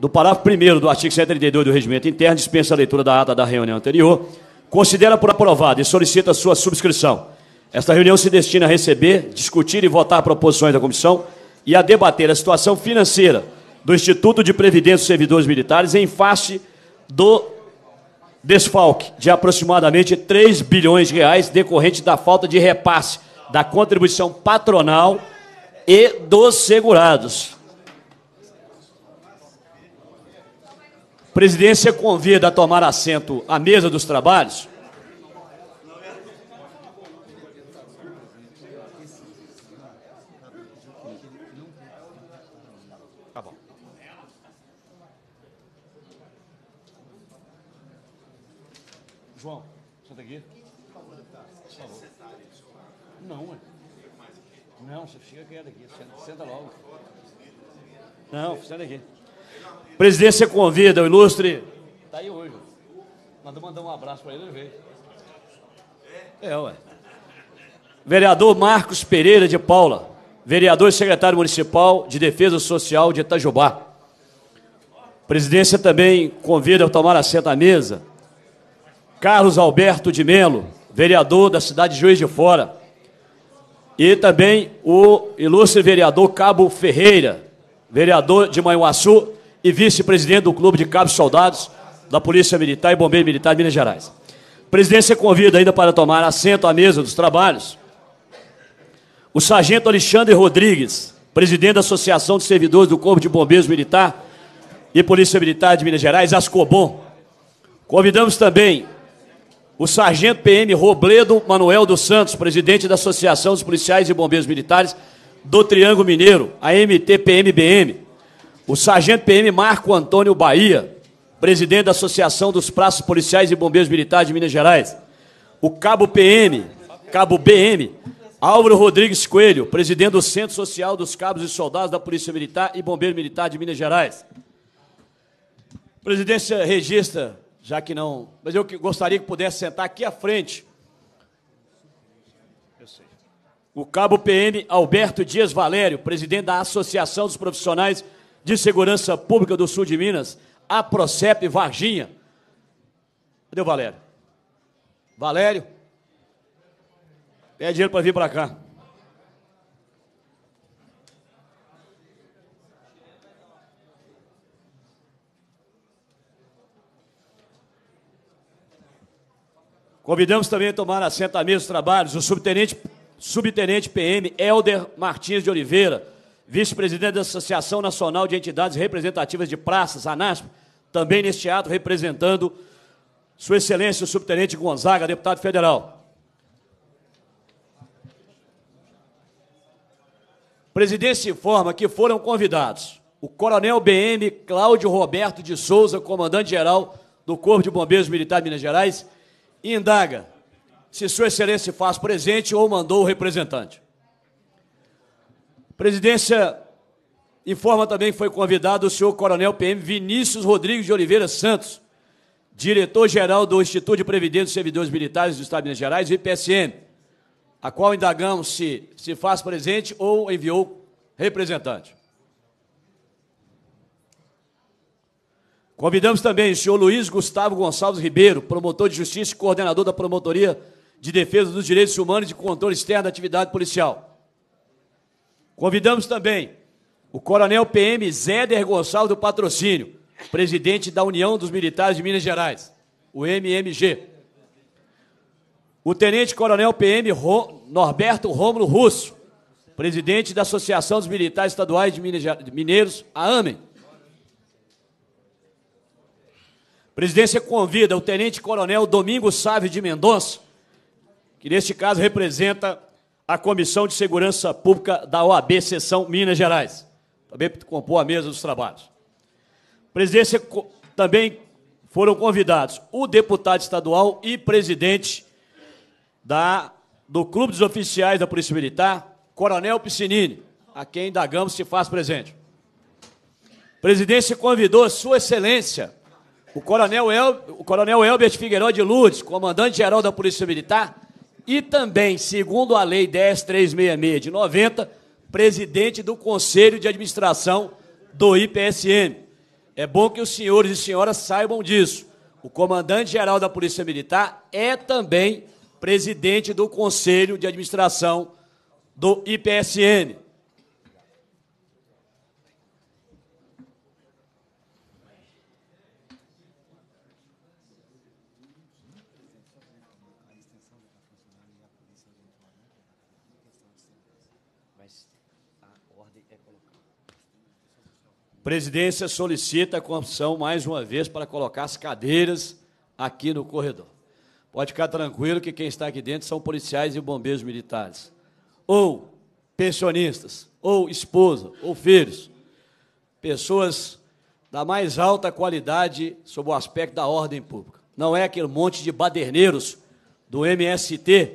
do parágrafo 1 do artigo 132 do Regimento Interno, dispensa a leitura da ata da reunião anterior, considera por aprovada e solicita sua subscrição. Esta reunião se destina a receber, discutir e votar proposições da comissão e a debater a situação financeira do Instituto de Previdência dos Servidores Militares em face do desfalque de aproximadamente 3 bilhões de reais decorrente da falta de repasse da contribuição patronal e dos segurados. presidência convida a tomar assento à mesa dos trabalhos. Tá bom. João, senta aqui. Por favor. Não, é. Não, você fica quieto aqui. Senta, senta logo. Não, senta aqui. Presidência convida o ilustre. Está aí hoje. Mandou mandar um abraço para ele, ele veio. É, ué. Vereador Marcos Pereira de Paula, vereador e secretário municipal de Defesa Social de Itajubá. Presidência também convida a tomar assento à mesa Carlos Alberto de Melo, vereador da cidade de Juiz de Fora. E também o ilustre vereador Cabo Ferreira, vereador de Manhuaçu, e vice-presidente do Clube de Cabos Soldados da Polícia Militar e Bombeiro Militar de Minas Gerais. A presidência convida ainda para tomar assento à mesa dos trabalhos o sargento Alexandre Rodrigues, presidente da Associação de Servidores do Corpo de Bombeiros Militar e Polícia Militar de Minas Gerais, Ascobom. Convidamos também o sargento PM Robledo Manuel dos Santos, presidente da Associação dos Policiais e Bombeiros Militares do Triângulo Mineiro, a MTPMBM. O sargento PM Marco Antônio Bahia, presidente da Associação dos Praços Policiais e Bombeiros Militares de Minas Gerais. O cabo PM, cabo BM, Álvaro Rodrigues Coelho, presidente do Centro Social dos Cabos e Soldados da Polícia Militar e Bombeiro Militar de Minas Gerais. Presidência registra, já que não, mas eu gostaria que pudesse sentar aqui à frente. O cabo PM Alberto Dias Valério, presidente da Associação dos Profissionais de Segurança Pública do Sul de Minas, a Procep Varginha. Cadê o Valério? Valério? Pede ele para vir para cá. Convidamos também a tomar assento dos trabalhos o subtenente, subtenente PM Helder Martins de Oliveira, vice-presidente da Associação Nacional de Entidades Representativas de Praças, ANASP, também neste ato representando Sua Excelência o Subtenente Gonzaga, deputado federal. Presidente informa que foram convidados o Coronel BM Cláudio Roberto de Souza, comandante-geral do Corpo de Bombeiros Militar de Minas Gerais, e indaga se Sua Excelência faz presente ou mandou o representante. Presidência informa também que foi convidado o senhor Coronel PM Vinícius Rodrigues de Oliveira Santos, diretor-geral do Instituto de Previdência dos Servidores Militares do Estado de Minas Gerais, IPSM, a qual indagamos se se faz presente ou enviou representante. Convidamos também o senhor Luiz Gustavo Gonçalves Ribeiro, promotor de justiça e coordenador da Promotoria de Defesa dos Direitos Humanos e Controle Externo da Atividade Policial Convidamos também o Coronel PM Zéder Gonçalves do Patrocínio, presidente da União dos Militares de Minas Gerais, o MMG. O Tenente Coronel PM Norberto Rômulo Russo, presidente da Associação dos Militares Estaduais de Minas Mineiros, a AMEN. Presidência convida o Tenente Coronel Domingos Sávio de Mendonça, que neste caso representa a Comissão de Segurança Pública da OAB sessão Minas Gerais. Também compôs a mesa dos trabalhos. Presidência também foram convidados o deputado estadual e presidente da, do Clube dos Oficiais da Polícia Militar, Coronel Piscinini, a quem indagamos se faz presente. Presidência convidou Sua Excelência, o Coronel, El, o Coronel Elbert Figueiredo de Lourdes, comandante-geral da Polícia Militar, e também, segundo a Lei 10366 de 90, presidente do Conselho de Administração do IPSM. É bom que os senhores e senhoras saibam disso. O comandante-geral da Polícia Militar é também presidente do Conselho de Administração do IPSN. Presidência solicita a comissão mais uma vez para colocar as cadeiras aqui no corredor. Pode ficar tranquilo que quem está aqui dentro são policiais e bombeiros militares, ou pensionistas, ou esposa, ou filhos, pessoas da mais alta qualidade sob o aspecto da ordem pública. Não é aquele monte de baderneiros do MST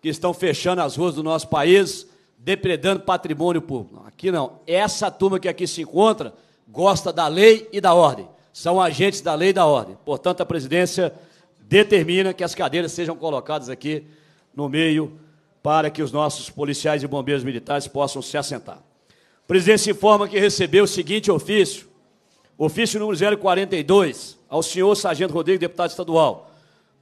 que estão fechando as ruas do nosso país depredando patrimônio público. Aqui não. Essa turma que aqui se encontra gosta da lei e da ordem. São agentes da lei e da ordem. Portanto, a presidência determina que as cadeiras sejam colocadas aqui no meio para que os nossos policiais e bombeiros militares possam se assentar. A presidência informa que recebeu o seguinte ofício. Ofício número 042, ao senhor Sargento Rodrigues, deputado estadual.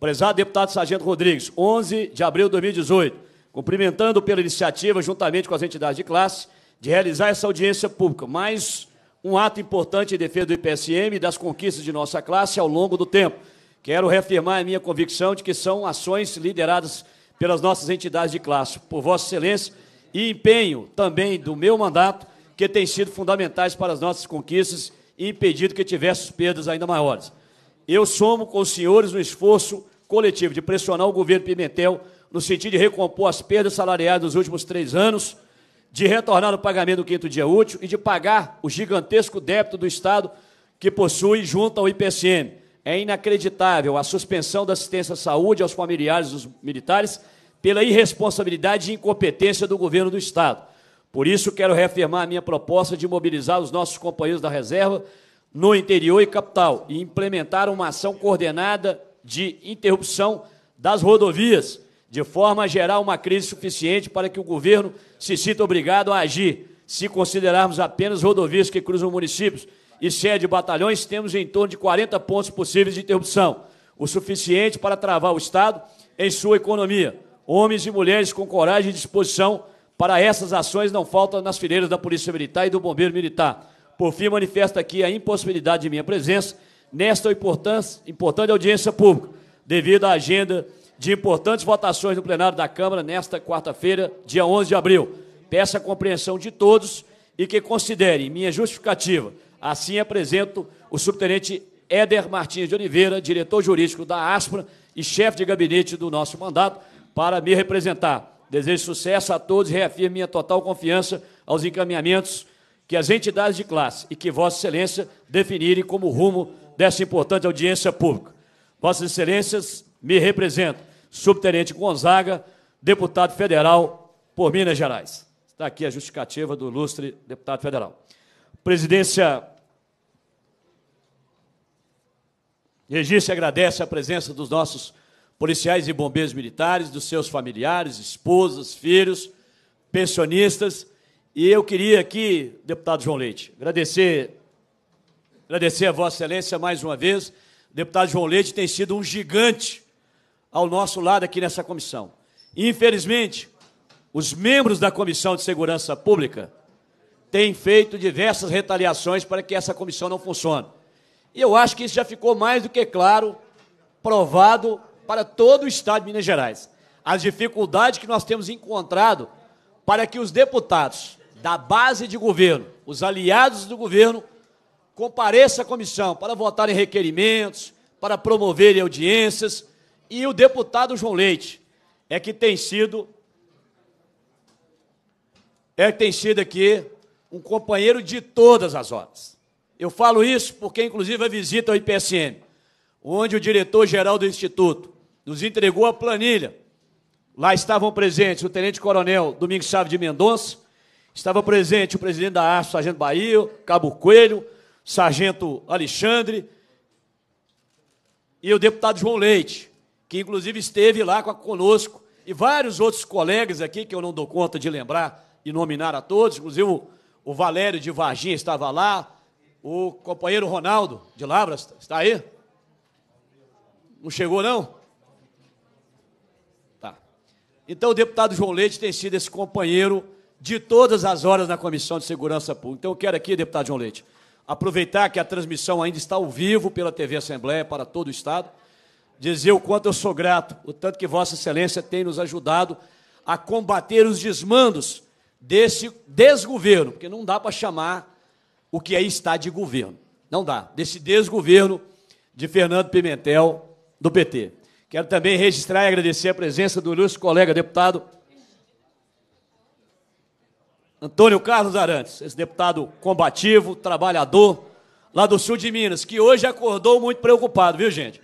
Prezado deputado Sargento Rodrigues, 11 de abril de 2018 cumprimentando pela iniciativa, juntamente com as entidades de classe, de realizar essa audiência pública. Mais um ato importante em defesa do IPSM e das conquistas de nossa classe ao longo do tempo. Quero reafirmar a minha convicção de que são ações lideradas pelas nossas entidades de classe, por Vossa Excelência, e empenho também do meu mandato, que tem sido fundamentais para as nossas conquistas e impedido que tivesse perdas ainda maiores. Eu somo com os senhores no esforço coletivo de pressionar o governo Pimentel no sentido de recompor as perdas salariais dos últimos três anos, de retornar o pagamento do quinto dia útil e de pagar o gigantesco débito do Estado que possui junto ao IPCM. É inacreditável a suspensão da assistência à saúde aos familiares dos militares pela irresponsabilidade e incompetência do governo do Estado. Por isso, quero reafirmar a minha proposta de mobilizar os nossos companheiros da reserva no interior e capital e implementar uma ação coordenada de interrupção das rodovias de forma a gerar uma crise suficiente para que o governo se sinta obrigado a agir. Se considerarmos apenas rodovias que cruzam municípios e sede batalhões, temos em torno de 40 pontos possíveis de interrupção, o suficiente para travar o Estado em sua economia. Homens e mulheres com coragem e disposição para essas ações não faltam nas fileiras da Polícia Militar e do Bombeiro Militar. Por fim, manifesto aqui a impossibilidade de minha presença nesta importante audiência pública, devido à agenda de importantes votações no plenário da Câmara nesta quarta-feira, dia 11 de abril. Peço a compreensão de todos e que considerem minha justificativa. Assim apresento o subtenente Éder Martins de Oliveira, diretor jurídico da Aspra e chefe de gabinete do nosso mandato, para me representar. Desejo sucesso a todos e reafirmo minha total confiança aos encaminhamentos que as entidades de classe e que Vossa Excelência definirem como rumo dessa importante audiência pública. Vossas Excelências me representam subtenente Gonzaga, deputado federal por Minas Gerais. Está aqui a justificativa do ilustre deputado federal. Presidência. Registro agradece a presença dos nossos policiais e bombeiros militares, dos seus familiares, esposas, filhos, pensionistas. E eu queria aqui, deputado João Leite, agradecer, agradecer a Vossa Excelência mais uma vez. O deputado João Leite tem sido um gigante ao nosso lado aqui nessa comissão. Infelizmente, os membros da Comissão de Segurança Pública têm feito diversas retaliações para que essa comissão não funcione. E eu acho que isso já ficou mais do que claro, provado para todo o Estado de Minas Gerais. As dificuldades que nós temos encontrado para que os deputados da base de governo, os aliados do governo, compareçam à comissão para votarem requerimentos, para promoverem audiências e o deputado João Leite é que tem sido é que tem sido aqui um companheiro de todas as horas. Eu falo isso porque, inclusive, a visita ao IPSM, onde o diretor-geral do Instituto nos entregou a planilha. Lá estavam presentes o tenente-coronel Domingos Chaves de Mendonça, estava presente o presidente da ARSO, sargento Bahia, Cabo Coelho, sargento Alexandre e o deputado João Leite, que inclusive esteve lá conosco, e vários outros colegas aqui que eu não dou conta de lembrar e nominar a todos, inclusive o Valério de Varginha estava lá, o companheiro Ronaldo de Lavras está aí? Não chegou não? Tá. Então o deputado João Leite tem sido esse companheiro de todas as horas na Comissão de Segurança Pública. Então eu quero aqui, deputado João Leite, aproveitar que a transmissão ainda está ao vivo pela TV Assembleia para todo o estado dizer o quanto eu sou grato, o tanto que Vossa Excelência tem nos ajudado a combater os desmandos desse desgoverno, porque não dá para chamar o que aí está de governo, não dá, desse desgoverno de Fernando Pimentel, do PT. Quero também registrar e agradecer a presença do ilustre colega deputado Antônio Carlos Arantes, esse deputado combativo, trabalhador, lá do sul de Minas, que hoje acordou muito preocupado, viu, gente?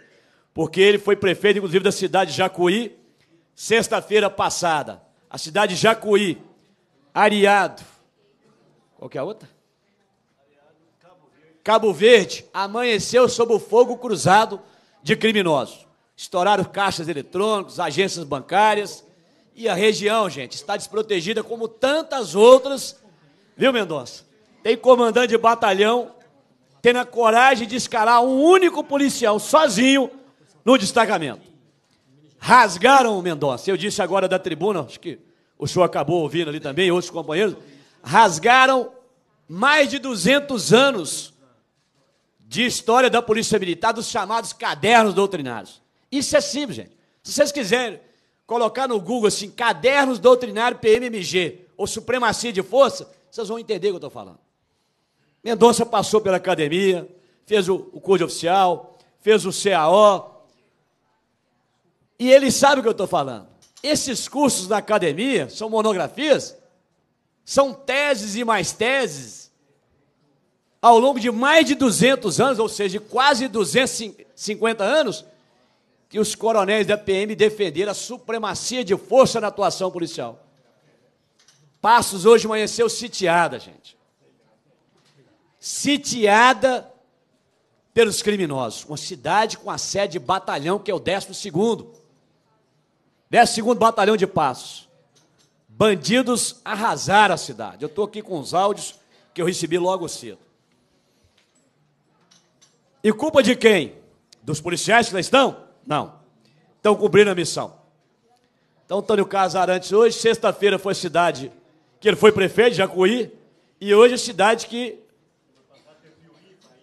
porque ele foi prefeito, inclusive, da cidade de Jacuí, sexta-feira passada. A cidade de Jacuí, Ariado. Qual que é a outra? Cabo Verde amanheceu sob o fogo cruzado de criminosos. Estouraram caixas eletrônicos, agências bancárias. E a região, gente, está desprotegida como tantas outras. Viu, Mendonça? Tem comandante de batalhão tendo a coragem de escalar um único policial sozinho no destacamento. Rasgaram o Mendonça. Eu disse agora da tribuna, acho que o senhor acabou ouvindo ali também, outros companheiros. Rasgaram mais de 200 anos de história da Polícia Militar, dos chamados cadernos doutrinários. Isso é simples, gente. Se vocês quiserem colocar no Google assim, cadernos doutrinários PMMG ou supremacia de força, vocês vão entender o que eu estou falando. Mendonça passou pela academia, fez o, o curso oficial, fez o CAO, e ele sabe o que eu estou falando. Esses cursos da academia são monografias, são teses e mais teses, ao longo de mais de 200 anos, ou seja, de quase 250 anos, que os coronéis da PM defenderam a supremacia de força na atuação policial. Passos hoje amanheceu sitiada, gente. Sitiada pelos criminosos. Uma cidade com a sede de batalhão, que é o 12º. 12 Batalhão de Passos. Bandidos arrasaram a cidade. Eu estou aqui com os áudios que eu recebi logo cedo. E culpa de quem? Dos policiais que lá estão? Não. Estão cumprindo a missão. Então, Antônio Carlos antes hoje, sexta-feira, foi a cidade que ele foi prefeito, Jacuí, e hoje a cidade que.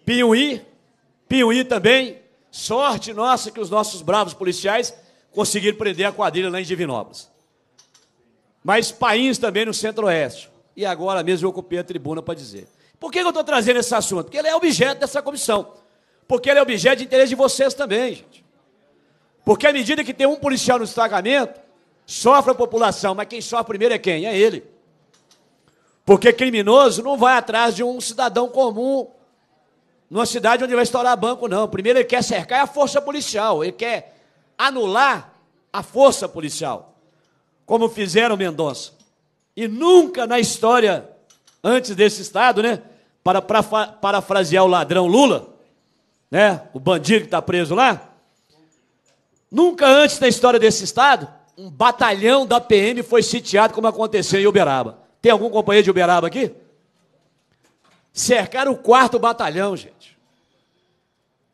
Piuí, Piuí também. Sorte nossa que os nossos bravos policiais conseguiram prender a quadrilha lá em Divinópolis. Mas país também no Centro-Oeste. E agora mesmo eu ocupei a tribuna para dizer. Por que eu estou trazendo esse assunto? Porque ele é objeto dessa comissão. Porque ele é objeto de interesse de vocês também, gente. Porque à medida que tem um policial no estragamento, sofre a população, mas quem sofre primeiro é quem? É ele. Porque criminoso não vai atrás de um cidadão comum numa cidade onde vai estourar banco, não. Primeiro ele quer cercar é a força policial, ele quer anular a força policial, como fizeram Mendonça. E nunca na história, antes desse Estado, né? Para, para parafrasear o ladrão Lula, né? O bandido que está preso lá. Nunca antes na história desse Estado, um batalhão da PM foi sitiado como aconteceu em Uberaba. Tem algum companheiro de Uberaba aqui? Cercaram o quarto batalhão, gente.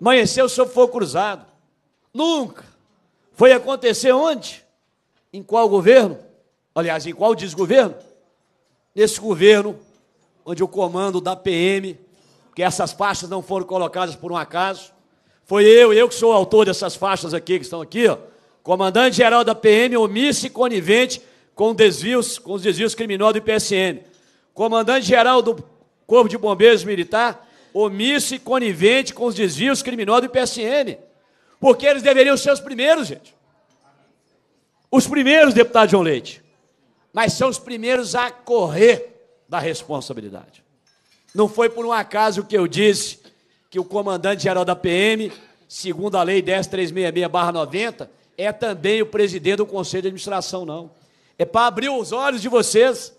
Amanheceu o seu fogo cruzado. Nunca. Foi acontecer onde? Em qual governo? Aliás, em qual desgoverno? Nesse governo, onde o comando da PM, que essas faixas não foram colocadas por um acaso, foi eu, eu que sou o autor dessas faixas aqui, que estão aqui, ó. Comandante-geral da PM, omisso e conivente com desvios, com os desvios criminosos do IPSN. Comandante-geral do Corpo de Bombeiros Militar, omisso e conivente com os desvios criminosos do IPSN. Porque eles deveriam ser os primeiros, gente. Os primeiros, deputado João Leite. Mas são os primeiros a correr da responsabilidade. Não foi por um acaso que eu disse que o comandante-geral da PM, segundo a lei 10366-90, é também o presidente do conselho de administração, não. É para abrir os olhos de vocês.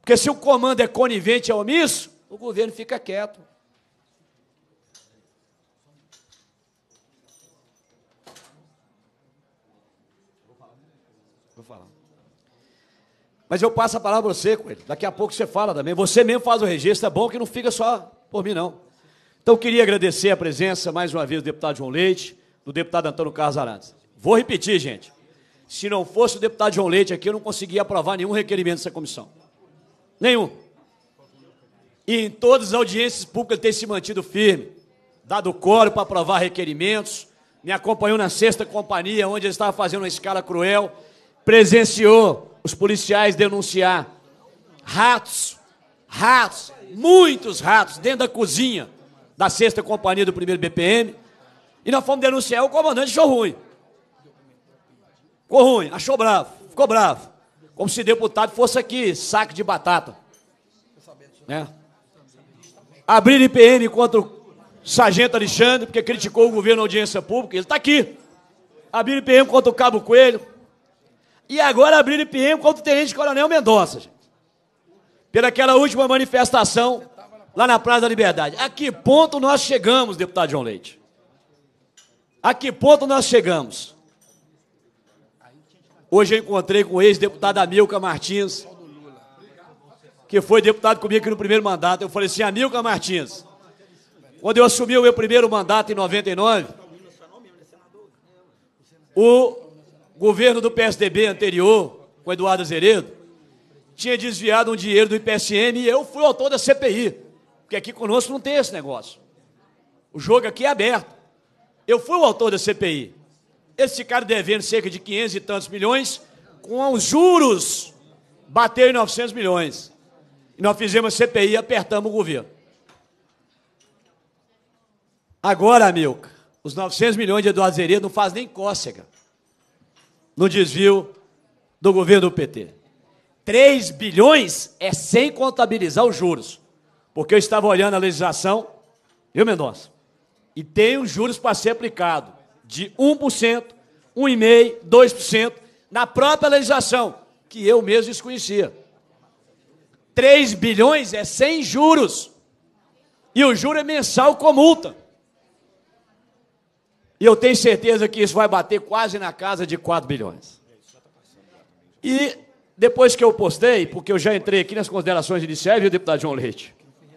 Porque se o comando é conivente e é omisso, o governo fica quieto. Mas eu passo a palavra para você, Coelho. Daqui a pouco você fala também. Você mesmo faz o registro, é bom que não fica só por mim, não. Então, queria agradecer a presença, mais uma vez, do deputado João Leite, do deputado Antônio Carlos Arantes. Vou repetir, gente. Se não fosse o deputado João Leite aqui, eu não conseguia aprovar nenhum requerimento dessa comissão. Nenhum. E em todas as audiências públicas ele tem se mantido firme, dado coro para aprovar requerimentos, me acompanhou na sexta companhia, onde ele estava fazendo uma escala cruel, presenciou os policiais denunciar ratos, ratos, muitos ratos dentro da cozinha da sexta companhia do primeiro BPM. E nós fomos denunciar o comandante achou ruim. Ficou ruim, achou bravo, ficou bravo. Como se deputado fosse aqui, saco de batata. Né? Abrir IPM contra o sargento Alexandre, porque criticou o governo na audiência pública, ele está aqui. Abrir IPM contra o Cabo Coelho, e agora abrir IPM contra o Tenente Coronel Mendonça, gente. Pela aquela última manifestação lá na Praça da Liberdade. A que ponto nós chegamos, deputado João Leite? A que ponto nós chegamos? Hoje eu encontrei com o ex-deputado Amilca Martins, que foi deputado comigo aqui no primeiro mandato. Eu falei assim, Amilca Martins, quando eu assumi o meu primeiro mandato em 99, o governo do PSDB anterior, com Eduardo Azeredo, tinha desviado um dinheiro do IPSM e eu fui autor da CPI. Porque aqui conosco não tem esse negócio. O jogo aqui é aberto. Eu fui o autor da CPI. Esse cara devendo cerca de 500 e tantos milhões, com os juros, bateu em 900 milhões. E nós fizemos a CPI e apertamos o governo. Agora, Milka, os 900 milhões de Eduardo Azevedo não faz nem cócega no desvio do governo do PT. 3 bilhões é sem contabilizar os juros. Porque eu estava olhando a legislação, viu, Mendonça? E tem os juros para ser aplicado de 1%, 1,5%, 2% na própria legislação, que eu mesmo desconhecia. 3 bilhões é sem juros. E o juro é mensal com multa. E eu tenho certeza que isso vai bater quase na casa de 4 bilhões. E depois que eu postei, porque eu já entrei aqui nas considerações iniciais, viu, deputado João Leite?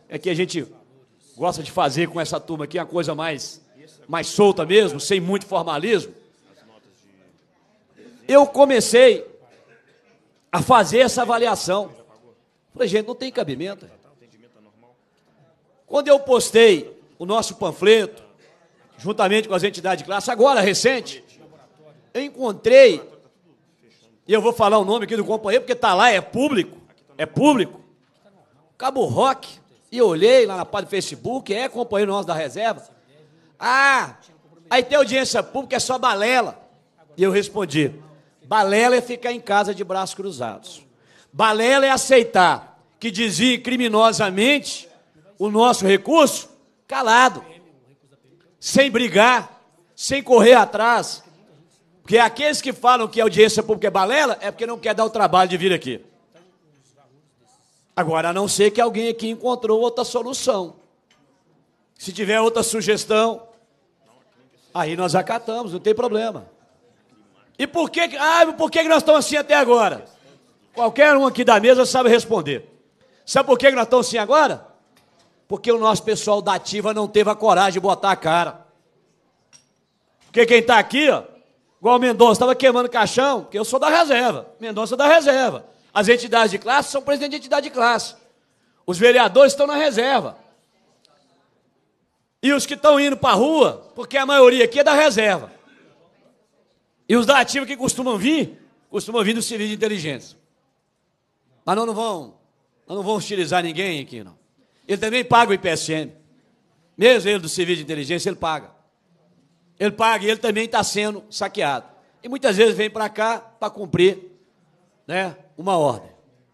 É que a gente gosta de fazer com essa turma aqui uma coisa mais, mais solta mesmo, sem muito formalismo. Eu comecei a fazer essa avaliação. Falei, gente, não tem cabimento. Quando eu postei o nosso panfleto, juntamente com as entidades de classe, agora recente, eu encontrei, e eu vou falar o nome aqui do companheiro, porque está lá, é público, é público, Cabo Rock, e olhei lá na parte do Facebook, é companheiro nosso da reserva. Ah, aí tem audiência pública, é só balela. E eu respondi: balela é ficar em casa de braços cruzados. Balela é aceitar que dizia criminosamente o nosso recurso calado sem brigar, sem correr atrás. Porque aqueles que falam que a audiência pública é balela é porque não quer dar o trabalho de vir aqui. Agora, a não ser que alguém aqui encontrou outra solução. Se tiver outra sugestão, aí nós acatamos, não tem problema. E por que, ah, por que nós estamos assim até agora? Qualquer um aqui da mesa sabe responder. Sabe por que nós estamos assim agora? porque o nosso pessoal da ativa não teve a coragem de botar a cara. Porque quem está aqui, ó, igual o Mendonça, estava queimando caixão, porque eu sou da reserva. Mendonça é da reserva. As entidades de classe são presidente de entidade de classe. Os vereadores estão na reserva. E os que estão indo para a rua, porque a maioria aqui é da reserva. E os da ativa que costumam vir, costumam vir do serviço de inteligência. Mas nós não vamos, nós não vamos utilizar ninguém aqui, não. Ele também paga o IPSN. Mesmo ele do serviço de inteligência, ele paga. Ele paga e ele também está sendo saqueado. E muitas vezes vem para cá para cumprir né, uma ordem.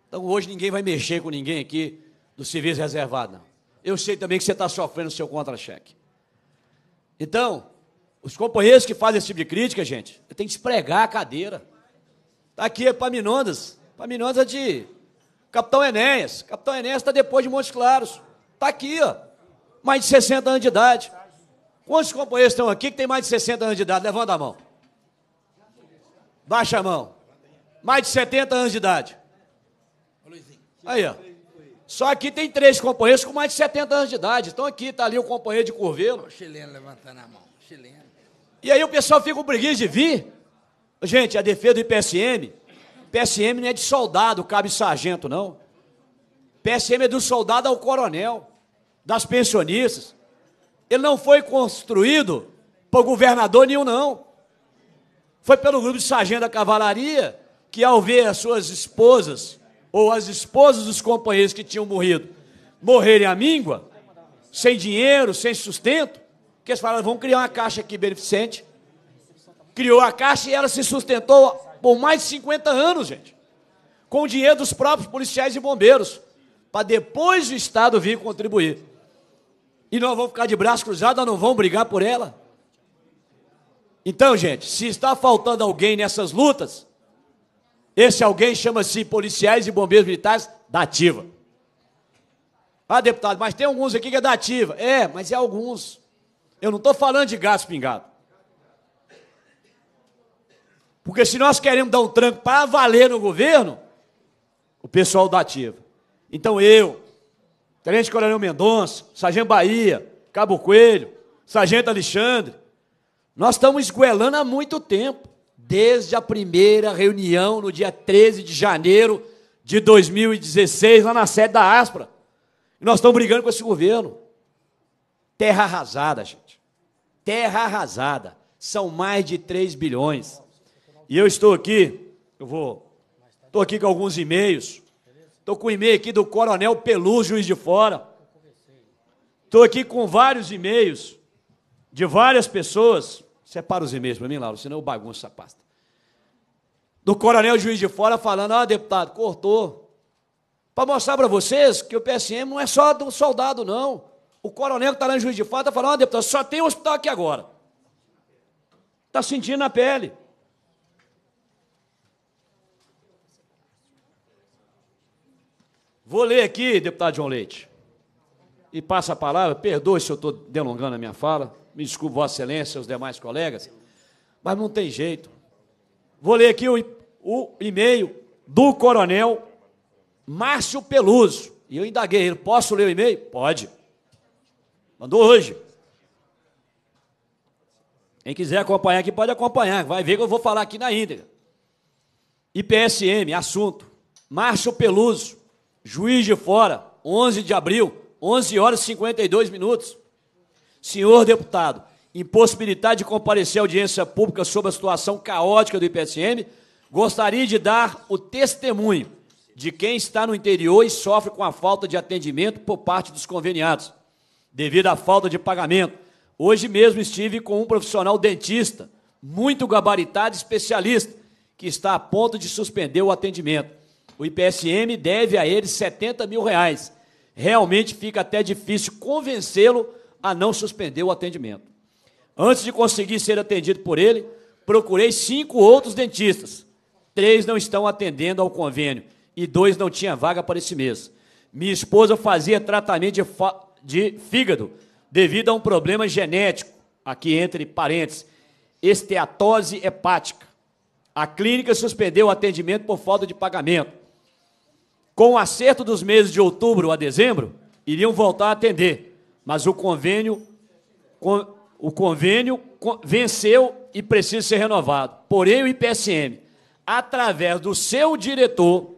Então hoje ninguém vai mexer com ninguém aqui do serviço reservado, não. Eu sei também que você está sofrendo o seu contra-cheque. Então, os companheiros que fazem esse tipo de crítica, gente, tem que espregar a cadeira. Está aqui é Paminondas. Paminondas é de Capitão Enéas. Capitão Enéas está depois de Montes Claros. Está aqui, ó. Mais de 60 anos de idade. Quantos companheiros estão aqui que tem mais de 60 anos de idade? Levanta a mão. Baixa a mão. Mais de 70 anos de idade. Aí, ó. Só aqui tem três companheiros com mais de 70 anos de idade. Estão aqui, está ali o companheiro de Curvelo. chileno levantando a mão. Chileno. E aí o pessoal fica com preguiça de vir. Gente, a defesa do IPSM PSM não é de soldado, cabe sargento, não. PSM é do soldado ao coronel, das pensionistas. Ele não foi construído por governador nenhum, não. Foi pelo grupo de sargento da cavalaria que, ao ver as suas esposas, ou as esposas dos companheiros que tinham morrido, morrerem à míngua, sem dinheiro, sem sustento, que eles falaram, vamos criar uma caixa aqui beneficente. Criou a caixa e ela se sustentou por mais de 50 anos, gente. Com o dinheiro dos próprios policiais e bombeiros. Para depois o Estado vir contribuir. E nós vamos ficar de braço cruzado, não vamos brigar por ela. Então, gente, se está faltando alguém nessas lutas, esse alguém chama-se policiais e bombeiros militares da ativa. Ah, deputado, mas tem alguns aqui que é da ativa. É, mas é alguns. Eu não estou falando de gato pingado. Porque se nós queremos dar um tranco para valer no governo, o pessoal da ativa. Então eu, Tenente Coronel Mendonça, Sargento Bahia, Cabo Coelho, Sargento Alexandre, nós estamos esguelando há muito tempo, desde a primeira reunião no dia 13 de janeiro de 2016, lá na sede da Aspra. E nós estamos brigando com esse governo. Terra arrasada, gente. Terra arrasada. São mais de 3 bilhões. E eu estou aqui, eu vou, estou aqui com alguns e-mails. Estou com o um e-mail aqui do Coronel Pelu, juiz de fora. Estou aqui com vários e-mails de várias pessoas. Separa os e-mails para mim, Laura, senão eu bagunço essa pasta. Do Coronel Juiz de Fora falando: ah, deputado, cortou. Para mostrar para vocês que o PSM não é só do soldado, não. O coronel que está lá em Juiz de Fora está falando: ah, deputado, só tem hospital aqui agora. Está sentindo na pele. Vou ler aqui, deputado João Leite. E passa a palavra, perdoe se eu estou delongando a minha fala, me desculpe, Vossa Excelência, os demais colegas, mas não tem jeito. Vou ler aqui o, o e-mail do coronel Márcio Peluso. E eu indaguei ele: posso ler o e-mail? Pode. Mandou hoje. Quem quiser acompanhar aqui, pode acompanhar. Vai ver que eu vou falar aqui na íntegra. IPSM, assunto. Márcio Peluso Juiz de Fora, 11 de abril, 11 horas e 52 minutos. Senhor deputado, impossibilidade de comparecer à audiência pública sobre a situação caótica do IPSM, gostaria de dar o testemunho de quem está no interior e sofre com a falta de atendimento por parte dos conveniados, devido à falta de pagamento. Hoje mesmo estive com um profissional dentista, muito gabaritado especialista, que está a ponto de suspender o atendimento. O IPSM deve a eles 70 mil reais. Realmente fica até difícil convencê-lo a não suspender o atendimento. Antes de conseguir ser atendido por ele, procurei cinco outros dentistas. Três não estão atendendo ao convênio e dois não tinha vaga para esse mês. Minha esposa fazia tratamento de, de fígado devido a um problema genético, aqui entre parênteses, esteatose hepática. A clínica suspendeu o atendimento por falta de pagamento. Com o acerto dos meses de outubro a dezembro, iriam voltar a atender, mas o convênio, o convênio venceu e precisa ser renovado. Porém, o IPSM, através do seu diretor,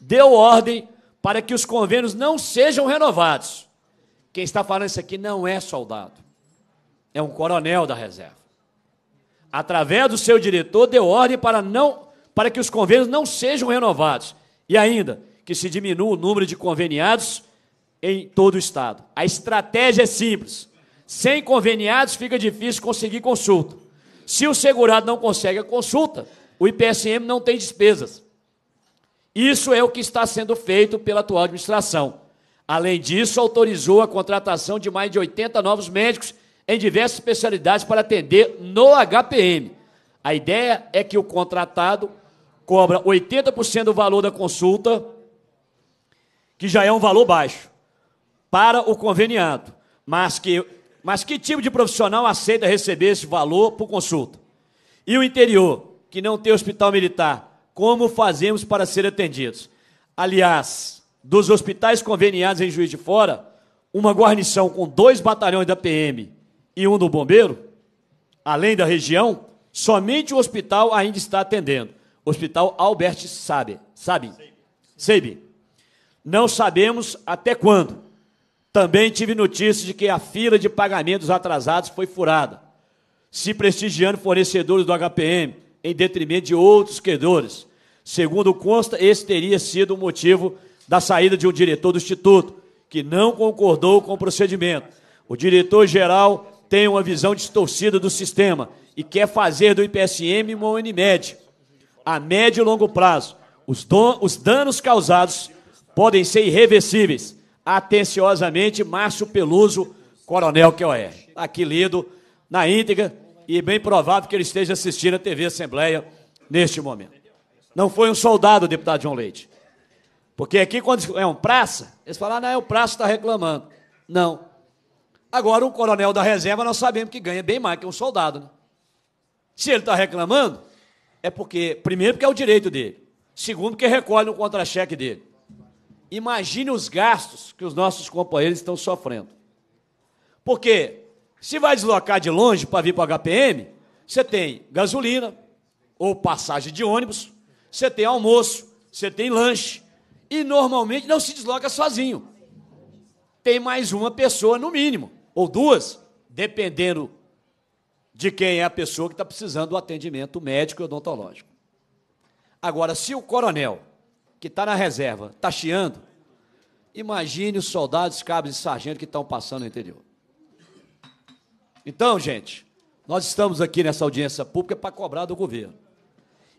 deu ordem para que os convênios não sejam renovados. Quem está falando isso aqui não é soldado, é um coronel da reserva. Através do seu diretor, deu ordem para, não, para que os convênios não sejam renovados. E ainda, que se diminua o número de conveniados em todo o estado. A estratégia é simples. Sem conveniados fica difícil conseguir consulta. Se o segurado não consegue a consulta, o IPSM não tem despesas. Isso é o que está sendo feito pela atual administração. Além disso, autorizou a contratação de mais de 80 novos médicos em diversas especialidades para atender no HPM. A ideia é que o contratado cobra 80% do valor da consulta que já é um valor baixo, para o conveniado. Mas que, mas que tipo de profissional aceita receber esse valor por consulta? E o interior, que não tem hospital militar, como fazemos para ser atendidos? Aliás, dos hospitais conveniados em Juiz de Fora, uma guarnição com dois batalhões da PM e um do bombeiro, além da região, somente o hospital ainda está atendendo. Hospital Albert Sabe, sabe? Seibe. Não sabemos até quando. Também tive notícias de que a fila de pagamentos atrasados foi furada, se prestigiando fornecedores do HPM em detrimento de outros credores. Segundo consta, esse teria sido o motivo da saída de um diretor do instituto, que não concordou com o procedimento. O diretor-geral tem uma visão distorcida do sistema e quer fazer do IPSM uma Unimed. A médio e longo prazo, os, don, os danos causados podem ser irreversíveis. Atenciosamente, Márcio Peluso, Coronel QOR. Aqui lido na íntegra e bem provável que ele esteja assistindo a TV Assembleia neste momento. Não foi um soldado, deputado João Leite. Porque aqui, quando é um praça, eles falam, ah, não, é o praça que está reclamando. Não. Agora, um coronel da reserva, nós sabemos que ganha bem mais que um soldado. Né? Se ele está reclamando, é porque, primeiro, porque é o direito dele. Segundo, porque recolhe o contra-cheque dele. Imagine os gastos que os nossos companheiros estão sofrendo. Porque se vai deslocar de longe para vir para o HPM, você tem gasolina ou passagem de ônibus, você tem almoço, você tem lanche e normalmente não se desloca sozinho. Tem mais uma pessoa no mínimo, ou duas, dependendo de quem é a pessoa que está precisando do atendimento médico e odontológico. Agora, se o coronel que está na reserva, está chiando, imagine os soldados, cabos e sargentos que estão passando no interior. Então, gente, nós estamos aqui nessa audiência pública para cobrar do governo.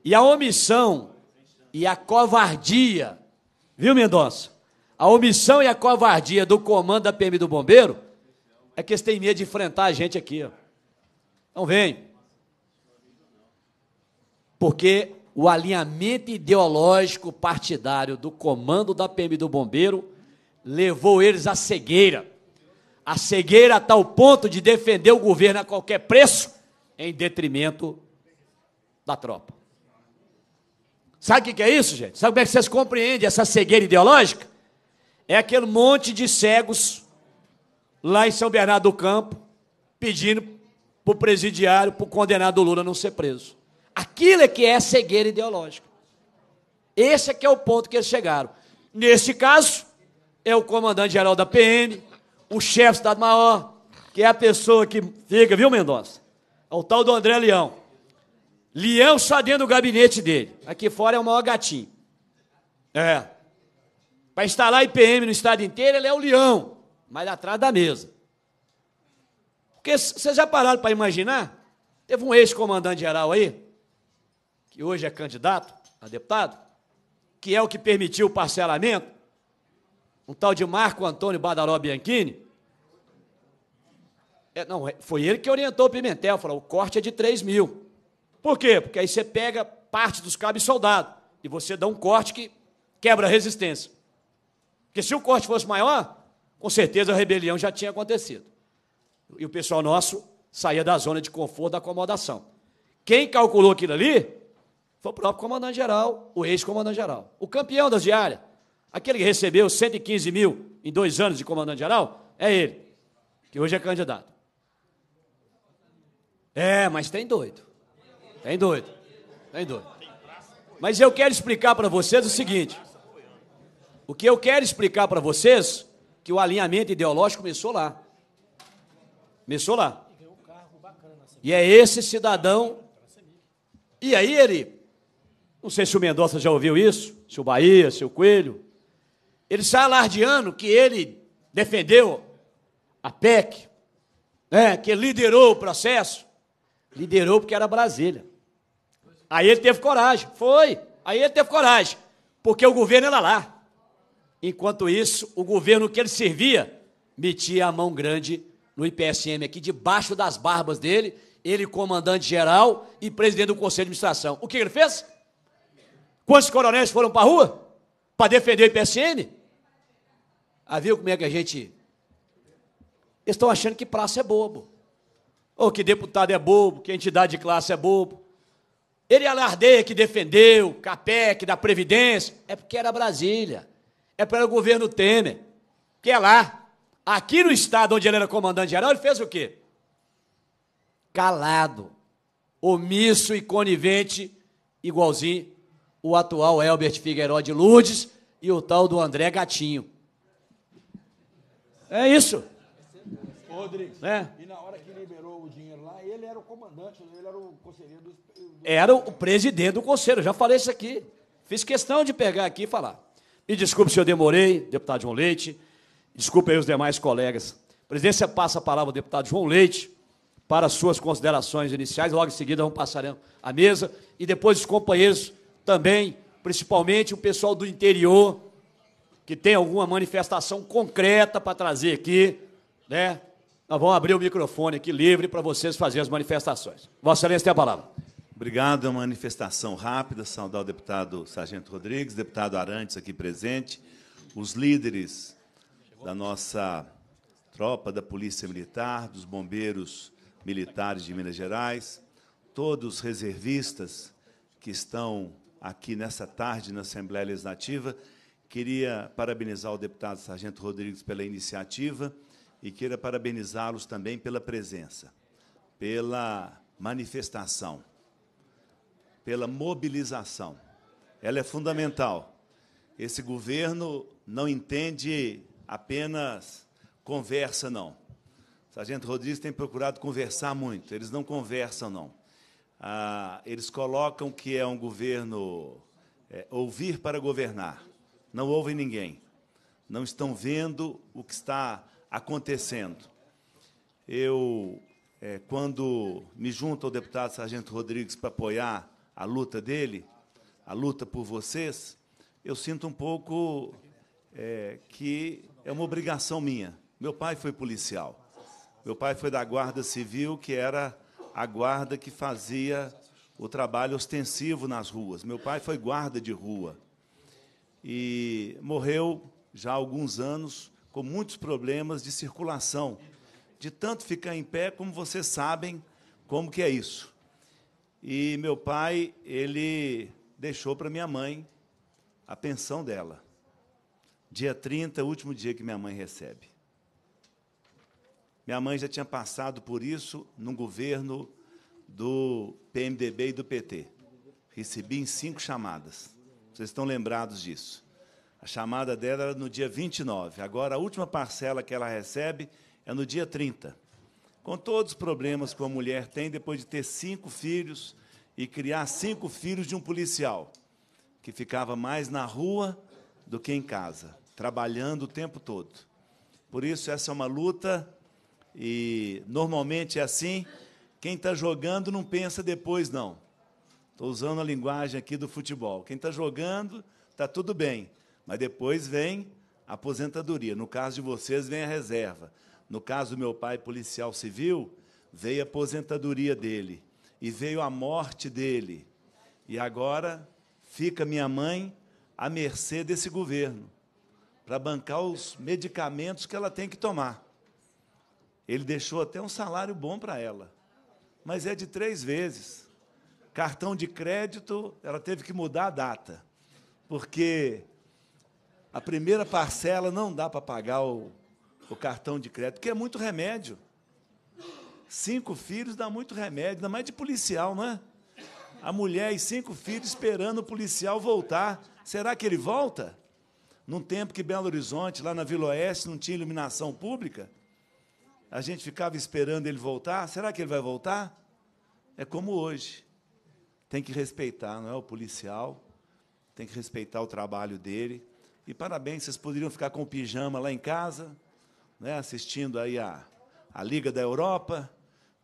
E a omissão e a covardia, viu, Mendonça? A omissão e a covardia do comando da PM do Bombeiro é que eles têm medo de enfrentar a gente aqui. Então vem. Porque o alinhamento ideológico partidário do comando da PM do Bombeiro levou eles à cegueira. A cegueira tá a tal ponto de defender o governo a qualquer preço em detrimento da tropa. Sabe o que é isso, gente? Sabe como é que vocês compreendem essa cegueira ideológica? É aquele monte de cegos lá em São Bernardo do Campo pedindo para o presidiário, para o condenado Lula não ser preso. Aquilo é que é cegueira ideológica. Esse é que é o ponto que eles chegaram. Nesse caso, é o comandante-geral da PM, o chefe do Estado-Maior, que é a pessoa que fica, viu, Mendonça? É o tal do André Leão. Leão só dentro do gabinete dele. Aqui fora é o maior gatinho. É. Para instalar IPM no estado inteiro, ele é o leão, mas atrás da mesa. Porque vocês já pararam para imaginar? Teve um ex-comandante geral aí, que hoje é candidato a deputado, que é o que permitiu o parcelamento, um tal de Marco Antônio Badaró Bianchini, é, não, é, foi ele que orientou o Pimentel, falou, o corte é de 3 mil. Por quê? Porque aí você pega parte dos cabos soldados e você dá um corte que quebra a resistência. Porque se o corte fosse maior, com certeza a rebelião já tinha acontecido. E o pessoal nosso saía da zona de conforto, da acomodação. Quem calculou aquilo ali foi o próprio comandante-geral, o ex-comandante-geral. O campeão das diárias, aquele que recebeu 115 mil em dois anos de comandante-geral, é ele, que hoje é candidato. É, mas tem doido. Tem doido. Tem doido. Mas eu quero explicar para vocês o seguinte. O que eu quero explicar para vocês que o alinhamento ideológico começou lá. Começou lá. E é esse cidadão. E aí ele não sei se o Mendonça já ouviu isso, se o Bahia, se o Coelho. Ele sai alardeando que ele defendeu a PEC, né, que liderou o processo. Liderou porque era Brasília. Aí ele teve coragem, foi. Aí ele teve coragem, porque o governo era lá. Enquanto isso, o governo que ele servia metia a mão grande no IPSM aqui, debaixo das barbas dele, ele comandante-geral e presidente do Conselho de Administração. O que ele fez? Quantos coronéis foram para a rua? Para defender o IPSN? Ah, viu como é que a gente. Eles estão achando que praça é bobo. Ou que deputado é bobo, que entidade de classe é bobo. Ele é alardeia que defendeu, CAPEC, da Previdência. É porque era Brasília. É para o governo Temer. Que é lá. Aqui no estado onde ele era comandante geral, ele fez o quê? Calado, omisso e conivente, igualzinho o atual Elbert Figueiró de Lourdes e o tal do André Gatinho. É isso. Ô, é. e na hora que liberou o dinheiro lá, ele era o comandante, né? ele era o conselheiro do... Era o presidente do conselho, já falei isso aqui. Fiz questão de pegar aqui e falar. Me desculpe se eu demorei, deputado João Leite, desculpe aí os demais colegas. presidência passa a palavra ao deputado João Leite para suas considerações iniciais, logo em seguida vamos passar a mesa, e depois os companheiros também, principalmente o pessoal do interior, que tem alguma manifestação concreta para trazer aqui, né? Nós vamos abrir o microfone aqui livre para vocês fazerem as manifestações. Vossa Excelência tem a palavra. Obrigado, é uma manifestação rápida. Saudar o deputado Sargento Rodrigues, deputado Arantes aqui presente, os líderes da nossa tropa, da Polícia Militar, dos bombeiros militares de Minas Gerais, todos os reservistas que estão aqui nessa tarde na Assembleia Legislativa. Queria parabenizar o deputado Sargento Rodrigues pela iniciativa e queira parabenizá-los também pela presença, pela manifestação, pela mobilização. Ela é fundamental. Esse governo não entende apenas conversa, não. Sargento Rodrigues tem procurado conversar muito, eles não conversam, não. Ah, eles colocam que é um governo é, ouvir para governar. Não ouvem ninguém. Não estão vendo o que está acontecendo. Eu, é, quando me junto ao deputado Sargento Rodrigues para apoiar a luta dele, a luta por vocês, eu sinto um pouco é, que é uma obrigação minha. Meu pai foi policial. Meu pai foi da Guarda Civil, que era a guarda que fazia o trabalho ostensivo nas ruas. Meu pai foi guarda de rua e morreu já há alguns anos com muitos problemas de circulação, de tanto ficar em pé, como vocês sabem como que é isso. E meu pai, ele deixou para minha mãe a pensão dela. Dia 30, último dia que minha mãe recebe. Minha mãe já tinha passado por isso no governo do PMDB e do PT. Recebi em cinco chamadas. Vocês estão lembrados disso. A chamada dela era no dia 29. Agora, a última parcela que ela recebe é no dia 30. Com todos os problemas que uma mulher tem depois de ter cinco filhos e criar cinco filhos de um policial, que ficava mais na rua do que em casa, trabalhando o tempo todo. Por isso, essa é uma luta e normalmente é assim. Quem está jogando não pensa depois, não. Estou usando a linguagem aqui do futebol. Quem está jogando está tudo bem, mas depois vem a aposentadoria. No caso de vocês, vem a reserva. No caso do meu pai, policial civil, veio a aposentadoria dele e veio a morte dele. E agora fica minha mãe à mercê desse governo para bancar os medicamentos que ela tem que tomar. Ele deixou até um salário bom para ela, mas é de três vezes. Cartão de crédito, ela teve que mudar a data, porque a primeira parcela não dá para pagar o, o cartão de crédito, porque é muito remédio. Cinco filhos dá muito remédio, ainda mais de policial, não é? A mulher e cinco filhos esperando o policial voltar. Será que ele volta? Num tempo que Belo Horizonte, lá na Vila Oeste, não tinha iluminação pública, a gente ficava esperando ele voltar. Será que ele vai voltar? É como hoje. Tem que respeitar, não é? O policial tem que respeitar o trabalho dele. E parabéns, vocês poderiam ficar com o pijama lá em casa, né, assistindo aí a, a Liga da Europa,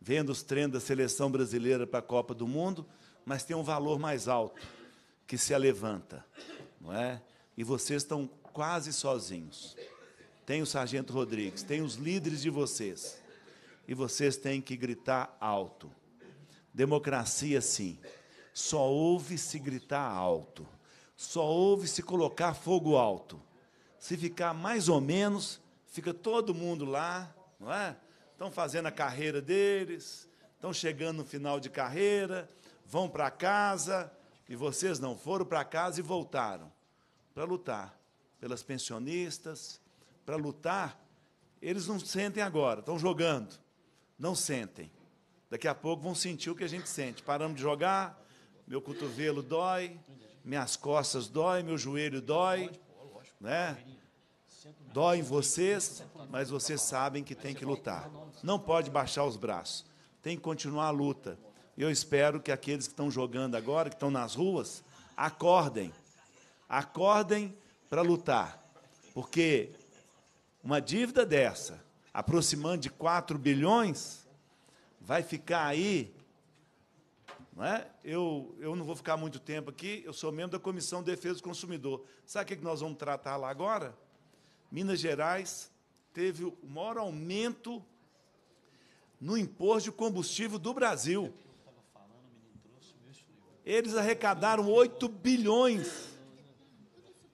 vendo os treinos da seleção brasileira para a Copa do Mundo, mas tem um valor mais alto que se levanta, não é? E vocês estão quase sozinhos tem o Sargento Rodrigues, tem os líderes de vocês. E vocês têm que gritar alto. Democracia, sim. Só ouve se gritar alto. Só ouve se colocar fogo alto. Se ficar mais ou menos, fica todo mundo lá, não é? Estão fazendo a carreira deles, estão chegando no final de carreira, vão para casa, e vocês não foram para casa e voltaram para lutar pelas pensionistas, para lutar, eles não sentem agora, estão jogando. Não sentem. Daqui a pouco vão sentir o que a gente sente. Paramos de jogar, meu cotovelo dói, minhas costas dói, meu joelho dói, né? Dói em vocês, mas vocês sabem que tem que lutar. Não pode baixar os braços. Tem que continuar a luta. Eu espero que aqueles que estão jogando agora, que estão nas ruas, acordem. Acordem para lutar. Porque uma dívida dessa, aproximando de 4 bilhões, vai ficar aí. Não é? eu, eu não vou ficar muito tempo aqui, eu sou membro da Comissão de Defesa do Consumidor. Sabe o que é nós vamos tratar lá agora? Minas Gerais teve o maior aumento no imposto de combustível do Brasil. Eles arrecadaram 8 bilhões.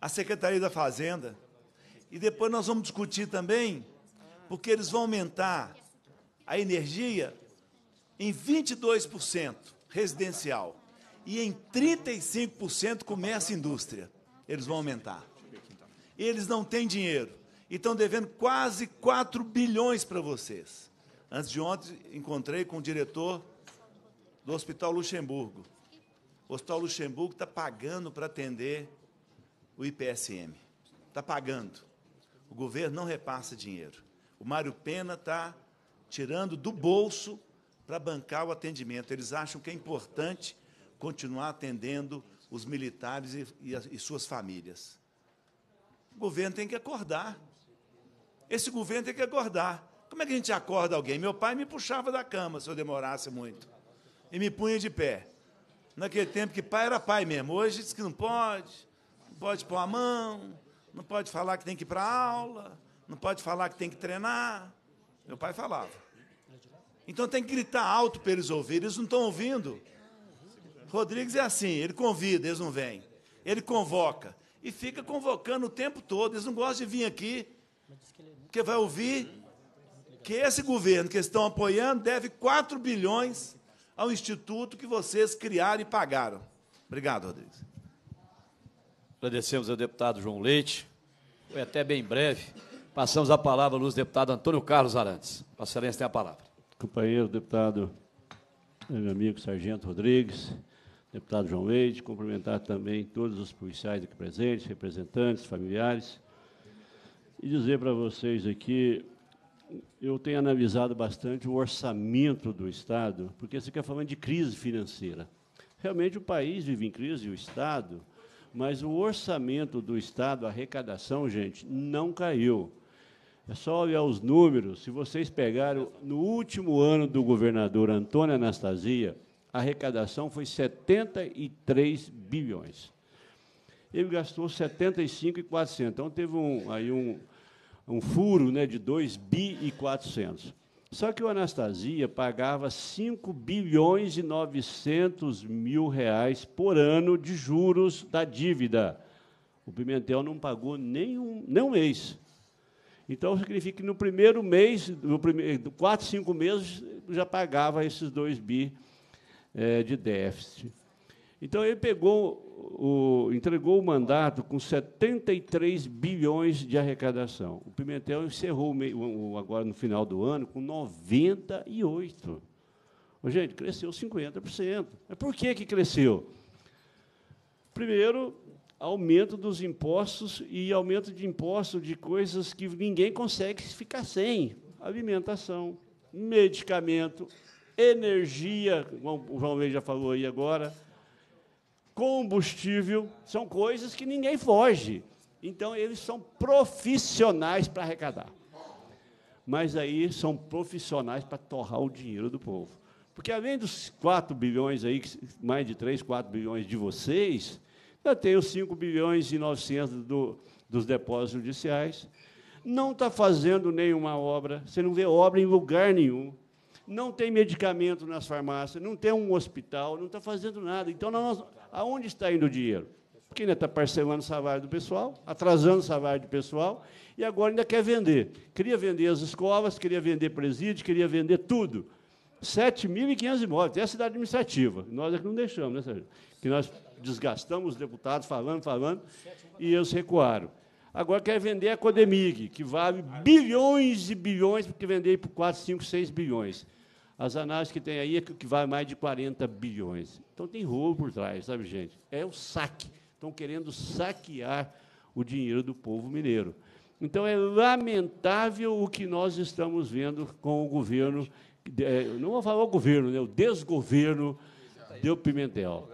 A Secretaria da Fazenda e depois nós vamos discutir também, porque eles vão aumentar a energia em 22% residencial e em 35% comércio e indústria. Eles vão aumentar. Eles não têm dinheiro e estão devendo quase 4 bilhões para vocês. Antes de ontem, encontrei com o diretor do Hospital Luxemburgo. O Hospital Luxemburgo está pagando para atender o IPSM. Está pagando. O governo não repassa dinheiro. O Mário Pena está tirando do bolso para bancar o atendimento. Eles acham que é importante continuar atendendo os militares e, e, as, e suas famílias. O governo tem que acordar. Esse governo tem que acordar. Como é que a gente acorda alguém? Meu pai me puxava da cama se eu demorasse muito. E me punha de pé. Naquele tempo que pai era pai mesmo. Hoje diz que não pode, não pode pôr a mão, não pode falar que tem que ir para aula, não pode falar que tem que treinar. Meu pai falava. Então tem que gritar alto para eles ouvirem, eles não estão ouvindo. Rodrigues é assim, ele convida, eles não vêm. Ele convoca e fica convocando o tempo todo, eles não gostam de vir aqui, porque vai ouvir que esse governo que eles estão apoiando deve 4 bilhões ao instituto que vocês criaram e pagaram. Obrigado, Rodrigues. Agradecemos ao deputado João Leite. Foi até bem breve. Passamos a palavra ao luz deputado Antônio Carlos Arantes. Vossa Excelência tem a palavra. Companheiro deputado, meu amigo Sargento Rodrigues, deputado João Leite, cumprimentar também todos os policiais aqui presentes, representantes, familiares, e dizer para vocês aqui, eu tenho analisado bastante o orçamento do Estado, porque você quer é falando de crise financeira. Realmente o país vive em crise, o Estado, mas o orçamento do Estado, a arrecadação, gente, não caiu. É só olhar os números. Se vocês pegaram, no último ano do governador Antônio Anastasia, a arrecadação foi 73 bilhões. Ele gastou 75,400. Então, teve um, aí um, um furo né, de 2 bi e 400. Só que o Anastasia pagava 5 bilhões e 900 mil reais por ano de juros da dívida. O Pimentel não pagou um nem um mês. Então, significa que no primeiro mês, no primeiro, quatro, cinco meses, já pagava esses dois bi é, de déficit. Então, ele pegou o, entregou o mandato com 73 bilhões de arrecadação. O Pimentel encerrou o o, agora no final do ano com 98. Ô, gente, cresceu 50%. Mas por que, que cresceu? Primeiro, aumento dos impostos e aumento de impostos de coisas que ninguém consegue ficar sem. Alimentação, medicamento, energia, o João Leite já falou aí agora, combustível, são coisas que ninguém foge. Então, eles são profissionais para arrecadar. Mas aí são profissionais para torrar o dinheiro do povo. Porque além dos 4 bilhões aí, mais de 3, 4 bilhões de vocês, já tem os 5 bilhões e 900 do, dos depósitos judiciais. Não está fazendo nenhuma obra, você não vê obra em lugar nenhum. Não tem medicamento nas farmácias, não tem um hospital, não está fazendo nada. Então, nós, Aonde está indo o dinheiro? Porque ainda está parcelando o salário do pessoal, atrasando o salário do pessoal, e agora ainda quer vender. Queria vender as escolas, queria vender presídio, queria vender tudo. 7.500 imóveis, é a cidade administrativa. Nós é que não deixamos, né, Sérgio? Que nós desgastamos os deputados falando, falando, e eles recuaram. Agora quer vender a Codemig, que vale bilhões e bilhões, porque vender por 4, 5, 6 bilhões. As análises que tem aí é que vai mais de 40 bilhões. Então tem roubo por trás, sabe, gente? É o saque. Estão querendo saquear o dinheiro do povo mineiro. Então é lamentável o que nós estamos vendo com o governo, é, não vou falar o governo, né, o desgoverno deu Pimentel.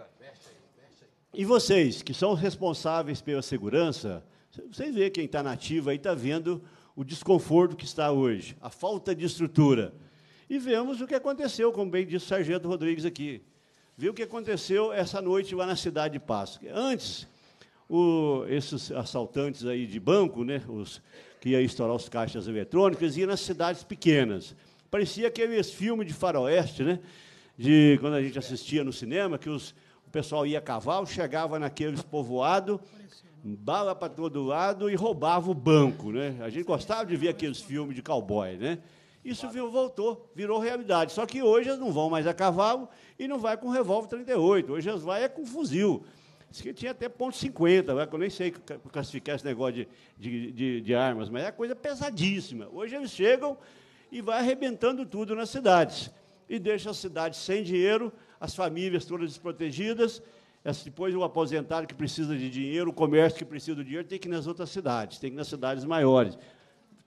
E vocês, que são responsáveis pela segurança, vocês vê quem está nativa aí está vendo o desconforto que está hoje, a falta de estrutura. E vemos o que aconteceu, como bem disse o Sargento Rodrigues aqui. Viu o que aconteceu essa noite lá na cidade de Passo. Antes, o, esses assaltantes aí de banco, né, os que iam estourar os caixas eletrônicos, iam nas cidades pequenas. Parecia aqueles filmes de faroeste, né, de quando a gente assistia no cinema, que os, o pessoal ia a cavalo, chegava naqueles povoados, bala para todo lado e roubava o banco. Né? A gente gostava de ver aqueles filmes de cowboy, né? Isso viu, voltou, virou realidade. Só que hoje eles não vão mais a cavalo e não vai com revólver 38. Hoje eles vão é com fuzil. Diz que tinha até ponto 50, né, eu nem sei classificar esse negócio de, de, de, de armas, mas é coisa pesadíssima. Hoje eles chegam e vai arrebentando tudo nas cidades. E deixa as cidades sem dinheiro, as famílias todas desprotegidas, depois o aposentado que precisa de dinheiro, o comércio que precisa de dinheiro, tem que ir nas outras cidades, tem que ir nas cidades maiores.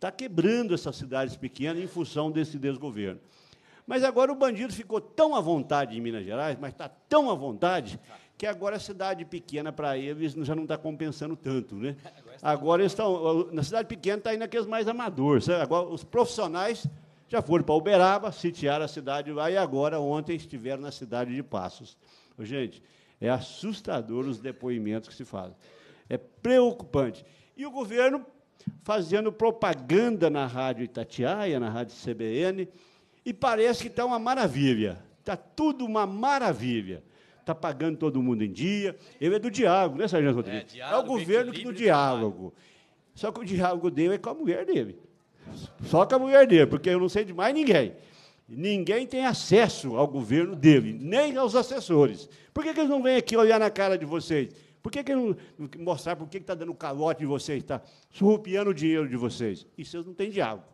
Está quebrando essas cidades pequenas em função desse desgoverno. Mas agora o bandido ficou tão à vontade em Minas Gerais, mas está tão à vontade, que agora a cidade pequena para eles já não está compensando tanto. Né? Agora eles estão. Na cidade pequena está indo aqueles mais amadores. Agora os profissionais já foram para Uberaba, sitiaram a cidade lá e agora ontem estiveram na cidade de Passos. Gente, é assustador os depoimentos que se fazem. É preocupante. E o governo fazendo propaganda na Rádio Itatiaia, na Rádio CBN, e parece que está uma maravilha. Está tudo uma maravilha. Está pagando todo mundo em dia. Ele é do diálogo, né, Sargento Rodrigues? É, diálogo, é o governo que do diálogo. Só que o diálogo dele é com a mulher dele. Só com a mulher dele, porque eu não sei de mais ninguém. Ninguém tem acesso ao governo dele, nem aos assessores. Por que, que eles não vêm aqui olhar na cara de vocês? Por que, que não mostrar por que está dando calote de vocês, está surrupiando o dinheiro de vocês? Isso não tem diálogo.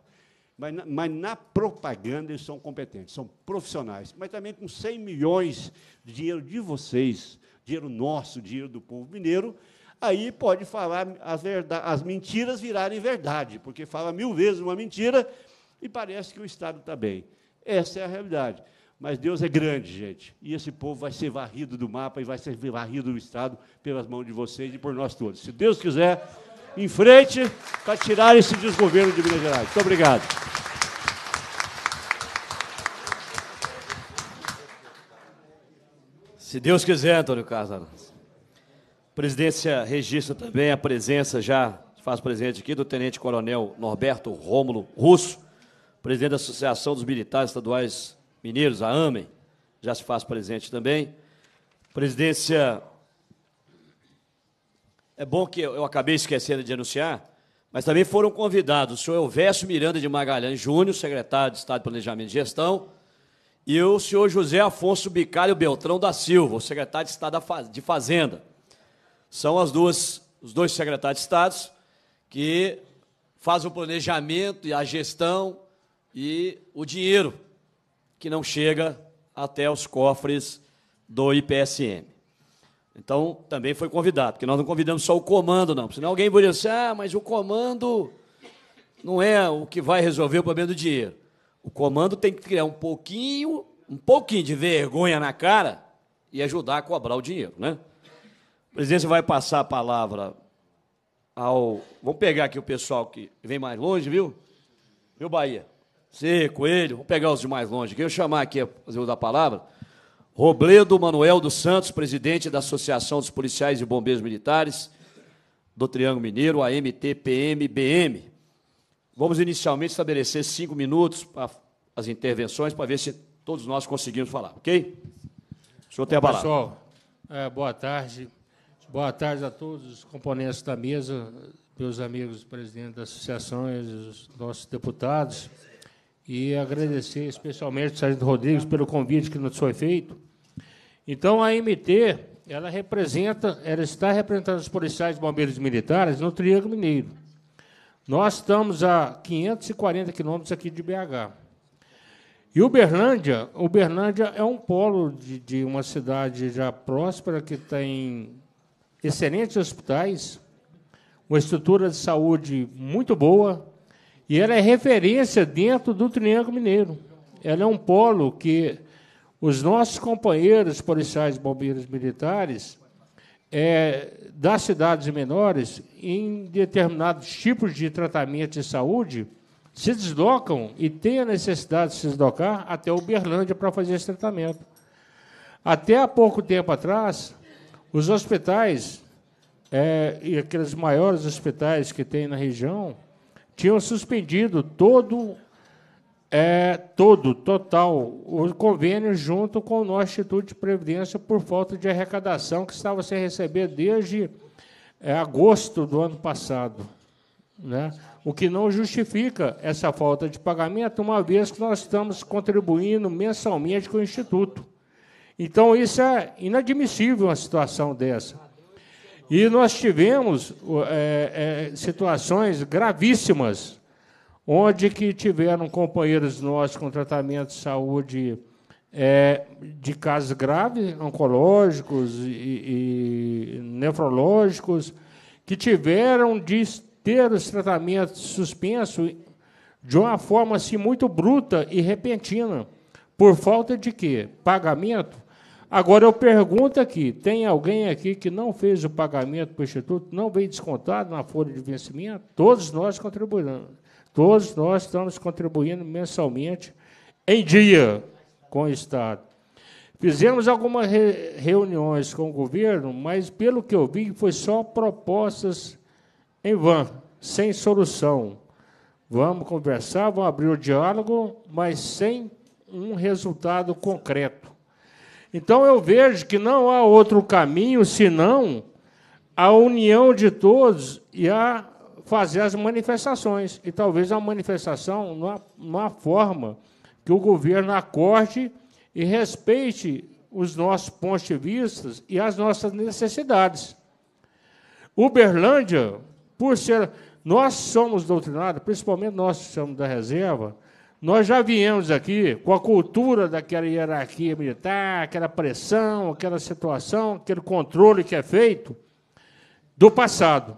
Mas na, mas na, propaganda eles são competentes, são profissionais. Mas também com 100 milhões de dinheiro de vocês, dinheiro nosso, dinheiro do povo mineiro, aí pode falar as, verdade, as mentiras virarem verdade, porque fala mil vezes uma mentira e parece que o Estado está bem. Essa é a realidade. Mas Deus é grande, gente. E esse povo vai ser varrido do mapa e vai ser varrido do Estado pelas mãos de vocês e por nós todos. Se Deus quiser, em frente para tirar esse desgoverno de Minas Gerais. Muito obrigado. Se Deus quiser, Antônio Carlos A presidência registra também a presença, já faz presente aqui, do Tenente Coronel Norberto Rômulo Russo, presidente da Associação dos Militares Estaduais Mineiros, a AMEN, já se faz presente também. Presidência, é bom que eu acabei esquecendo de anunciar, mas também foram convidados o senhor Elvésio Miranda de Magalhães Júnior, secretário de Estado de Planejamento e Gestão, e o senhor José Afonso Bicalho Beltrão da Silva, secretário de Estado de Fazenda. São as duas, os dois secretários de Estado que fazem o planejamento e a gestão e o dinheiro que não chega até os cofres do IPSM. Então, também foi convidado, porque nós não convidamos só o comando, não. Senão alguém poderia dizer, ah, mas o comando não é o que vai resolver o problema do dinheiro. O comando tem que criar um pouquinho, um pouquinho de vergonha na cara e ajudar a cobrar o dinheiro, né? A presidência vai passar a palavra ao. Vamos pegar aqui o pessoal que vem mais longe, viu? Viu, Bahia? Sim, Coelho. Vamos pegar os de mais longe. Queria chamar aqui, fazer uso da palavra. Robledo Manuel dos Santos, presidente da Associação dos Policiais e Bombeiros Militares do Triângulo Mineiro, AMTPM-BM. Vamos inicialmente estabelecer cinco minutos para as intervenções, para ver se todos nós conseguimos falar, ok? O senhor tem a palavra. Pessoal, é, boa tarde. Boa tarde a todos os componentes da mesa, meus amigos presidentes da associação e os nossos deputados e agradecer especialmente ao Sargento Rodrigues pelo convite que nos foi feito. Então, a MT, ela representa, ela está representando os policiais e bombeiros militares no Triângulo Mineiro. Nós estamos a 540 quilômetros aqui de BH. E Uberlândia, Uberlândia é um polo de, de uma cidade já próspera, que tem excelentes hospitais, uma estrutura de saúde muito boa, e ela é referência dentro do Triângulo Mineiro. Ela é um polo que os nossos companheiros policiais bombeiros militares é, das cidades menores, em determinados tipos de tratamento de saúde, se deslocam e têm a necessidade de se deslocar até Uberlândia para fazer esse tratamento. Até há pouco tempo atrás, os hospitais, é, e aqueles maiores hospitais que tem na região, tinham suspendido todo, é, todo, total, o convênio junto com o nosso Instituto de Previdência por falta de arrecadação que estava sem receber desde é, agosto do ano passado. Né? O que não justifica essa falta de pagamento, uma vez que nós estamos contribuindo mensalmente com o Instituto. Então, isso é inadmissível uma situação dessa. E nós tivemos é, é, situações gravíssimas, onde que tiveram companheiros nossos com tratamento de saúde é, de casos graves, oncológicos e, e nefrológicos, que tiveram de ter os tratamentos suspensos de uma forma assim, muito bruta e repentina. Por falta de quê? Pagamento? Agora eu pergunto aqui: tem alguém aqui que não fez o pagamento para o Instituto, não veio descontado na folha de vencimento? Todos nós contribuímos. Todos nós estamos contribuindo mensalmente em dia com o Estado. Fizemos algumas re reuniões com o governo, mas pelo que eu vi, foi só propostas em vão, sem solução. Vamos conversar, vamos abrir o diálogo, mas sem um resultado concreto. Então eu vejo que não há outro caminho senão a união de todos e a fazer as manifestações. E talvez a manifestação numa, forma que o governo acorde e respeite os nossos pontos de vista e as nossas necessidades. Uberlândia, por ser. Nós somos doutrinados, principalmente nós que somos da reserva, nós já viemos aqui com a cultura daquela hierarquia militar, aquela pressão, aquela situação, aquele controle que é feito do passado.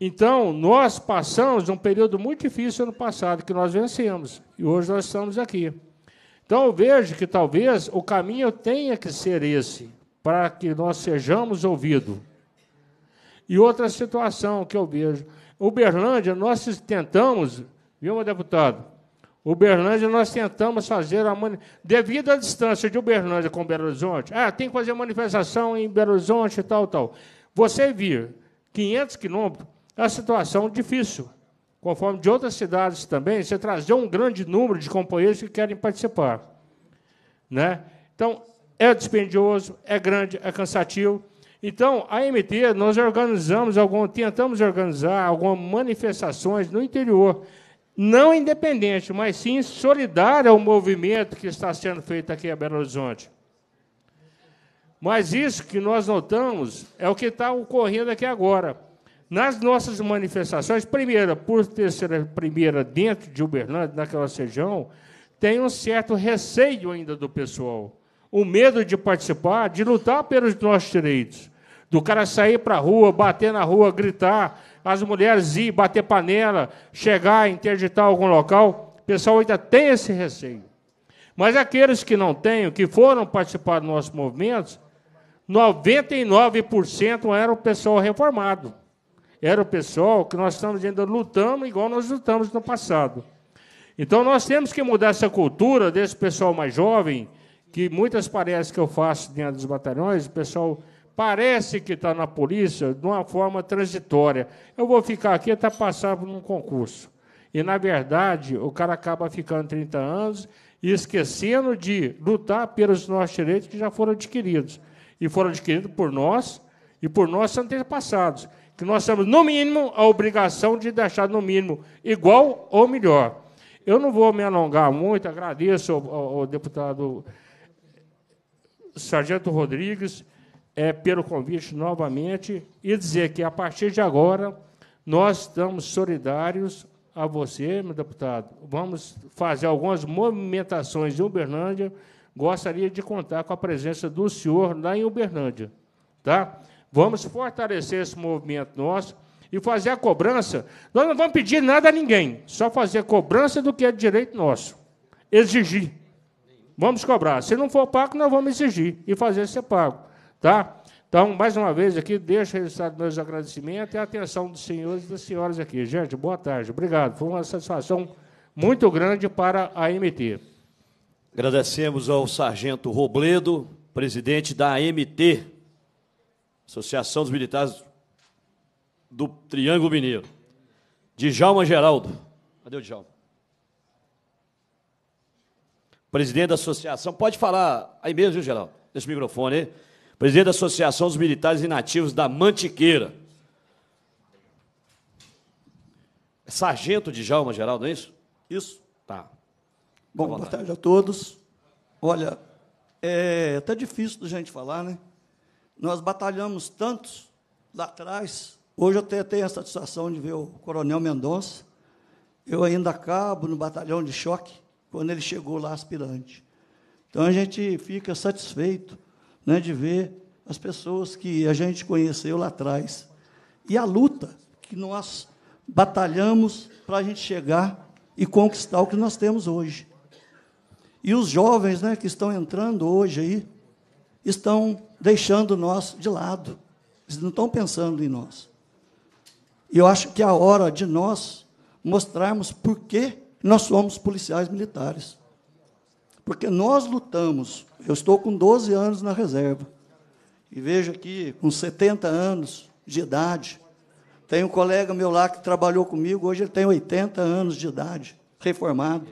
Então, nós passamos um período muito difícil no passado, que nós vencemos, e hoje nós estamos aqui. Então, eu vejo que talvez o caminho tenha que ser esse, para que nós sejamos ouvidos. E outra situação que eu vejo: Uberlândia, nós tentamos, viu, meu deputado? Uberlândia, nós tentamos fazer a devido à distância de Uberlândia com Belo Horizonte. Ah, tem que fazer manifestação em Belo Horizonte e tal, tal. Você vir 500 quilômetros é uma situação difícil. Conforme de outras cidades também, você trazer um grande número de companheiros que querem participar. Né? Então, é dispendioso, é grande, é cansativo. Então, a MT, nós organizamos, algum, tentamos organizar algumas manifestações no interior não independente, mas sim solidária ao movimento que está sendo feito aqui em Belo Horizonte. Mas isso que nós notamos é o que está ocorrendo aqui agora. Nas nossas manifestações, primeira, por terceira primeira, dentro de Uberlândia, naquela região, tem um certo receio ainda do pessoal. O medo de participar, de lutar pelos nossos direitos. Do cara sair para a rua, bater na rua, gritar, as mulheres ir bater panela, chegar, interditar algum local. O pessoal ainda tem esse receio. Mas aqueles que não têm, que foram participar do nosso movimento, 99% era o pessoal reformado. Era o pessoal que nós estamos ainda lutando igual nós lutamos no passado. Então nós temos que mudar essa cultura desse pessoal mais jovem, que muitas parece que eu faço dentro dos batalhões, o pessoal parece que está na polícia de uma forma transitória. Eu vou ficar aqui até passar por um concurso. E, na verdade, o cara acaba ficando 30 anos e esquecendo de lutar pelos nossos direitos que já foram adquiridos. E foram adquiridos por nós e por nossos antepassados. Que nós temos, no mínimo, a obrigação de deixar, no mínimo, igual ou melhor. Eu não vou me alongar muito, agradeço ao, ao, ao deputado Sargento Rodrigues é, pelo convite novamente e dizer que, a partir de agora, nós estamos solidários a você, meu deputado. Vamos fazer algumas movimentações em Uberlândia. Gostaria de contar com a presença do senhor lá em Uberlândia. Tá? Vamos fortalecer esse movimento nosso e fazer a cobrança. Nós não vamos pedir nada a ninguém, só fazer cobrança do que é direito nosso. Exigir. Vamos cobrar. Se não for pago, nós vamos exigir e fazer ser pago. Tá? Então, mais uma vez aqui, deixo registrado meus agradecimentos e a atenção dos senhores e das senhoras aqui. Gente, boa tarde. Obrigado. Foi uma satisfação muito grande para a MT. Agradecemos ao Sargento Robledo, presidente da AMT, Associação dos Militares do Triângulo Mineiro. Djalma Geraldo. Cadê o Djalma? Presidente da associação. Pode falar aí mesmo, viu, Geraldo? Nesse microfone aí presidente da Associação dos Militares Inativos da Mantiqueira. É sargento de Jalma Geraldo, não é isso? Isso. Tá. Bom, boa tarde a todos. Olha, é, é até difícil da gente falar, né? Nós batalhamos tantos lá atrás. Hoje eu tenho a satisfação de ver o Coronel Mendonça. Eu ainda acabo no batalhão de choque, quando ele chegou lá aspirante. Então a gente fica satisfeito né, de ver as pessoas que a gente conheceu lá atrás e a luta que nós batalhamos para a gente chegar e conquistar o que nós temos hoje. E os jovens né, que estão entrando hoje aí estão deixando nós de lado, eles não estão pensando em nós. E eu acho que é a hora de nós mostrarmos por que nós somos policiais militares. Porque nós lutamos. Eu estou com 12 anos na reserva. E vejo aqui, com 70 anos de idade. Tem um colega meu lá que trabalhou comigo, hoje ele tem 80 anos de idade, reformado.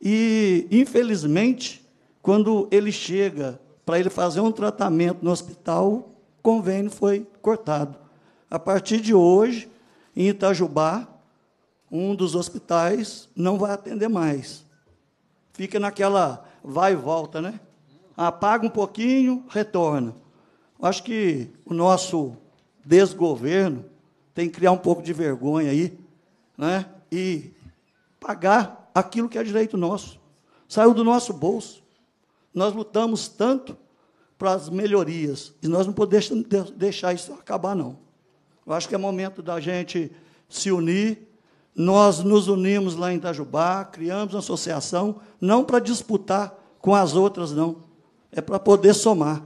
E, infelizmente, quando ele chega para ele fazer um tratamento no hospital, o convênio foi cortado. A partir de hoje, em Itajubá, um dos hospitais não vai atender mais fica naquela vai e volta, né? Apaga um pouquinho, retorna. Acho que o nosso desgoverno tem que criar um pouco de vergonha aí, né? E pagar aquilo que é direito nosso. Saiu do nosso bolso. Nós lutamos tanto para as melhorias e nós não podemos deixar isso acabar não. Eu acho que é momento da gente se unir nós nos unimos lá em Itajubá, criamos uma associação, não para disputar com as outras, não. É para poder somar.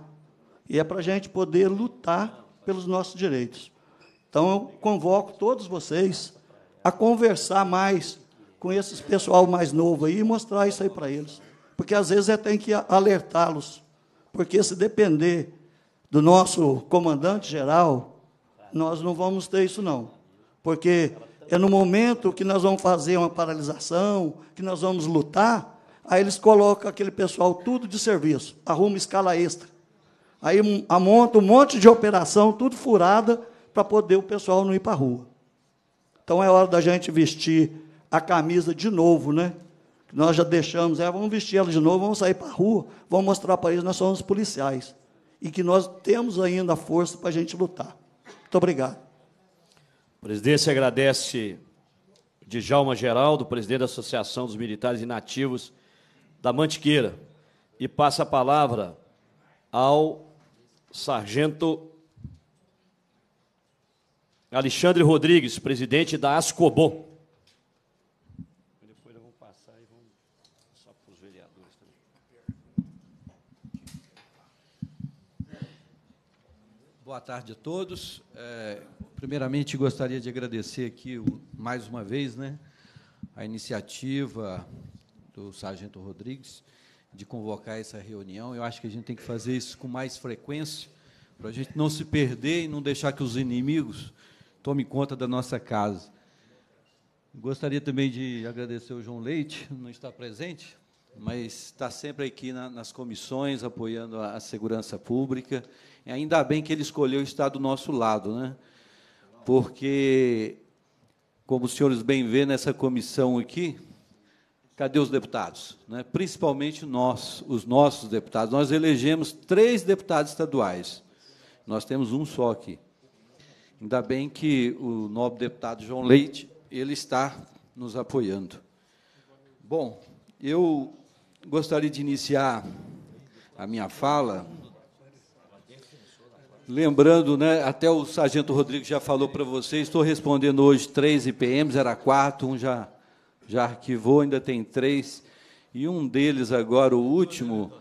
E é para a gente poder lutar pelos nossos direitos. Então, eu convoco todos vocês a conversar mais com esse pessoal mais novo aí e mostrar isso aí para eles. Porque, às vezes, é tem que alertá-los. Porque, se depender do nosso comandante-geral, nós não vamos ter isso, não. Porque é no momento que nós vamos fazer uma paralisação, que nós vamos lutar, aí eles colocam aquele pessoal tudo de serviço, arruma escala extra. Aí amonta um monte de operação, tudo furada, para poder o pessoal não ir para a rua. Então é hora da gente vestir a camisa de novo, né? Nós já deixamos, é, vamos vestir ela de novo, vamos sair para a rua, vamos mostrar para eles que nós somos policiais e que nós temos ainda a força para a gente lutar. Muito obrigado. A presidência agradece Djalma Geraldo, presidente da Associação dos Militares Inativos da Mantiqueira, e passa a palavra ao sargento Alexandre Rodrigues, presidente da Ascobom. Boa tarde a todos. É... Primeiramente, gostaria de agradecer aqui, mais uma vez, né, a iniciativa do Sargento Rodrigues de convocar essa reunião. Eu acho que a gente tem que fazer isso com mais frequência, para a gente não se perder e não deixar que os inimigos tomem conta da nossa casa. Gostaria também de agradecer o João Leite, não está presente, mas está sempre aqui na, nas comissões, apoiando a, a segurança pública. E ainda bem que ele escolheu estar do nosso lado, né? porque, como os senhores bem vê nessa comissão aqui, cadê os deputados? Né? Principalmente nós, os nossos deputados. Nós elegemos três deputados estaduais. Nós temos um só aqui. Ainda bem que o nobre deputado João Leite, ele está nos apoiando. Bom, eu gostaria de iniciar a minha fala Lembrando, né, até o Sargento Rodrigues já falou para vocês, estou respondendo hoje três IPMs, era quatro, um já, já arquivou, ainda tem três, e um deles agora, o último,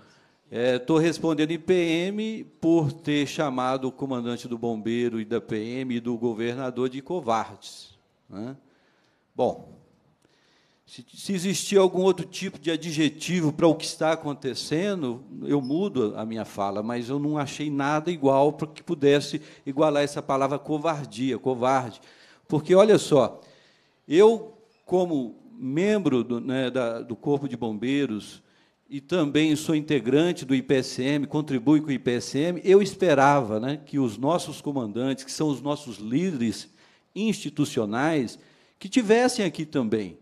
estou é, respondendo IPM por ter chamado o comandante do bombeiro e da PM e do governador de covardes. Né? Bom, se, se existir algum outro tipo de adjetivo para o que está acontecendo, eu mudo a minha fala, mas eu não achei nada igual para que pudesse igualar essa palavra covardia, covarde. Porque, olha só, eu, como membro do, né, da, do Corpo de Bombeiros e também sou integrante do IPSM, contribuo com o IPSM, eu esperava né, que os nossos comandantes, que são os nossos líderes institucionais, que tivessem aqui também.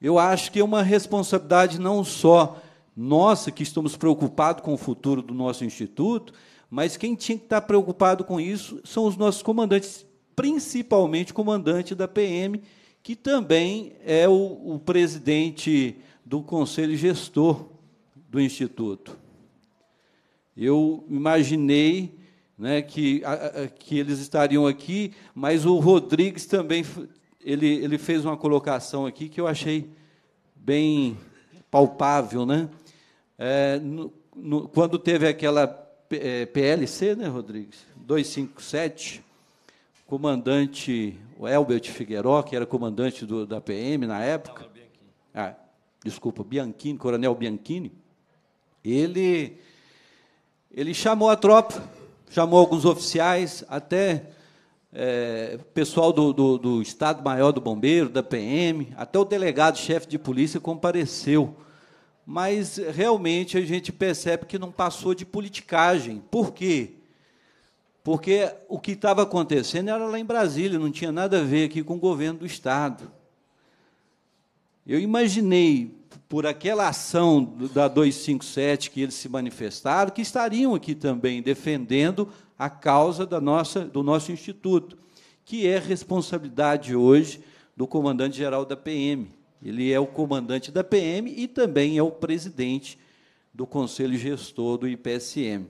Eu acho que é uma responsabilidade não só nossa, que estamos preocupados com o futuro do nosso instituto, mas quem tinha que estar preocupado com isso são os nossos comandantes, principalmente o comandante da PM, que também é o, o presidente do conselho gestor do instituto. Eu imaginei né, que, a, a, que eles estariam aqui, mas o Rodrigues também ele, ele fez uma colocação aqui que eu achei bem palpável, né? É, no, no, quando teve aquela PLC, é, né, Rodrigues? 257, comandante o Elbert Figueiró, que era comandante do, da PM na época. Ah, desculpa, Bianchini, coronel Bianchini. Ele, ele chamou a tropa, chamou alguns oficiais, até é, pessoal do, do, do Estado Maior do Bombeiro, da PM, até o delegado-chefe de polícia compareceu. Mas realmente a gente percebe que não passou de politicagem. Por quê? Porque o que estava acontecendo era lá em Brasília, não tinha nada a ver aqui com o governo do Estado. Eu imaginei, por aquela ação da 257 que eles se manifestaram, que estariam aqui também defendendo a causa da nossa, do nosso instituto, que é responsabilidade hoje do comandante-geral da PM. Ele é o comandante da PM e também é o presidente do conselho gestor do IPSM.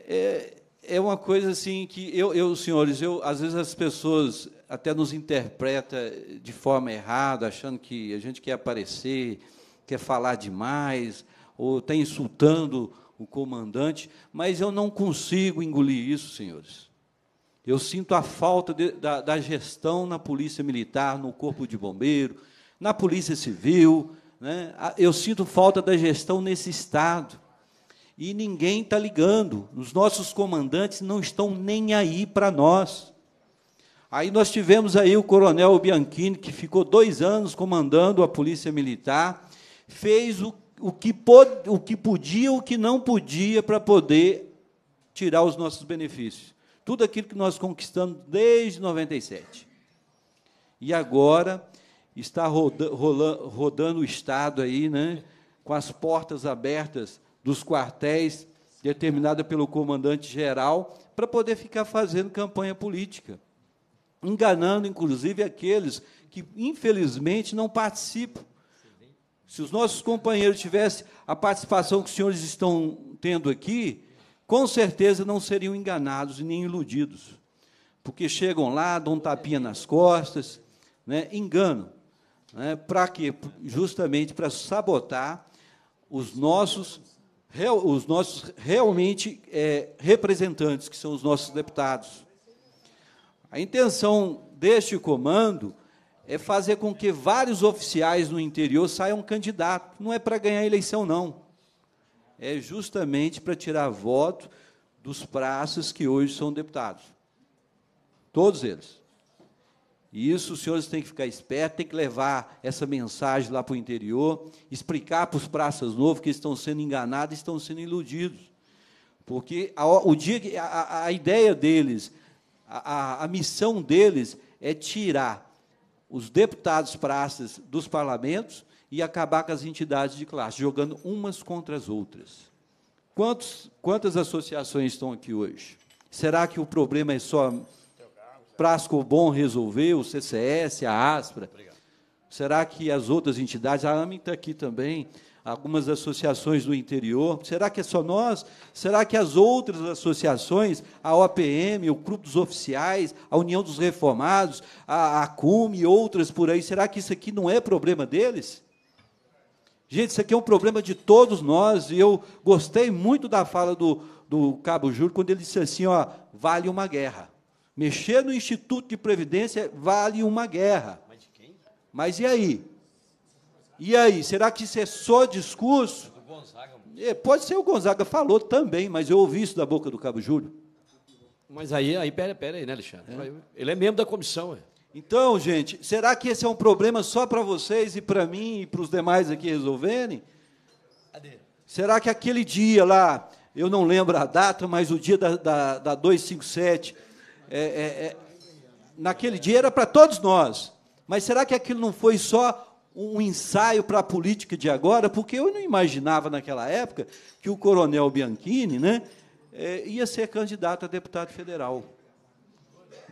É, é uma coisa assim que eu, eu senhores, eu às vezes as pessoas até nos interpreta de forma errada, achando que a gente quer aparecer, quer falar demais, ou está insultando o comandante, mas eu não consigo engolir isso, senhores. Eu sinto a falta de, da, da, gestão na Polícia Militar, no Corpo de Bombeiro, na Polícia Civil. Né? Eu sinto falta da gestão nesse Estado. E ninguém está ligando. Os nossos comandantes não estão nem aí para nós. Aí nós tivemos aí o coronel Bianchini, que ficou dois anos comandando a Polícia Militar, fez o o que, pod, o que podia, o que não podia, para poder tirar os nossos benefícios. Tudo aquilo que nós conquistamos desde 97. E agora está roda, rola, rodando o Estado aí, né, com as portas abertas dos quartéis, determinada pelo comandante-geral, para poder ficar fazendo campanha política. Enganando, inclusive, aqueles que, infelizmente, não participam se os nossos companheiros tivessem a participação que os senhores estão tendo aqui, com certeza não seriam enganados e nem iludidos. Porque chegam lá, dão um tapinha nas costas, né, enganam. Né, para quê? Justamente para sabotar os nossos, os nossos realmente é, representantes, que são os nossos deputados. A intenção deste comando é fazer com que vários oficiais no interior saiam candidatos. Não é para ganhar eleição, não. É justamente para tirar voto dos praças que hoje são deputados. Todos eles. E isso os senhores têm que ficar espertos, têm que levar essa mensagem lá para o interior, explicar para os praças novos que estão sendo enganados, estão sendo iludidos. Porque a, o dia, a, a ideia deles, a, a missão deles é tirar os deputados praças dos parlamentos e acabar com as entidades de classe, jogando umas contra as outras. Quantos, quantas associações estão aqui hoje? Será que o problema é só Prasco Bom resolver, o CCS, a Aspra? Será que as outras entidades, a AME está aqui também, algumas associações do interior. Será que é só nós? Será que as outras associações, a OPM, o Clube dos Oficiais, a União dos Reformados, a, a CUM e outras por aí, será que isso aqui não é problema deles? Gente, isso aqui é um problema de todos nós, e eu gostei muito da fala do, do Cabo Júlio, quando ele disse assim, ó, vale uma guerra. Mexer no Instituto de Previdência vale uma guerra. Mas e aí? E aí, será que isso é só discurso? É, pode ser o Gonzaga falou também, mas eu ouvi isso da boca do Cabo Júlio. Mas aí, aí pera, pera aí, né, Alexandre? É. Ele é membro da comissão. É. Então, gente, será que esse é um problema só para vocês e para mim e para os demais aqui resolverem? Cadê? Será que aquele dia lá, eu não lembro a data, mas o dia da, da, da 257, é, é, é, naquele dia era para todos nós, mas será que aquilo não foi só um ensaio para a política de agora, porque eu não imaginava naquela época que o coronel Bianchini né, eh, ia ser candidato a deputado federal.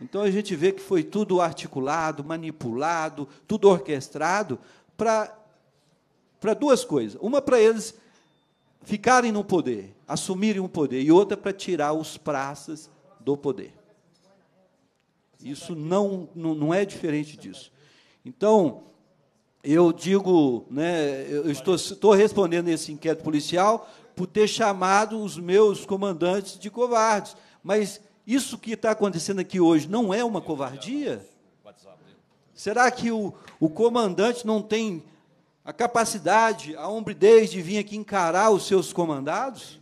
Então a gente vê que foi tudo articulado, manipulado, tudo orquestrado para duas coisas. Uma para eles ficarem no poder, assumirem o poder, e outra para tirar os praças do poder. Isso não, não, não é diferente disso. Então, eu digo, né, eu estou, estou respondendo esse inquérito policial por ter chamado os meus comandantes de covardes. Mas isso que está acontecendo aqui hoje não é uma covardia? Será que o, o comandante não tem a capacidade, a hombridez de vir aqui encarar os seus comandados?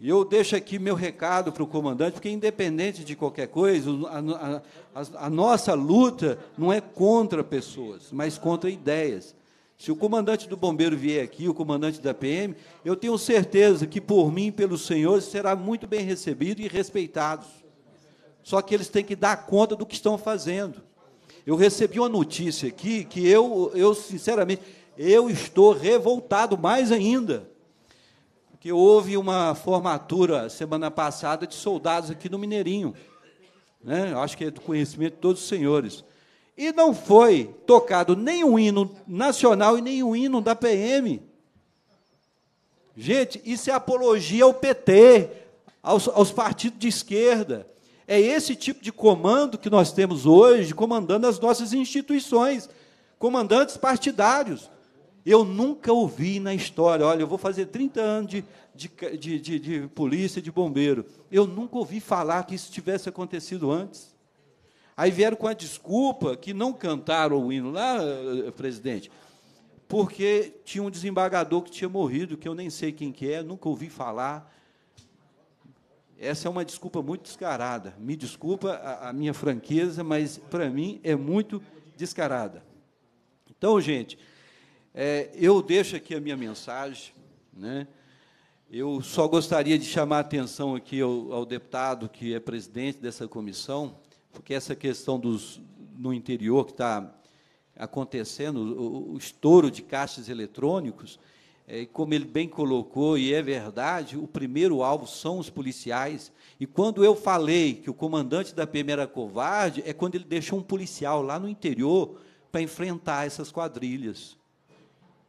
E eu deixo aqui meu recado para o comandante, porque, independente de qualquer coisa, a, a, a, nossa luta não é contra pessoas, mas contra ideias. Se o comandante do bombeiro vier aqui, o comandante da PM, eu tenho certeza que, por mim e pelos senhores, será muito bem recebido e respeitado. Só que eles têm que dar conta do que estão fazendo. Eu recebi uma notícia aqui que eu, eu sinceramente, eu estou revoltado mais ainda que houve uma formatura semana passada de soldados aqui no Mineirinho. Né? Acho que é do conhecimento de todos os senhores. E não foi tocado nem hino nacional e nem hino da PM. Gente, isso é apologia ao PT, aos, aos partidos de esquerda. É esse tipo de comando que nós temos hoje, comandando as nossas instituições, comandantes partidários eu nunca ouvi na história. Olha, eu vou fazer 30 anos de, de, de, de, polícia, de bombeiro. Eu nunca ouvi falar que isso tivesse acontecido antes. Aí vieram com a desculpa que não cantaram o hino lá, eh, presidente, porque tinha um desembargador que tinha morrido, que eu nem sei quem que é, nunca ouvi falar. Essa é uma desculpa muito descarada. Me desculpa a, a minha franqueza, mas para mim é muito descarada. Então, gente, é, eu deixo aqui a minha mensagem, né? Eu só gostaria de chamar a atenção aqui ao, ao, deputado que é presidente dessa comissão, porque essa questão dos, no interior que está acontecendo, o, o, estouro de caixas eletrônicos, é, como ele bem colocou, e é verdade, o primeiro alvo são os policiais. E quando eu falei que o comandante da PM era covarde, é quando ele deixou um policial lá no interior para enfrentar essas quadrilhas.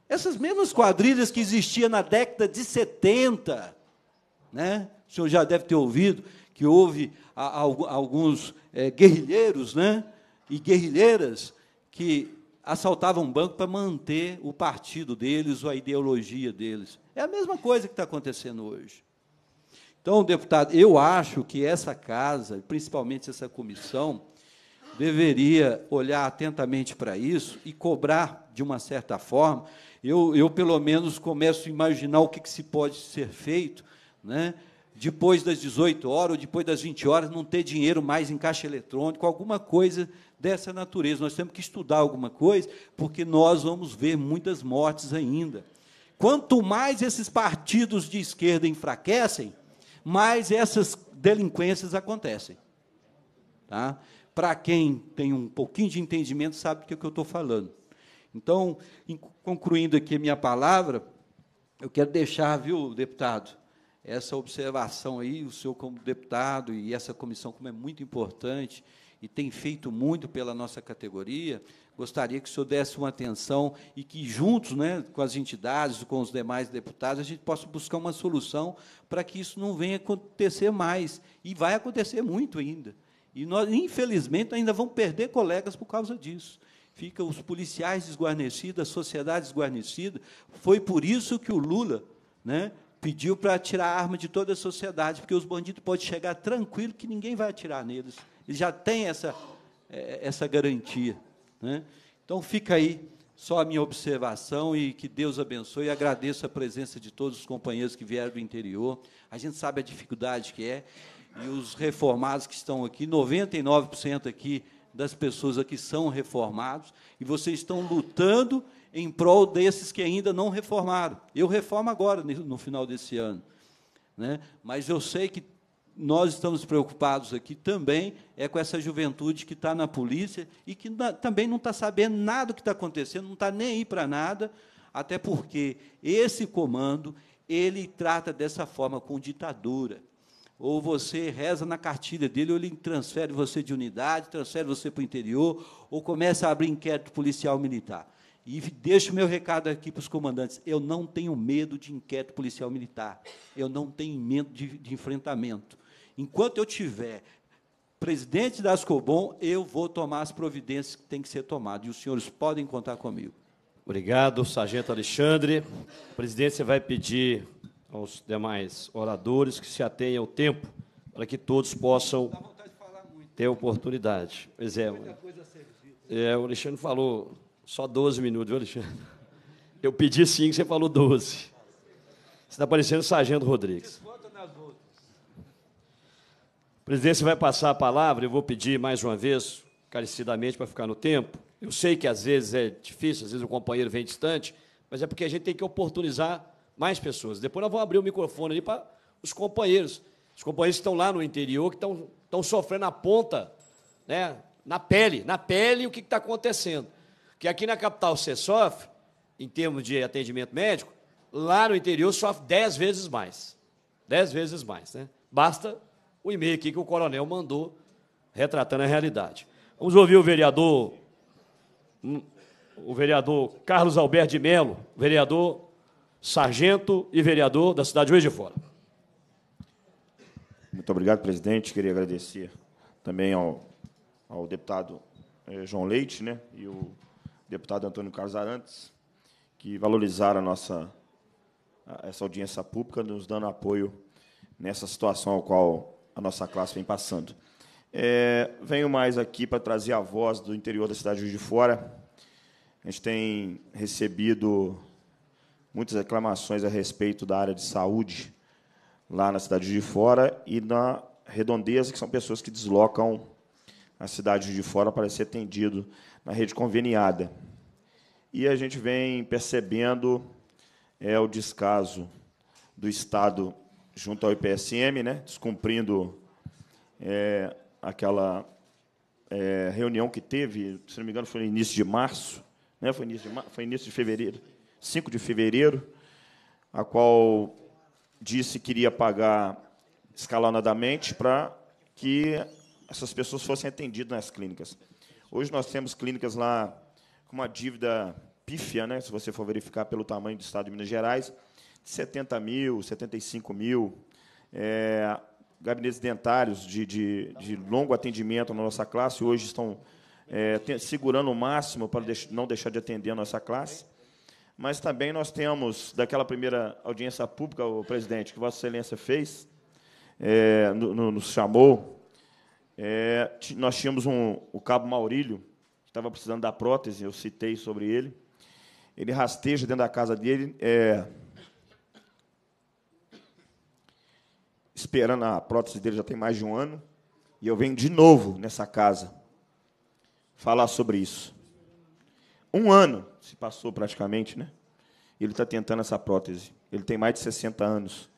Essas mesmas quadrilhas que existiam na década de 70, né? o senhor já deve ter ouvido que houve alguns é, guerrilheiros né? e guerrilheiras que assaltavam banco para manter o partido deles ou a ideologia deles. É a mesma coisa que está acontecendo hoje. Então, deputado, eu acho que essa casa, principalmente essa comissão, deveria olhar atentamente para isso e cobrar, de uma certa forma, eu, eu pelo menos começo a imaginar o que, que se pode ser feito, né? depois das 18 horas ou depois das 20 horas, não ter dinheiro mais em caixa eletrônico, alguma coisa dessa natureza. Nós temos que estudar alguma coisa, porque nós vamos ver muitas mortes ainda. Quanto mais esses partidos de esquerda enfraquecem, mais essas delinquências acontecem. Tá? Para quem tem um pouquinho de entendimento, sabe do que, é que eu estou falando. Então, concluindo aqui minha palavra, eu quero deixar, viu, deputado, essa observação aí, o senhor como deputado e essa comissão como é muito importante e tem feito muito pela nossa categoria, gostaria que o senhor desse uma atenção e que juntos, né, com as entidades, com os demais deputados, a gente possa buscar uma solução para que isso não venha acontecer mais. E vai acontecer muito ainda. E nós, infelizmente, ainda vamos perder colegas por causa disso fica os policiais desguarnecidos, a sociedade desguarnecida. Foi por isso que o Lula né, pediu para tirar a arma de toda a sociedade, porque os bandidos podem chegar tranquilo que ninguém vai atirar neles. Ele já tem essa, é, essa garantia. Né? Então, fica aí só a minha observação e que Deus abençoe. Agradeço a presença de todos os companheiros que vieram do interior. A gente sabe a dificuldade que é. E os reformados que estão aqui, 99% aqui das pessoas que são reformados e vocês estão lutando em prol desses que ainda não reformaram. Eu reformo agora, no final desse ano. Né? Mas eu sei que nós estamos preocupados aqui também é com essa juventude que está na polícia e que na, também não está sabendo nada do que está acontecendo, não está nem aí para nada, até porque esse comando ele trata dessa forma com ditadura ou você reza na cartilha dele, ou ele transfere você de unidade, transfere você para o interior, ou começa a abrir inquérito policial militar. E deixo o meu recado aqui para os comandantes: eu não tenho medo de inquérito policial militar, eu não tenho medo de, de enfrentamento. Enquanto eu tiver presidente da Ascobom, eu vou tomar as providências que têm que ser tomadas, e os senhores podem contar comigo. Obrigado, Sargento Alexandre. A presidência vai pedir aos demais oradores que se atenham ao tempo, para que todos possam ter oportunidade. Pois é, é, o Alexandre falou só 12 minutos, viu, Alexandre? Eu pedi sim, você falou 12. Você está parecendo Sargento Rodrigues. O presidência vai passar a palavra, eu vou pedir mais uma vez, carecidamente, para ficar no tempo. Eu sei que às vezes é difícil, às vezes o companheiro vem distante, mas é porque a gente tem que oportunizar mais pessoas. Depois nós vamos abrir o microfone ali para os companheiros. Os companheiros que estão lá no interior, que estão, estão sofrendo a ponta, né? na pele, na pele o que está acontecendo. Que aqui na capital você sofre, em termos de atendimento médico, lá no interior sofre dez vezes mais. Dez vezes mais, né? Basta o e-mail aqui que o coronel mandou, retratando a realidade. Vamos ouvir o vereador, hum, o vereador Carlos Alberto de Melo, vereador sargento e vereador da cidade de Juiz de Fora. Muito obrigado, presidente. Queria agradecer também ao, ao deputado eh, João Leite né, e o deputado Antônio Carlos Arantes, que valorizaram a nossa, essa audiência pública, nos dando apoio nessa situação ao qual a nossa classe vem passando. É, venho mais aqui para trazer a voz do interior da cidade de Juiz de Fora. A gente tem recebido muitas reclamações a respeito da área de saúde lá na cidade de Fora e na Redondeza, que são pessoas que deslocam a cidade de Fora para ser atendido na rede conveniada. E a gente vem percebendo é o descaso do Estado junto ao IPSM, né, descumprindo é, aquela é, reunião que teve, se não me engano, foi no início de março, né, foi, início de, foi início de fevereiro, 5 de fevereiro, a qual disse que iria pagar escalonadamente para que essas pessoas fossem atendidas nas clínicas. Hoje nós temos clínicas lá com uma dívida pífia, né, se você for verificar pelo tamanho do Estado de Minas Gerais, de 70 mil, 75 mil, é, gabinetes dentários de, de, de, longo atendimento na nossa classe, hoje estão é, segurando o máximo para deix, não deixar de atender a nossa classe mas também nós temos, daquela primeira audiência pública, o presidente, que Vossa Excelência fez, é, no, nos chamou, é, nós tínhamos um, o cabo Maurílio, que estava precisando da prótese, eu citei sobre ele. Ele rasteja dentro da casa dele, é, esperando a prótese dele já tem mais de um ano, e eu venho de novo nessa casa falar sobre isso. Um ano se passou praticamente, né? Ele está tentando essa prótese. Ele tem mais de 60 anos.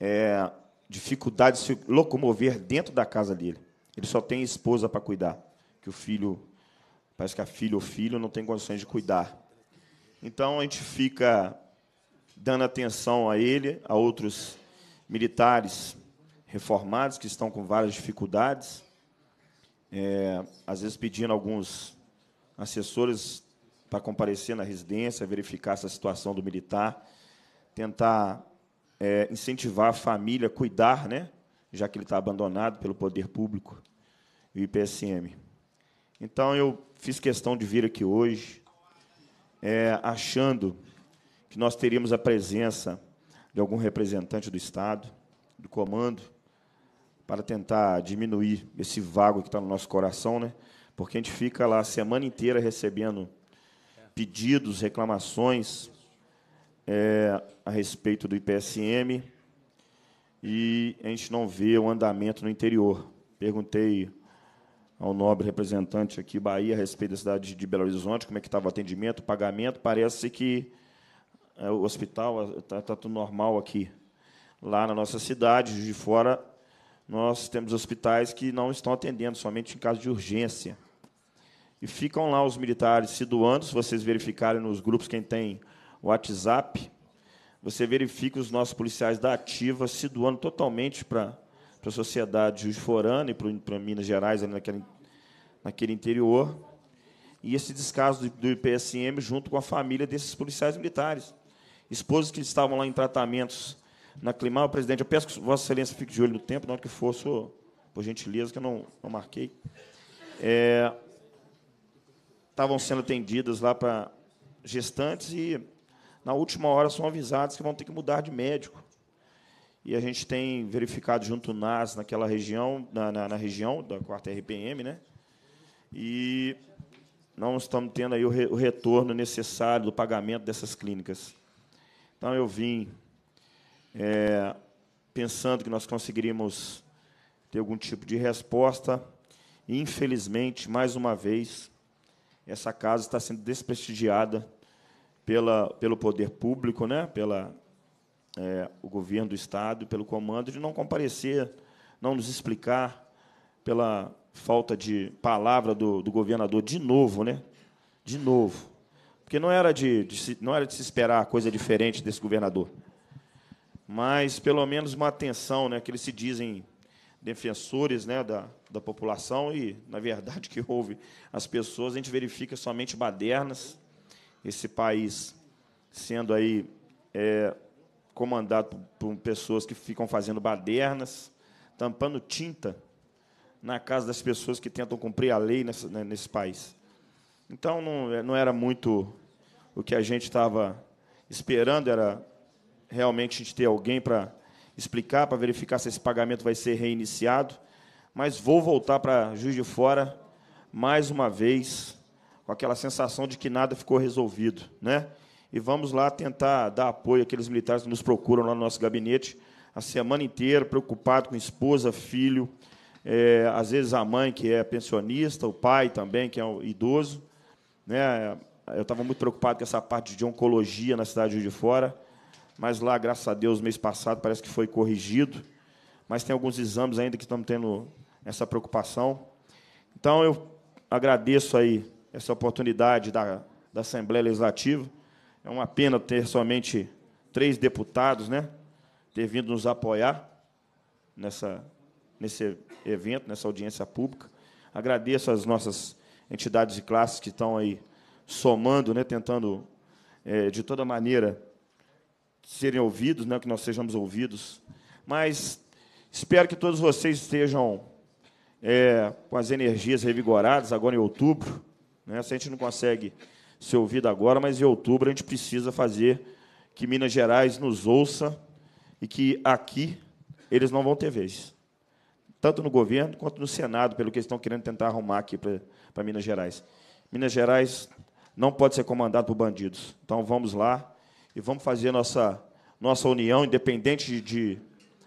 É, dificuldade de se locomover dentro da casa dele. Ele só tem esposa para cuidar, que o filho parece que a filha ou filho não tem condições de cuidar. Então a gente fica dando atenção a ele, a outros militares reformados que estão com várias dificuldades, é, às vezes pedindo alguns assessores para tá comparecer na residência, verificar essa situação do militar, tentar é, incentivar a família a cuidar, né? já que ele está abandonado pelo poder público e o IPSM. Então, eu fiz questão de vir aqui hoje, é, achando que nós teríamos a presença de algum representante do Estado, do comando, para tentar diminuir esse vago que está no nosso coração, né? porque a gente fica lá a semana inteira recebendo pedidos, reclamações é, a respeito do IPSM e a gente não vê o andamento no interior. Perguntei ao nobre representante aqui, Bahia, a respeito da cidade de Belo Horizonte, como é que estava o atendimento, o pagamento. Parece que é, o hospital está tá tudo normal aqui. Lá na nossa cidade, de fora, nós temos hospitais que não estão atendendo, somente em caso de urgência. E ficam lá os militares se doando. Se vocês verificarem nos grupos, quem tem WhatsApp, você verifica os nossos policiais da Ativa se doando totalmente para a sociedade juiz-forana e para Minas Gerais, ali naquele, naquele interior. E esse descaso do, do IPSM junto com a família desses policiais militares. Esposas que estavam lá em tratamentos na Climal. Presidente, eu peço que Vossa Excelência fique de olho no tempo, na hora que for, por gentileza, que eu não, não marquei. É, estavam sendo atendidas lá para gestantes e, na última hora, são avisados que vão ter que mudar de médico. E a gente tem verificado junto nas naquela região, na, na, na região da quarta RPM, né? E não estamos tendo aí o, re, o retorno necessário do pagamento dessas clínicas. Então eu vim é, pensando que nós conseguiríamos ter algum tipo de resposta. E, infelizmente, mais uma vez, essa casa está sendo desprestigiada pela, pelo poder público, né? pela é, o governo do estado, pelo comando de não comparecer, não nos explicar pela falta de palavra do, do governador de novo, né? De novo, porque não era de, de se, não era de se esperar coisa diferente desse governador, mas pelo menos uma atenção, né? Que eles se dizem defensores, né? Da da população e, na verdade, que houve as pessoas, a gente verifica somente badernas. Esse país sendo aí é, comandado por, por pessoas que ficam fazendo badernas, tampando tinta na casa das pessoas que tentam cumprir a lei nessa, né, nesse país. Então, não, é, não era muito o que a gente estava esperando, era realmente a gente ter alguém para explicar, para verificar se esse pagamento vai ser reiniciado mas vou voltar para Juiz de Fora mais uma vez, com aquela sensação de que nada ficou resolvido, né? E vamos lá tentar dar apoio àqueles militares que nos procuram lá no nosso gabinete a semana inteira, preocupado com esposa, filho, é, às vezes a mãe que é pensionista, o pai também que é um idoso, né? Eu estava muito preocupado com essa parte de oncologia na cidade de Juiz de Fora, mas lá, graças a Deus, mês passado parece que foi corrigido, mas tem alguns exames ainda que estamos tendo essa preocupação. Então, eu agradeço aí essa oportunidade da, da Assembleia Legislativa. É uma pena ter somente três deputados, né? Ter vindo nos apoiar nessa, nesse evento, nessa audiência pública. Agradeço às nossas entidades e classes que estão aí somando, né? Tentando, é, de toda maneira, serem ouvidos, né? Que nós sejamos ouvidos. Mas espero que todos vocês estejam é, com as energias revigoradas agora em outubro. Né? Se a gente não consegue ser ouvido agora, mas em outubro a gente precisa fazer que Minas Gerais nos ouça e que aqui eles não vão ter vez. Tanto no governo quanto no Senado, pelo que eles estão querendo tentar arrumar aqui para Minas Gerais. Minas Gerais não pode ser comandado por bandidos. Então vamos lá e vamos fazer nossa, nossa união, independente de, de,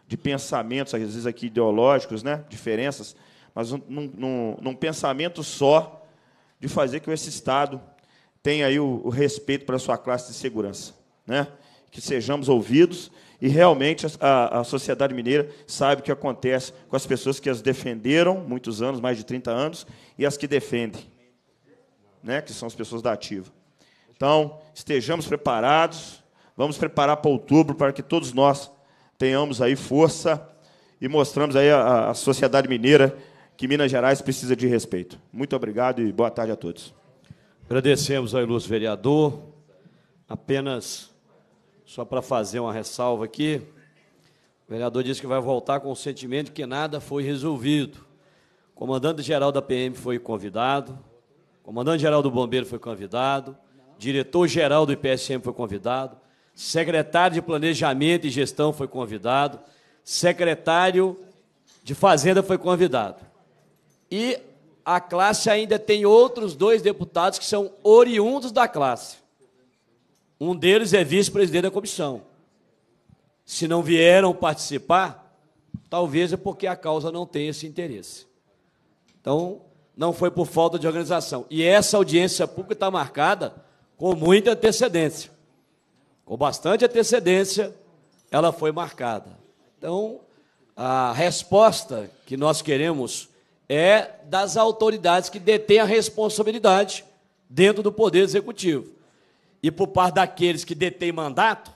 de pensamentos, às vezes aqui ideológicos, né? diferenças, mas num, num, num pensamento só de fazer que esse Estado tenha aí o, o respeito para a sua classe de segurança. Né? Que sejamos ouvidos e realmente a, a, sociedade mineira sabe o que acontece com as pessoas que as defenderam muitos anos, mais de 30 anos, e as que defendem, né, que são as pessoas da ativa. Então, estejamos preparados, vamos preparar para outubro para que todos nós tenhamos aí força e mostramos aí a, a sociedade mineira que Minas Gerais precisa de respeito. Muito obrigado e boa tarde a todos. Agradecemos ao ilustre vereador. Apenas só para fazer uma ressalva aqui, o vereador disse que vai voltar com o sentimento de que nada foi resolvido. O comandante-geral da PM foi convidado, comandante-geral do Bombeiro foi convidado, diretor-geral do IPSM foi convidado, secretário de Planejamento e Gestão foi convidado, secretário de Fazenda foi convidado. E a classe ainda tem outros dois deputados que são oriundos da classe. Um deles é vice-presidente da comissão. Se não vieram participar, talvez é porque a causa não tem esse interesse. Então, não foi por falta de organização. E essa audiência pública está marcada com muita antecedência. Com bastante antecedência, ela foi marcada. Então, a resposta que nós queremos é das autoridades que detêm a responsabilidade dentro do Poder Executivo. E por parte daqueles que detêm mandato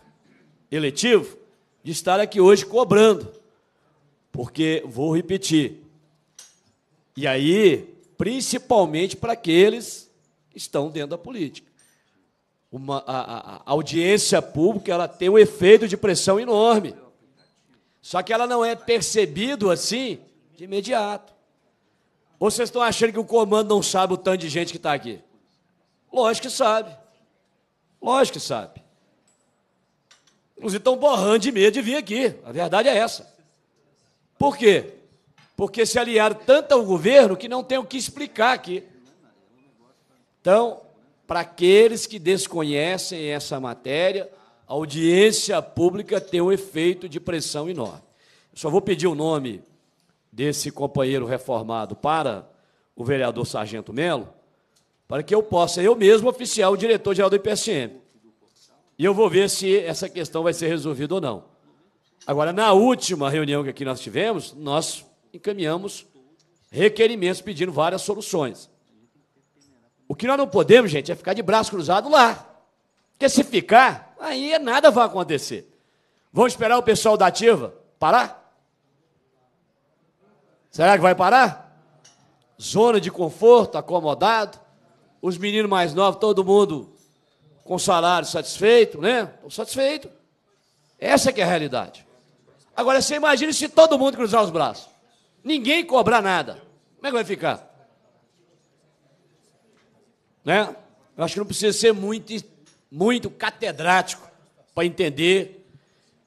eletivo, de estar aqui hoje cobrando. Porque, vou repetir, e aí, principalmente para aqueles que estão dentro da política. Uma, a, a, audiência pública ela tem um efeito de pressão enorme. Só que ela não é percebido assim de imediato vocês estão achando que o comando não sabe o tanto de gente que está aqui? Lógico que sabe. Lógico que sabe. Inclusive estão borrando de medo de vir aqui. A verdade é essa. Por quê? Porque se aliaram tanto ao governo que não tem o que explicar aqui. Então, para aqueles que desconhecem essa matéria, a audiência pública tem um efeito de pressão enorme. Eu só vou pedir o nome desse companheiro reformado para o vereador Sargento Melo, para que eu possa, eu mesmo, oficiar o diretor-geral do IPSM. E eu vou ver se essa questão vai ser resolvida ou não. Agora, na última reunião que aqui nós tivemos, nós encaminhamos requerimentos pedindo várias soluções. O que nós não podemos, gente, é ficar de braço cruzado lá. Porque se ficar, aí nada vai acontecer. Vamos esperar o pessoal da ativa parar? Será que vai parar? Zona de conforto, acomodado. Os meninos mais novos, todo mundo com salário satisfeito, né? Estão satisfeitos. Essa que é a realidade. Agora, você imagina se todo mundo cruzar os braços. Ninguém cobrar nada. Como é que vai ficar? Né? Eu acho que não precisa ser muito, muito catedrático para entender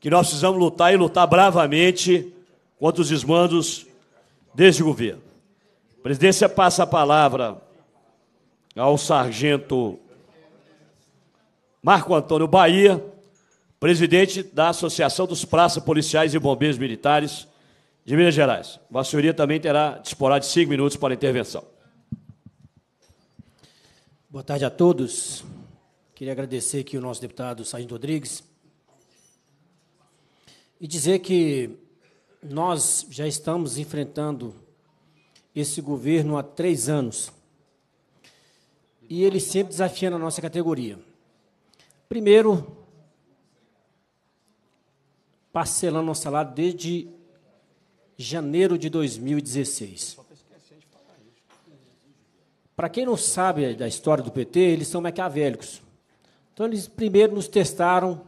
que nós precisamos lutar e lutar bravamente contra os desmandos o governo. A presidência passa a palavra ao sargento Marco Antônio Bahia, presidente da Associação dos Praças Policiais e Bombeiros Militares de Minas Gerais. Vossa senhoria também terá disporá de cinco minutos para a intervenção. Boa tarde a todos. Queria agradecer aqui o nosso deputado Sargento Rodrigues e dizer que nós já estamos enfrentando esse governo há três anos. E ele sempre desafia na nossa categoria. Primeiro, parcelando nosso salário desde janeiro de 2016. Para quem não sabe da história do PT, eles são maquiavélicos. Então, eles primeiro nos testaram,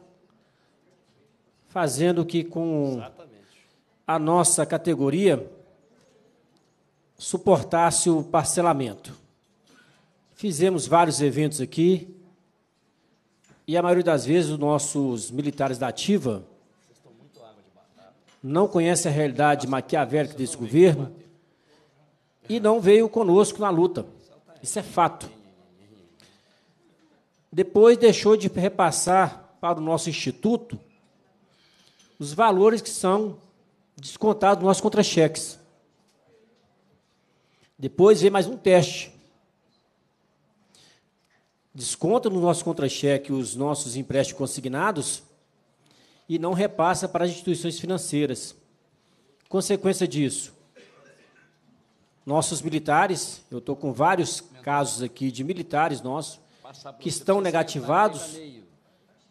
fazendo que com a nossa categoria suportasse o parcelamento. Fizemos vários eventos aqui e a maioria das vezes os nossos militares da ativa não conhecem a realidade maquiavélica desse governo e não veio conosco na luta. Isso é fato. Depois deixou de repassar para o nosso instituto os valores que são descontado nos nossos contra-cheques. Depois vem mais um teste. Desconta no nosso contra-cheque os nossos empréstimos consignados e não repassa para as instituições financeiras. Consequência disso, nossos militares, eu estou com vários casos aqui de militares nossos que estão negativados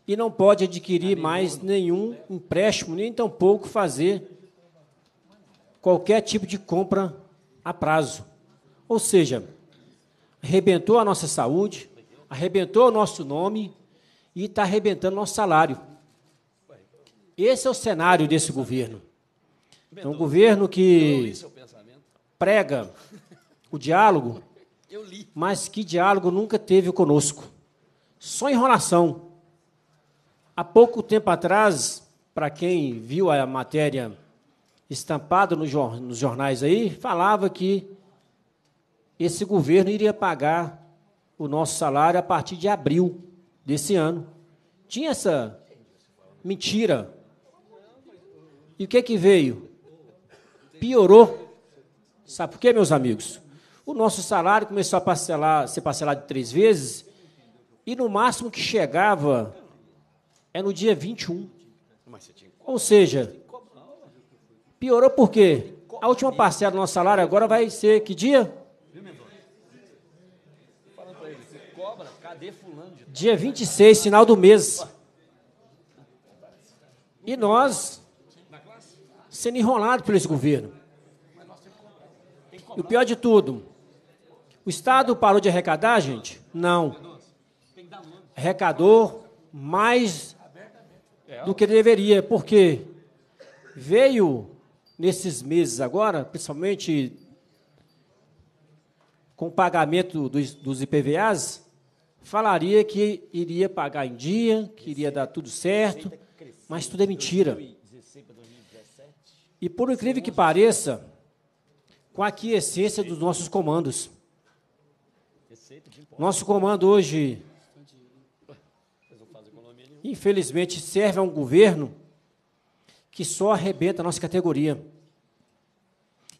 e não pode adquirir tá mais nenhum empréstimo, nem tampouco fazer qualquer tipo de compra a prazo. Ou seja, arrebentou a nossa saúde, arrebentou o nosso nome e está arrebentando nosso salário. Esse é o cenário desse governo. É um governo que prega o diálogo, mas que diálogo nunca teve conosco. Só enrolação. Há pouco tempo atrás, para quem viu a matéria estampado nos jornais aí, falava que esse governo iria pagar o nosso salário a partir de abril desse ano. Tinha essa mentira. E o que é que veio? Piorou. Sabe por quê, meus amigos? O nosso salário começou a parcelar, ser parcelado três vezes e no máximo que chegava é no dia 21. Ou seja, Piorou por quê? A última parcela do nosso salário agora vai ser que dia? Dia 26, final do mês. E nós sendo enrolados por esse governo. E o pior de tudo, o Estado parou de arrecadar, gente? Não. Arrecadou mais do que deveria, porque veio nesses meses agora, principalmente com o pagamento dos, dos IPVAs, falaria que iria pagar em dia, que iria dar tudo certo, mas tudo é mentira. E por incrível que pareça, com a aquiescência dos nossos comandos. Nosso comando hoje, infelizmente, serve a um governo que só arrebenta a nossa categoria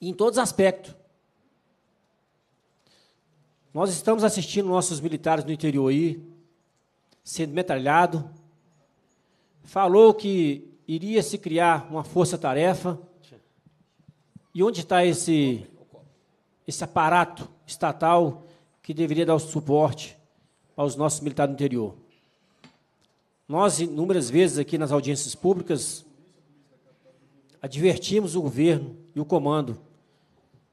em todos os aspectos. Nós estamos assistindo nossos militares no interior aí, sendo metralhado. Falou que iria se criar uma força-tarefa. E onde está esse, esse aparato estatal que deveria dar o suporte aos nossos militares do interior? Nós, inúmeras vezes aqui nas audiências públicas, advertimos o governo e o comando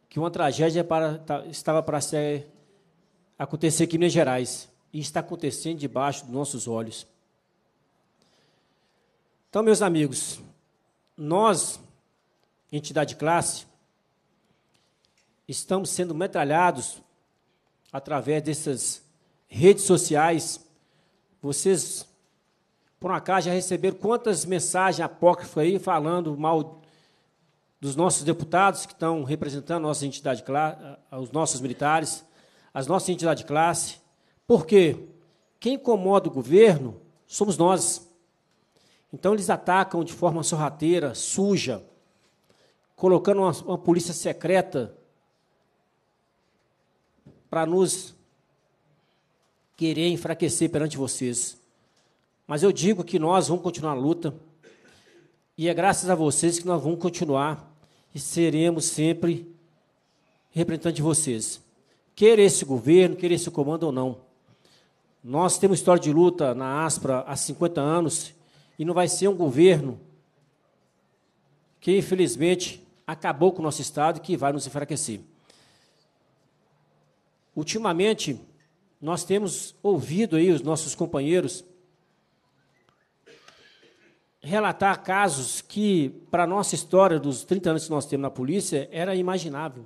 que uma tragédia para, estava para ser, acontecer aqui em Minas Gerais e está acontecendo debaixo dos nossos olhos. Então, meus amigos, nós, entidade classe, estamos sendo metralhados através dessas redes sociais. Vocês, por um acaso, já receberam quantas mensagens apócrifas aí falando mal dos nossos deputados que estão representando nossa entidade, os nossos militares, as nossas entidades de classe, porque quem incomoda o governo somos nós. Então eles atacam de forma sorrateira, suja, colocando uma, uma polícia secreta para nos querer enfraquecer perante vocês. Mas eu digo que nós vamos continuar a luta. E é graças a vocês que nós vamos continuar e seremos sempre representantes de vocês. Quer esse governo, quer esse comando ou não. Nós temos história de luta na Aspra há 50 anos e não vai ser um governo que, infelizmente, acabou com o nosso Estado e que vai nos enfraquecer. Ultimamente, nós temos ouvido aí os nossos companheiros relatar casos que, para a nossa história dos 30 anos que nós temos na polícia, era imaginável.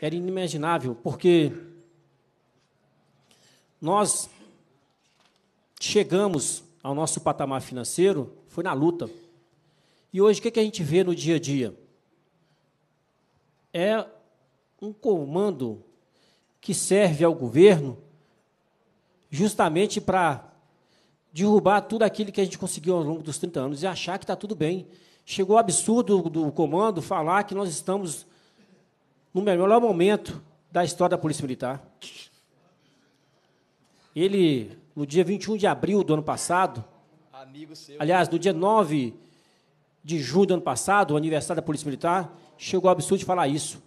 Era inimaginável, porque nós chegamos ao nosso patamar financeiro foi na luta. E hoje o que, é que a gente vê no dia a dia? É um comando que serve ao governo justamente para derrubar tudo aquilo que a gente conseguiu ao longo dos 30 anos e achar que está tudo bem. Chegou o absurdo do, comando falar que nós estamos no melhor momento da história da Polícia Militar. Ele, no dia 21 de abril do ano passado, aliás, no dia 9 de junho do ano passado, o aniversário da Polícia Militar, chegou o absurdo de falar isso.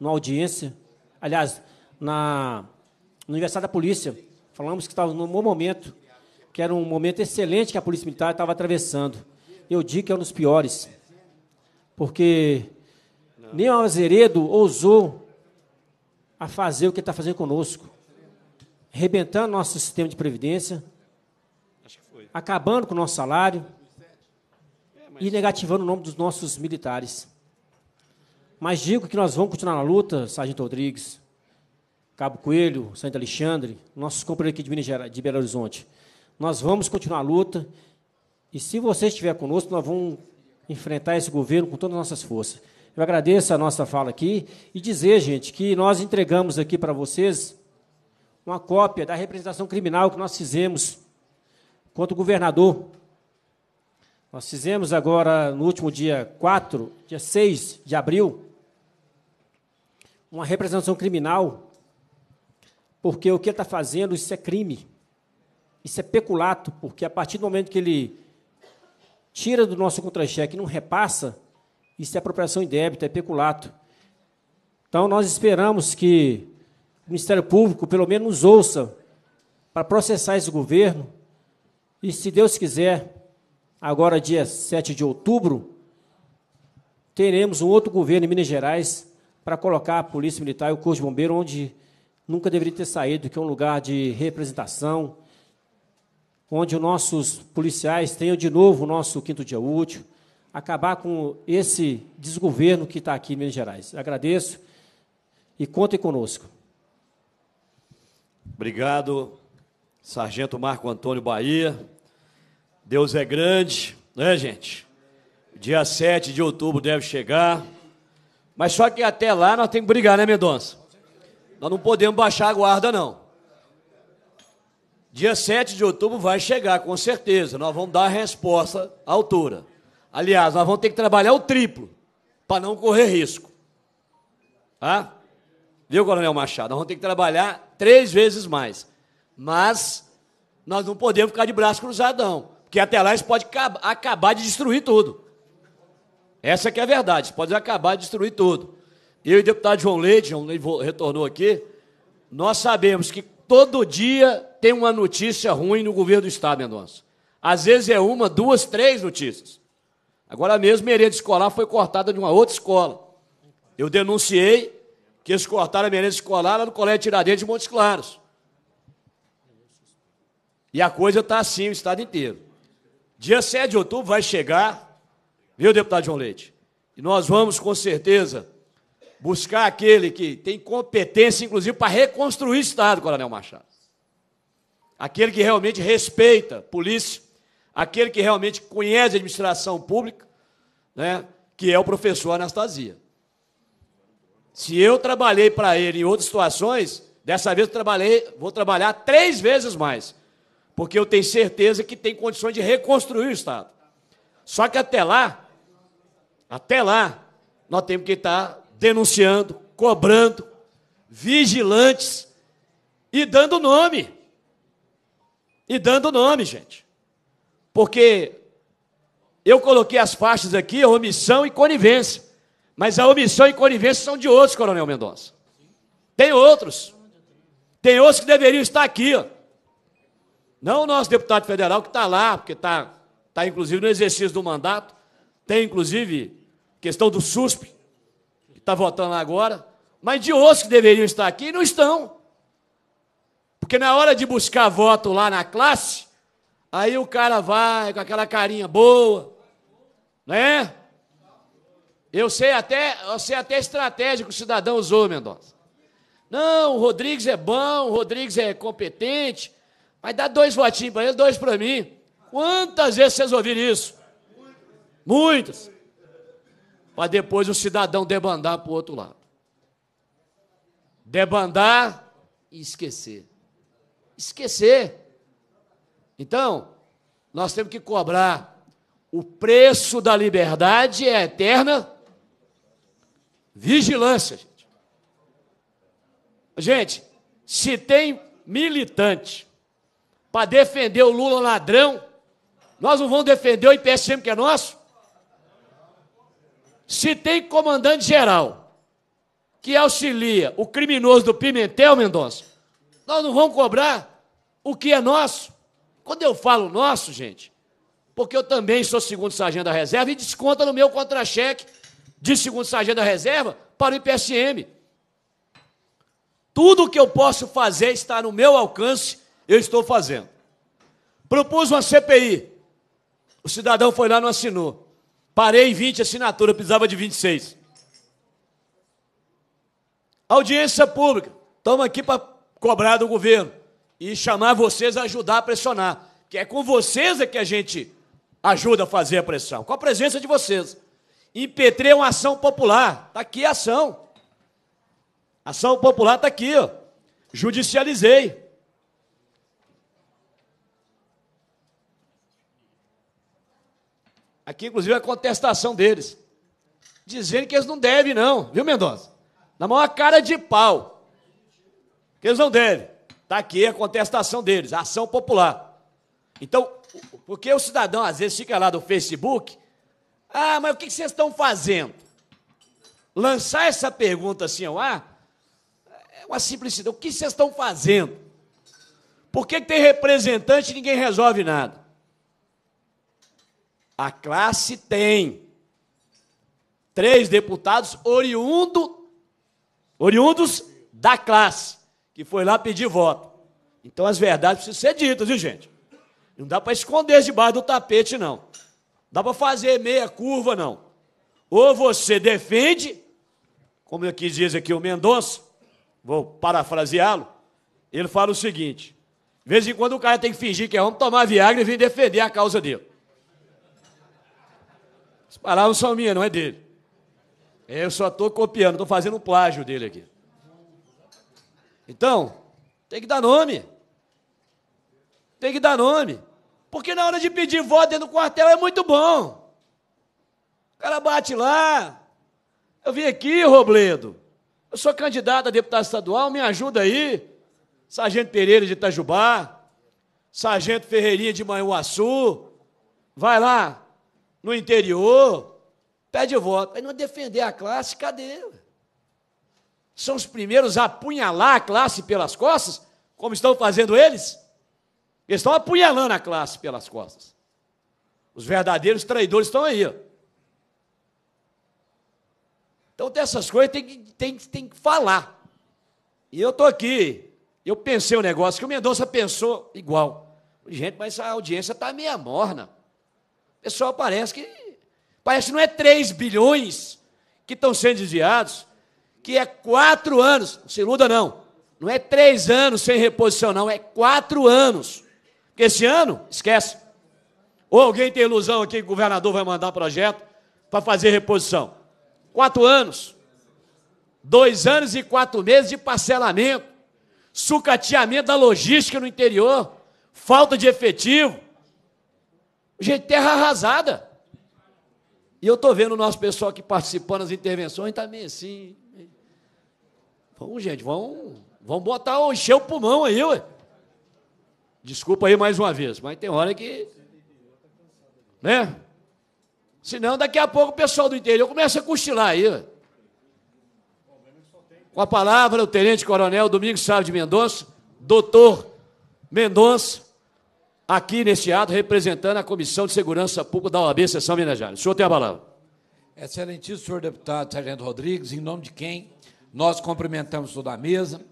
numa audiência, aliás, na, no aniversário da Polícia, falamos que estava no bom momento que era um momento excelente que a Polícia Militar estava atravessando. Eu digo que é um dos piores, porque nem o Azeredo ousou a fazer o que está fazendo conosco, arrebentando nosso sistema de previdência, acabando com o nosso salário e negativando o nome dos nossos militares. Mas digo que nós vamos continuar na luta, Sargento Rodrigues, Cabo Coelho, Santo Alexandre, nossos companheiros aqui de, Minas Gerais, de Belo Horizonte. Nós vamos continuar a luta. E se você estiver conosco, nós vamos enfrentar esse governo com todas as nossas forças. Eu agradeço a nossa fala aqui e dizer, gente, que nós entregamos aqui para vocês uma cópia da representação criminal que nós fizemos contra o governador. Nós fizemos agora, no último dia 4, dia 6 de abril, uma representação criminal, porque o que ele está fazendo, isso é crime. Isso é peculato, porque a partir do momento que ele tira do nosso contra-cheque e não repassa, isso é apropriação em débito, é peculato. Então, nós esperamos que o Ministério Público, pelo menos, nos ouça para processar esse governo. E, se Deus quiser, agora, dia 7 de outubro, teremos um outro governo em Minas Gerais para colocar a Polícia Militar e o Corpo de Bombeiro onde nunca deveria ter saído, que é um lugar de representação, onde nossos policiais tenham de novo o nosso quinto dia útil, acabar com esse desgoverno que está aqui em Minas Gerais. Agradeço e contem conosco. Obrigado, Sargento Marco Antônio Bahia. Deus é grande, né, gente? Dia 7 de outubro deve chegar. Mas só que até lá nós temos que brigar, né, Mendonça? Nós não podemos baixar a guarda, não. Dia 7 de outubro vai chegar, com certeza. Nós vamos dar a resposta à altura. Aliás, nós vamos ter que trabalhar o triplo para não correr risco. Tá? Viu, Coronel Machado? Nós vamos ter que trabalhar três vezes mais. Mas nós não podemos ficar de braço cruzado, não. Porque até lá isso pode acabar de destruir tudo. Essa que é a verdade, isso pode acabar de destruir tudo. Eu e o deputado João Leite, João Leite retornou aqui, nós sabemos que Todo dia tem uma notícia ruim no governo do Estado, Mendonça. Às vezes é uma, duas, três notícias. Agora mesmo, merenda escolar foi cortada de uma outra escola. Eu denunciei que eles cortaram a merenda escolar lá no Colégio Tiradentes de Montes Claros. E a coisa está assim o Estado inteiro. Dia 7 de outubro vai chegar, viu, deputado João Leite? E nós vamos, com certeza, buscar aquele que tem competência, inclusive, para reconstruir o Estado, Coronel Machado. Aquele que realmente respeita a polícia, aquele que realmente conhece a administração pública, né, que é o professor Anastasia. Se eu trabalhei para ele em outras situações, dessa vez eu trabalhei, vou trabalhar três vezes mais, porque eu tenho certeza que tem condições de reconstruir o Estado. Só que até lá, até lá, nós temos que estar denunciando, cobrando, vigilantes e dando nome. E dando nome, gente. Porque eu coloquei as faixas aqui, omissão e conivência. Mas a omissão e conivência são de outros, Coronel Mendonça. Tem outros. Tem outros que deveriam estar aqui. Ó. Não o nosso deputado federal que está lá, porque está, tá, inclusive, no exercício do mandato. Tem, inclusive, questão do SUSP, está votando agora, mas de outros que deveriam estar aqui não estão. Porque na hora de buscar voto lá na classe, aí o cara vai com aquela carinha boa, né? Eu sei até, eu sei até estratégia que o cidadão usou, Mendonça. Não, o Rodrigues é bom, o Rodrigues é competente, mas dá dois votinhos para ele, dois para mim. Quantas vezes vocês ouviram isso? Muitas para depois o cidadão debandar para o outro lado. Debandar e esquecer. Esquecer. Então, nós temos que cobrar. O preço da liberdade é a eterna vigilância, gente. Gente, se tem militante para defender o Lula ladrão, nós não vamos defender o IPSM que é nosso? Se tem comandante geral que auxilia o criminoso do Pimentel, Mendonça, nós não vamos cobrar o que é nosso. Quando eu falo nosso, gente, porque eu também sou segundo sargento da reserva e desconta no meu contra-cheque de segundo sargento da reserva para o IPSM. Tudo o que eu posso fazer está no meu alcance, eu estou fazendo. Propus uma CPI. O cidadão foi lá e não assinou. Parei em 20 assinaturas, precisava de 26. Audiência pública. Estamos aqui para cobrar do governo e chamar vocês a ajudar a pressionar. Que é com vocês é que a gente ajuda a fazer a pressão, com a presença de vocês. Impetrei é uma ação popular. Está aqui a ação. Ação popular está aqui, ó. Judicializei. Aqui, inclusive, é a contestação deles. Dizendo que eles não devem, não, viu, Mendonça? Na maior cara de pau. Que eles não devem. Está aqui a contestação deles, a ação popular. Então, porque o cidadão às vezes fica lá do Facebook. Ah, mas o que vocês estão fazendo? Lançar essa pergunta assim ah, é uma simplicidade. O que vocês estão fazendo? Por que, que tem representante e ninguém resolve nada? A classe tem três deputados oriundo, oriundos da classe, que foi lá pedir voto. Então as verdades precisam ser ditas, viu, gente? Não dá para esconder debaixo do tapete, não. não dá para fazer meia curva, não. Ou você defende, como aqui é diz aqui o Mendonça, vou parafraseá-lo, ele fala o seguinte: de vez em quando o cara tem que fingir que é homem, tomar Viagra e vir defender a causa dele palavras ah, são minhas, não é dele. Eu só estou copiando, estou fazendo um plágio dele aqui. Então, tem que dar nome. Tem que dar nome. Porque na hora de pedir voto dentro do quartel é muito bom. O cara bate lá. Eu vim aqui, Robledo. Eu sou candidato a deputado estadual, me ajuda aí. Sargento Pereira de Itajubá. Sargento Ferreirinha de Manhuaçu. Vai lá, no interior, pede voto. para não defender a classe, cadê? São os primeiros a apunhalar a classe pelas costas, como estão fazendo eles? Eles estão apunhalando a classe pelas costas. Os verdadeiros traidores estão aí. Ó. Então, dessas coisas tem que, tem, tem que falar. E eu estou aqui, eu pensei um negócio que o Mendonça pensou igual. Gente, mas a audiência está meia morna pessoal é parece que. Parece que não é 3 bilhões que estão sendo desviados, que é 4 anos. Não se iluda, não. Não é 3 anos sem reposição, não. É 4 anos. Porque esse ano, esquece. Ou alguém tem ilusão aqui que o governador vai mandar projeto para fazer reposição. 4 anos. 2 anos e 4 meses de parcelamento. Sucateamento da logística no interior. Falta de efetivo Gente, terra arrasada. E eu estou vendo o nosso pessoal aqui participando das intervenções, está meio assim. Vamos, gente, vamos, vamos botar, encher o pulmão aí, ué. Desculpa aí mais uma vez, mas tem hora que. Né? Senão, daqui a pouco o pessoal do interior começa a cochilar aí. Ué. Com a palavra, o Tenente Coronel Domingos Sávio de Mendonça, doutor Mendonça, aqui neste ato representando a Comissão de Segurança Pública da OAB Sessão Minas Gerais. O senhor tem a palavra. Excelentíssimo senhor deputado Sargento Rodrigues, em nome de quem nós cumprimentamos toda a mesa.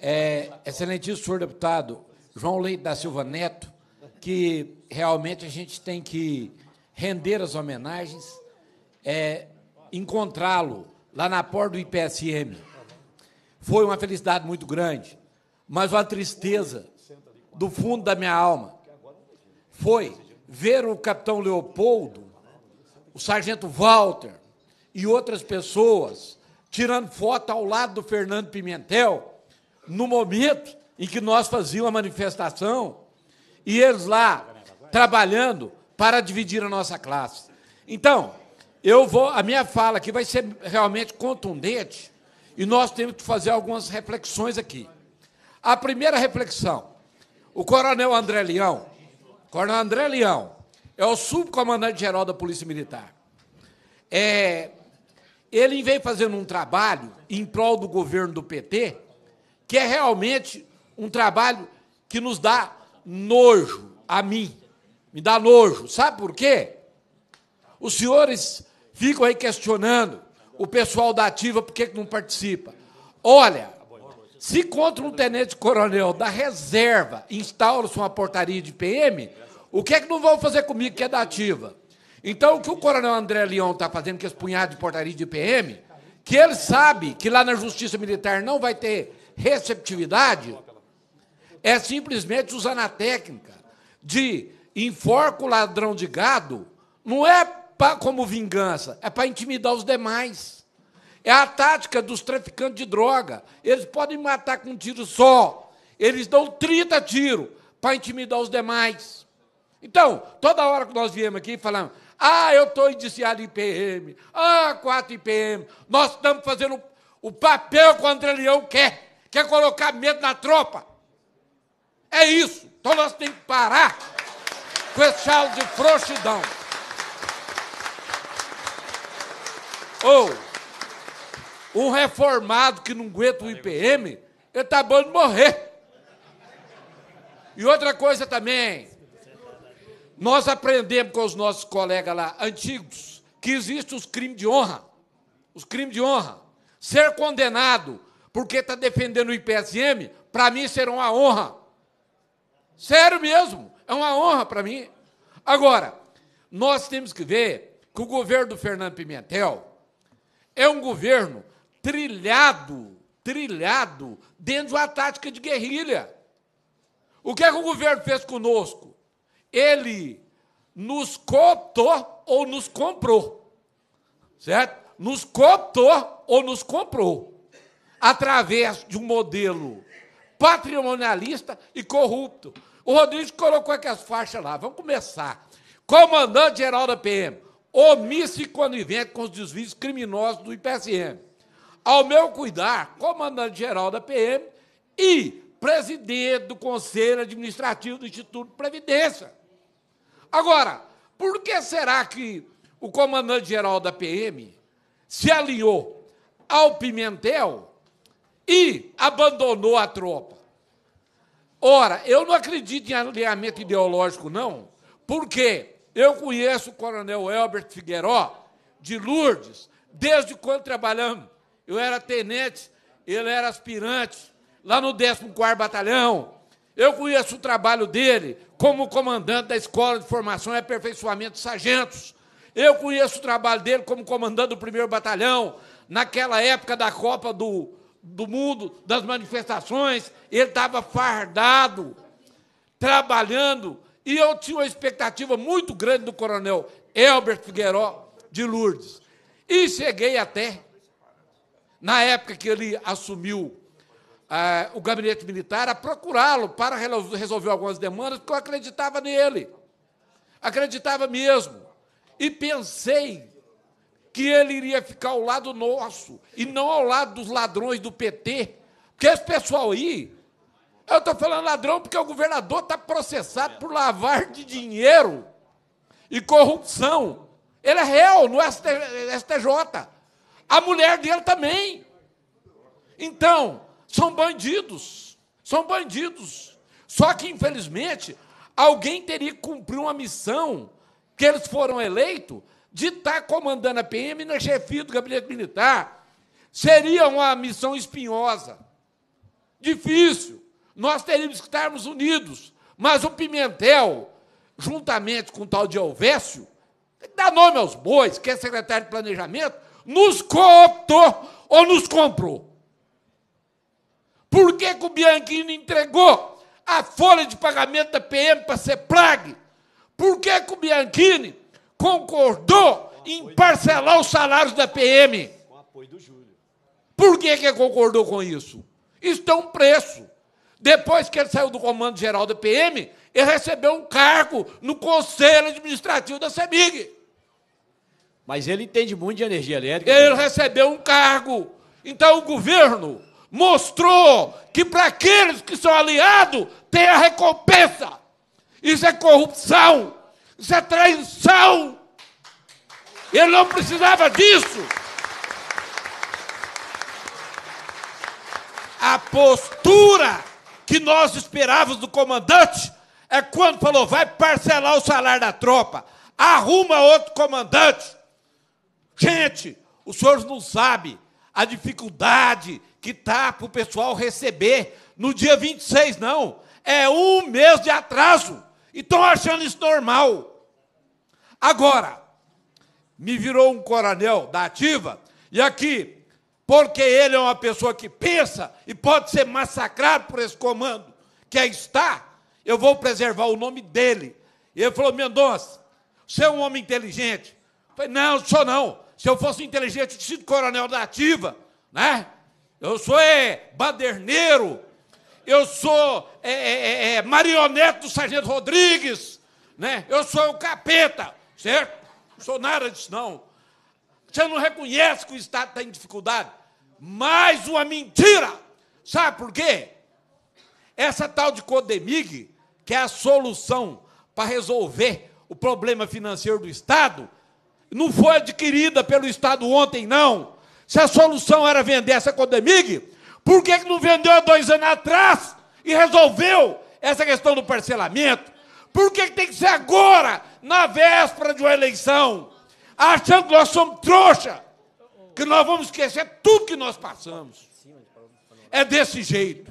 É, excelentíssimo senhor deputado João Leite da Silva Neto, que realmente a gente tem que render as homenagens, é, encontrá-lo lá na porta do IPSM. Foi uma felicidade muito grande, mas uma tristeza do fundo da minha alma foi ver o capitão Leopoldo, o sargento Walter e outras pessoas tirando foto ao lado do Fernando Pimentel, no momento em que nós fazíamos a manifestação, e eles lá trabalhando para dividir a nossa classe. Então, eu vou, a minha fala aqui vai ser realmente contundente e nós temos que fazer algumas reflexões aqui. A primeira reflexão: o coronel André Leão Coronel André Leão é o subcomandante-geral da Polícia Militar. É, ele vem fazendo um trabalho em prol do governo do PT, que é realmente um trabalho que nos dá nojo a mim. Me dá nojo. Sabe por quê? Os senhores ficam aí questionando o pessoal da ativa por que não participa. Olha, se contra um tenente-coronel da reserva instaura-se uma portaria de PM, o que é que não vão fazer comigo que é da ativa? Então, o que o coronel André Leão está fazendo com esse punhado de portaria de PM, que ele sabe que lá na Justiça Militar não vai ter receptividade, é simplesmente usando a técnica de enforca o ladrão de gado, não é pra, como vingança, é para intimidar os demais. É a tática dos traficantes de droga. Eles podem matar com um tiro só. Eles dão 30 tiros para intimidar os demais. Então, toda hora que nós viemos aqui falamos, ah, eu estou indiciado em PM, ah, 4 IPM, nós estamos fazendo o papel que o André Leão quer, quer colocar medo na tropa. É isso. Então nós temos que parar com esse chão de frouxidão. Ou. Oh, um reformado que não aguenta o IPM, ele está bom de morrer. E outra coisa também, nós aprendemos com os nossos colegas lá, antigos, que existem os crimes de honra. Os crimes de honra. Ser condenado porque está defendendo o IPSM, para mim será uma honra. Sério mesmo, é uma honra para mim. Agora, nós temos que ver que o governo do Fernando Pimentel é um governo trilhado, trilhado dentro de uma tática de guerrilha. O que, é que o governo fez conosco? Ele nos cooptou ou nos comprou. Certo? Nos cooptou ou nos comprou. Através de um modelo patrimonialista e corrupto. O Rodrigues colocou aqui as faixas lá. Vamos começar. Comandante-geral da PM, Omisse quando conivente com os desvios criminosos do IPSM ao meu cuidar, comandante-geral da PM e presidente do Conselho Administrativo do Instituto de Previdência. Agora, por que será que o comandante-geral da PM se alinhou ao Pimentel e abandonou a tropa? Ora, eu não acredito em alinhamento ideológico, não, porque eu conheço o coronel Elbert Figueiró de Lourdes desde quando trabalhamos eu era tenente, ele era aspirante, lá no 14 Batalhão. Eu conheço o trabalho dele como comandante da Escola de Formação e Aperfeiçoamento de Sargentos. Eu conheço o trabalho dele como comandante do 1 Batalhão, naquela época da Copa do, do Mundo, das manifestações. Ele estava fardado, trabalhando, e eu tinha uma expectativa muito grande do coronel Elbert Figueiró de Lourdes. E cheguei até na época que ele assumiu ah, o gabinete militar, a procurá-lo para resolver algumas demandas, porque eu acreditava nele. Acreditava mesmo. E pensei que ele iria ficar ao lado nosso e não ao lado dos ladrões do PT. Porque esse pessoal aí, eu estou falando ladrão porque o governador está processado por lavar de dinheiro e corrupção. Ele é réu no STJ. A mulher dele também. Então, são bandidos. São bandidos. Só que, infelizmente, alguém teria que cumprir uma missão que eles foram eleitos de estar tá comandando a PM na é chefia do gabinete militar. Seria uma missão espinhosa, difícil. Nós teríamos que estarmos unidos. Mas o Pimentel, juntamente com o tal de Elvésio, dá nome aos bois, que é secretário de Planejamento, nos cooptou ou nos comprou? Por que, que o Bianchini entregou a folha de pagamento da PM para a plague? Por que, que o Bianchini concordou em parcelar os salários da PM? Com apoio do Júlio. Por que, que concordou com isso? Isso tem é um preço. Depois que ele saiu do comando geral da PM, ele recebeu um cargo no Conselho Administrativo da CEMIG. Mas ele entende muito de energia elétrica. Ele recebeu um cargo. Então o governo mostrou que para aqueles que são aliados tem a recompensa. Isso é corrupção. Isso é traição. Ele não precisava disso. A postura que nós esperávamos do comandante é quando falou: vai parcelar o salário da tropa, arruma outro comandante. Gente, os senhores não sabem a dificuldade que está para o pessoal receber no dia 26, não. É um mês de atraso. E estão achando isso normal. Agora, me virou um coronel da ativa, e aqui, porque ele é uma pessoa que pensa e pode ser massacrado por esse comando que é está, eu vou preservar o nome dele. E ele falou: Mendonça, você é um homem inteligente, Falei, não, sou não. Se eu fosse inteligente, eu tinha sido coronel da ativa, né? Eu sou é, baderneiro, eu sou é, é, é, é marionete do sargento Rodrigues, né? Eu sou o capeta, certo? Não sou nada disso, não. Você não reconhece que o Estado está em dificuldade? Mais uma mentira! Sabe por quê? Essa tal de Codemig, que é a solução para resolver o problema financeiro do Estado, não foi adquirida pelo Estado ontem, não. Se a solução era vender essa Codemig, por que, não vendeu há dois anos atrás e resolveu essa questão do parcelamento? Por que, que tem que ser agora, na véspera de uma eleição? Achando que nós somos trouxa, que nós vamos esquecer tudo que nós passamos. É desse jeito.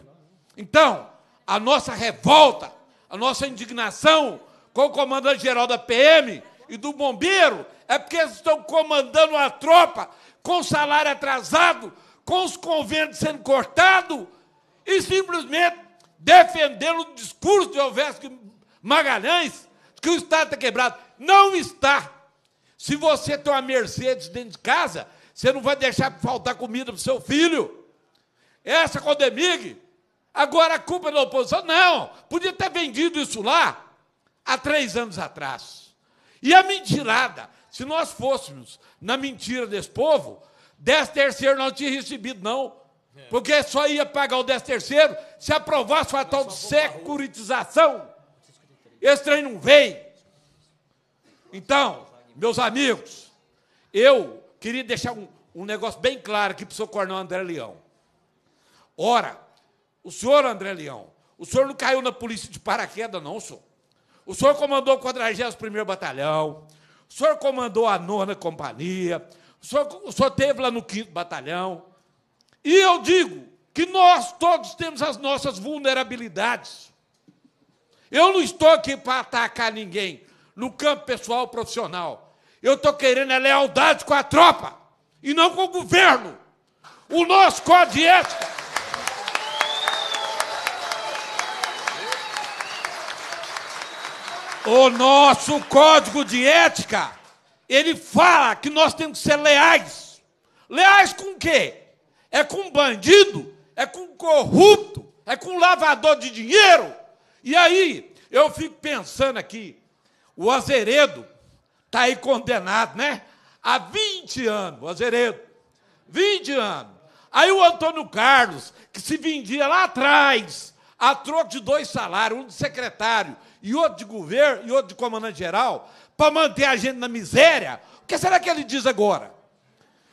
Então, a nossa revolta, a nossa indignação com o comandante-geral da PM e do bombeiro é porque eles estão comandando a tropa com salário atrasado, com os convênios sendo cortados e simplesmente defendendo o discurso de Alves Magalhães que o Estado está quebrado. Não está. Se você tem uma Mercedes dentro de casa, você não vai deixar faltar comida para o seu filho. Essa é Condemig. Agora a culpa é da oposição. Não, podia ter vendido isso lá há três anos atrás. E a mentirada se nós fôssemos na mentira desse povo, dez terceiro não tinha recebido, não. É. Porque só ia pagar o dez terceiro se aprovasse a tal de securitização. Esse trem não veio. Então, meus amigos, eu queria deixar um, um negócio bem claro aqui para o senhor Coronel André Leão. Ora, o senhor André Leão, o senhor não caiu na polícia de paraquedas, não, senhor. O senhor comandou o 41 Batalhão, o senhor comandou a nona companhia, o senhor, o senhor teve lá no quinto batalhão. E eu digo que nós todos temos as nossas vulnerabilidades. Eu não estou aqui para atacar ninguém no campo pessoal profissional. Eu estou querendo a lealdade com a tropa e não com o governo. O nosso código de ética O nosso código de ética, ele fala que nós temos que ser leais. Leais com quê? É com bandido, é com corrupto, é com lavador de dinheiro. E aí, eu fico pensando aqui, o Azeredo está aí condenado, né? Há 20 anos, o Azeredo. 20 anos. Aí o Antônio Carlos, que se vendia lá atrás, a troco de dois salários, um de secretário e outro de governo, e outro de comandante geral, para manter a gente na miséria, o que será que ele diz agora?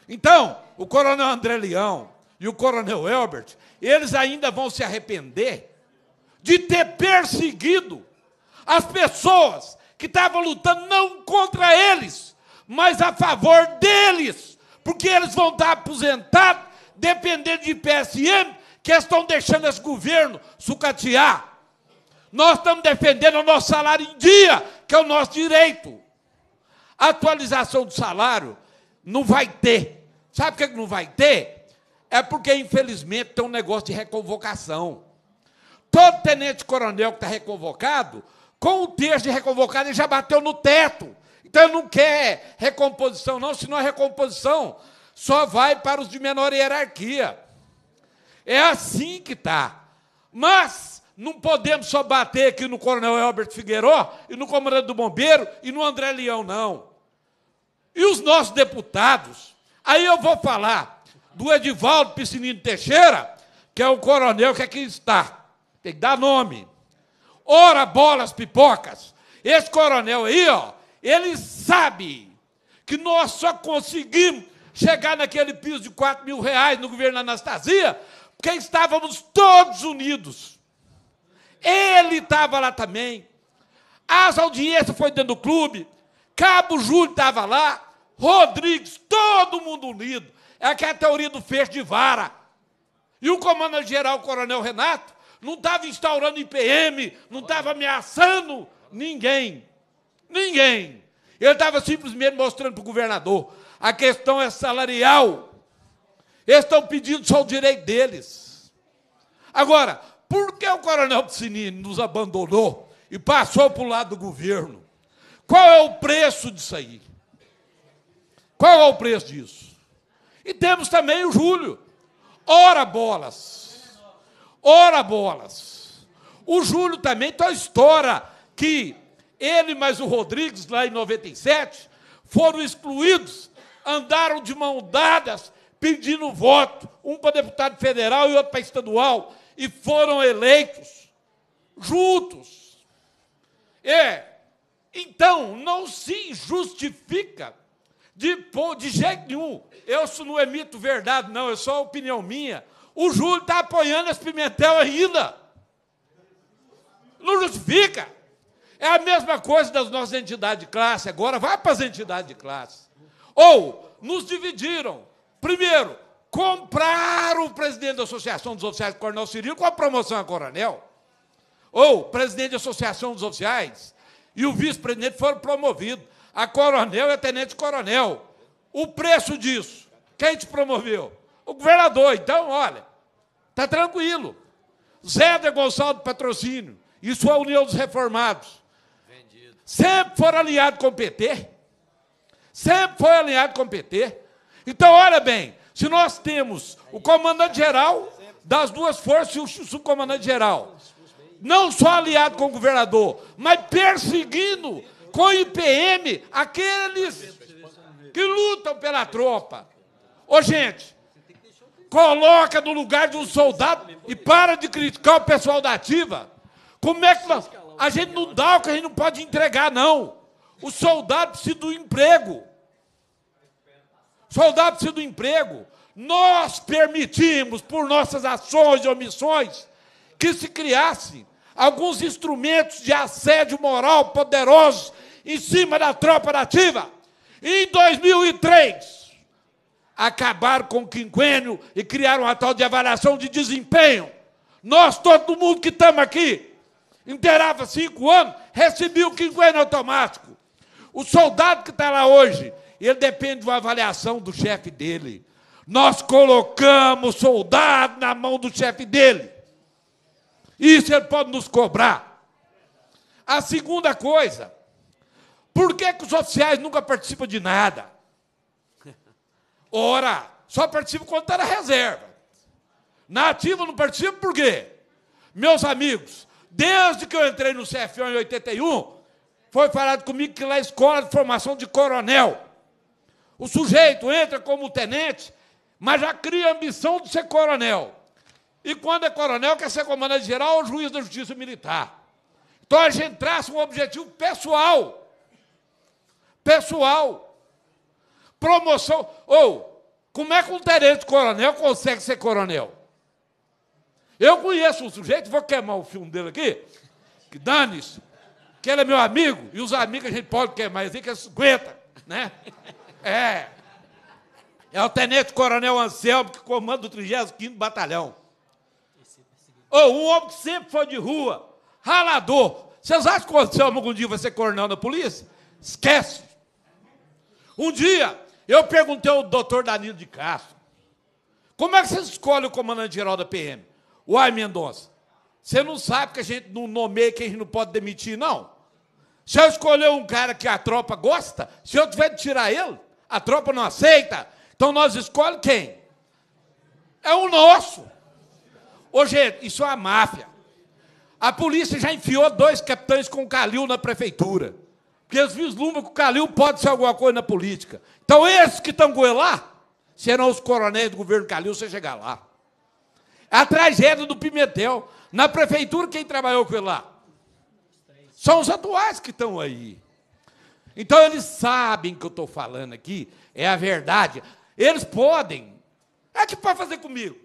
Então, o coronel André Leão e o coronel Elbert, eles ainda vão se arrepender de ter perseguido as pessoas que estavam lutando não contra eles, mas a favor deles, porque eles vão estar aposentados, dependendo de PSM, que estão deixando esse governo sucatear. Nós estamos defendendo o nosso salário em dia, que é o nosso direito. A atualização do salário não vai ter. Sabe por que não vai ter? É porque, infelizmente, tem um negócio de reconvocação. Todo tenente-coronel que está reconvocado, com o texto de reconvocado, ele já bateu no teto. Então, ele não quer recomposição, não, senão a é recomposição só vai para os de menor hierarquia. É assim que está. Mas, não podemos só bater aqui no Coronel Albert Figueiró e no Comandante do Bombeiro e no André Leão, não. E os nossos deputados? Aí eu vou falar do Edivaldo Piscinino Teixeira, que é o coronel que aqui está. Tem que dar nome. Ora, bolas, pipocas. Esse coronel aí, ó, ele sabe que nós só conseguimos chegar naquele piso de 4 mil reais no governo Anastasia porque estávamos todos unidos. Ele estava lá também. As audiências foi dentro do clube. Cabo Júlio estava lá. Rodrigues, todo mundo unido. É aquela é teoria do fecho de vara. E o comandante-geral, coronel Renato, não estava instaurando IPM, não estava ameaçando ninguém. Ninguém. Ele estava simplesmente mostrando para o governador: a questão é salarial. Eles estão pedindo só o direito deles. Agora, por que o coronel Piscinini nos abandonou e passou para o lado do governo? Qual é o preço disso aí? Qual é o preço disso? E temos também o Júlio. Ora bolas! Ora bolas! O Júlio também tem a história que ele mais o Rodrigues, lá em 97, foram excluídos, andaram de mão dadas pedindo voto, um para deputado federal e outro para estadual, e foram eleitos juntos. É, então, não se justifica de, de jeito nenhum. Eu não emito verdade, não, é só opinião minha. O Júlio está apoiando as Pimentel ainda. Não justifica. É a mesma coisa das nossas entidades de classe. Agora vai para as entidades de classe. Ou nos dividiram. Primeiro, comprar o presidente da Associação dos Oficiais Coronel Cirilo com a promoção a coronel. Ou presidente da Associação dos Oficiais e o vice-presidente foram promovidos. A coronel e a tenente-coronel. O preço disso, quem te promoveu? O governador. Então, olha, está tranquilo. Zé de Gonçalves Patrocínio e sua União dos Reformados. Vendido. Sempre foram alinhados com o PT. Sempre foi alinhado com o PT. Então, olha bem, se nós temos o comandante-geral das duas forças e o subcomandante-geral, não só aliado com o governador, mas perseguindo com o IPM aqueles que lutam pela tropa. Ô, gente, coloca no lugar de um soldado e para de criticar o pessoal da ativa. Como é que nós... A gente não dá o que a gente não pode entregar, não. O soldado precisa do emprego soldado do emprego. Nós permitimos, por nossas ações e omissões, que se criassem alguns instrumentos de assédio moral poderosos em cima da tropa nativa. em 2003, acabaram com o quinquênio e criaram uma tal de avaliação de desempenho. Nós, todo mundo que estamos aqui, interava cinco anos, recebia o quinquênio automático. O soldado que está lá hoje ele depende da avaliação do chefe dele. Nós colocamos soldado na mão do chefe dele. Isso ele pode nos cobrar. A segunda coisa, por que, que os oficiais nunca participam de nada? Ora, só participam quando está na reserva. Na ativa não participo por quê? Meus amigos, desde que eu entrei no CFO em 81, foi falado comigo que lá é escola de formação de coronel. O sujeito entra como tenente, mas já cria a ambição de ser coronel. E quando é coronel, quer ser comandante geral ou juiz da justiça militar. Então a gente traça um objetivo pessoal. Pessoal. Promoção. Ou, como é que um tenente coronel consegue ser coronel? Eu conheço um sujeito, vou queimar o filme dele aqui, que dane-se, que ele é meu amigo, e os amigos a gente pode queimar, assim que eles é aguentam, né? É. É o Tenente Coronel Anselmo que comanda o 35 Batalhão. Ou um homem que sempre foi de rua, ralador. Vocês acham que o Anselmo algum dia vai ser coronel da polícia? Esquece. Um dia, eu perguntei ao doutor Danilo de Castro: como é que vocês escolhem o comandante-geral da PM? Uai, Mendonça, você não sabe que a gente não nomeia que a gente não pode demitir, não? Se eu escolher um cara que a tropa gosta, se eu tiver de tirar ele, a tropa não aceita, então nós escolhemos quem? É o nosso. Ô, gente, isso é uma máfia. A polícia já enfiou dois capitães com o Calil na prefeitura. Porque eles vislumbram que o Calil pode ser alguma coisa na política. Então, esses que estão com ele lá, serão os coronéis do governo Calil, você chegar lá. É a tragédia do Pimentel. Na prefeitura, quem trabalhou com ele lá? São os atuais que estão aí. Então eles sabem que eu estou falando aqui, é a verdade. Eles podem. É que pode fazer comigo.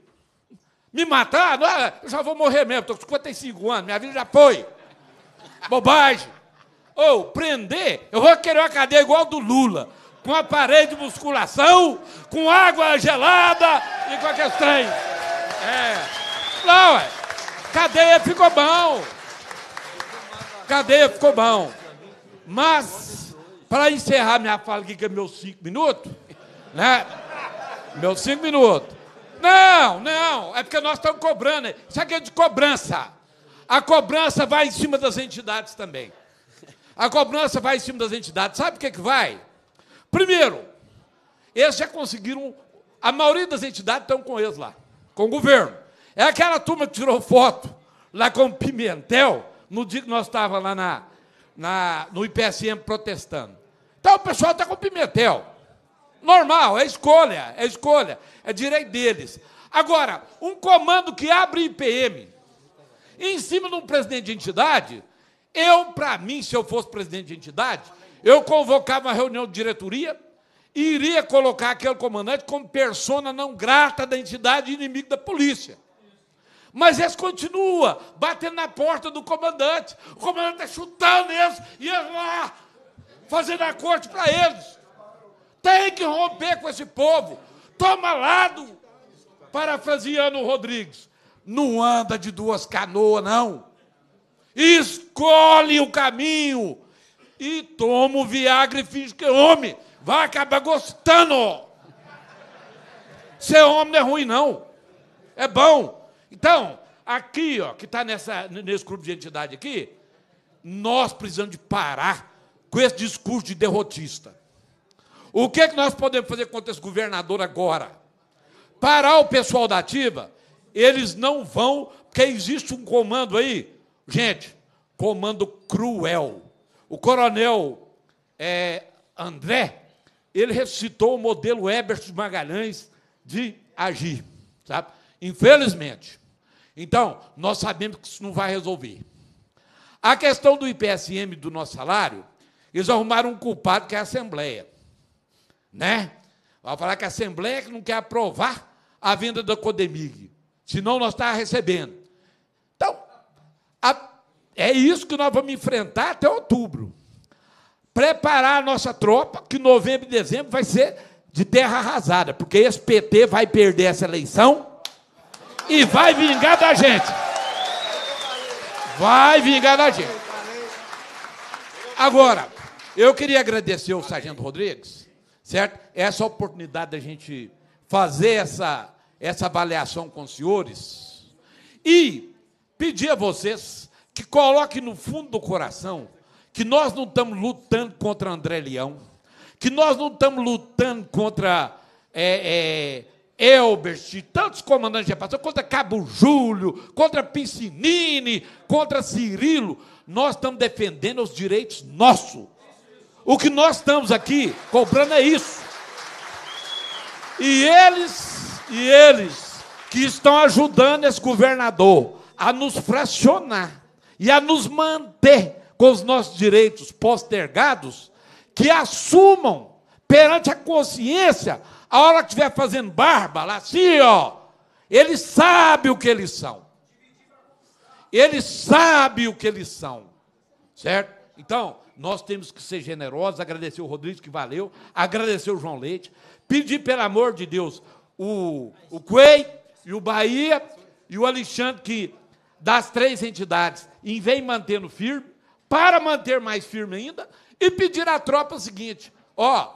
Me matar? Não, eu já vou morrer mesmo, estou com 55 anos, minha vida já foi. Bobagem. Ou prender, eu vou querer uma cadeia igual do Lula, com aparelho de musculação, com água gelada e com aqueles trem. É. Não, ué. Cadeia ficou bom. Cadeia ficou bom. Mas para encerrar minha fala aqui, que é meus cinco minutos, né? Meus cinco minutos. Não, não, é porque nós estamos cobrando. Isso aqui é de cobrança. A cobrança vai em cima das entidades também. A cobrança vai em cima das entidades. Sabe o que, é que vai? Primeiro, eles já conseguiram. A maioria das entidades estão com eles lá, com o governo. É aquela turma que tirou foto lá com o Pimentel, no dia que nós estávamos lá na, na, no IPSM protestando. Então o pessoal está com pimentel. Normal, é escolha, é escolha, é direito deles. Agora, um comando que abre IPM em cima de um presidente de entidade, eu, para mim, se eu fosse presidente de entidade, eu convocava uma reunião de diretoria e iria colocar aquele comandante como persona não grata da entidade e inimigo da polícia. Mas eles continuam batendo na porta do comandante. O comandante está chutando eles e eles lá fazendo a corte para eles. Tem que romper com esse povo. Toma lado, parafraseando o Rodrigues. Não anda de duas canoas, não. Escolhe o caminho e toma o Viagra e finge que é homem. Vai acabar gostando. Ser homem não é ruim, não. É bom. Então, aqui, ó, que está nesse grupo de entidade aqui, nós precisamos de parar com esse discurso de derrotista. O que, é que nós podemos fazer contra esse governador agora? Parar o pessoal da ativa? Eles não vão, porque existe um comando aí, gente, comando cruel. O coronel é, André, ele ressuscitou o modelo Ebert de Magalhães de agir, sabe? Infelizmente. Então, nós sabemos que isso não vai resolver. A questão do IPSM do nosso salário, eles arrumaram um culpado que é a Assembleia. Né? Vai falar que a Assembleia é que não quer aprovar a venda da Codemig. Senão nós estávamos recebendo. Então, a, é isso que nós vamos enfrentar até outubro. Preparar a nossa tropa, que novembro e dezembro vai ser de terra arrasada, porque esse PT vai perder essa eleição e vai vingar da gente. Vai vingar da gente. Agora, eu queria agradecer o Sargento Rodrigues, certo? Essa oportunidade da gente fazer essa, essa avaliação com os senhores e pedir a vocês que coloquem no fundo do coração que nós não estamos lutando contra André Leão, que nós não estamos lutando contra é, é, Elbert, tantos comandantes de passou contra Cabo Júlio, contra Piscinini, contra Cirilo. Nós estamos defendendo os direitos nossos. O que nós estamos aqui comprando é isso. E eles, e eles que estão ajudando esse governador a nos fracionar e a nos manter com os nossos direitos postergados, que assumam perante a consciência, a hora que estiver fazendo barba, lá assim, ó, ele sabe o que eles são. Ele sabe o que eles são. Certo? Então, nós temos que ser generosos, agradecer o rodrigo que valeu, agradecer o João Leite, pedir, pelo amor de Deus, o, o Quei e o Bahia e o Alexandre, que das três entidades, em vem mantendo firme, para manter mais firme ainda, e pedir à tropa o seguinte: ó,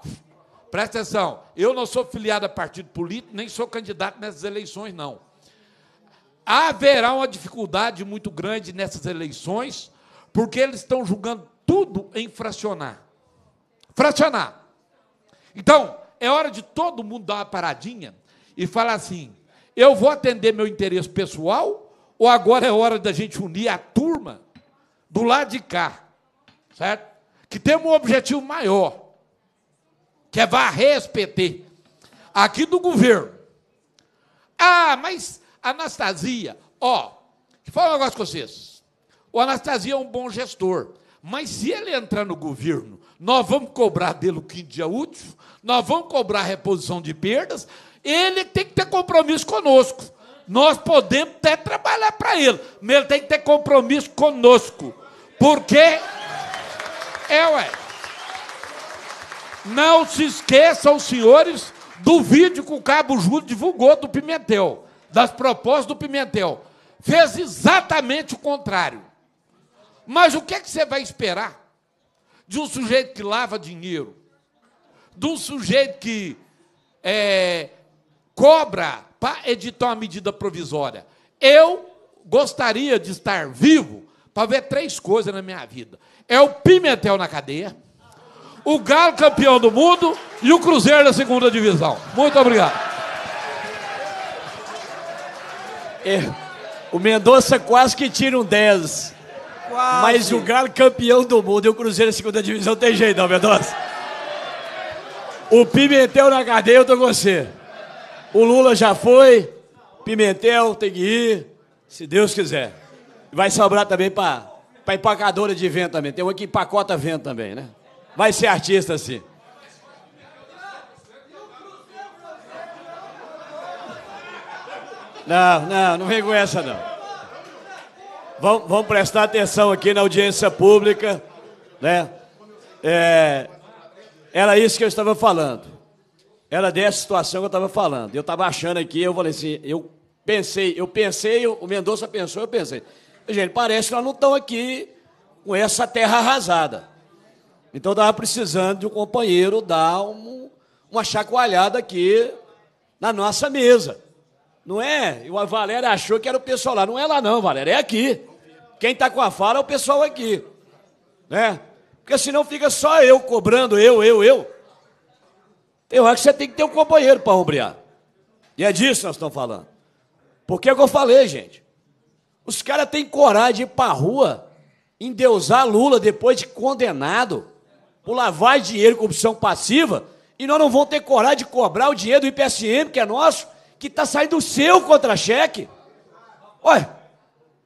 presta atenção, eu não sou filiado a partido político, nem sou candidato nessas eleições, não. Haverá uma dificuldade muito grande nessas eleições, porque eles estão julgando tudo em fracionar. Fracionar. Então, é hora de todo mundo dar uma paradinha e falar assim: eu vou atender meu interesse pessoal ou agora é hora da gente unir a turma do lado de cá, certo? Que tem um objetivo maior, que é varrer as PT aqui do governo. Ah, mas Anastasia, ó, fala falar um negócio com vocês. O Anastasia é um bom gestor. Mas se ele entrar no governo, nós vamos cobrar dele o quinto dia útil, nós vamos cobrar reposição de perdas, ele tem que ter compromisso conosco. Nós podemos até trabalhar para ele, mas ele tem que ter compromisso conosco. Porque é, ué. Não se esqueçam, senhores, do vídeo que o Cabo Júlio divulgou do Pimentel, das propostas do Pimentel. Fez exatamente o contrário. Mas o que é que você vai esperar de um sujeito que lava dinheiro, de um sujeito que é, cobra para editar uma medida provisória? Eu gostaria de estar vivo para ver três coisas na minha vida: é o Pimentel na cadeia, o Galo campeão do mundo e o Cruzeiro da segunda divisão. Muito obrigado. É, o Mendonça quase que tira um 10. Quase. Mas o Galo campeão do mundo e o Cruzeiro segunda divisão tem jeito, não, Mendonça. É o Pimentel na cadeia, eu tô com você. O Lula já foi, Pimentel tem que ir, se Deus quiser. Vai sobrar também para pra empacadora de vento também. Tem uma que empacota vento também, né? Vai ser artista, assim. Não, não, não vem com essa, não. Vamos, vamos prestar atenção aqui na audiência pública, né? É, era isso que eu estava falando. Era dessa situação que eu estava falando. Eu estava achando aqui, eu falei assim, eu pensei, eu pensei, o Mendonça pensou, eu pensei. Gente, parece que nós não estamos aqui com essa terra arrasada. Então eu estava precisando de um companheiro dar um, uma chacoalhada aqui na nossa mesa. Não é? E o Valéria achou que era o pessoal lá. Não é lá, não, Valéria, é aqui. Quem está com a fala é o pessoal aqui. Né? Porque senão fica só eu cobrando, eu, eu, eu. Eu acho que você tem que ter um companheiro para ombrear. E é disso que nós estamos falando. Porque é o que eu falei, gente. Os caras têm coragem de ir para rua endeusar Lula depois de condenado por lavar dinheiro com opção passiva e nós não vamos ter coragem de cobrar o dinheiro do IPSM, que é nosso, que está saindo o seu contra-cheque. Olha,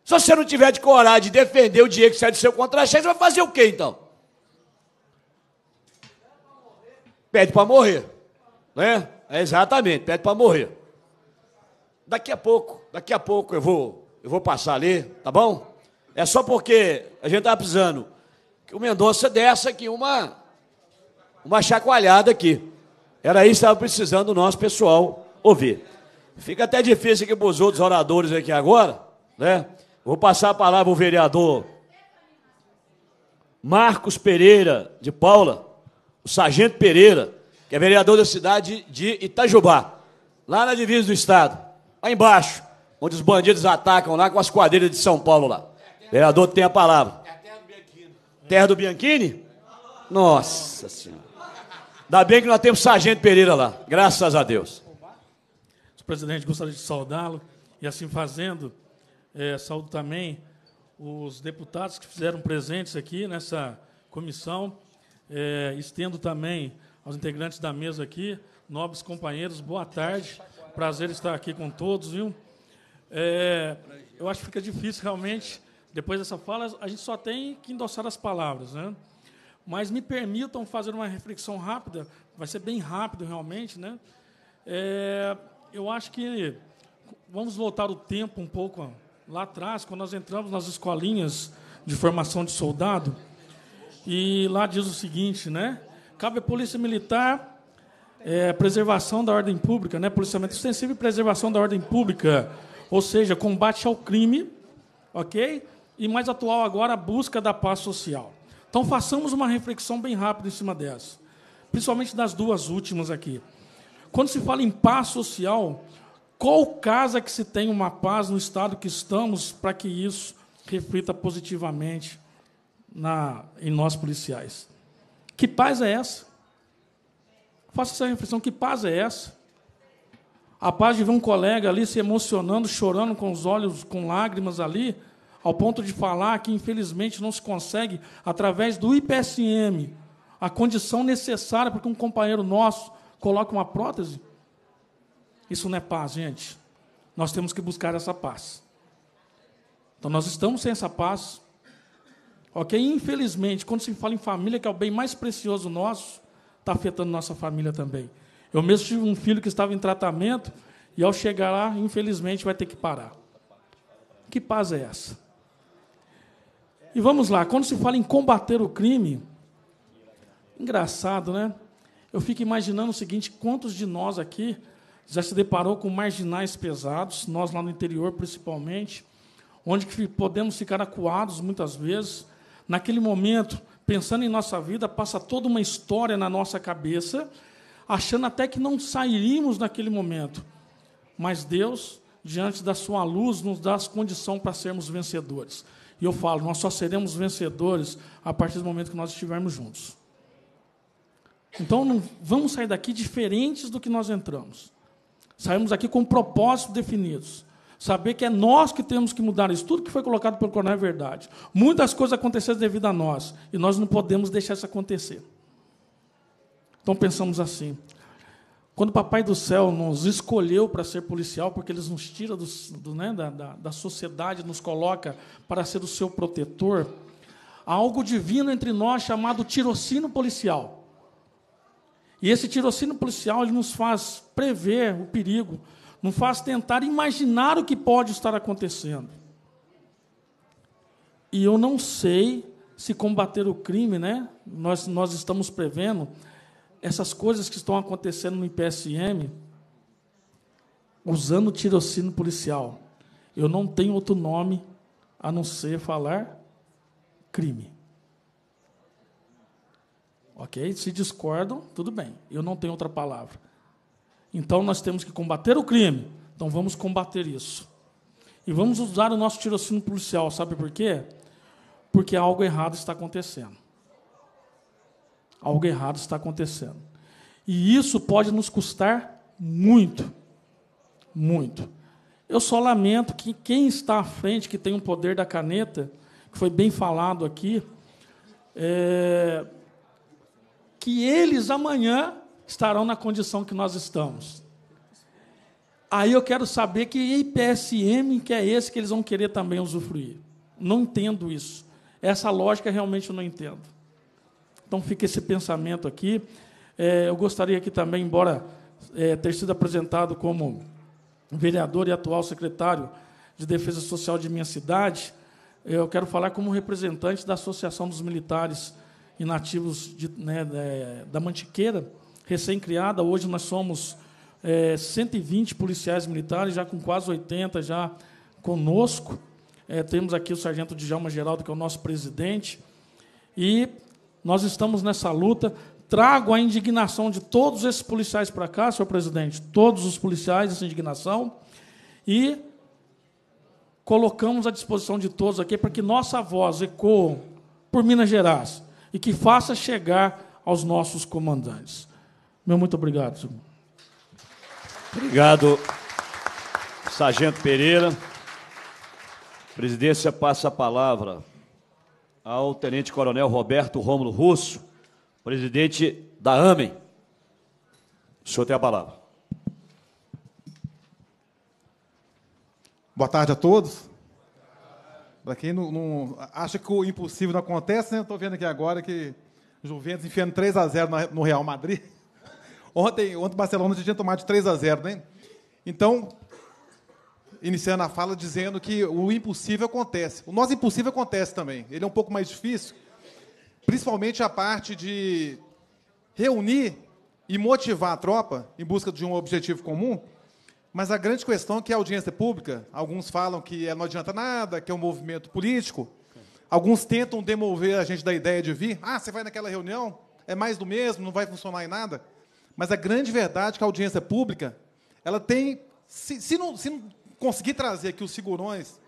se você não tiver de coragem de defender o dinheiro que sai do seu contra-cheque, você vai fazer o quê então? Pede para morrer. Né? É exatamente, pede para morrer. Daqui a pouco, daqui a pouco eu vou, eu vou passar ali, tá bom? É só porque a gente estava tá precisando que o Mendonça desse aqui uma, uma chacoalhada aqui. Era isso que estava precisando o nosso pessoal ouvir. Fica até difícil aqui para os outros oradores aqui agora, né? Vou passar a palavra ao vereador Marcos Pereira de Paula, o sargento Pereira, que é vereador da cidade de Itajubá, lá na divisa do estado, lá embaixo, onde os bandidos atacam lá com as quadrilhas de São Paulo lá. O vereador tem a palavra. É a terra do Bianchini. Terra do Bianchini? Nossa Senhora. Ainda bem que nós temos sargento Pereira lá, graças a Deus. Senhor presidente, gostaria de saudá-lo. E assim fazendo, é, saúdo também os deputados que fizeram presentes aqui nessa comissão. É, estendo também aos integrantes da mesa aqui, nobres companheiros, boa tarde. Prazer estar aqui com todos, viu? É, eu acho que fica difícil realmente, depois dessa fala, a gente só tem que endossar as palavras, né? Mas me permitam fazer uma reflexão rápida, vai ser bem rápido realmente, né? É, eu acho que vamos voltar o tempo um pouco lá atrás, quando nós entramos nas escolinhas de formação de soldado, e lá diz o seguinte, né? Cabe a Polícia Militar é, preservação da ordem pública, né? Policiamento extensivo e preservação da ordem pública, ou seja, combate ao crime, ok? E mais atual agora, a busca da paz social. Então façamos uma reflexão bem rápida em cima dessa, principalmente das duas últimas aqui. Quando se fala em paz social, qual casa que se tem uma paz no estado que estamos para que isso reflita positivamente na, em nós policiais? Que paz é essa? Faça essa reflexão: que paz é essa? A paz de ver um colega ali se emocionando, chorando com os olhos, com lágrimas ali, ao ponto de falar que infelizmente não se consegue, através do IPSM, a condição necessária para que um companheiro nosso coloca uma prótese. Isso não é paz, gente. Nós temos que buscar essa paz. Então nós estamos sem essa paz. Ok? Infelizmente, quando se fala em família, que é o bem mais precioso nosso, está afetando nossa família também. Eu mesmo tive um filho que estava em tratamento e ao chegar lá, infelizmente, vai ter que parar. Que paz é essa? E vamos lá, quando se fala em combater o crime, engraçado, né? eu fico imaginando o seguinte: quantos de nós aqui já se deparou com marginais pesados, nós lá no interior principalmente, onde que podemos ficar acuados muitas vezes. Naquele momento, pensando em nossa vida, passa toda uma história na nossa cabeça, achando até que não sairíamos naquele momento. Mas Deus, diante da sua luz, nos dá as condições para sermos vencedores. E eu falo, nós só seremos vencedores a partir do momento que nós estivermos juntos. Então, não, vamos sair daqui diferentes do que nós entramos. Saímos aqui com propósitos definidos. Saber que é nós que temos que mudar isso. Tudo que foi colocado pelo coronel é verdade. Muitas coisas aconteceram devido a nós. E nós não podemos deixar isso acontecer. Então, pensamos assim. Quando o Papai do Céu nos escolheu para ser policial, porque ele nos tira do, do, né, da, da, da sociedade, nos coloca para ser o seu protetor, há algo divino entre nós chamado tirocínio policial. E esse tirocínio policial ele nos faz prever o perigo, nos faz tentar imaginar o que pode estar acontecendo. E eu não sei se combater o crime, né? Nós, nós estamos prevendo essas coisas que estão acontecendo no IPSM usando o tirocínio policial. Eu não tenho outro nome a não ser falar crime. Ok? Se discordam, tudo bem. Eu não tenho outra palavra. Então nós temos que combater o crime. Então vamos combater isso. E vamos usar o nosso tirocínio policial, sabe por quê? Porque algo errado está acontecendo. Algo errado está acontecendo. E isso pode nos custar muito. Muito. Eu só lamento que quem está à frente, que tem o poder da caneta, que foi bem falado aqui, é, que eles amanhã estarão na condição que nós estamos. Aí eu quero saber que IPSM que é esse que eles vão querer também usufruir. Não entendo isso. Essa lógica realmente eu não entendo. Então fica esse pensamento aqui. É, eu gostaria aqui também, embora é, ter sido apresentado como vereador e atual secretário de Defesa Social de minha cidade, eu quero falar como representante da Associação dos Militares inativos de, né, é, da Mantiqueira, recém-criada. Hoje nós somos é, 120 policiais militares, já com quase 80 já conosco. É, temos aqui o sargento Djalma Geraldo, que é o nosso presidente. E nós estamos nessa luta. Trago a indignação de todos esses policiais para cá, senhor presidente, todos os policiais, essa indignação, e colocamos à disposição de todos aqui para que nossa voz ecoe por Minas Gerais, e que faça chegar aos nossos comandantes. Meu muito obrigado, senhor. Obrigado, Sargento Pereira. A presidência passa a palavra ao Tenente Coronel Roberto Rômulo Russo, presidente da AMEN. O senhor tem a palavra. Boa tarde a todos. Para quem não, não, acha que o impossível não acontece, né? Estou vendo aqui agora que Juventus enfiando 3 a 0 no Real Madrid. Ontem, ontem o Barcelona já tinha tomado de 3 a 0, né? Então, iniciando a fala dizendo que o impossível acontece. O nosso impossível acontece também. Ele é um pouco mais difícil, principalmente a parte de reunir e motivar a tropa em busca de um objetivo comum, mas a grande questão é que a audiência pública, alguns falam que é, não adianta nada, que é um movimento político. Alguns tentam demover a gente da ideia de vir. Ah, você vai naquela reunião, é mais do mesmo, não vai funcionar em nada. Mas a grande verdade é que a audiência pública, ela tem. Se, se, não, se não conseguir trazer aqui os segurões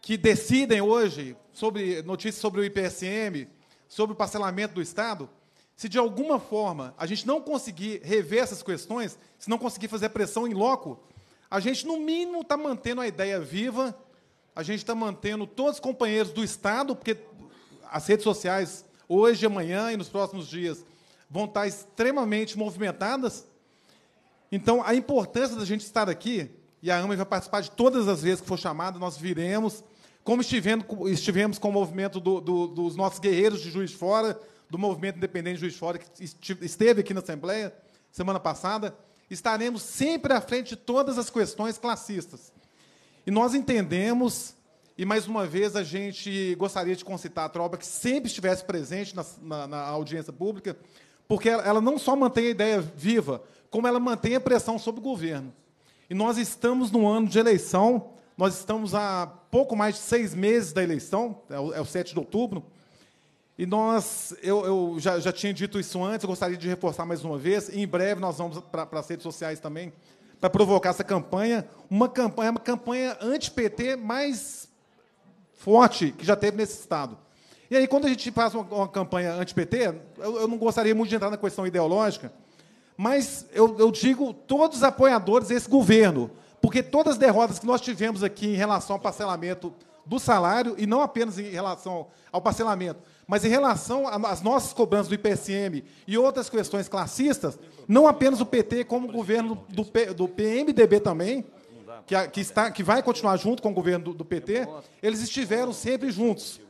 que decidem hoje sobre notícias sobre o IPSM, sobre o parcelamento do Estado, se de alguma forma a gente não conseguir rever essas questões, se não conseguir fazer pressão em loco, a gente, no mínimo, está mantendo a ideia viva, a gente está mantendo todos os companheiros do Estado, porque as redes sociais, hoje, amanhã e nos próximos dias, vão estar tá extremamente movimentadas. Então, a importância da gente estar aqui, e a AMA vai participar de todas as vezes que for chamada, nós viremos, como estivemos, com o movimento do, do, dos nossos guerreiros de Juiz de Fora, do Movimento Independente Juiz Fora, que esteve aqui na Assembleia semana passada, estaremos sempre à frente de todas as questões classistas. E nós entendemos, e mais uma vez a gente gostaria de concitar a Troba, que sempre estivesse presente na, na, na audiência pública, porque ela, ela não só mantém a ideia viva, como ela mantém a pressão sobre o governo. E nós estamos no ano de eleição, nós estamos há pouco mais de seis meses da eleição, é o, é o 7 de outubro, e nós, eu, eu já, já, tinha dito isso antes, eu gostaria de reforçar mais uma vez, e em breve nós vamos para as redes sociais também, para provocar essa campanha, uma campanha, uma campanha anti-PT mais forte que já teve nesse Estado. E aí, quando a gente faz uma, uma campanha anti-PT, eu, eu, não gostaria muito de entrar na questão ideológica, mas eu, eu digo todos os apoiadores desse governo, porque todas as derrotas que nós tivemos aqui em relação ao parcelamento do salário, e não apenas em relação ao parcelamento, mas em relação às nossas cobranças do IPCM e outras questões classistas, não apenas o PT, como o governo do, P, do PMDB também, que, que, está, que vai continuar junto com o governo do, do PT, eles estiveram sempre juntos.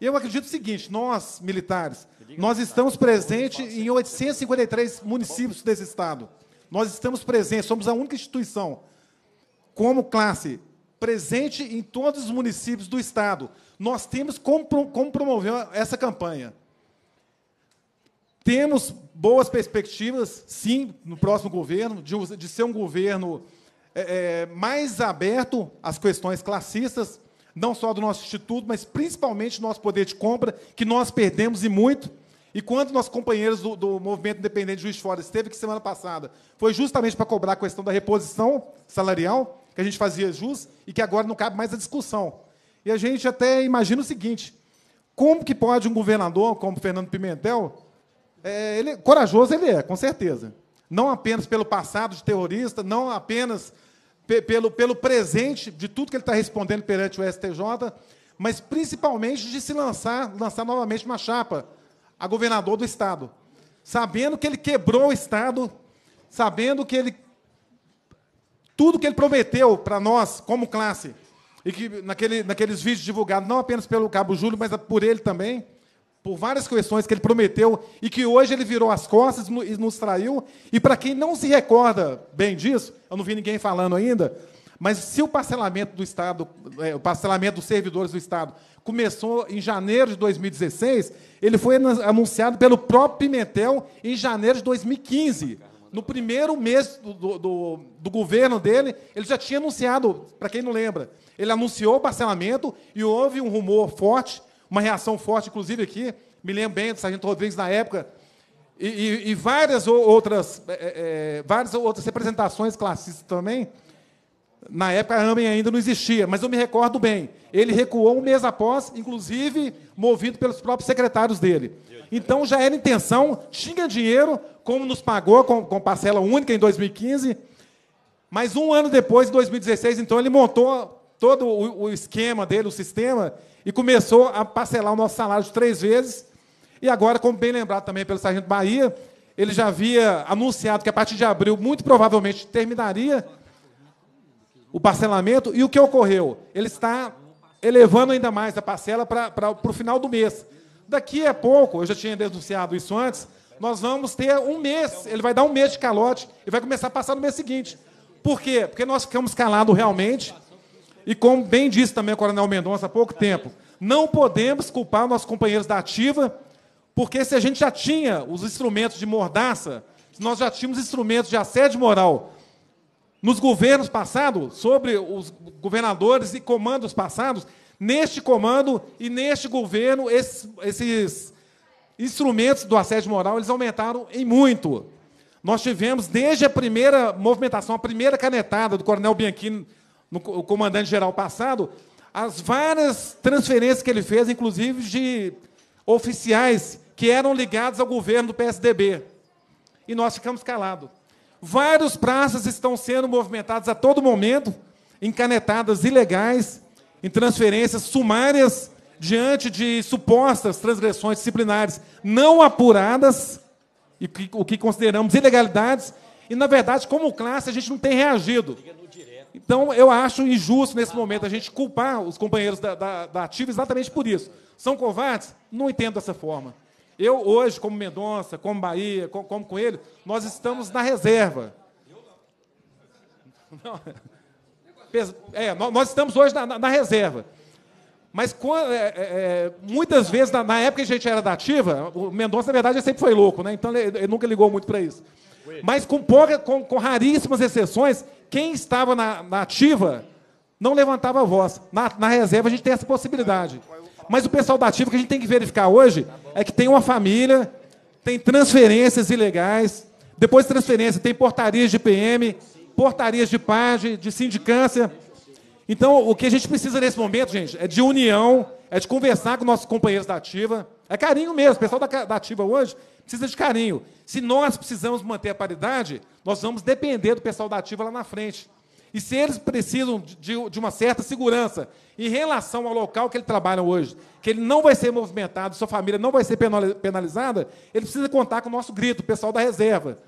Eu acredito o seguinte, nós, militares, nós estamos presentes em 853 municípios desse Estado. Nós estamos presentes, somos a única instituição, como classe presente em todos os municípios do Estado. Nós temos como, como promover essa campanha. Temos boas perspectivas, sim, no próximo governo, de, de ser um governo é, é, mais aberto às questões classistas, não só do nosso instituto, mas principalmente do nosso poder de compra, que nós perdemos e muito. E quando nossos companheiros do, do Movimento Independente Juiz Fora esteve aqui semana passada, foi justamente para cobrar a questão da reposição salarial que a gente fazia jus e que agora não cabe mais a discussão. E a gente até imagina o seguinte: como que pode um governador como Fernando Pimentel, é, ele, corajoso ele é, com certeza, não apenas pelo passado de terrorista, não apenas pelo, pelo presente de tudo que ele está respondendo perante o STJ, mas principalmente de se lançar, lançar novamente uma chapa a governador do Estado, sabendo que ele quebrou o Estado, sabendo que ele tudo que ele prometeu para nós, como classe, e que naquele, naqueles vídeos divulgados, não apenas pelo Cabo Júlio, mas por ele também, por várias questões que ele prometeu e que hoje ele virou as costas e nos traiu. E para quem não se recorda bem disso, eu não vi ninguém falando ainda, mas se o parcelamento do Estado, é, o parcelamento dos servidores do Estado começou em janeiro de 2016, ele foi anunciado pelo próprio Pimentel em janeiro de 2015 no primeiro mês do, do, do, do governo dele, ele já tinha anunciado, para quem não lembra, ele anunciou o parcelamento e houve um rumor forte, uma reação forte, inclusive aqui, me lembro bem do Sargento Rodrigues na época, e, e, e várias, outras, é, é, é, várias outras representações classistas também, na época a Amen ainda não existia, mas eu me recordo bem. Ele recuou um mês após, inclusive movido pelos próprios secretários dele. Então já era intenção, tinha dinheiro, como nos pagou com, com parcela única em 2015. Mas um ano depois, em 2016, então, ele montou todo o, o esquema dele, o sistema, e começou a parcelar o nosso salário três vezes. E agora, como bem lembrado também pelo Sargento Bahia, ele já havia anunciado que a partir de abril, muito provavelmente, terminaria o parcelamento. E o que ocorreu? Ele está elevando ainda mais a parcela para o final do mês. Daqui a pouco, eu já tinha denunciado isso antes, nós vamos ter um mês, ele vai dar um mês de calote e vai começar a passar no mês seguinte. Por quê? Porque nós ficamos calados realmente, e como bem disse também o Coronel Mendonça há pouco tempo, não podemos culpar nossos companheiros da ativa, porque se a gente já tinha os instrumentos de mordaça, nós já tínhamos instrumentos de assédio moral, nos governos passados, sobre os governadores e comandos passados, neste comando e neste governo, esses, esses instrumentos do assédio moral eles aumentaram em muito. Nós tivemos, desde a primeira movimentação, a primeira canetada do Coronel Bianchini, no, o comandante-geral passado, as várias transferências que ele fez, inclusive de oficiais que eram ligados ao governo do PSDB. E nós ficamos calados. Vários praças estão sendo movimentadas a todo momento, encanetadas ilegais, em transferências sumárias diante de supostas transgressões disciplinares não apuradas, e o que consideramos ilegalidades, e, na verdade, como classe, a gente não tem reagido. Então, eu acho injusto, nesse momento, a gente culpar os companheiros da, da, da ativa exatamente por isso. São covardes? Não entendo dessa forma. Eu hoje, como Mendonça, como Bahia, como, como Coelho, nós estamos na reserva. Não. É, nós estamos hoje na, na, na reserva. Mas é, é, é, muitas vezes, na, na, época que a gente era da ativa, o Mendonça, na verdade, sempre foi louco, né? então ele, ele nunca ligou muito para isso. Mas com, pouca, com, com, raríssimas exceções, quem estava na, na ativa não levantava a voz. Na, na, reserva, a gente tem essa possibilidade. É mas o pessoal da ativa que a gente tem que verificar hoje é que tem uma família, tem transferências ilegais, depois transferência, tem portarias de PM, portarias de PAGE, de sindicância. Então, o que a gente precisa nesse momento, gente, é de união, é de conversar com nossos companheiros da ativa. É carinho mesmo. O pessoal da, da ativa hoje precisa de carinho. Se nós precisamos manter a paridade, nós vamos depender do pessoal da ativa lá na frente. E se eles precisam de, de, uma certa segurança em relação ao local que ele trabalha hoje, que ele não vai ser movimentado, sua família não vai ser penalizada, ele precisa contar com o nosso grito, o pessoal da reserva.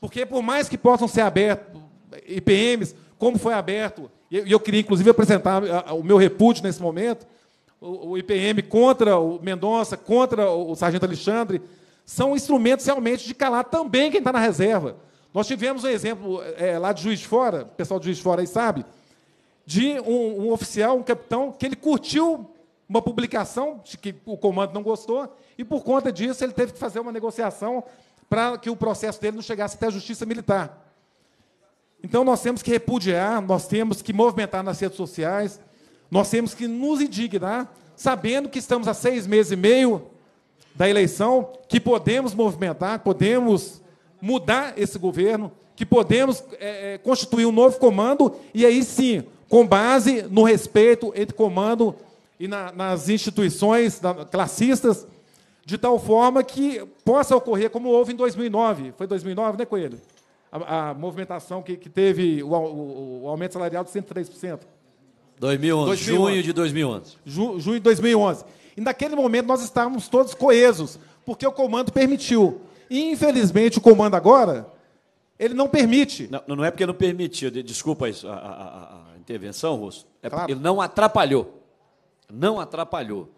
Porque, por mais que possam ser abertos IPMs, como foi aberto, e eu, queria, inclusive, apresentar o meu repúdio nesse momento, o IPM contra o Mendonça, contra o Sargento Alexandre, são instrumentos realmente de calar também quem está na reserva. Nós tivemos um exemplo é, é, lá de Juiz de Fora, o pessoal de Juiz de Fora aí sabe, de um, um, oficial, um capitão, que ele curtiu uma publicação de que o comando não gostou, e por conta disso ele teve que fazer uma negociação para que o processo dele não chegasse até a justiça militar. Então nós temos que repudiar, nós temos que movimentar nas redes sociais, nós temos que nos indignar, sabendo que estamos a seis meses e meio da eleição, que podemos movimentar, podemos mudar esse governo, que podemos é, é, constituir um novo comando, e aí sim, com base no respeito entre comando e na, nas instituições da, classistas, de tal forma que possa ocorrer como houve em 2009. Foi 2009, né, Coelho? A, a movimentação que, que teve o, o, o, aumento salarial de 103%. 2011, 2011. junho de 2011. Ju, junho de 2011. E naquele momento nós estávamos todos coesos, porque o comando permitiu. E, infelizmente, o comando agora, ele não permite. Não, não é porque não permitiu, desculpa a, a, a intervenção, Russo, é claro. porque ele não atrapalhou. Não atrapalhou.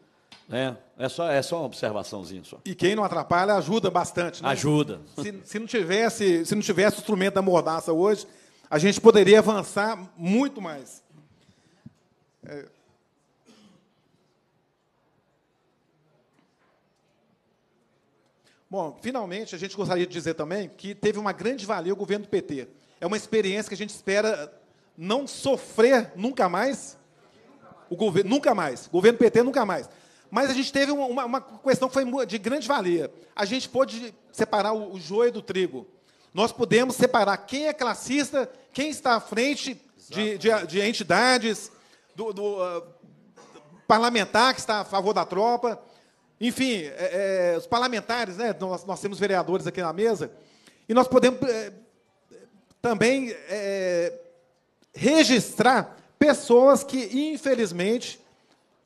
Né? É, só, é só uma observaçãozinha. Só. E quem não atrapalha ajuda bastante. Né? Ajuda. Se, se, não tivesse, se não tivesse o instrumento da mordaça hoje, a gente poderia avançar muito mais. É... Bom, finalmente, a gente gostaria de dizer também que teve uma grande valia o governo do PT. É uma experiência que a gente espera não sofrer nunca mais. O governo nunca mais. O governo PT nunca mais. Mas a gente teve uma, uma, questão que foi de grande valia. A gente pôde separar o, joio do trigo. Nós pudemos separar quem é classista, quem está à frente de, de, de entidades, do, do uh, parlamentar que está a favor da tropa. Enfim, é, é, os parlamentares, né? Nós, nós, temos vereadores aqui na mesa, e nós podemos é, também é, registrar pessoas que, infelizmente,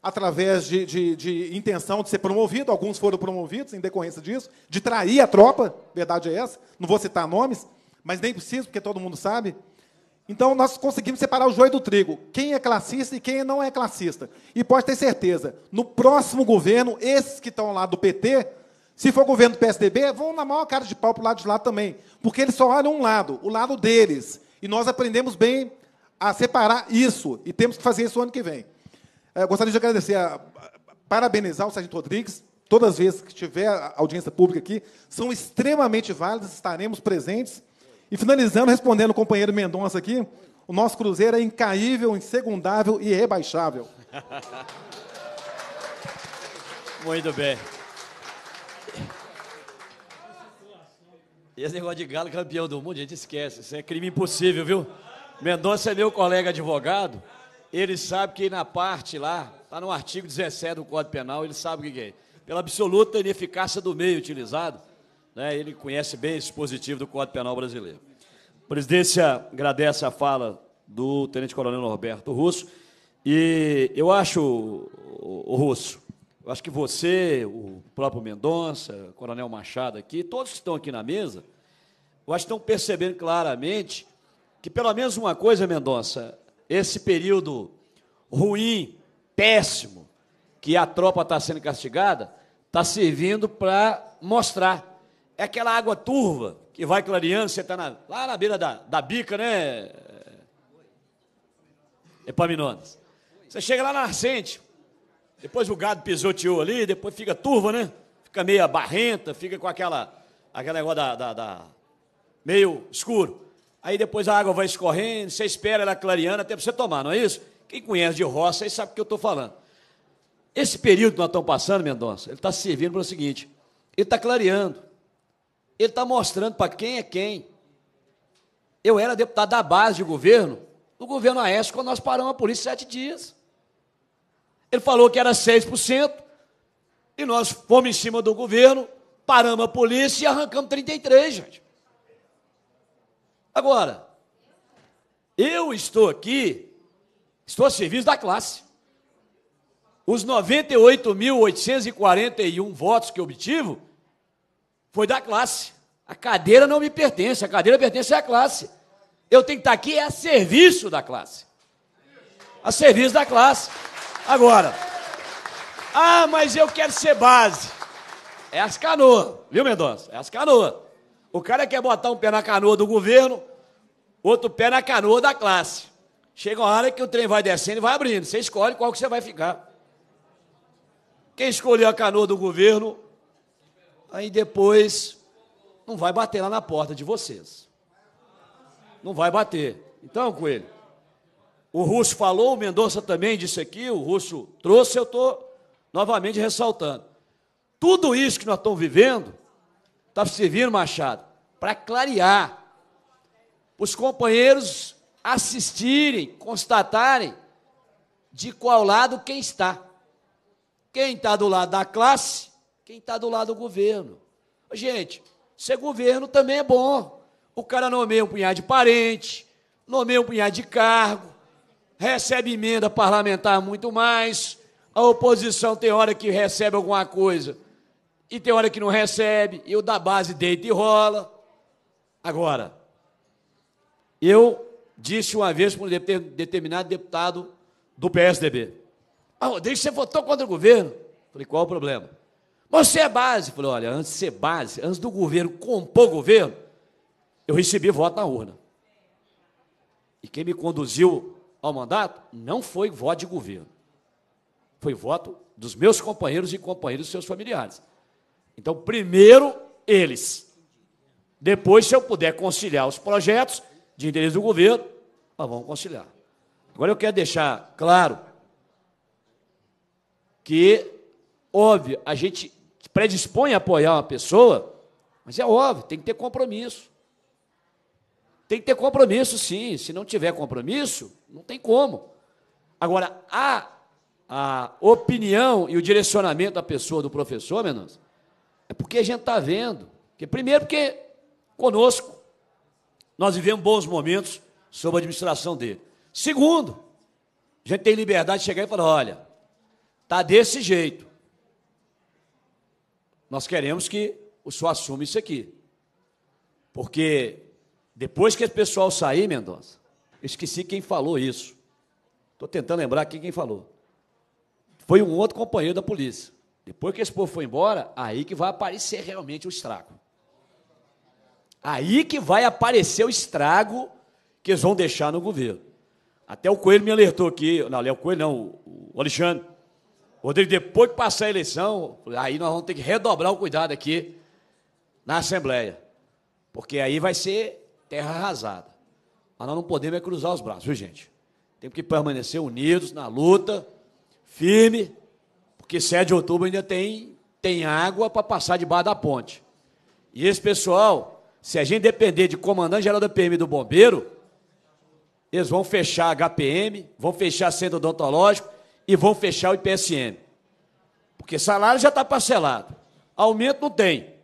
através de, de, de, intenção de ser promovido, alguns foram promovidos em decorrência disso, de trair a tropa, verdade é essa, não vou citar nomes, mas nem preciso, porque todo mundo sabe, então nós conseguimos separar o joio do trigo, quem é classista e quem não é classista. E pode ter certeza, no próximo governo, esses que estão lá do PT, se for governo do PSDB, vão na maior cara de pau para o lado de lá também, porque eles só olham um lado, o lado deles. E nós aprendemos bem a separar isso, e temos que fazer isso ano que vem. É, eu gostaria de agradecer, a, a, parabenizar o Sargento Rodrigues, todas as vezes que tiver audiência pública aqui, são extremamente válidas, estaremos presentes e finalizando, respondendo o companheiro Mendonça aqui, o nosso Cruzeiro é incaível, insegundável e rebaixável. Muito bem. E esse negócio de galo campeão do mundo, a gente esquece. Isso é crime impossível, viu? Mendonça é meu colega advogado. Ele sabe que na parte lá, está no artigo 17 do Código Penal, ele sabe o que é. Pela absoluta ineficácia do meio utilizado, né, ele conhece bem esse dispositivo do Código Penal brasileiro. A presidência agradece a fala do Tenente Coronel Norberto Russo. E eu acho, o Russo, eu acho que você, o próprio Mendonça, o Coronel Machado aqui, todos que estão aqui na mesa, eu acho que estão percebendo claramente que pelo menos uma coisa, Mendonça, esse período ruim, péssimo, que a tropa está sendo castigada, está servindo para mostrar é aquela água turva que vai clareando, você está lá na beira da, da bica, né? Epaminondas. Você chega lá na nascente, depois o gado pisoteou ali, depois fica turva, né? Fica meio barrenta, fica com aquela, aquela negócio da, da, da, meio escuro. Aí depois a água vai escorrendo, você espera ela clareando até para você tomar, não é isso? Quem conhece de roça aí sabe o que eu estou falando. Esse período que nós estamos passando, Mendonça, ele está servindo para o seguinte: ele está clareando, ele está mostrando para quem é quem. Eu era deputado da base de governo, do governo Aécio, quando nós paramos a polícia sete dias. Ele falou que era 6%, e nós fomos em cima do governo, paramos a polícia e arrancamos 33, gente. Agora, eu estou aqui, estou a serviço da classe. Os 98.841 votos que obtive foi da classe. A cadeira não me pertence, a cadeira pertence à classe. Eu tenho que estar aqui é a serviço da classe. A serviço da classe. Agora, ah, mas eu quero ser base. É as canoas, viu, Mendonça? É as canoas. O cara quer botar um pé na canoa do governo, outro pé na canoa da classe. Chega uma hora que o trem vai descendo e vai abrindo. Você escolhe qual que você vai ficar. Quem escolheu a canoa do governo Aí depois não vai bater lá na porta de vocês. Não vai bater. Então, Coelho, o Russo falou, o Mendonça também disse aqui, o Russo trouxe, eu estou novamente ressaltando. Tudo isso que nós estamos vivendo está servindo, Machado, para clarear, para os companheiros assistirem, constatarem de qual lado quem está. Quem está do lado da classe quem está do lado do governo. Gente, ser governo também é bom. O cara nomeia um punhado de parente, nomeia um punhado de cargo, recebe emenda parlamentar muito mais. A oposição tem hora que recebe alguma coisa e tem hora que não recebe, e o da base deita e rola. Agora, eu disse uma vez para um determinado deputado do PSDB: Ah, Rodrigo, você votou contra o governo? Falei, qual o problema? Você é base. falei, olha, antes de ser base, antes do governo compor o governo, eu recebi voto na urna. E quem me conduziu ao mandato não foi voto de governo. Foi voto dos meus companheiros e companheiros dos seus familiares. Então, primeiro eles. Depois, se eu puder conciliar os projetos de interesse do governo, nós vamos conciliar. Agora, eu quero deixar claro que, óbvio, a gente predispõe a apoiar uma pessoa, mas é óbvio, tem que ter compromisso. Tem que ter compromisso, sim. Se não tiver compromisso, não tem como. Agora, a, a opinião e o direcionamento da pessoa, do professor, menos é porque a gente está vendo. Porque, primeiro, porque conosco nós vivemos bons momentos sob a administração dele. Segundo, a gente tem liberdade de chegar e falar: olha, tá desse jeito. Nós queremos que o senhor assuma isso aqui. Porque depois que esse pessoal sair, Mendonça, esqueci quem falou isso. Estou tentando lembrar aqui quem falou. Foi um outro companheiro da polícia. Depois que esse povo foi embora, aí que vai aparecer realmente o estrago. Aí que vai aparecer o estrago que eles vão deixar no governo. Até o Coelho me alertou aqui, não, o Coelho não, o Alexandre, Rodrigo, depois que passar a eleição, aí nós vamos ter que redobrar o cuidado aqui na Assembleia. Porque aí vai ser terra arrasada. Mas nós não podemos é cruzar os braços, viu, gente? Temos que permanecer unidos na luta, firme, porque 7 de outubro ainda tem, tem água para passar debaixo da ponte. E esse pessoal, se a gente depender de comandante-geral da PM do bombeiro, eles vão fechar a HPM, vão fechar centro odontológico, e vão fechar o IPSN. Porque salário já está parcelado. Aumento não tem.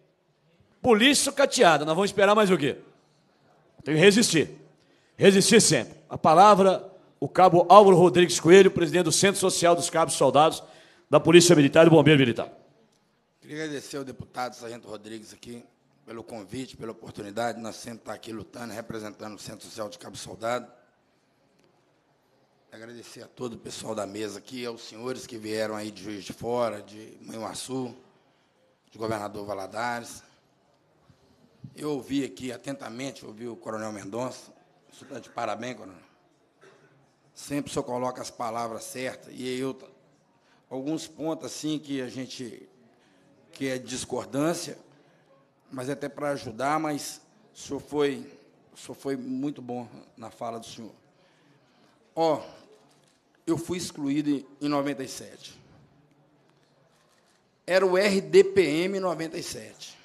Polícia sucateada. Nós vamos esperar mais o quê? Tem que resistir. Resistir sempre. A palavra, o cabo Álvaro Rodrigues Coelho, presidente do Centro Social dos Cabos Soldados da Polícia Militar e do Bombeiro Militar. Queria agradecer ao deputado Sargento Rodrigues aqui pelo convite, pela oportunidade. Nós sempre estamos tá aqui lutando, representando o Centro Social de Cabo Soldado agradecer a todo o pessoal da mesa aqui, aos senhores que vieram aí de Juiz de Fora, de Manhuaçu, de Governador Valadares. Eu ouvi aqui atentamente, ouvi o Coronel Mendonça. Isso está de parabéns, Coronel. Sempre o senhor coloca as palavras certas. E eu alguns pontos assim que a gente que é discordância, mas é até para ajudar, mas o senhor foi, o senhor foi muito bom na fala do senhor. Ó, oh, eu fui excluído em 97. Era o RDPM 97.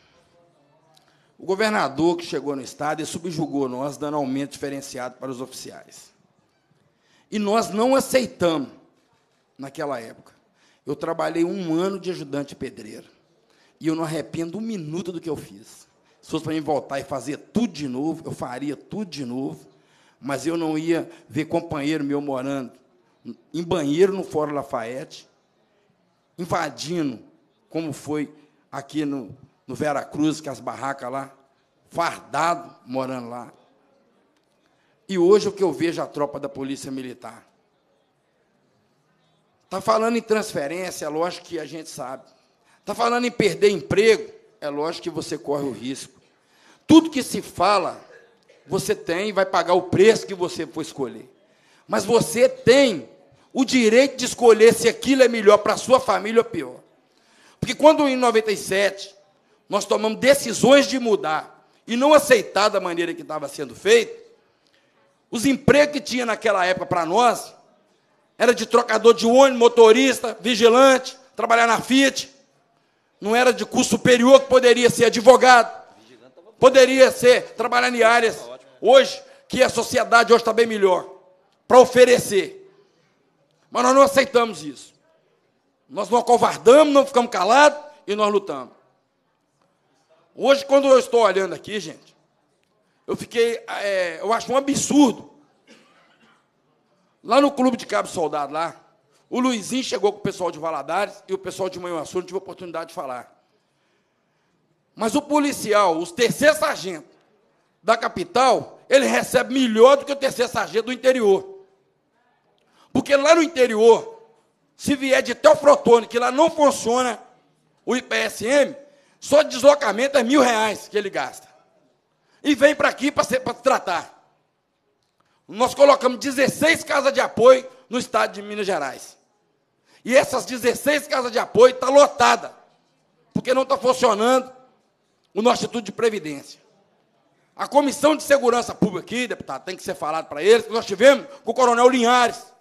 O governador que chegou no estado e subjugou nós, dando aumento diferenciado para os oficiais. E nós não aceitamos naquela época. Eu trabalhei um ano de ajudante pedreiro. E eu não arrependo um minuto do que eu fiz. Se fosse para mim voltar e fazer tudo de novo, eu faria tudo de novo. Mas eu não ia ver companheiro meu morando em banheiro no Fórum Lafayette, invadindo, como foi aqui no, no Vera Cruz, que as barracas lá, fardado morando lá. E hoje o que eu vejo é a tropa da Polícia Militar. Está falando em transferência, é lógico que a gente sabe. Está falando em perder emprego, é lógico que você corre o risco. Tudo que se fala, você tem e vai pagar o preço que você for escolher. Mas você tem o direito de escolher se aquilo é melhor para a sua família ou pior. Porque quando em 97 nós tomamos decisões de mudar e não aceitar da maneira que estava sendo feito, os empregos que tinha naquela época para nós era de trocador de ônibus, motorista, vigilante, trabalhar na Fiat. Não era de curso superior que poderia ser advogado. Poderia ser trabalhar em áreas hoje que a sociedade hoje está bem melhor para oferecer. Mas nós não aceitamos isso. Nós não acovardamos, não ficamos calados e nós lutamos. Hoje, quando eu estou olhando aqui, gente, eu fiquei. É, eu acho um absurdo. Lá no clube de Cabo Soldado, lá, o Luizinho chegou com o pessoal de Valadares e o pessoal de Manhuaçu, não tive oportunidade de falar. Mas o policial, os terceiros sargento da capital, ele recebe melhor do que o terceiro sargento do interior. Porque lá no interior, se vier de Teofrotone, que lá não funciona o IPSM, só deslocamento é mil reais que ele gasta. E vem para aqui para tratar. Nós colocamos 16 casas de apoio no estado de Minas Gerais. E essas 16 casas de apoio estão tá lotadas, porque não está funcionando o nosso Instituto de Previdência. A Comissão de Segurança Pública aqui, deputado, tem que ser falado para eles, nós tivemos com o coronel Linhares,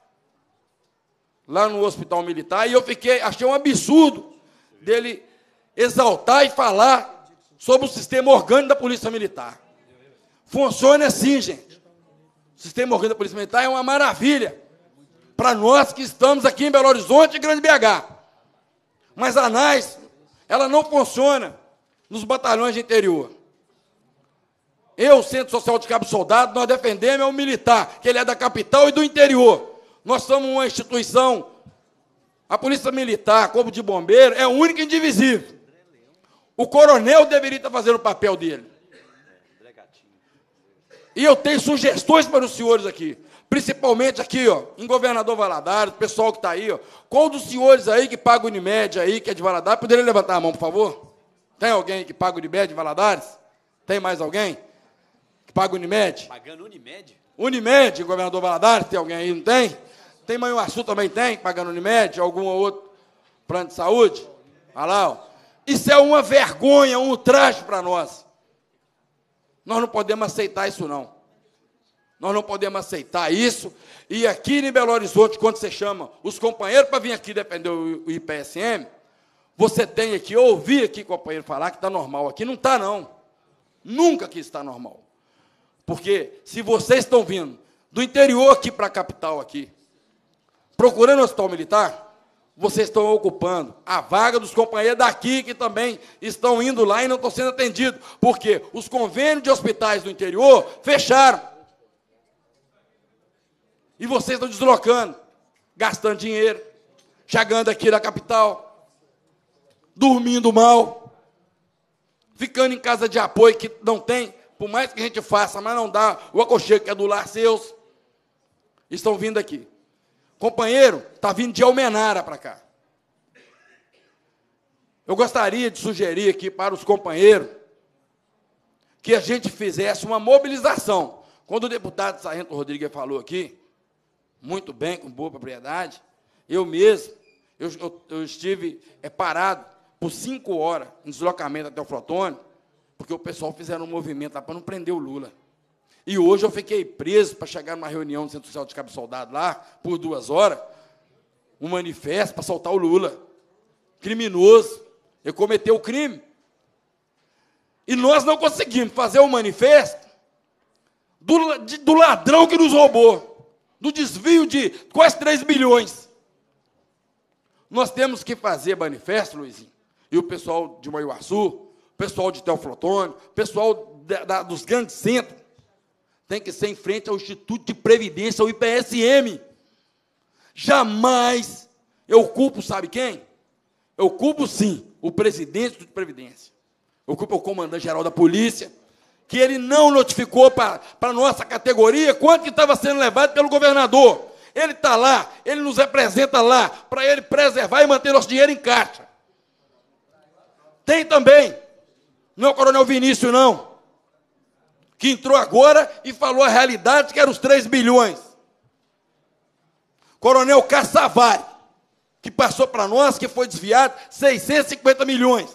lá no hospital militar, e eu fiquei, achei um absurdo dele exaltar e falar sobre o sistema orgânico da Polícia Militar. Funciona assim, gente. O sistema orgânico da Polícia Militar é uma maravilha para nós que estamos aqui em Belo Horizonte e Grande BH. Mas a NAS, ela não funciona nos batalhões de interior. Eu, Centro Social de Cabo Soldado, nós defendemos é o militar, que ele é da capital e do interior. Nós somos uma instituição. A Polícia Militar, Corpo de Bombeiro, é única e indivisível. O coronel deveria estar fazendo o papel dele. E eu tenho sugestões para os senhores aqui. Principalmente aqui, ó, em Governador Valadares, o pessoal que está aí, ó. Qual dos senhores aí que paga o Unimed aí, que é de Valadares, poderia levantar a mão, por favor? Tem alguém que paga o Unimed de Valadares? Tem mais alguém que paga o Unimed? Pagando Unimed? Unimed, governador Valadares, tem alguém aí, não tem? Tem Manhuaçu também tem, pagando Unimed, algum outro plano de saúde? Olha lá, ó. Isso é uma vergonha, um traje para nós. Nós não podemos aceitar isso, não. Nós não podemos aceitar isso. E aqui em Belo Horizonte, quando você chama os companheiros para vir aqui depender o IPSM, você tem que ouvir aqui o companheiro falar que está normal. Aqui não está, não. Nunca que está normal. Porque se vocês estão vindo do interior aqui para a capital aqui, procurando o hospital militar, vocês estão ocupando a vaga dos companheiros daqui que também estão indo lá e não estão sendo atendidos, porque os convênios de hospitais do interior fecharam. E vocês estão deslocando, gastando dinheiro, chegando aqui na capital, dormindo mal, ficando em casa de apoio que não tem, por mais que a gente faça, mas não dá, o aconchego que é do lar seus, estão vindo aqui companheiro, está vindo de Almenara para cá. Eu gostaria de sugerir aqui para os companheiros que a gente fizesse uma mobilização. Quando o deputado Sargento Rodrigues falou aqui, muito bem, com boa propriedade, eu mesmo, eu, eu, eu estive é, parado por cinco horas em deslocamento até o Flotone, porque o pessoal fizeram um movimento lá para não prender o Lula. E hoje eu fiquei preso para chegar numa reunião do Centro Social de Cabo Soldado lá, por duas horas, um manifesto para soltar o Lula. Criminoso. Ele cometeu o crime. E nós não conseguimos fazer o um manifesto do, de, do ladrão que nos roubou, do desvio de quase 3 bilhões. Nós temos que fazer manifesto, Luizinho, e o pessoal de Maiuaçu, o pessoal de Teoflotone, o pessoal da, da, dos grandes centros, tem que ser em frente ao Instituto de Previdência, ao IPSM. Jamais eu culpo, sabe quem? Eu culpo sim o presidente do Instituto de Previdência. Eu culpo o comandante-geral da polícia, que ele não notificou para a nossa categoria quanto que estava sendo levado pelo governador. Ele está lá, ele nos representa lá, para ele preservar e manter nosso dinheiro em caixa. Tem também, não é o coronel Vinícius, não que entrou agora e falou a realidade que eram os 3 bilhões. Coronel Caçavari, que passou para nós, que foi desviado 650 milhões.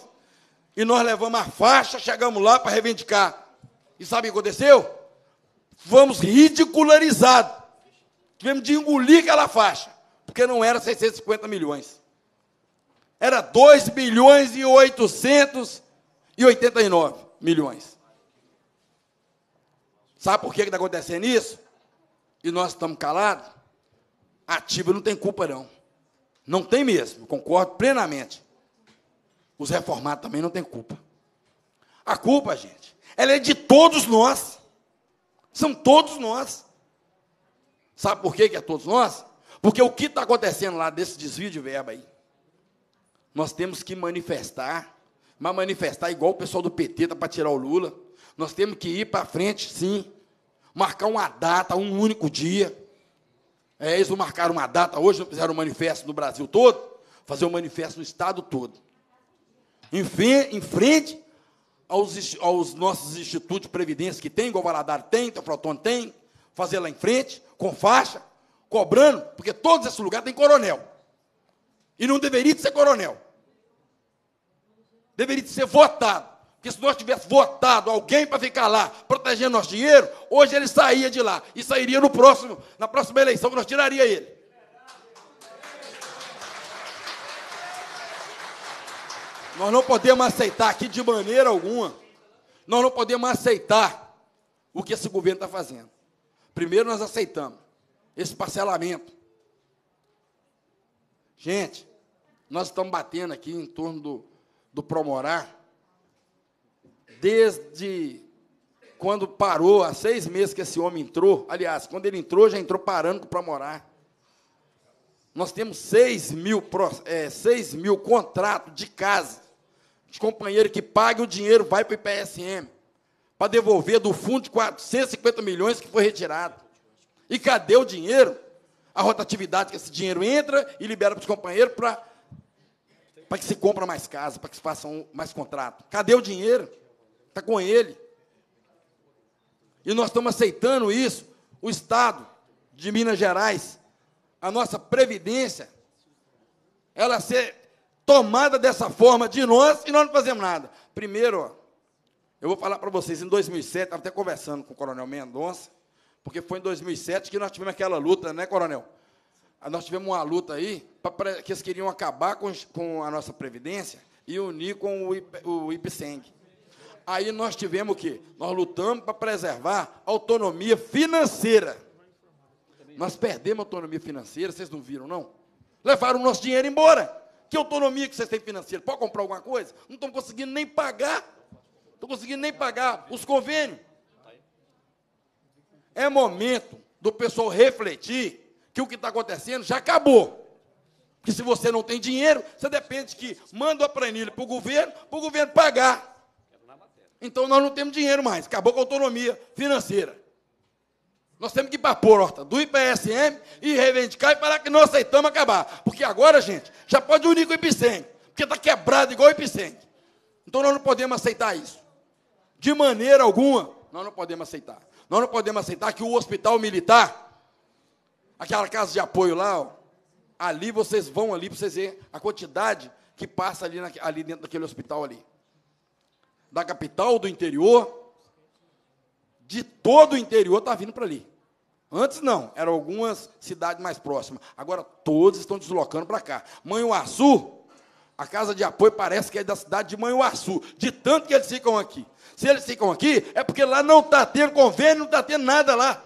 E nós levamos a faixa, chegamos lá para reivindicar. E sabe o que aconteceu? Fomos ridicularizados. Tivemos de engolir aquela faixa, porque não era 650 milhões. Era 2 bilhões e 889 milhões. Sabe por que está acontecendo isso? E nós estamos calados? Ativa não tem culpa, não. Não tem mesmo, concordo plenamente. Os reformados também não têm culpa. A culpa, gente, ela é de todos nós. São todos nós. Sabe por que é todos nós? Porque o que está acontecendo lá desse desvio de verba aí? Nós temos que manifestar, mas manifestar igual o pessoal do PT está para tirar o Lula. Nós temos que ir para frente, sim. Marcar uma data, um único dia. É, eles não marcaram uma data hoje, não fizeram um manifesto no Brasil todo, fazer um manifesto no Estado todo. Em, fe, em frente aos, aos, nossos institutos de previdência que tem, igual Valadar tem, Teofrotone tem, fazer lá em frente, com faixa, cobrando, porque todos esses lugares têm coronel. E não deveria ser coronel. Deveria ser votado que se nós tivéssemos votado alguém para ficar lá, protegendo nosso dinheiro, hoje ele saía de lá e sairia no próximo, na próxima eleição que nós tiraria ele. Nós não podemos aceitar aqui de maneira alguma. Nós não podemos aceitar o que esse governo está fazendo. Primeiro nós aceitamos esse parcelamento. Gente, nós estamos batendo aqui em torno do, do Promorar desde quando parou, há seis meses que esse homem entrou. Aliás, quando ele entrou, já entrou parando para morar. Nós temos 6 mil, é, mil contratos de casa, de companheiro que paga o dinheiro, vai para o IPSM, para devolver do fundo de 450 milhões que foi retirado. E cadê o dinheiro? A rotatividade que esse dinheiro entra e libera para os companheiros para, para que se compra mais casa, para que se façam mais contrato. Cadê o dinheiro? está com ele. E nós estamos aceitando isso. O Estado de Minas Gerais, a nossa previdência, ela ser tomada dessa forma de nós e nós não fazemos nada. Primeiro, ó, eu vou falar para vocês, em 2007, estava até conversando com o Coronel Mendonça, porque foi em 2007 que nós tivemos aquela luta, né, Coronel? Ah, nós tivemos uma luta aí, que eles queriam acabar com, com a nossa Previdência e unir com o, IP, o IPSENG. Aí nós tivemos o quê? Nós lutamos para preservar a autonomia financeira. Nós perdemos a autonomia financeira, vocês não viram, não? Levaram o nosso dinheiro embora. Que autonomia que vocês têm financeira? Pode comprar alguma coisa? Não estão conseguindo nem pagar. estão conseguindo nem pagar os convênios. É momento do pessoal refletir que o que está acontecendo já acabou. Porque se você não tem dinheiro, você depende que manda a planilha para o governo, para o governo pagar. Então nós não temos dinheiro mais. Acabou com a autonomia financeira. Nós temos que ir para a porta do IPSM e reivindicar e falar que não aceitamos acabar. Porque agora, gente, já pode unir com o IPSEM, porque está quebrado igual o IPSEM. Então nós não podemos aceitar isso. De maneira alguma, nós não podemos aceitar. Nós não podemos aceitar que o hospital militar, aquela casa de apoio lá, ó, ali vocês vão ali para vocês verem a quantidade que passa ali, na, ali dentro daquele hospital ali da capital, do interior, de todo o interior está vindo para ali. Antes não, eram algumas cidades mais próximas. Agora todos estão deslocando para cá. Manhuaçu, a casa de apoio parece que é da cidade de Manhuaçu, de tanto que eles ficam aqui. Se eles ficam aqui, é porque lá não está tendo convênio, não está tendo nada lá.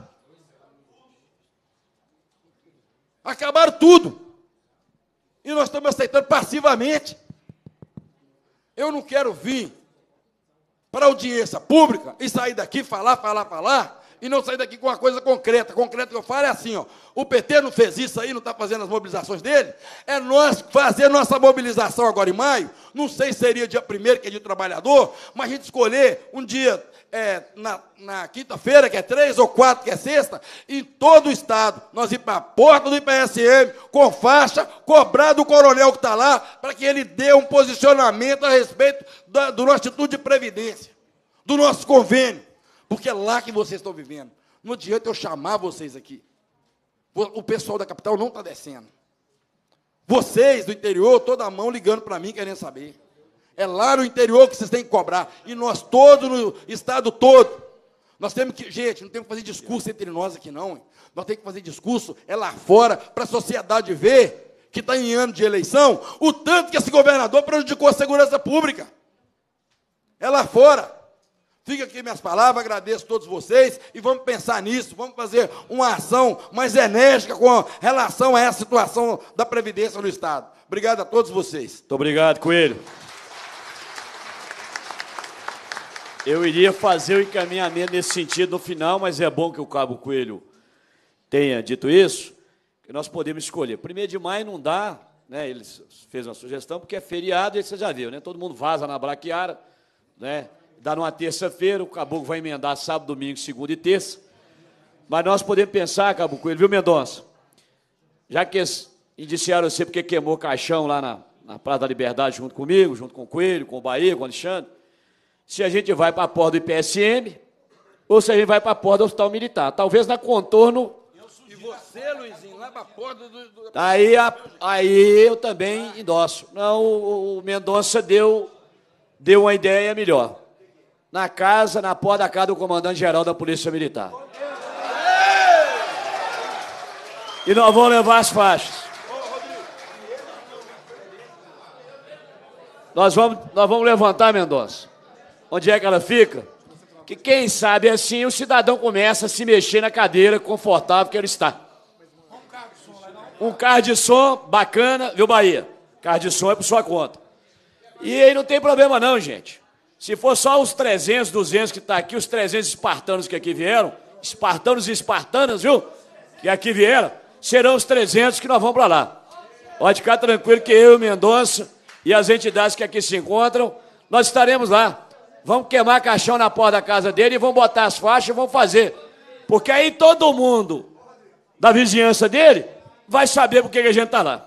Acabaram tudo. E nós estamos aceitando passivamente. Eu não quero vir para audiência pública e sair daqui falar, falar, falar, e não sair daqui com uma coisa concreta. Concreto que eu falo é assim, ó, o PT não fez isso aí, não está fazendo as mobilizações dele, é nós fazer nossa mobilização agora em maio, não sei se seria dia primeiro, que é dia do trabalhador, mas a gente escolher um dia é, na, na quinta-feira, que é três, ou quatro, que é sexta, em todo o Estado, nós ir para a porta do IPSM, com faixa, cobrar do coronel que está lá, para que ele dê um posicionamento a respeito da, do nosso Instituto de Previdência, do nosso convênio. Porque é lá que vocês estão vivendo. Não adianta eu chamar vocês aqui. O pessoal da capital não está descendo. Vocês do interior, toda a mão ligando para mim, querendo saber. É lá no interior que vocês têm que cobrar. E nós todos, no estado todo. Nós temos que, gente, não temos que fazer discurso entre nós aqui, não. Hein? Nós temos que fazer discurso é lá fora, para a sociedade ver que está em ano de eleição, o tanto que esse governador prejudicou a segurança pública. É lá fora. Fica aqui minhas palavras, agradeço a todos vocês e vamos pensar nisso, vamos fazer uma ação mais enérgica com relação a essa situação da Previdência no Estado. Obrigado a todos vocês. Muito obrigado, Coelho. Eu iria fazer o encaminhamento nesse sentido no final, mas é bom que o Cabo Coelho tenha dito isso, que nós podemos escolher. Primeiro de maio não dá, né? Ele fez uma sugestão, porque é feriado, e você já viu, né? Todo mundo vaza na braquiara, né? dá numa terça-feira, o caboclo vai emendar sábado, domingo, segunda e terça. Mas nós podemos pensar, caboclo, ele viu Mendonça? Já que eles indiciaram você porque queimou o caixão lá na, na Praça da Liberdade junto comigo, junto com o Coelho, com o Bahia, com o Alexandre, se a gente vai para a porta do IPSM ou se a gente vai para a porta do Hospital Militar. Talvez na contorno e você, Luizinho, lá a porta do. do... Aí, a, aí eu também endosso. Não, o, o Mendonça deu, deu uma ideia melhor na casa, na porta da casa do comandante-geral da Polícia Militar. E nós vamos levar as faixas. Nós vamos, nós vamos levantar Mendonça. Onde é que ela fica? Que quem sabe assim o cidadão começa a se mexer na cadeira confortável que ele está. Um carro de som bacana, viu, Bahia? Carro de som é por sua conta. E aí não tem problema, não, gente. Se for só os 300, 200 que está aqui, os 300 espartanos que aqui vieram, espartanos e espartanas, viu? Que aqui vieram, serão os 300 que nós vamos para lá. Pode ficar tranquilo que eu, Mendonça e as entidades que aqui se encontram, nós estaremos lá. Vamos queimar caixão na porta da casa dele e vamos botar as faixas e vamos fazer. Porque aí todo mundo da vizinhança dele vai saber por que a gente está lá.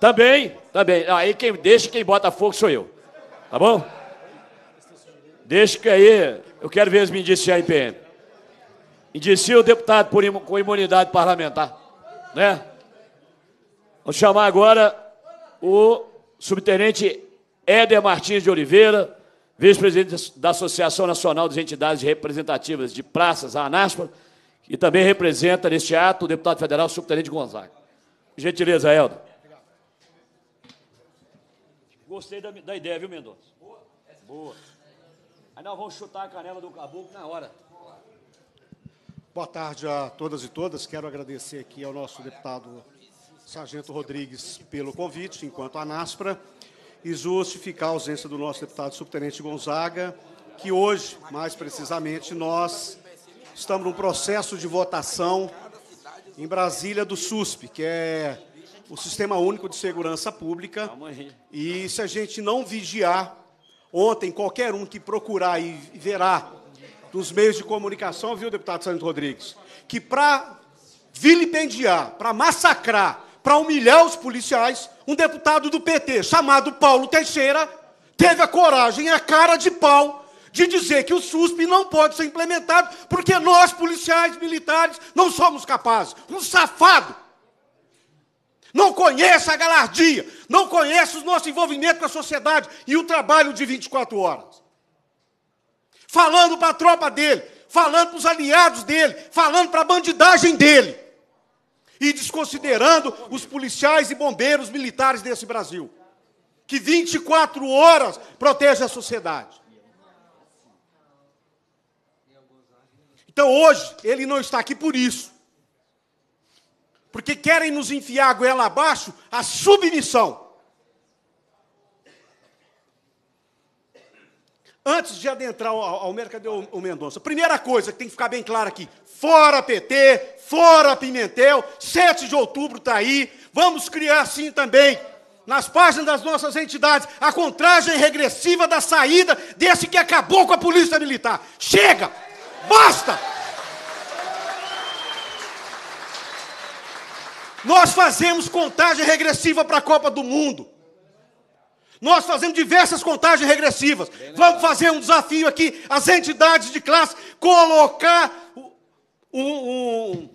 Também Tá bem, ah, aí quem deixa quem bota fogo sou eu. Tá bom? Deixa que aí, eu quero ver as indiciar a IPM. Indicia o deputado por, com imunidade parlamentar. Né? Vou chamar agora o subtenente Éder Martins de Oliveira, vice-presidente da Associação Nacional das Entidades Representativas de Praças, a ANASPA, e também representa neste ato o deputado federal subtenente Gonzaga. Gentileza, Helder. Gostei da, da ideia, viu, Mendonça? Boa. Boa. Aí nós vamos chutar a canela do caboclo na hora. Boa tarde a todas e todas. Quero agradecer aqui ao nosso deputado Sargento Rodrigues pelo convite, enquanto a NASPRA, e justificar a ausência do nosso deputado subtenente Gonzaga, que hoje, mais precisamente, nós estamos num processo de votação em Brasília do SUSP, que é o Sistema Único de Segurança Pública. E se a gente não vigiar, ontem qualquer um que procurar e verá nos meios de comunicação, viu, deputado Sandro Rodrigues, que para vilipendiar, para massacrar, para humilhar os policiais, um deputado do PT chamado Paulo Teixeira teve a coragem, a cara de pau de dizer que o SUSP não pode ser implementado porque nós, policiais militares, não somos capazes. Um safado! não conhece a galardia, não conhece o nosso envolvimento com a sociedade e o trabalho de 24 horas. Falando para a tropa dele, falando para os aliados dele, falando para a bandidagem dele. E desconsiderando os policiais e bombeiros militares desse Brasil, que 24 horas protege a sociedade. Então hoje ele não está aqui por isso porque querem nos enfiar a goela abaixo a submissão. Antes de adentrar ao, ao mercado o Mendonça, primeira coisa que tem que ficar bem claro aqui: fora PT, fora Pimentel, 7 de outubro está aí, vamos criar assim também nas páginas das nossas entidades, a contragem regressiva da saída desse que acabou com a polícia militar. Chega! Basta! Nós fazemos contagem regressiva para a Copa do Mundo. Nós fazemos diversas contagens regressivas. Vamos fazer um desafio aqui, as entidades de classe, colocar um, um,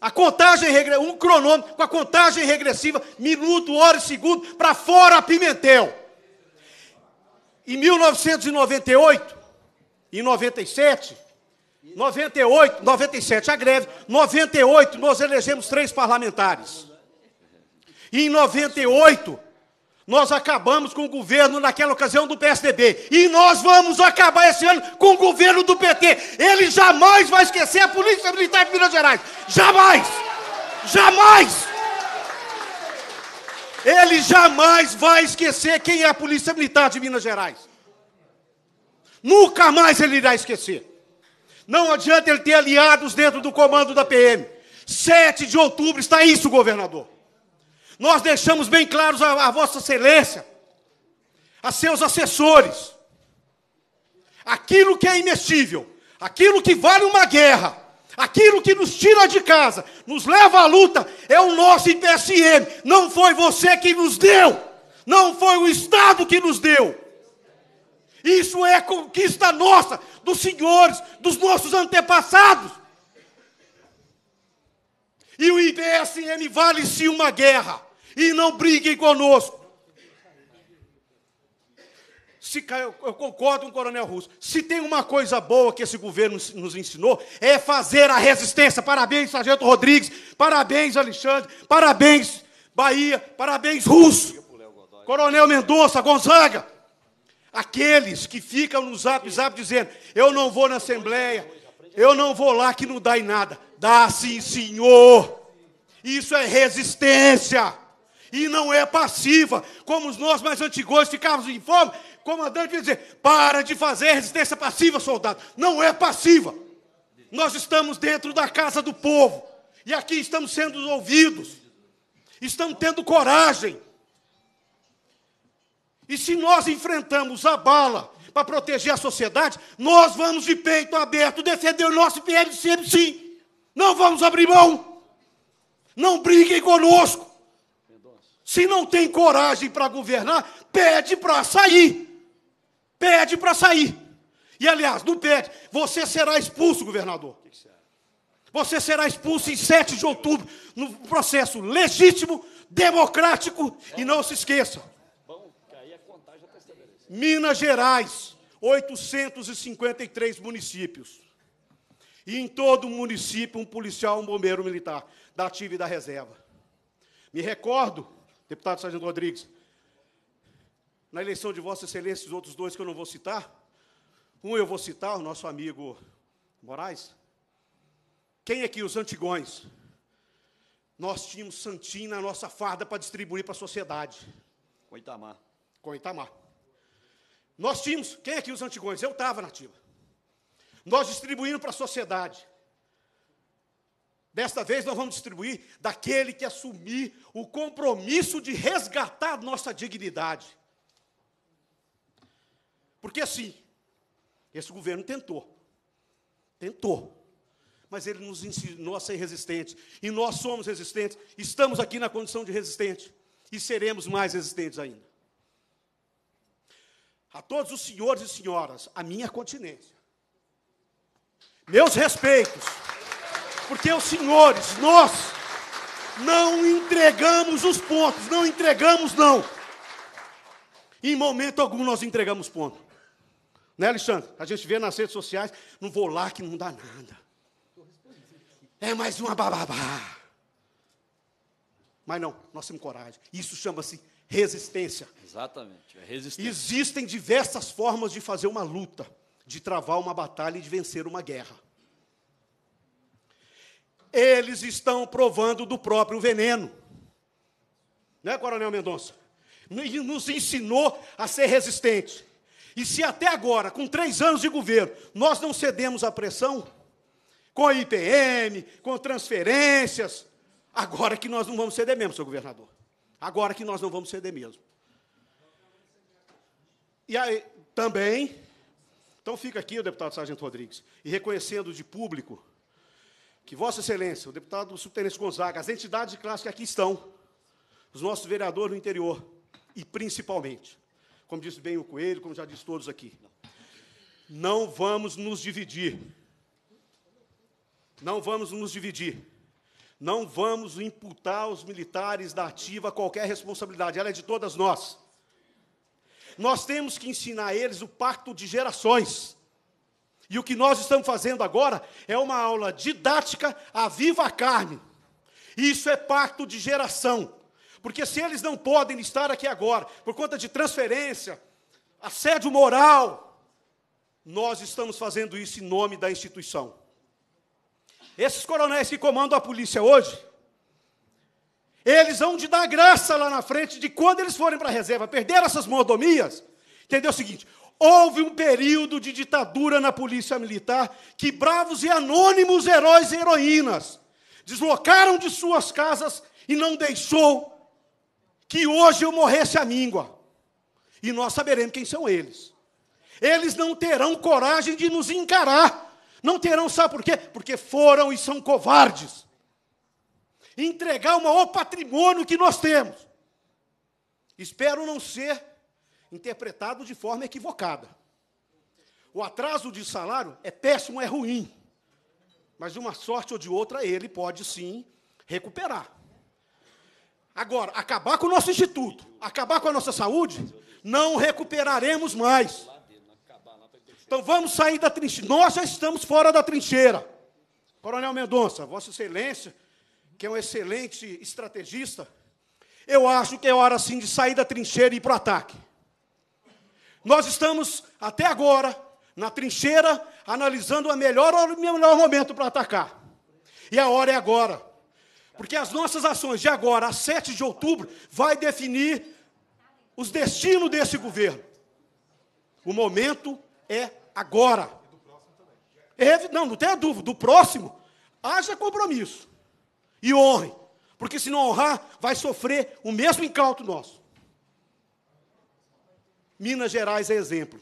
a contagem um cronômetro com a contagem regressiva, minuto, hora e segundo, para fora Pimentel. Em 1998, e 97, 98, 97 a greve, 98 nós elegemos três parlamentares. E em 98 nós acabamos com o governo naquela ocasião do PSDB. E nós vamos acabar esse ano com o governo do PT. Ele jamais vai esquecer a Polícia Militar de Minas Gerais. Jamais! Jamais! Ele jamais vai esquecer quem é a Polícia Militar de Minas Gerais. Nunca mais ele irá esquecer. Não adianta ele ter aliados dentro do comando da PM. 7 de outubro está isso, governador. Nós deixamos bem claros a, a Vossa Excelência, a seus assessores, aquilo que é imestível, aquilo que vale uma guerra, aquilo que nos tira de casa, nos leva à luta, é o nosso IPSM. Não foi você que nos deu, não foi o Estado que nos deu. Isso é conquista nossa, dos senhores, dos nossos antepassados. E o IDSN vale sim uma guerra. E não briguem conosco. Se, eu concordo com o coronel Russo. Se tem uma coisa boa que esse governo nos ensinou, é fazer a resistência. Parabéns, Sargento Rodrigues. Parabéns, Alexandre. Parabéns, Bahia. Parabéns, Russo. Coronel Mendonça, Gonzaga. Aqueles que ficam no zap zap dizendo: eu não vou na Assembleia, eu não vou lá que não dá em nada. Dá sim, senhor. Isso é resistência. E não é passiva, como os nós mais antigos ficávamos em fome, comandante ia dizer: para de fazer resistência passiva, soldado. Não é passiva. Nós estamos dentro da casa do povo. E aqui estamos sendo ouvidos. Estamos tendo coragem e se nós enfrentamos a bala para proteger a sociedade, nós vamos de peito aberto defender o nosso IPL sempre sim. Não vamos abrir mão. Não briguem conosco. Se não tem coragem para governar, pede para sair. Pede para sair. E, aliás, não pede. Você será expulso, governador. Você será expulso em 7 de outubro, no processo legítimo, democrático, e não se esqueça. Tá Minas Gerais, 853 municípios. E em todo município, um policial, um bombeiro militar, da ativa e da reserva. Me recordo, deputado Sargento Rodrigues, na eleição de Vossa Excelência, os outros dois que eu não vou citar, um eu vou citar, o nosso amigo Moraes. Quem é que os antigões? Nós tínhamos Santim na nossa farda para distribuir para a sociedade. Coitamar com Itamar. Nós tínhamos, quem aqui os antigões? Eu estava na nativa. Nós distribuímos para a sociedade. Desta vez nós vamos distribuir daquele que assumir o compromisso de resgatar nossa dignidade. Porque assim, esse governo tentou. Tentou. Mas ele nos ensinou a ser resistentes. E nós somos resistentes. Estamos aqui na condição de resistente. E seremos mais resistentes ainda a todos os senhores e senhoras, a minha continência. Meus respeitos, porque os senhores, nós, não entregamos os pontos, não entregamos, não. Em momento algum nós entregamos ponto. Né, Alexandre? A gente vê nas redes sociais, não vou lá que não dá nada. É mais uma bababá. Mas não, nós temos coragem. Isso chama-se resistência. Exatamente, é resistência. Existem diversas formas de fazer uma luta, de travar uma batalha e de vencer uma guerra. Eles estão provando do próprio veneno. Né, Coronel Mendonça? Ele nos ensinou a ser resistentes. E se até agora, com três anos de governo, nós não cedemos à pressão, com a IPM, com transferências, agora que nós não vamos ceder mesmo, senhor governador. Agora que nós não vamos ceder mesmo. E aí, também, então fica aqui o deputado Sargento Rodrigues, e reconhecendo de público que Vossa Excelência, o deputado Subtenente Gonzaga, as entidades de classe que aqui estão, os nossos vereadores do interior, e principalmente, como disse bem o Coelho, como já disse todos aqui, não vamos nos dividir. Não vamos nos dividir. Não vamos imputar aos militares da ativa qualquer responsabilidade, ela é de todas nós. Nós temos que ensinar a eles o pacto de gerações. E o que nós estamos fazendo agora é uma aula didática à viva carne. Isso é pacto de geração. Porque se eles não podem estar aqui agora, por conta de transferência, assédio moral, nós estamos fazendo isso em nome da instituição. Esses coronéis que comandam a polícia hoje, eles vão te dar graça lá na frente de quando eles forem para a reserva, perderam essas mordomias. Entendeu o seguinte? Houve um período de ditadura na polícia militar que bravos e anônimos heróis e heroínas deslocaram de suas casas e não deixou que hoje eu morresse a míngua. E nós saberemos quem são eles. Eles não terão coragem de nos encarar não terão, sabe por quê? Porque foram e são covardes. Entregar o maior patrimônio que nós temos. Espero não ser interpretado de forma equivocada. O atraso de salário é péssimo, é ruim. Mas de uma sorte ou de outra, ele pode sim recuperar. Agora, acabar com o nosso instituto, acabar com a nossa saúde, não recuperaremos mais. Então vamos sair da trincheira. Nós já estamos fora da trincheira. Coronel Mendonça, Vossa Excelência, que é um excelente estrategista, eu acho que é hora sim de sair da trincheira e ir para o ataque. Nós estamos, até agora, na trincheira, analisando a melhor hora o melhor momento para atacar. E a hora é agora. Porque as nossas ações de agora, a 7 de outubro, vai definir os destinos desse governo. O momento é Agora. Não, não tenha dúvida. Do próximo, haja compromisso. E honre. Porque se não honrar, vai sofrer o mesmo incauto nosso. Minas Gerais é exemplo.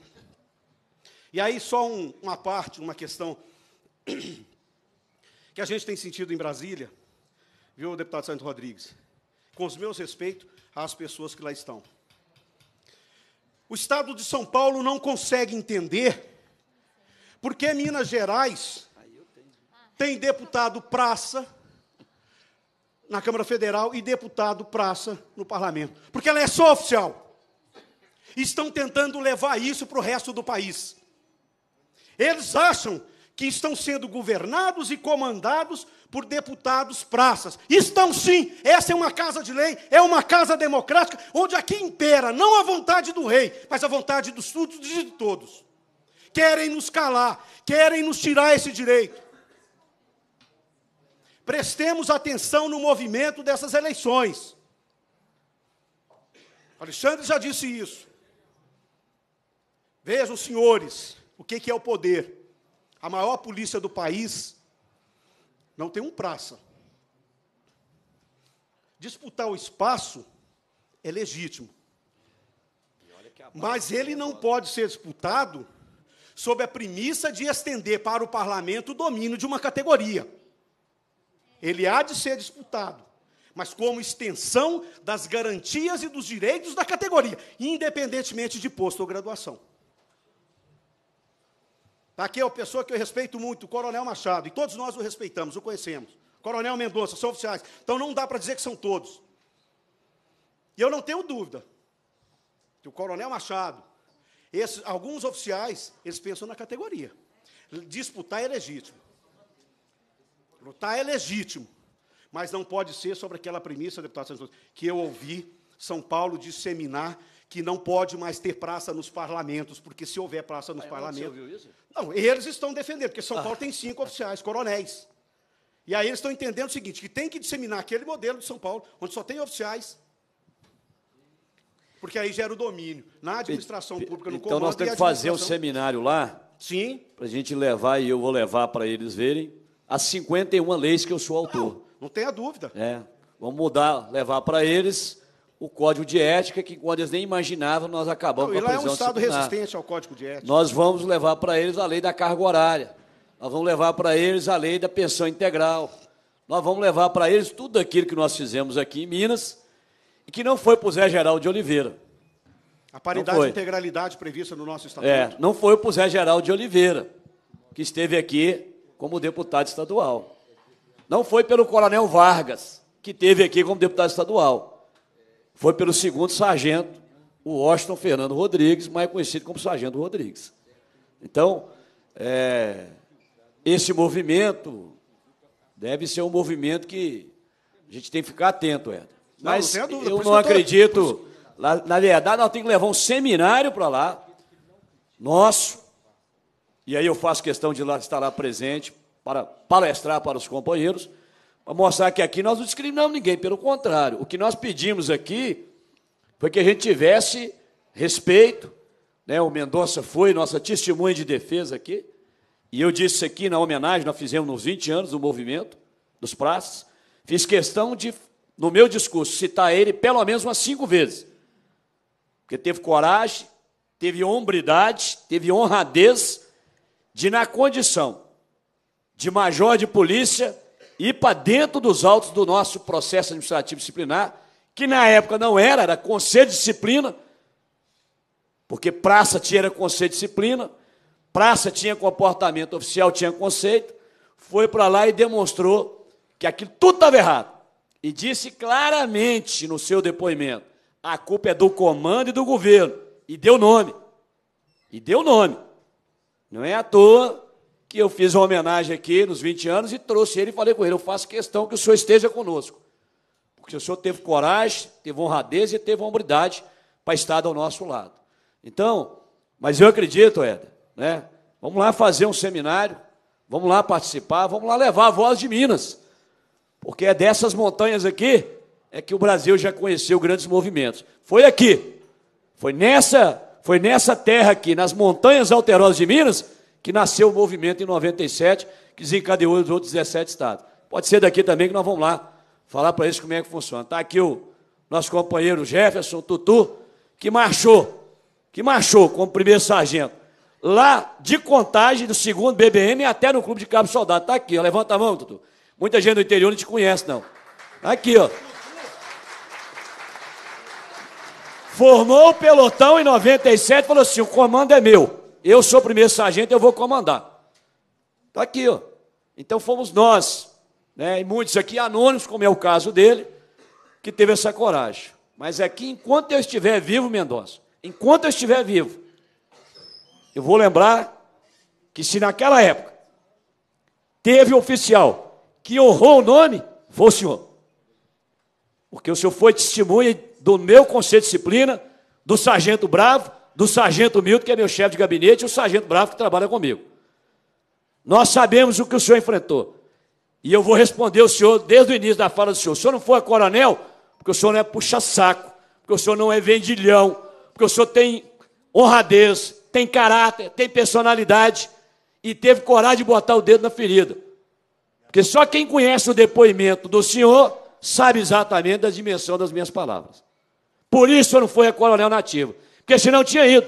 E aí, só um, uma parte, uma questão que a gente tem sentido em Brasília, viu, deputado Santos Rodrigues? Com os meus respeitos às pessoas que lá estão. O Estado de São Paulo não consegue entender porque Minas Gerais tem deputado praça na Câmara Federal e deputado praça no parlamento. Porque ela é só oficial. Estão tentando levar isso para o resto do país. Eles acham que estão sendo governados e comandados por deputados praças. Estão sim, essa é uma casa de lei, é uma casa democrática, onde aqui impera não a vontade do rei, mas a vontade dos súditos de todos querem nos calar, querem nos tirar esse direito. Prestemos atenção no movimento dessas eleições. Alexandre já disse isso. Vejam, senhores, o que é o poder. A maior polícia do país não tem um praça. Disputar o espaço é legítimo. Mas ele é não pode ser disputado sob a premissa de estender para o parlamento o domínio de uma categoria. Ele há de ser disputado, mas como extensão das garantias e dos direitos da categoria, independentemente de posto ou graduação. Tá aqui é uma pessoa que eu respeito muito, o Coronel Machado, e todos nós o respeitamos, o conhecemos. Coronel Mendonça, são oficiais. Então não dá para dizer que são todos. E eu não tenho dúvida que o Coronel Machado, esses, alguns oficiais, eles pensam na categoria. Disputar é legítimo. Lutar é legítimo. Mas não pode ser sobre aquela premissa, deputado Santos, que eu ouvi São Paulo disseminar que não pode mais ter praça nos parlamentos, porque se houver praça nos ah, parlamentos. Você ouviu isso? Não, eles estão defendendo, porque São ah. Paulo tem cinco oficiais, coronéis. E aí eles estão entendendo o seguinte: que tem que disseminar aquele modelo de São Paulo, onde só tem oficiais, porque aí gera o domínio. Na administração pública, no comando... Então nós temos que fazer um seminário lá... Sim. Para a gente levar, e eu vou levar para eles verem, as 51 leis que eu sou autor. Não, não tenha dúvida. É. Vamos mudar, levar para eles o código de ética, que quando eles nem imaginavam, nós acabamos não, com a prisão E lá é um Estado resistente ao código de ética. Nós vamos levar para eles a lei da carga horária. Nós vamos levar para eles a lei da pensão integral. Nós vamos levar para eles tudo aquilo que nós fizemos aqui em Minas que não foi para o Zé Geraldo de Oliveira. A paridade e integralidade prevista no nosso estatuto. É, não foi para o Zé Geraldo de Oliveira, que esteve aqui como deputado estadual. Não foi pelo Coronel Vargas, que esteve aqui como deputado estadual. Foi pelo segundo sargento, o Washington Fernando Rodrigues, mais conhecido como Sargento Rodrigues. Então, é, esse movimento deve ser um movimento que a gente tem que ficar atento, Ed. Mas não, dúvida, eu não acredito. Na, na verdade, nós temos que levar um seminário para lá, nosso, e aí eu faço questão de lá, estar lá presente para palestrar para os companheiros, para mostrar que aqui nós não discriminamos ninguém, pelo contrário. O que nós pedimos aqui foi que a gente tivesse respeito. Né? O Mendonça foi nossa testemunha de defesa aqui, e eu disse isso aqui na homenagem, nós fizemos nos 20 anos do movimento, dos praças, fiz questão de no meu discurso, citar ele pelo menos umas cinco vezes. Porque teve coragem, teve hombridade, teve honradez de, na condição de major de polícia, ir para dentro dos autos do nosso processo administrativo disciplinar, que na época não era, era conselho de disciplina, porque praça tinha conselho de disciplina, praça tinha comportamento oficial, tinha conceito, foi para lá e demonstrou que aquilo tudo estava errado e disse claramente no seu depoimento: a culpa é do comando e do governo. E deu nome. E deu nome. Não é à toa que eu fiz uma homenagem aqui nos 20 anos e trouxe ele e falei com ele: eu faço questão que o senhor esteja conosco. Porque o senhor teve coragem, teve honradez e teve hombridade para estar ao nosso lado. Então, mas eu acredito, Éder, né? Vamos lá fazer um seminário, vamos lá participar, vamos lá levar a voz de Minas porque é dessas montanhas aqui é que o Brasil já conheceu grandes movimentos. Foi aqui. Foi nessa, foi nessa terra aqui, nas montanhas alterosas de Minas, que nasceu o movimento em 97, que desencadeou os outros 17 estados. Pode ser daqui também que nós vamos lá falar para eles como é que funciona. Está aqui o nosso companheiro Jefferson Tutu, que marchou, que marchou como primeiro sargento, lá de contagem do segundo BBM até no clube de cabo soldado. Está aqui, ó, levanta a mão, Tutu. Muita gente do interior não te conhece, não. Aqui, ó. Formou o pelotão em 97 falou assim: o comando é meu. Eu sou o primeiro sargento, eu vou comandar. Está aqui, ó. Então fomos nós, né? E muitos aqui anônimos, como é o caso dele, que teve essa coragem. Mas é que enquanto eu estiver vivo, Mendonça, enquanto eu estiver vivo, eu vou lembrar que se naquela época teve oficial que honrou o nome foi o senhor. Porque o senhor foi testemunha do meu conselho de disciplina, do sargento Bravo, do sargento Milton, que é meu chefe de gabinete, e o sargento Bravo que trabalha comigo. Nós sabemos o que o senhor enfrentou. E eu vou responder o senhor desde o início da fala do senhor. O senhor não foi coronel, porque o senhor não é puxa-saco, porque o senhor não é vendilhão, porque o senhor tem honradez, tem caráter, tem personalidade e teve coragem de botar o dedo na ferida. Porque só quem conhece o depoimento do senhor sabe exatamente a dimensão das minhas palavras. Por isso eu não fui a coronel nativo. Porque senão tinha ido.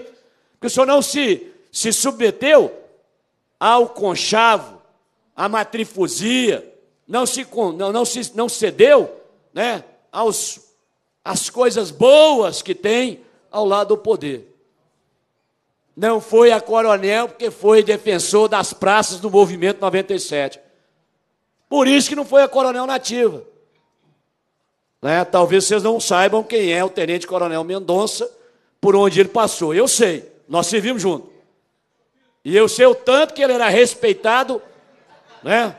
Porque o senhor não se, se submeteu ao conchavo, à matrifusia, não se, não, não se não cedeu né, aos, às coisas boas que tem ao lado do poder. Não foi a coronel, porque foi defensor das praças do movimento 97. Por isso que não foi a coronel nativa. Né? Talvez vocês não saibam quem é o tenente coronel Mendonça, por onde ele passou. Eu sei, nós servimos junto. E eu sei o tanto que ele era respeitado, né?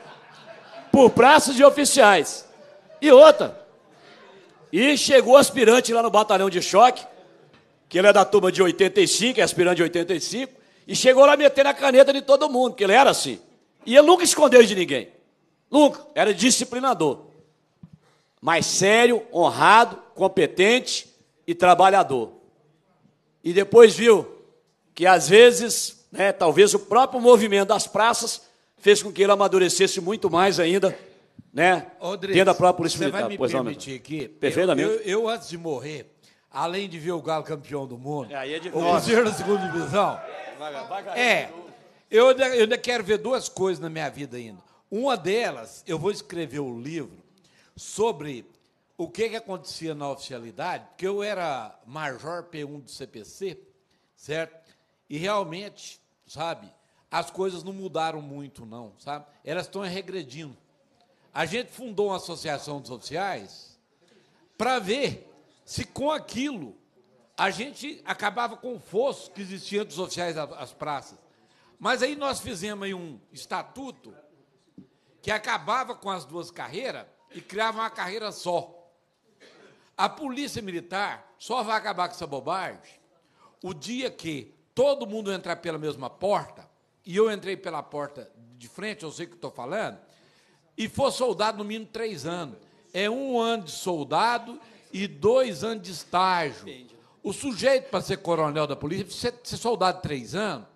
Por praças de oficiais. E outra. E chegou aspirante lá no batalhão de choque, que ele é da turma de 85, é aspirante de 85, e chegou lá metendo a caneta de todo mundo, que ele era assim. E ele nunca escondeu de ninguém. Nunca. Era disciplinador. Mas sério, honrado, competente e trabalhador. E depois viu que às vezes, né, talvez o próprio movimento das praças fez com que ele amadurecesse muito mais ainda, né? Rodrigo, dentro da própria Polícia Militar. Você vai me pois permitir aqui? Perfeitamente. Eu, eu, eu, antes de morrer, além de ver o Galo campeão do mundo, é, é o Cruzeiro na segunda divisão, é, eu ainda, eu ainda quero ver duas coisas na minha vida ainda. Uma delas, eu vou escrever o um livro sobre o que, que acontecia na oficialidade, porque eu era major P1 do CPC, certo? E realmente, sabe, as coisas não mudaram muito, não, sabe? Elas estão regredindo. A gente fundou uma associação dos oficiais para ver se com aquilo a gente acabava com o fosso que existia entre os oficiais das praças. Mas aí nós fizemos aí um estatuto que acabava com as duas carreiras e criava uma carreira só. A polícia militar só vai acabar com essa bobagem o dia que todo mundo entrar pela mesma porta, e eu entrei pela porta de frente, eu sei o que estou falando, e for soldado no mínimo três anos. É um ano de soldado e dois anos de estágio. O sujeito para ser coronel da polícia, ser soldado três anos,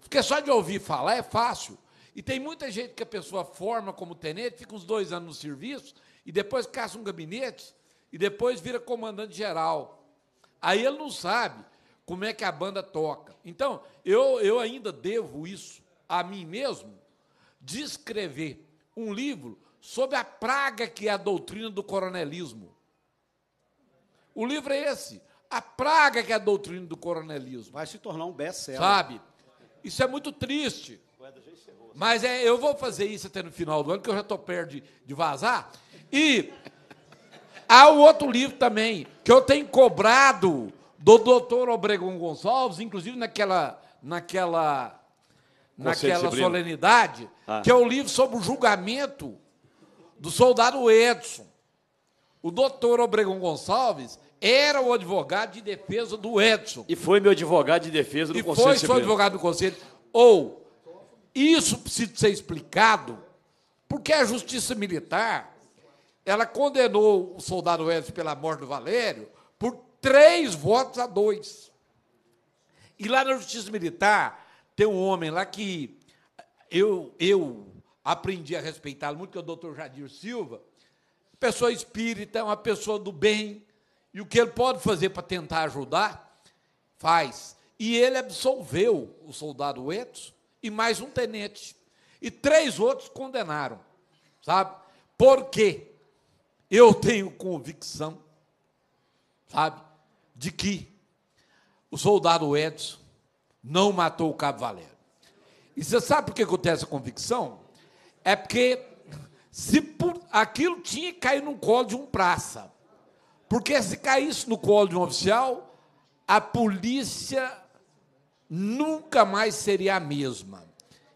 porque só de ouvir falar é fácil. E tem muita gente que a pessoa forma como tenente, fica uns dois anos no serviço, e depois caça um gabinete, e depois vira comandante geral. Aí ele não sabe como é que a banda toca. Então, eu, eu ainda devo isso a mim mesmo, de escrever um livro sobre a praga que é a doutrina do coronelismo. O livro é esse, a praga que é a doutrina do coronelismo. Vai se tornar um best-seller. Sabe? Isso é muito triste moeda já encerrou. Assim. Mas é, eu vou fazer isso até no final do ano, que eu já estou perto de, de vazar. E há o outro livro também, que eu tenho cobrado do doutor Obregon Gonçalves, inclusive naquela, naquela, naquela solenidade, ah. que é o livro sobre o julgamento do soldado Edson. O doutor Obregon Gonçalves era o advogado de defesa do Edson. E foi meu advogado de defesa do e Foi seu advogado do Conselho. Ou e isso precisa ser explicado, porque a justiça militar ela condenou o soldado Welles pela morte do Valério por três votos a dois. E lá na Justiça Militar tem um homem lá que eu, eu aprendi a respeitá-lo muito, que é o doutor Jadir Silva, pessoa espírita, uma pessoa do bem, e o que ele pode fazer para tentar ajudar, faz. E ele absolveu o soldado Edson e mais um tenente. E três outros condenaram, sabe? Porque eu tenho convicção, sabe, de que o soldado Edson não matou o Cabo Valério. E você sabe por que eu tenho essa convicção? É porque se por, aquilo tinha que cair no colo de um praça. Porque se caísse no colo de um oficial, a polícia nunca mais seria a mesma.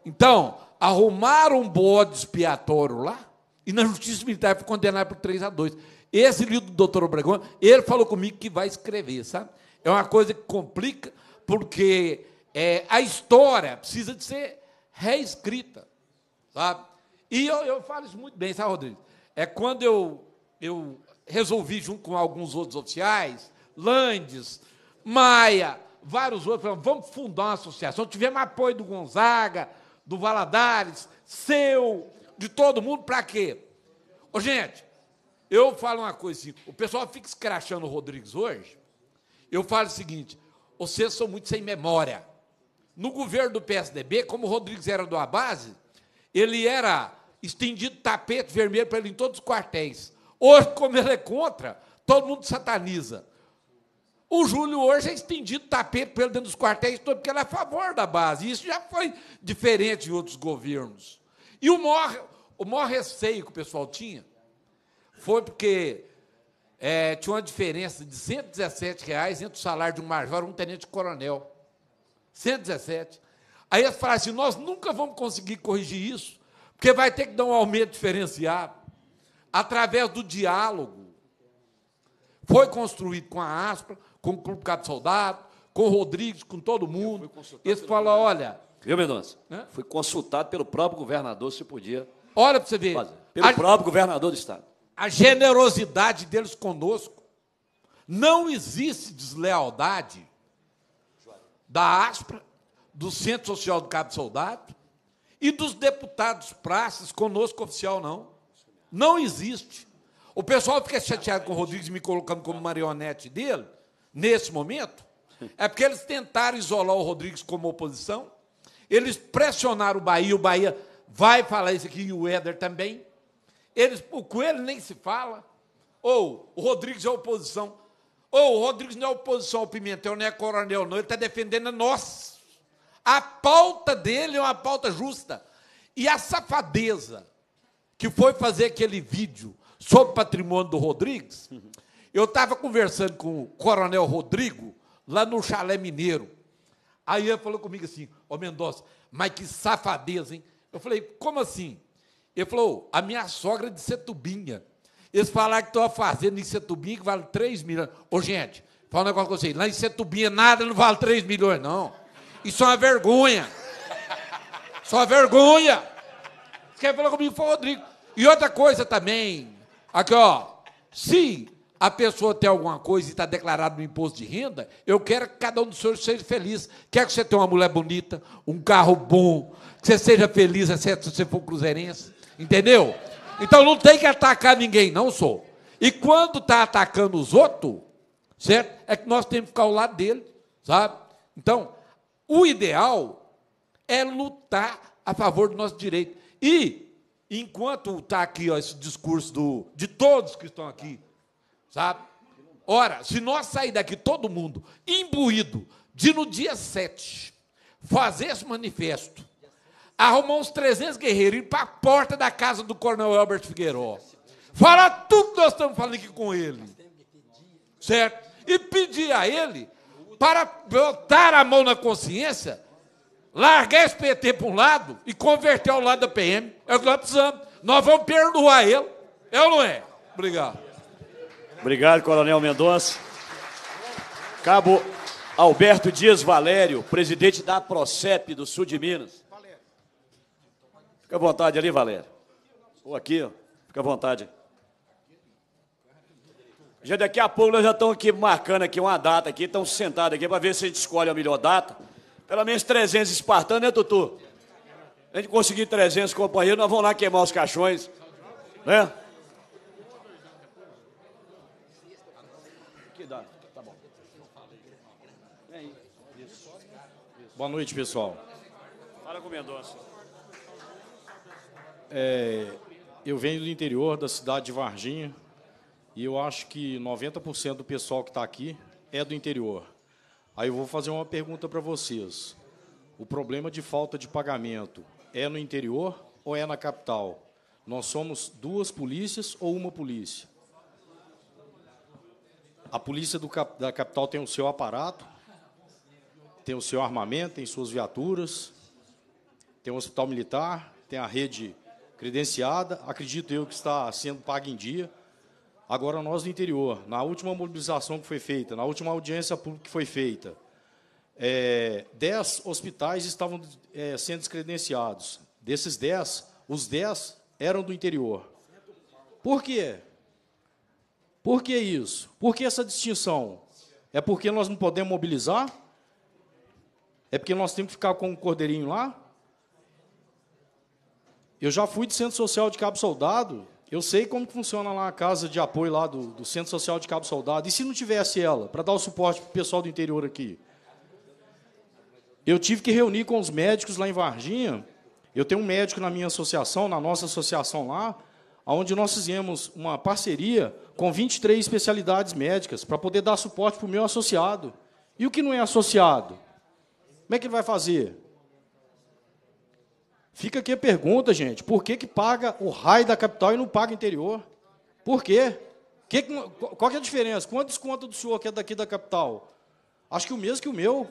Então, arrumaram um bode expiatório lá, e na Justiça Militar foi condenado por 3 a 2. Esse livro do doutor Obregón, ele falou comigo que vai escrever, sabe? É uma coisa que complica, porque é, a história precisa de ser reescrita, sabe? E eu, eu falo isso muito bem, sabe, Rodrigo? É quando eu, eu resolvi, junto com alguns outros oficiais, Landes, Maia, vários outros falaram, vamos fundar uma associação. Tivemos apoio do Gonzaga, do Valadares, seu, de todo mundo, para quê? Ô, gente, eu falo uma coisa assim, o pessoal fica escrachando o Rodrigues hoje, eu falo o seguinte, vocês são muito sem memória. No governo do PSDB, como o Rodrigues era do base, ele era estendido tapete vermelho para ele em todos os quartéis. Hoje, como ele é contra, todo mundo sataniza. O Júlio hoje é estendido tapete pelo dentro dos quartéis todos, porque ele é a favor da base. Isso já foi diferente em outros governos. E o maior, o maior receio que o pessoal tinha foi porque é, tinha uma diferença de 117 reais entre o salário de um major e um tenente-coronel. 117. Aí eles falaram assim, nós nunca vamos conseguir corrigir isso, porque vai ter que dar um aumento diferenciado. Através do diálogo, foi construído com a ASPRA, com o Clube Cabo Soldado, com o Rodrigues, com todo mundo. Eles falam, olha. Viu, Mendonça? Né? Fui consultado pelo próprio governador se podia. Olha para você ver. Fazer. Pelo a, próprio governador do Estado. A generosidade deles conosco. Não existe deslealdade da ASPRA, do Centro Social do Cabo Soldado e dos deputados praças conosco oficial, não. Não existe. O pessoal fica chateado com o Rodrigues me colocando como marionete dele neste momento, é porque eles tentaram isolar o Rodrigues como oposição, eles pressionaram o Bahia, o Bahia vai falar isso aqui e o Éder também. Eles, o Coelho nem se fala. Ou o Rodrigues é oposição. Ou o Rodrigues não é oposição ao Pimentel, nem é coronel, não. Ele está defendendo a nós. A pauta dele é uma pauta justa. E a safadeza que foi fazer aquele vídeo sobre o patrimônio do Rodrigues, eu estava conversando com o Coronel Rodrigo, lá no Chalé Mineiro. Aí ele falou comigo assim: Ô oh, Mendonça, mas que safadeza, hein? Eu falei: Como assim? Ele falou: A minha sogra é de Setubinha. Eles falaram que estão fazendo em Setubinha que vale 3 milhões. Ô, gente, fala um negócio com vocês: lá em Setubinha nada não vale 3 milhões, não. Isso é uma vergonha. Isso é uma vergonha. Quem falou comigo foi o Rodrigo. E outra coisa também, aqui ó, se a pessoa tem alguma coisa e está declarado no imposto de renda, eu quero que cada um dos senhores seja feliz. Quero que você tenha uma mulher bonita, um carro bom, que você seja feliz, exceto se você for cruzeirense. Entendeu? Então não tem que atacar ninguém, não sou. E quando está atacando os outros, certo? É que nós temos que ficar ao lado dele, sabe? Então, o ideal é lutar a favor do nosso direito. E enquanto está aqui ó, esse discurso do, de todos que estão aqui, Sabe? Ora, se nós sair daqui todo mundo imbuído de no dia 7 fazer esse manifesto, arrumar uns 300 guerreiros ir para a porta da casa do Coronel Albert Figueiró, falar tudo que nós estamos falando aqui com ele, certo? E pedir a ele para botar a mão na consciência, largar esse PT para um lado e converter ao lado da PM. É o que nós precisamos. Nós vamos perdoar ele. É ou não é? Obrigado. Obrigado, Coronel Mendonça. Cabo Alberto Dias Valério, presidente da PROCEP do Sul de Minas. Fica à vontade ali, Valério. Ou aqui, ó. fica à vontade. Já daqui a pouco nós já estamos aqui marcando aqui uma data aqui, estão sentados aqui para ver se a gente escolhe a melhor data. Pelo menos 300 espartanos, né, Tutu? A gente conseguir 300 companheiros, nós vamos lá queimar os caixões, né? Boa noite, pessoal. Fala com Mendonça. É, eu venho do interior da cidade de Varginha e eu acho que 90% do pessoal que está aqui é do interior. Aí eu vou fazer uma pergunta para vocês. O problema de falta de pagamento é no interior ou é na capital? Nós somos duas polícias ou uma polícia? A polícia do, da capital tem o seu aparato, tem o seu armamento, tem suas viaturas, tem um hospital militar, tem a rede credenciada, acredito eu que está sendo paga em dia. Agora, nós do interior, na última mobilização que foi feita, na última audiência pública que foi feita, é, dez hospitais estavam é, sendo descredenciados. Desses dez, os dez eram do interior. Por quê? Por que isso? Por que essa distinção? É porque nós não podemos mobilizar? É porque nós temos que ficar com o um cordeirinho lá? Eu já fui de centro social de Cabo Soldado. Eu sei como funciona lá a casa de apoio lá do, do Centro Social de Cabo Soldado. E se não tivesse ela, para dar o suporte para o pessoal do interior aqui? Eu tive que reunir com os médicos lá em Varginha. Eu tenho um médico na minha associação, na nossa associação lá, onde nós fizemos uma parceria com 23 especialidades médicas para poder dar suporte para o meu associado. E o que não é associado? Como é que ele vai fazer? Fica aqui a pergunta, gente. Por que, que paga o raio da capital e não paga o interior? Por quê? Que, qual que é a diferença? Quanto desconto do senhor que é daqui da capital? Acho que o mesmo que o meu.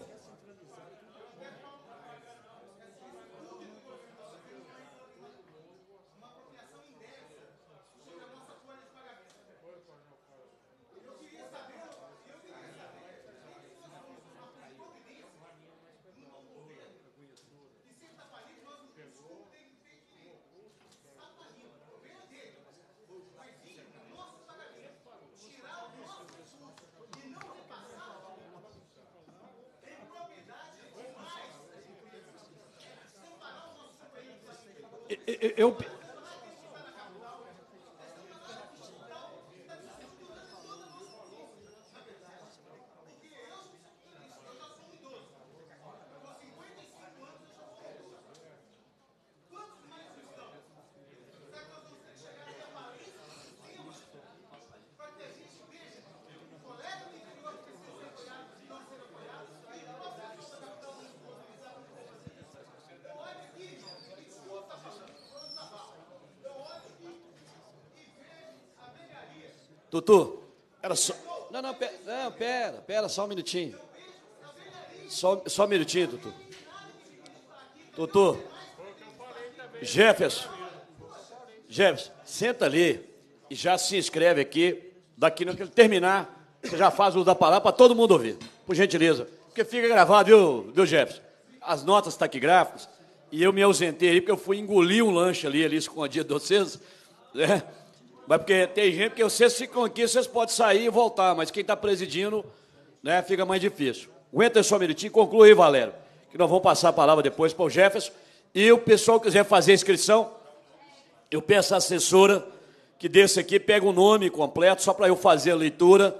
Tutu, era só. Não, não, pera, não, pera, pera, só um minutinho. Só, só um minutinho, Tutu. Tutu. Jefferson. Jefferson, senta ali e já se inscreve aqui. Daqui no que ele terminar, você já faz o da palavra para todo mundo ouvir. Por gentileza. Porque fica gravado, viu, viu Jefferson? As notas taquigráficas. E eu me ausentei aí porque eu fui engolir um lanche ali, ali escondido de vocês. Né? Mas porque tem gente que vocês ficam aqui, vocês podem sair e voltar, mas quem está presidindo né, fica mais difícil. Aguenta só um minutinho, conclui, Valério, que nós vamos passar a palavra depois para o Jefferson. E o pessoal que quiser fazer a inscrição, eu peço à assessora que desse aqui, pega o nome completo, só para eu fazer a leitura,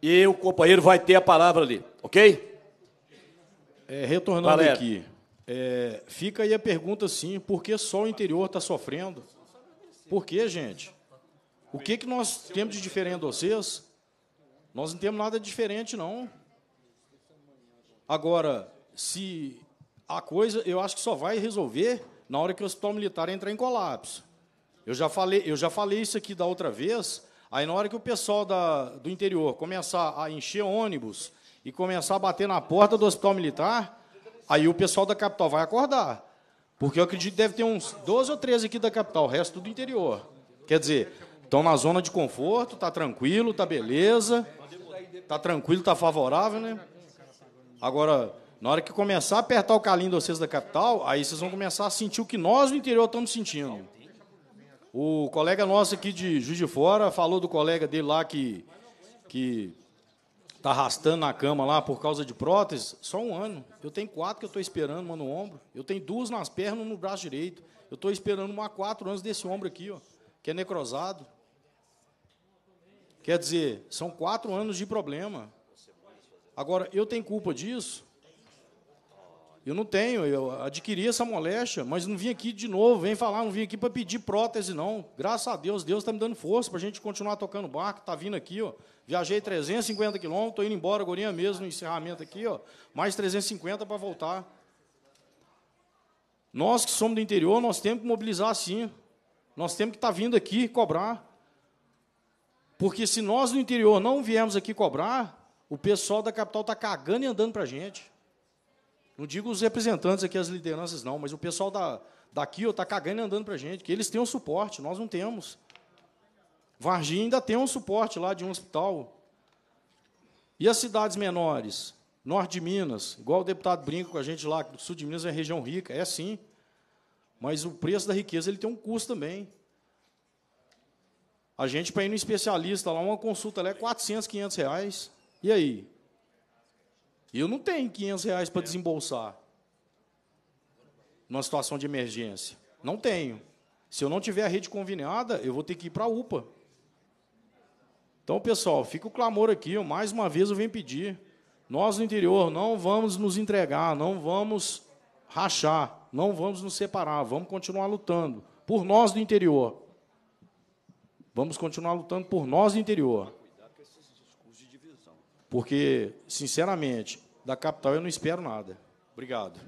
e o companheiro vai ter a palavra ali, ok? É, retornando Valério. aqui, é, fica aí a pergunta, sim, por que só o interior está sofrendo? Por que, gente? O que, que nós temos de diferente de vocês? Nós não temos nada diferente, não. Agora, se a coisa, eu acho que só vai resolver na hora que o hospital militar entrar em colapso. Eu já falei, eu já falei isso aqui da outra vez. Aí, na hora que o pessoal da, do interior começar a encher ônibus e começar a bater na porta do hospital militar, aí o pessoal da capital vai acordar. Porque eu acredito que deve ter uns 12 ou 13 aqui da capital, o resto do interior. Quer dizer, Estão na zona de conforto, tá tranquilo, tá beleza, tá tranquilo, tá favorável, né? Agora, na hora que começar a apertar o calinho de vocês da capital, aí vocês vão começar a sentir o que nós do interior estamos sentindo. O colega nosso aqui de Juiz de Fora falou do colega dele lá que que tá arrastando na cama lá por causa de prótese, só um ano. Eu tenho quatro que eu estou esperando, uma no ombro. Eu tenho duas nas pernas, um no braço direito. Eu estou esperando uma quatro anos desse ombro aqui, ó, que é necrosado. Quer dizer, são quatro anos de problema. Agora, eu tenho culpa disso? Eu não tenho, eu adquiri essa moléstia, mas não vim aqui de novo, vem falar, não vim aqui para pedir prótese, não. Graças a Deus, Deus está me dando força para a gente continuar tocando barco, está vindo aqui, ó. Viajei 350 quilômetros, estou indo embora agora mesmo no encerramento aqui, ó. Mais 350 para voltar. Nós que somos do interior, nós temos que mobilizar sim. Nós temos que estar tá vindo aqui cobrar. Porque se nós do interior não viermos aqui cobrar, o pessoal da capital está cagando e andando para a gente. Não digo os representantes aqui, as lideranças, não, mas o pessoal da, daqui está cagando e andando para a gente, que eles têm um suporte, nós não temos. Varginha ainda tem um suporte lá de um hospital. E as cidades menores? Norte de Minas, igual o deputado brinca com a gente lá, o sul de Minas é região rica, é sim. Mas o preço da riqueza ele tem um custo também. A gente, para ir no especialista lá, uma consulta lá é 400, 500 reais. E aí? Eu não tenho 500 reais para desembolsar numa situação de emergência. Não tenho. Se eu não tiver a rede conveniada, eu vou ter que ir para a UPA. Então, pessoal, fica o clamor aqui. mais uma vez eu venho pedir. Nós no interior não vamos nos entregar, não vamos rachar, não vamos nos separar, vamos continuar lutando por nós do interior. Vamos continuar lutando por nós interior. Porque, sinceramente, da capital eu não espero nada. Obrigado.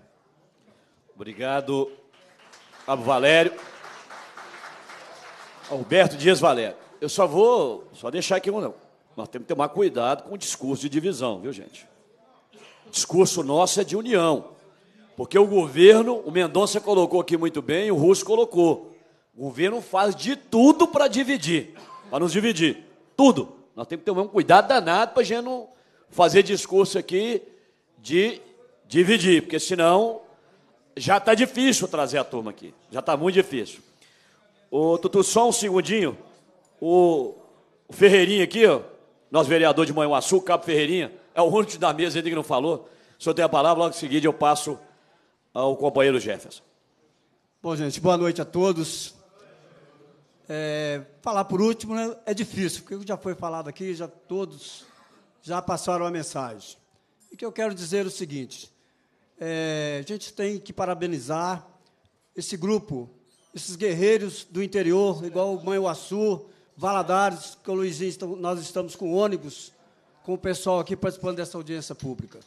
Obrigado, Valério. Alberto Dias Valério. Eu só vou só deixar aqui um não. Nós temos que tomar cuidado com o discurso de divisão, viu, gente? O discurso nosso é de união. Porque o governo, o Mendonça colocou aqui muito bem, o Russo colocou. O governo faz de tudo para dividir, para nos dividir. Tudo. Nós temos que ter um cuidado danado para a gente não fazer discurso aqui de dividir, porque senão já está difícil trazer a turma aqui. Já está muito difícil. Ô, Tutu, só um segundinho. O, o Ferreirinha aqui, ó, nosso vereador de Manhuaçu, Cabo Ferreirinha, é o único da mesa ainda que não falou. O senhor tem a palavra, logo em seguida eu passo ao companheiro Jefferson. Bom, gente, boa noite a todos. É, falar por último né, é difícil, porque já foi falado aqui, já todos já passaram a mensagem. E que eu quero dizer é o seguinte: é, a gente tem que parabenizar esse grupo, esses guerreiros do interior, igual o Manhuaçu, Valadares, que o Luizinho, nós estamos com ônibus, com o pessoal aqui participando dessa audiência pública.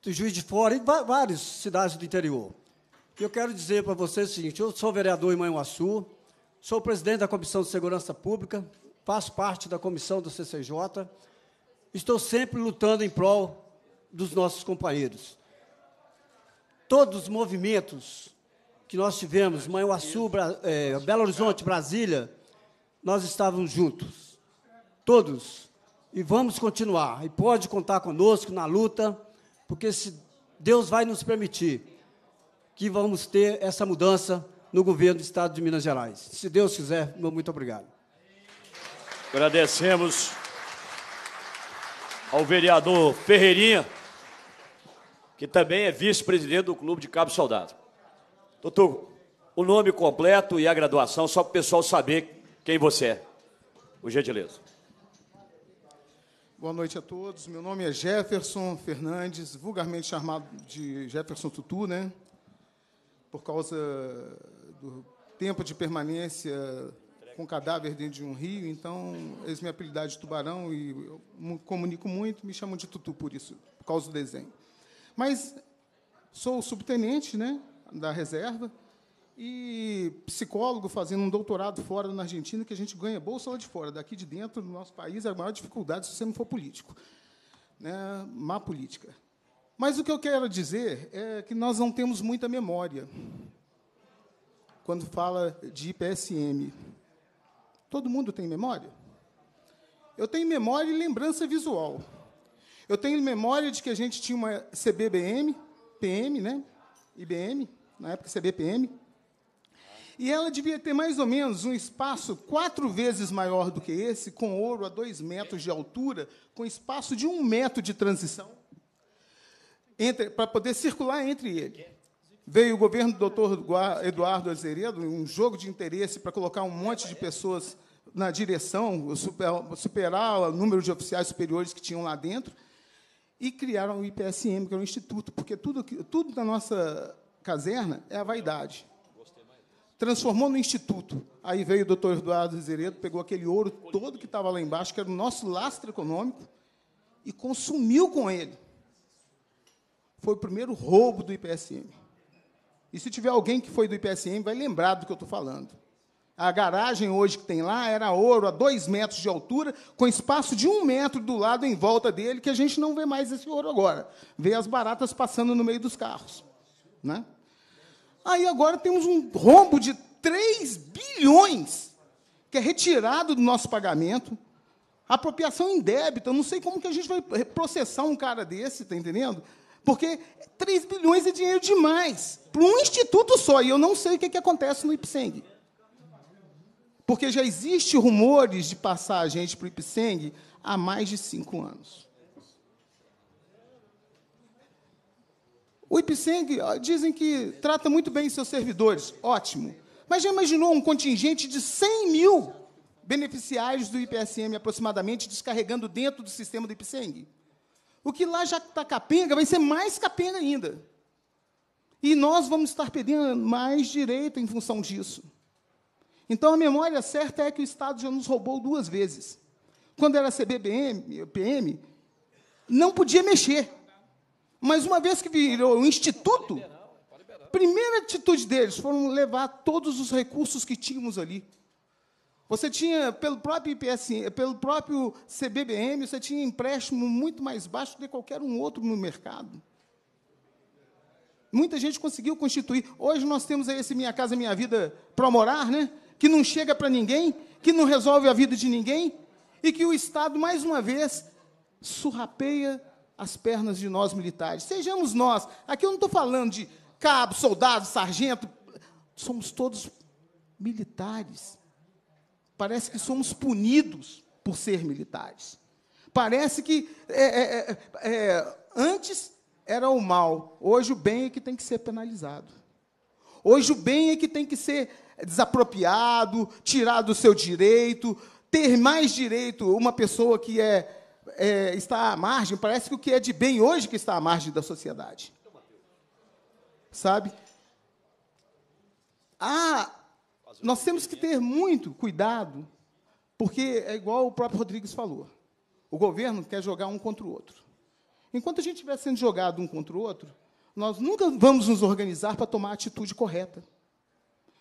Do Juiz de Fora e várias cidades do interior. E eu quero dizer para vocês o seguinte: eu sou vereador em Manhuaçu, sou presidente da Comissão de Segurança Pública, faço parte da comissão do CCJ, estou sempre lutando em prol dos nossos companheiros. Todos os movimentos que nós tivemos, Manhuaçu, Bra é, Belo Horizonte, Brasília, nós estávamos juntos. Todos. E vamos continuar. E pode contar conosco na luta, porque se Deus vai nos permitir que vamos ter essa mudança no governo do Estado de Minas Gerais. Se Deus quiser, meu muito obrigado. Agradecemos ao vereador Ferreirinha, que também é vice-presidente do Clube de Cabo Soldado. Doutor, o nome completo e a graduação, só para o pessoal saber quem você é. Por gentileza. Boa noite a todos. Meu nome é Jefferson Fernandes, vulgarmente chamado de Jefferson Tutu, né? por causa do tempo de permanência com cadáver dentro de um rio, então eles me apelidaram de tubarão e eu comunico muito, me chamam de tutu por isso, por causa do desenho. Mas sou subtenente né, da reserva e psicólogo fazendo um doutorado fora na Argentina, que a gente ganha bolsa lá de fora, daqui de dentro do nosso país, é a maior dificuldade se você não for político. Né, má política. Mas o que eu quero dizer é que nós não temos muita memória quando fala de IPSM. Todo mundo tem memória? Eu tenho memória e lembrança visual. Eu tenho memória de que a gente tinha uma CBBM, PM, né? IBM, na época CBPM. E ela devia ter mais ou menos um espaço quatro vezes maior do que esse, com ouro a dois metros de altura, com espaço de um metro de transição para poder circular entre ele Veio o governo do doutor Eduardo Azeredo, um jogo de interesse para colocar um monte de pessoas na direção, superar o número de oficiais superiores que tinham lá dentro, e criaram o IPSM, que era é um instituto, porque tudo, tudo na nossa caserna é a vaidade. Transformou no instituto. Aí veio o doutor Eduardo Zeredo, pegou aquele ouro todo que estava lá embaixo, que era o nosso lastro econômico, e consumiu com ele foi o primeiro roubo do IPSM. E se tiver alguém que foi do IPSM, vai lembrar do que eu estou falando. A garagem hoje que tem lá era ouro a dois metros de altura, com espaço de um metro do lado em volta dele, que a gente não vê mais esse ouro agora. Vê as baratas passando no meio dos carros. Né? Aí agora temos um rombo de 3 bilhões que é retirado do nosso pagamento. Apropriação em débito eu não sei como que a gente vai processar um cara desse, tá entendendo? Porque 3 bilhões é dinheiro demais para um instituto só. E eu não sei o que, que acontece no IPSENG. Porque já existe rumores de passar a gente para o IPSENG há mais de cinco anos. O IPSENG, dizem que trata muito bem seus servidores, ótimo. Mas já imaginou um contingente de 100 mil beneficiários do IPSM, aproximadamente, descarregando dentro do sistema do IPSENG? O que lá já está capenga vai ser mais capenga ainda. E nós vamos estar perdendo mais direito em função disso. Então a memória certa é que o Estado já nos roubou duas vezes. Quando era CBBM, PM, não podia mexer. Mas uma vez que virou o instituto, primeira atitude deles foram levar todos os recursos que tínhamos ali. Você tinha, pelo próprio IPS, pelo próprio CBBM, você tinha empréstimo muito mais baixo do que qualquer um outro no mercado. Muita gente conseguiu constituir. Hoje nós temos aí esse Minha Casa Minha Vida morar, né? que não chega para ninguém, que não resolve a vida de ninguém, e que o Estado, mais uma vez, surrapeia as pernas de nós militares. Sejamos nós. Aqui eu não estou falando de cabo, soldado, sargento. Somos todos militares. Parece que somos punidos por ser militares. Parece que é, é, é, é, antes era o mal, hoje o bem é que tem que ser penalizado. Hoje o bem é que tem que ser desapropriado, tirado do seu direito, ter mais direito uma pessoa que é, é está à margem. Parece que o que é de bem hoje que está à margem da sociedade. Sabe? Há ah, nós temos que ter muito cuidado, porque é igual o próprio Rodrigues falou. O governo quer jogar um contra o outro. Enquanto a gente estiver sendo jogado um contra o outro, nós nunca vamos nos organizar para tomar a atitude correta.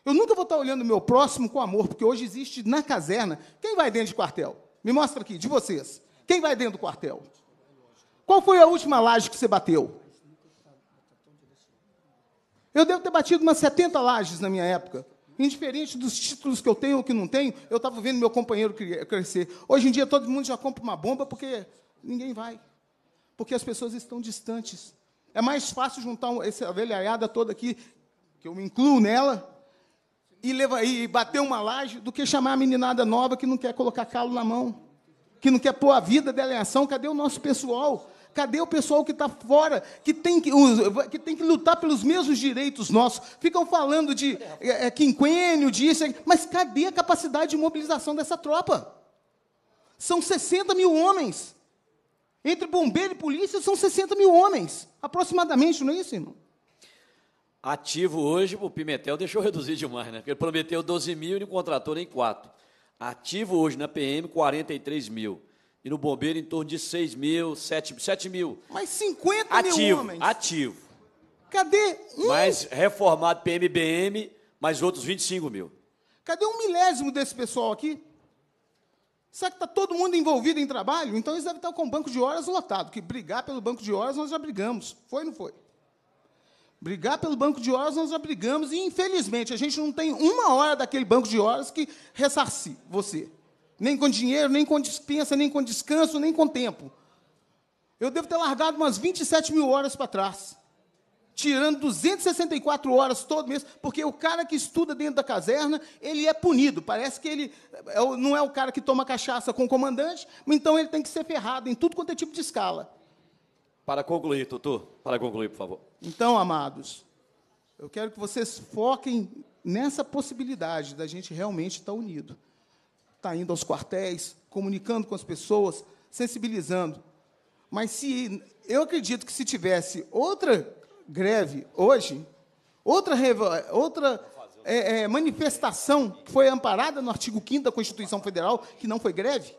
Eu nunca vou estar olhando o meu próximo com amor, porque hoje existe na caserna. Quem vai dentro de quartel? Me mostra aqui, de vocês. Quem vai dentro do quartel? Qual foi a última laje que você bateu? Eu devo ter batido umas 70 lajes na minha época. Indiferente dos títulos que eu tenho ou que não tenho, eu estava vendo meu companheiro crescer. Hoje em dia, todo mundo já compra uma bomba porque ninguém vai. Porque as pessoas estão distantes. É mais fácil juntar essa velhaiada toda aqui, que eu me incluo nela, e, levar, e bater uma laje, do que chamar a meninada nova que não quer colocar calo na mão, que não quer pôr a vida dela em ação. Cadê o nosso pessoal? Cadê o pessoal que está fora, que tem que, que tem que lutar pelos mesmos direitos nossos? Ficam falando de é, é, quinquênio, disso, é, mas cadê a capacidade de mobilização dessa tropa? São 60 mil homens. Entre bombeiro e polícia, são 60 mil homens, aproximadamente, não é isso, irmão? Ativo hoje, o Pimentel deixou reduzir demais, né? Porque ele prometeu 12 mil e ele contratou nem 4. Ativo hoje na PM, 43 mil. E no bombeiro, em torno de 6 mil, 7, 7 mil. Mas 50 ativo, mil homens. Ativo. Cadê um? Mais reformado PMBM, mais outros 25 mil. Cadê um milésimo desse pessoal aqui? Será que está todo mundo envolvido em trabalho? Então eles devem estar com o banco de horas lotado, que brigar pelo banco de horas nós já brigamos. Foi ou não foi? Brigar pelo banco de horas nós já brigamos e, infelizmente, a gente não tem uma hora daquele banco de horas que ressarci você. Nem com dinheiro, nem com dispensa, nem com descanso, nem com tempo. Eu devo ter largado umas 27 mil horas para trás. Tirando 264 horas todo mês, porque o cara que estuda dentro da caserna, ele é punido. Parece que ele é não é o cara que toma cachaça com o comandante, então ele tem que ser ferrado em tudo quanto é tipo de escala. Para concluir, Tutu, para concluir, por favor. Então, amados, eu quero que vocês foquem nessa possibilidade da gente realmente estar unido está indo aos quartéis, comunicando com as pessoas, sensibilizando. Mas se eu acredito que se tivesse outra greve hoje, outra, outra é, é, manifestação que foi amparada no artigo 5 da Constituição Federal, que não foi greve,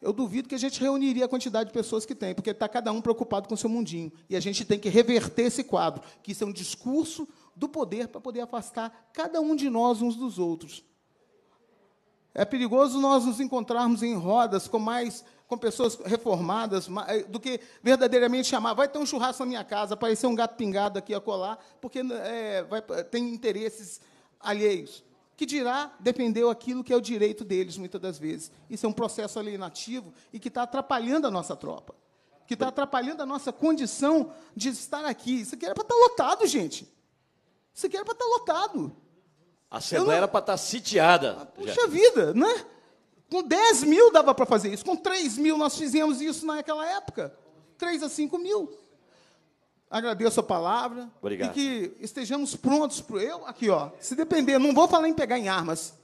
eu duvido que a gente reuniria a quantidade de pessoas que tem, porque está cada um preocupado com o seu mundinho. E a gente tem que reverter esse quadro, que isso é um discurso do poder para poder afastar cada um de nós uns dos outros. É perigoso nós nos encontrarmos em rodas com mais com pessoas reformadas eh, do que verdadeiramente chamar. Vai ter um churrasco na minha casa, aparecer um gato pingado aqui a colar, porque é, vai, tem interesses alheios. Que dirá defendeu aquilo que é o direito deles, muitas das vezes. Isso é um processo alienativo e que está atrapalhando a nossa tropa, que está atrapalhando a nossa condição de estar aqui. Isso aqui era para estar lotado, gente. Isso aqui era para estar lotado. A Assembleia não... era para estar tá sitiada. Ah, puxa já. vida, né? Com 10 mil dava para fazer isso. Com 3 mil nós fizemos isso naquela época. 3 a 5 mil. Agradeço a palavra. Obrigado. E que estejamos prontos para eu. Aqui, ó. Se depender, não vou falar em pegar em armas.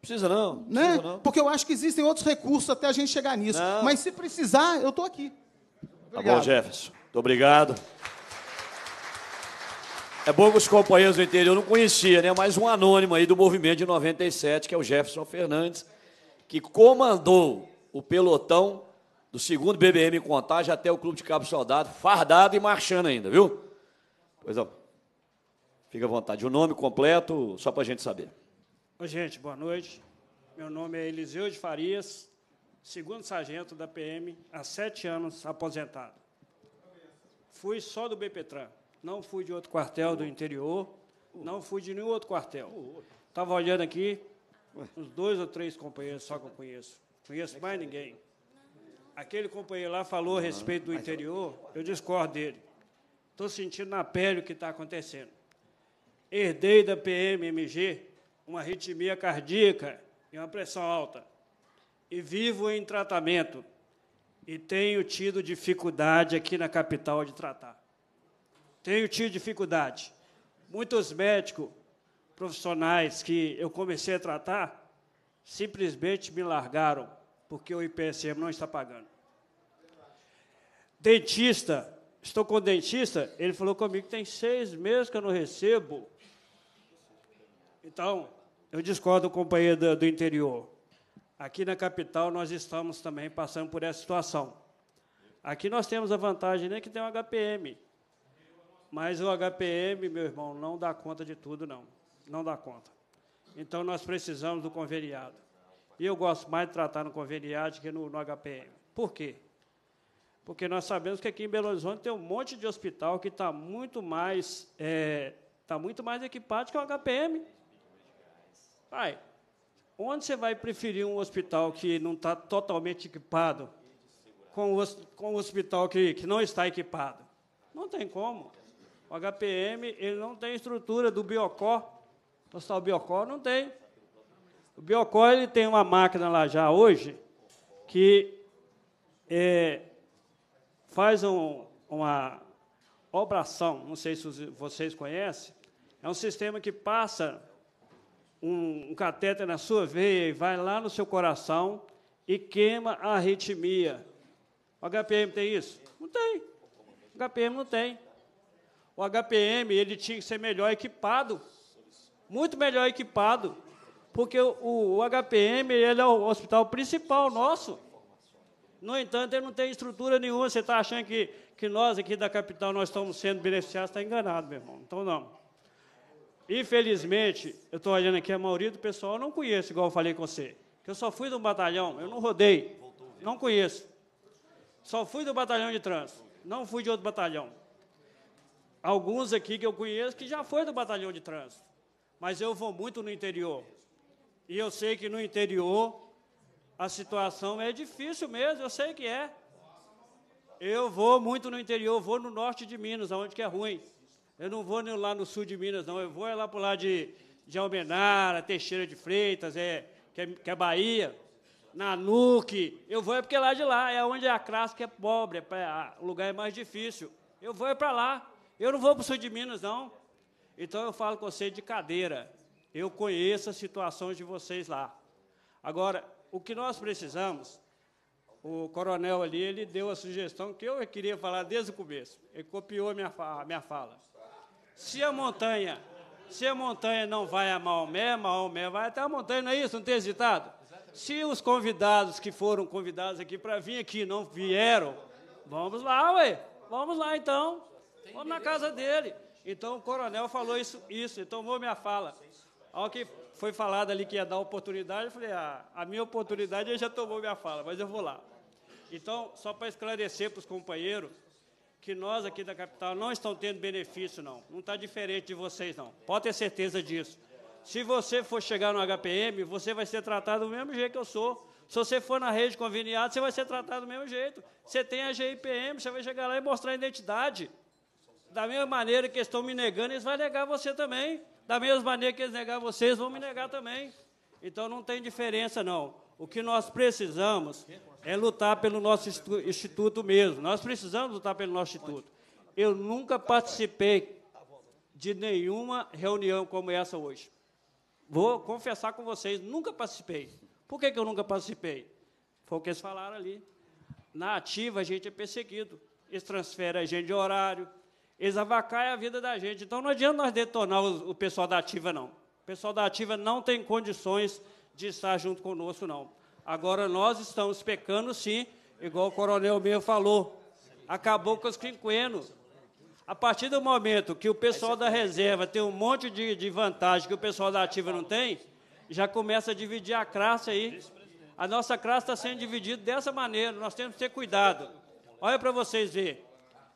Precisa não. Né? Precisa não. Porque eu acho que existem outros recursos até a gente chegar nisso. Não. Mas se precisar, eu estou aqui. Obrigado. Tá bom, Jefferson. Muito obrigado. É bom que os companheiros do interior não conhecia, né? Mas um anônimo aí do movimento de 97, que é o Jefferson Fernandes, que comandou o pelotão do segundo BBM Contagem até o Clube de Cabo Soldado, fardado e marchando ainda, viu? Pois é, Fica à vontade. O nome completo, só para a gente saber. Oi, gente, boa noite. Meu nome é Eliseu de Farias, segundo sargento da PM, há sete anos aposentado. Fui só do BPTran não fui de outro quartel do interior, não fui de nenhum outro quartel. Estava olhando aqui, uns dois ou três companheiros só que eu conheço. Conheço mais ninguém. Aquele companheiro lá falou a respeito do interior, eu discordo dele. Estou sentindo na pele o que está acontecendo. Herdei da PMMG uma arritmia cardíaca e uma pressão alta. E vivo em tratamento. E tenho tido dificuldade aqui na capital de tratar tenho tido dificuldade. Muitos médicos profissionais que eu comecei a tratar simplesmente me largaram porque o IPSM não está pagando. Dentista, estou com o dentista, ele falou comigo que tem seis meses que eu não recebo. Então, eu discordo, companheiro do, interior. Aqui na capital nós estamos também passando por essa situação. Aqui nós temos a vantagem né, que tem um HPM, mas o HPM, meu irmão, não dá conta de tudo, não. Não dá conta. Então, nós precisamos do conveniado. E eu gosto mais de tratar no conveniado que no, no HPM. Por quê? Porque nós sabemos que aqui em Belo Horizonte tem um monte de hospital que está muito mais é, tá muito mais equipado que o HPM. Pai, Onde você vai preferir um hospital que não está totalmente equipado com o, com o hospital que, que não está equipado? Não tem como. O HPM ele não tem estrutura do Biocó. O hospital Biocó não tem. O Biocó ele tem uma máquina lá já hoje que é, faz um, uma obração, não sei se vocês conhecem, é um sistema que passa um, um catéter na sua veia e vai lá no seu coração e queima a arritmia. O HPM tem isso? Não tem. O HPM não tem o HPM ele tinha que ser melhor equipado, muito melhor equipado, porque o, o HPM ele é o hospital principal nosso. No entanto, ele não tem estrutura nenhuma. Você está achando que, que nós aqui da capital nós estamos sendo beneficiados? Está enganado, meu irmão. Então, não. Infelizmente, eu estou olhando aqui, a maioria do pessoal eu não conheço, igual eu falei com você. Que eu só fui do batalhão, eu não rodei, não conheço. Só fui do batalhão de trânsito, não fui de outro batalhão alguns aqui que eu conheço que já foi do batalhão de trânsito, mas eu vou muito no interior. E eu sei que no interior a situação é difícil mesmo, eu sei que é. Eu vou muito no interior, vou no norte de Minas, aonde que é ruim. Eu não vou nem lá no sul de Minas, não. Eu vou é lá para lado de, de Almenara, Teixeira de Freitas, é, que, é, que é Bahia, Nanuque. Eu vou é porque lá de lá é onde é a classe que é pobre, é pra, o lugar é mais difícil. Eu vou é para lá. Eu não vou para o sul de Minas, não. Então eu falo com você de cadeira. Eu conheço as situações de vocês lá. Agora, o que nós precisamos, o coronel ali, ele deu a sugestão que eu queria falar desde o começo. Ele copiou a minha, fa minha fala. Se a montanha, se a montanha não vai a Maomé, Maomé vai até a montanha, não é isso? Não tem hesitado? Se os convidados que foram convidados aqui para vir aqui não vieram, vamos lá, ué. Vamos lá então ou na casa dele. Então o coronel falou isso, isso e então, tomou minha fala. Ao que foi falado ali que ia dar oportunidade, eu falei, ah, a minha oportunidade ele já tomou minha fala, mas eu vou lá. Então, só para esclarecer para os companheiros, que nós aqui da capital não estamos tendo benefício, não. Não está diferente de vocês, não. Pode ter certeza disso. Se você for chegar no HPM, você vai ser tratado do mesmo jeito que eu sou. Se você for na rede conveniada, você vai ser tratado do mesmo jeito. Você tem a GIPM, você vai chegar lá e mostrar a identidade. Da mesma maneira que eles estão me negando, eles vão negar você também. Da mesma maneira que eles negar vocês, vão me negar também. Então não tem diferença, não. O que nós precisamos é lutar pelo nosso instituto mesmo. Nós precisamos lutar pelo nosso instituto. Eu nunca participei de nenhuma reunião como essa hoje. Vou confessar com vocês, nunca participei. Por que, que eu nunca participei? Foi o que eles falaram ali. Na ativa, a gente é perseguido. Eles transferem a gente de horário, eles avacaiam a vida da gente. Então não adianta nós detonar o, o pessoal da ativa, não. O pessoal da ativa não tem condições de estar junto conosco, não. Agora nós estamos pecando, sim, igual o coronel meu falou. Acabou com os quinquenos. A partir do momento que o pessoal da reserva tem um monte de, de vantagem que o pessoal da ativa não tem, já começa a dividir a classe aí. A nossa classe está sendo dividida dessa maneira, nós temos que ter cuidado. Olha para vocês verem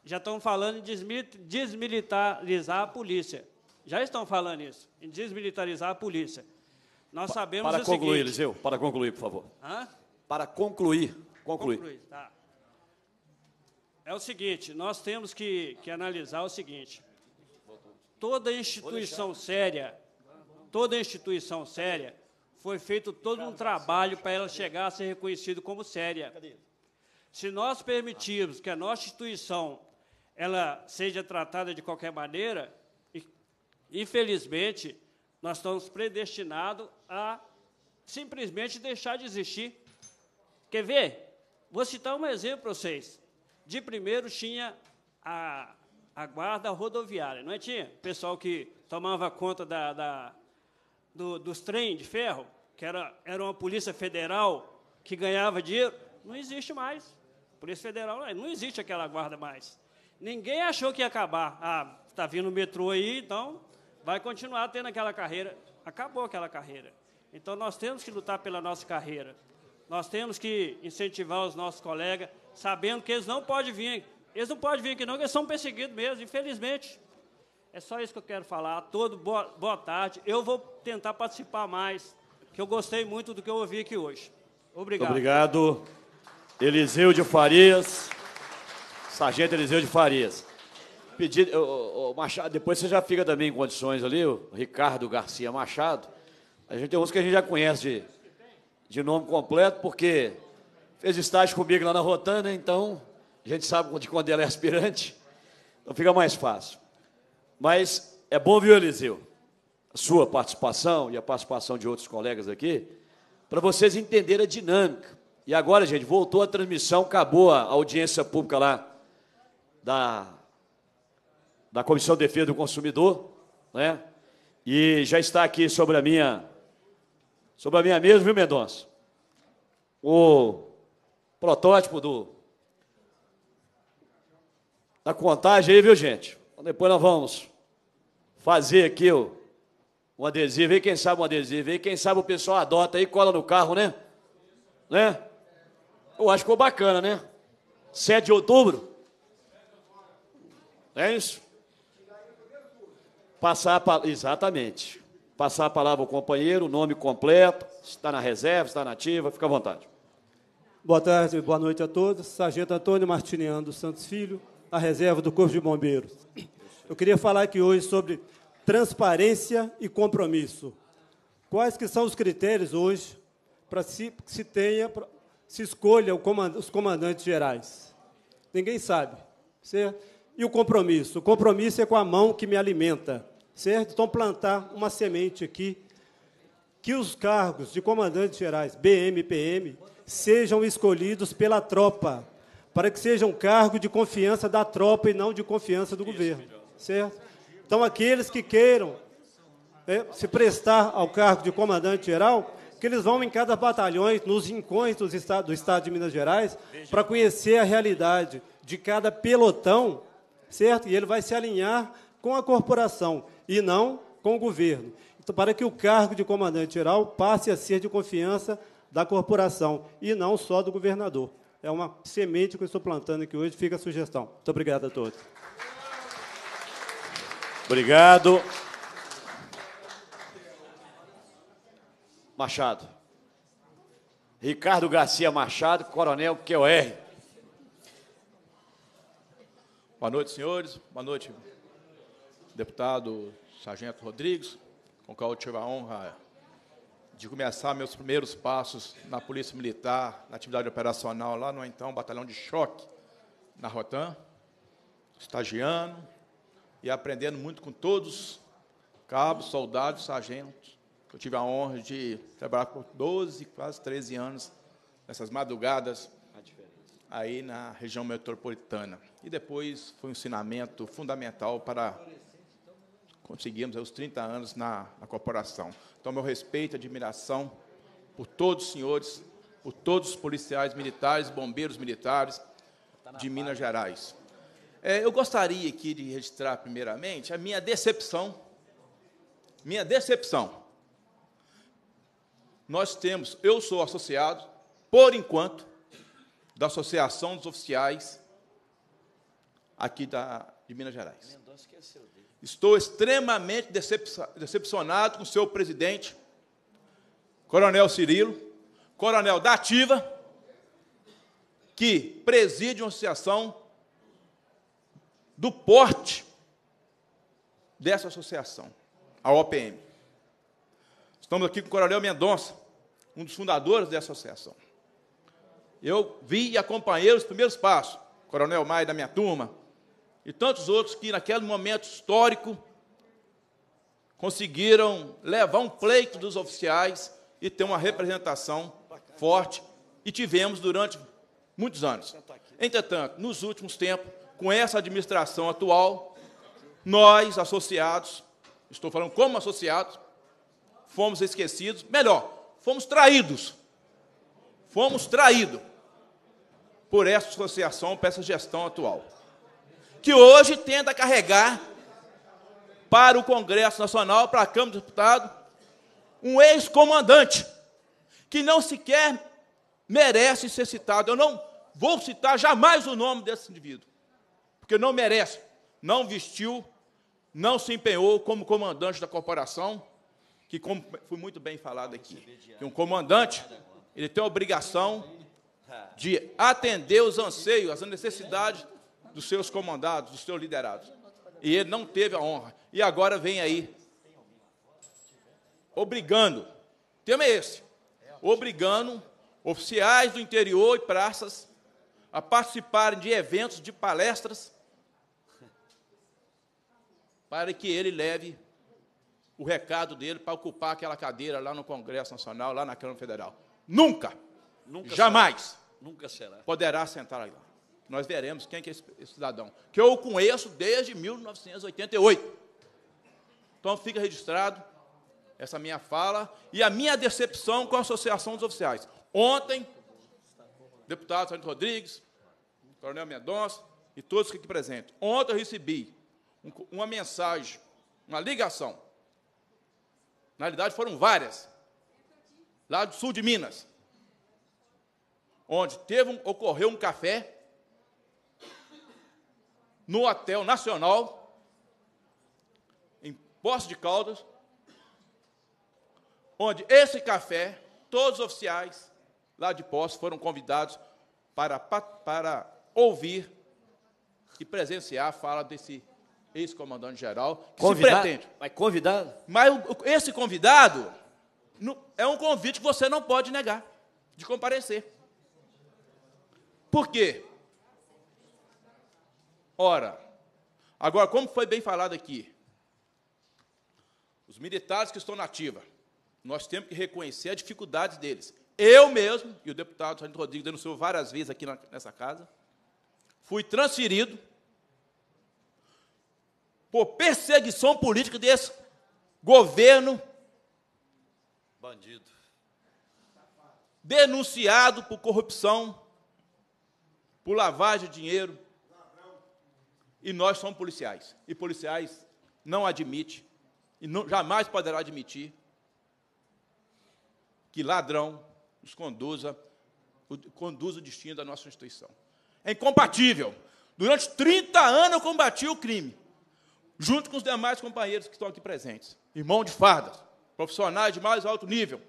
já estão falando em desmilitarizar a polícia. Já estão falando isso, em desmilitarizar a polícia. Nós sabemos para o concluir, seguinte... Eliseu, para concluir, por favor. Hã? Para concluir, concluir. concluir tá. É o seguinte, nós temos que, que analisar o seguinte. Toda instituição séria, toda instituição séria, foi feito todo um trabalho para ela chegar a ser reconhecida como séria. Se nós permitirmos que a nossa instituição ela seja tratada de qualquer maneira, infelizmente, nós estamos predestinados a simplesmente deixar de existir. Quer ver? Vou citar um exemplo para vocês. De primeiro tinha a, a guarda rodoviária, não é? Tinha pessoal que tomava conta da, da do, dos trens de ferro, que era, era uma polícia federal que ganhava dinheiro. Não existe mais. Polícia Federal não existe aquela guarda mais. Ninguém achou que ia acabar. Ah, está vindo o metrô aí, então vai continuar tendo aquela carreira. Acabou aquela carreira. Então nós temos que lutar pela nossa carreira. Nós temos que incentivar os nossos colegas, sabendo que eles não podem vir. Eles não podem vir aqui não, porque eles são perseguidos mesmo, infelizmente. É só isso que eu quero falar. Todo boa, boa tarde. Eu vou tentar participar mais, que eu gostei muito do que eu ouvi aqui hoje. Obrigado. Obrigado. Eliseu de Farias. Sargento Eliseu de Farias. Pedir, o, o, Machado, depois você já fica também em condições ali, o Ricardo Garcia Machado. A gente tem uns que a gente já conhece de, de nome completo, porque fez estágio comigo lá na Rotana, então a gente sabe de quando ela é aspirante, então fica mais fácil. Mas é bom, viu, Eliseu? A sua participação e a participação de outros colegas aqui, para vocês entenderem a dinâmica. E agora, gente, voltou a transmissão, acabou a audiência pública lá da, da Comissão de Defesa do Consumidor, né? E já está aqui sobre a minha, sobre a minha mesa, viu, Mendonça? O protótipo do da contagem aí, viu, gente? Então, depois nós vamos fazer aqui o, um adesivo aí, quem sabe um adesivo aí, quem sabe o pessoal adota aí, cola no carro, né? Né? Eu acho que ficou bacana, né? 7 de outubro, é isso? Passar a palavra, exatamente. Passar a palavra ao companheiro, o nome completo, está na reserva, está na ativa, fica à vontade. Boa tarde, boa noite a todos. Sargento Antônio Martiniano Santos Filho, a reserva do Corpo de Bombeiros. Eu queria falar aqui hoje sobre transparência e compromisso. Quais que são os critérios hoje para se, se tenha, se escolha os comandantes gerais? Ninguém sabe. Você e o compromisso? O compromisso é com a mão que me alimenta, certo? Então, plantar uma semente aqui, que os cargos de comandantes gerais, BMPM, sejam escolhidos pela tropa, para que sejam um cargo de confiança da tropa e não de confiança do governo, certo? Então, aqueles que queiram é, se prestar ao cargo de comandante geral, que eles vão em cada batalhão, nos rincões do estado, do estado de Minas Gerais, para conhecer a realidade de cada pelotão certo? E ele vai se alinhar com a corporação e não com o governo. Então, para que o cargo de comandante geral passe a ser de confiança da corporação e não só do governador. É uma semente que eu estou plantando aqui hoje, fica a sugestão. Muito obrigado a todos. Obrigado. Machado. Ricardo Garcia Machado, Coronel QR. Boa noite, senhores. Boa noite, deputado Sargento Rodrigues, com qual eu tive a honra de começar meus primeiros passos na Polícia Militar, na atividade operacional lá no então Batalhão de Choque, na Rotan, estagiando e aprendendo muito com todos, cabos, soldados, sargentos. Eu tive a honra de trabalhar por 12, quase 13 anos nessas madrugadas aí na região metropolitana e depois foi um ensinamento fundamental para conseguirmos os 30 anos na, na corporação. Então, meu respeito e admiração por todos os senhores, por todos os policiais militares, bombeiros militares tá de Minas Gerais. É, eu gostaria aqui de registrar, primeiramente, a minha decepção. Minha decepção. Nós temos, eu sou associado, por enquanto, da Associação dos Oficiais aqui da, de Minas Gerais. Estou extremamente decepcionado com o seu presidente, Coronel Cirilo, coronel da Ativa, que preside uma associação do porte dessa associação, a OPM. Estamos aqui com o Coronel Mendonça, um dos fundadores dessa associação. Eu vi e acompanhei os primeiros passos. Coronel Maia da minha turma, e tantos outros que, naquele momento histórico, conseguiram levar um pleito dos oficiais e ter uma representação forte, e tivemos durante muitos anos. Entretanto, nos últimos tempos, com essa administração atual, nós, associados, estou falando como associados, fomos esquecidos, melhor, fomos traídos. Fomos traídos por essa associação, por essa gestão atual que hoje tenta carregar para o Congresso Nacional, para a Câmara dos Deputados, um ex-comandante que não sequer merece ser citado. Eu não vou citar jamais o nome desse indivíduo, porque não merece. Não vestiu, não se empenhou como comandante da corporação, que como foi muito bem falado aqui, que um comandante ele tem a obrigação de atender os anseios, as necessidades dos seus comandados, dos seus liderados. E ele não teve a honra. E agora vem aí, obrigando. O tema é esse: obrigando oficiais do interior e praças a participarem de eventos, de palestras, para que ele leve o recado dele para ocupar aquela cadeira lá no Congresso Nacional, lá na Câmara Federal. Nunca, nunca jamais, será. nunca será. Poderá sentar lá nós veremos quem é, é esse cidadão, que eu o conheço desde 1988. Então fica registrado essa minha fala e a minha decepção com a Associação dos Oficiais. Ontem, deputado Sérgio Rodrigues, Coronel Mendonça e todos que aqui presentes, ontem eu recebi uma mensagem, uma ligação. Na realidade, foram várias, lá do sul de Minas, onde teve um, ocorreu um café no Hotel Nacional, em Poço de Caldas, onde esse café, todos os oficiais lá de Poço foram convidados para, para ouvir e presenciar a fala desse ex-comandante-geral, que convidado, pretende. Mas convidado? Mas esse convidado é um convite que você não pode negar de comparecer. Por quê? Ora, agora, como foi bem falado aqui, os militares que estão na ativa, nós temos que reconhecer a dificuldade deles. Eu mesmo, e o deputado Sérgio Rodrigues denunciou várias vezes aqui nessa casa, fui transferido por perseguição política desse governo bandido denunciado por corrupção, por lavagem de dinheiro, e nós somos policiais. E policiais não admite, e não, jamais poderá admitir, que ladrão nos conduza, conduza o destino da nossa instituição. É incompatível. Durante 30 anos eu combati o crime, junto com os demais companheiros que estão aqui presentes. Irmão de fardas, profissionais de mais alto nível.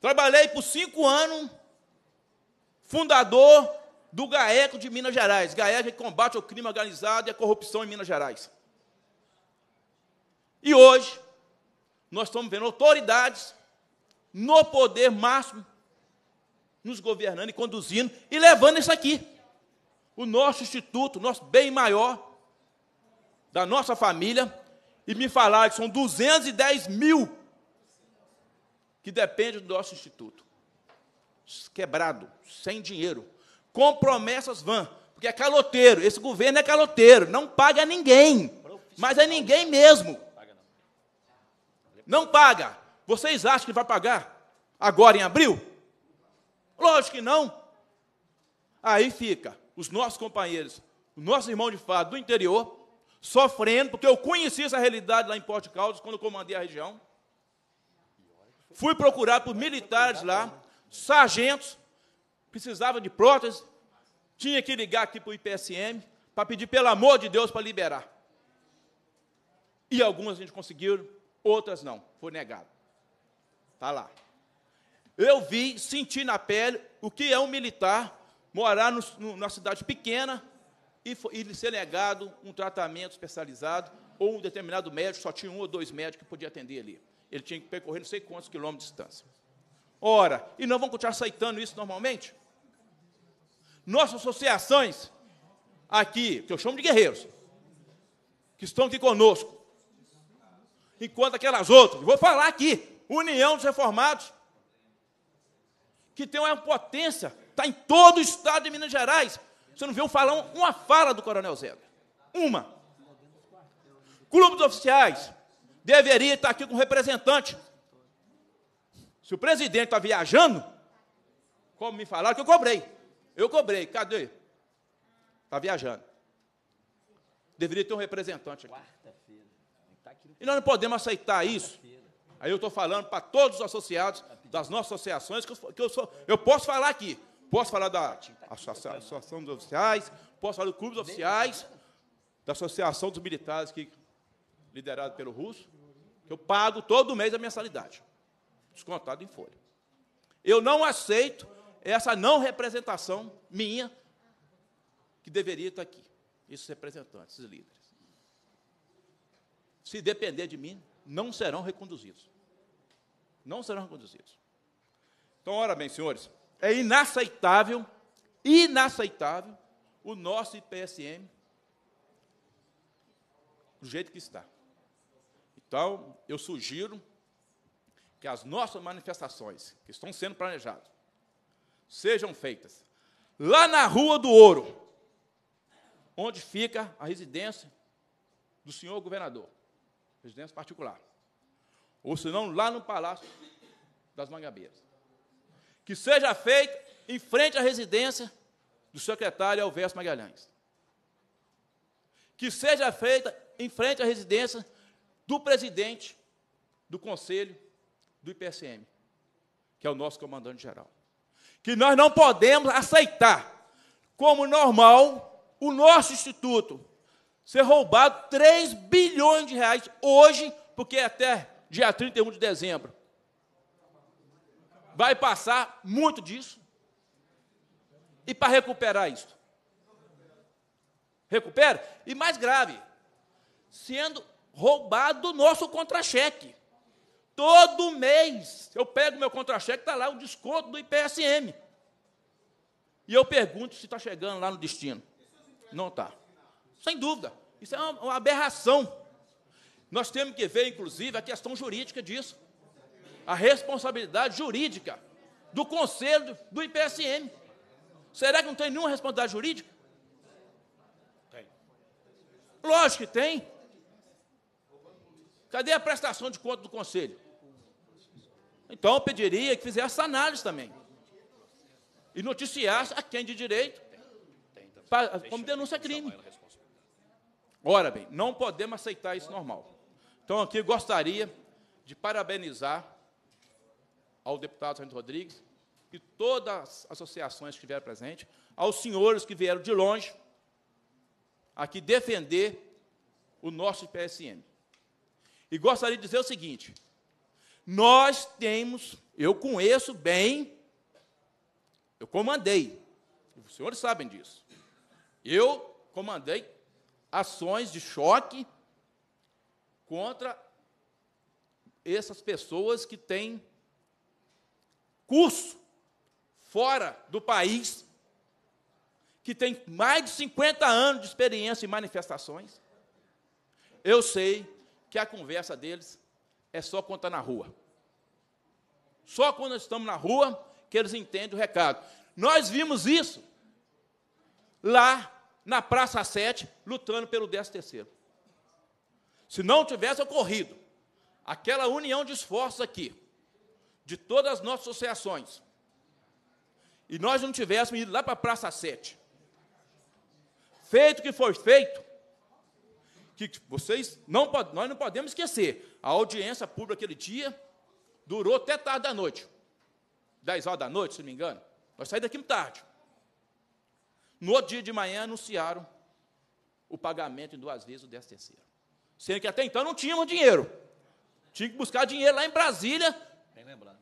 Trabalhei por cinco anos, fundador do GAECO de Minas Gerais. GAECO que combate o crime organizado e a corrupção em Minas Gerais. E hoje, nós estamos vendo autoridades no poder máximo, nos governando e conduzindo e levando isso aqui. O nosso instituto, o nosso bem maior, da nossa família, e me falaram que são 210 mil que dependem do nosso instituto. Quebrado, sem dinheiro com promessas vãs, porque é caloteiro, esse governo é caloteiro, não paga a ninguém, mas é ninguém mesmo. Não paga. Vocês acham que vai pagar agora em abril? Lógico que não. Aí fica os nossos companheiros, o nosso irmão de fato do interior, sofrendo, porque eu conheci essa realidade lá em Porto Caldas, quando eu comandei a região. Fui procurado por militares lá, sargentos, precisava de prótese, tinha que ligar aqui para o IPSM para pedir, pelo amor de Deus, para liberar. E algumas a gente conseguiu, outras não, foi negado. Está lá. Eu vi, senti na pele o que é um militar morar no, no, numa cidade pequena e, e ser negado um tratamento especializado ou um determinado médico, só tinha um ou dois médicos que podia atender ali. Ele tinha que percorrer não sei quantos quilômetros de distância. Ora, e não vão continuar aceitando isso normalmente? nossas associações aqui, que eu chamo de guerreiros, que estão aqui conosco, enquanto aquelas outras, vou falar aqui, União dos Reformados, que tem uma potência, está em todo o estado de Minas Gerais. Você não viu falar uma fala do Coronel Zé. Uma. Clube dos Oficiais deveria estar aqui com representante. Se o presidente está viajando, como me falaram, que eu cobrei. Eu cobrei, cadê? Está viajando. Deveria ter um representante aqui. E nós não podemos aceitar isso. Aí eu estou falando para todos os associados das nossas associações, que eu, que eu, sou, eu posso falar aqui. Posso falar da Associação dos Oficiais, posso falar do Clube dos Oficiais, da Associação dos Militares, que, liderado pelo Russo, que eu pago todo mês a mensalidade, descontado em folha. Eu não aceito essa não representação minha, que deveria estar aqui, esses representantes, esses líderes. Se depender de mim, não serão reconduzidos. Não serão reconduzidos. Então, ora bem, senhores, é inaceitável, inaceitável, o nosso IPSM do jeito que está. Então, eu sugiro que as nossas manifestações que estão sendo planejadas, sejam feitas. Lá na Rua do Ouro, onde fica a residência do senhor governador, residência particular. Ou senão, lá no Palácio das Mangabeiras. Que seja feita em frente à residência do secretário Alves Magalhães. Que seja feita em frente à residência do presidente do Conselho do IPCM, que é o nosso comandante-geral que nós não podemos aceitar como normal o nosso instituto ser roubado 3 bilhões de reais hoje, porque até dia 31 de dezembro. Vai passar muito disso. E para recuperar isso? Recupera? E mais grave, sendo roubado do nosso contra-cheque. Todo mês eu pego meu contra-cheque, está lá o desconto do IPSM. E eu pergunto se está chegando lá no destino. Não está. Sem dúvida. Isso é uma aberração. Nós temos que ver, inclusive, a questão jurídica disso. A responsabilidade jurídica do conselho do IPSM. Será que não tem nenhuma responsabilidade jurídica? Tem. Lógico que tem. Cadê a prestação de conta do conselho? Então eu pediria que fizesse análise também. E noticiasse a quem de direito, para, como denúncia crime. Ora bem, não podemos aceitar isso normal. Então aqui gostaria de parabenizar ao deputado Sérgio Rodrigues e todas as associações que estiveram presentes, aos senhores que vieram de longe aqui defender o nosso PSM. E gostaria de dizer o seguinte: nós temos, eu conheço bem, eu comandei, os senhores sabem disso. Eu comandei ações de choque contra essas pessoas que têm curso fora do país, que têm mais de 50 anos de experiência em manifestações. Eu sei que a conversa deles é só quando está na rua. Só quando estamos na rua que eles entendem o recado. Nós vimos isso lá na Praça 7, lutando pelo 13 o Se não tivesse ocorrido aquela união de esforços aqui, de todas as nossas associações, e nós não tivéssemos ido lá para a Praça 7, feito o que foi feito, que vocês não nós não podemos esquecer, a audiência pública aquele dia durou até tarde da noite. 10 horas da noite, se não me engano. Nós saímos daqui tarde. No outro dia de manhã anunciaram o pagamento em duas vezes o 10 terceiro. Sendo que até então não tínhamos dinheiro. Tinha que buscar dinheiro lá em Brasília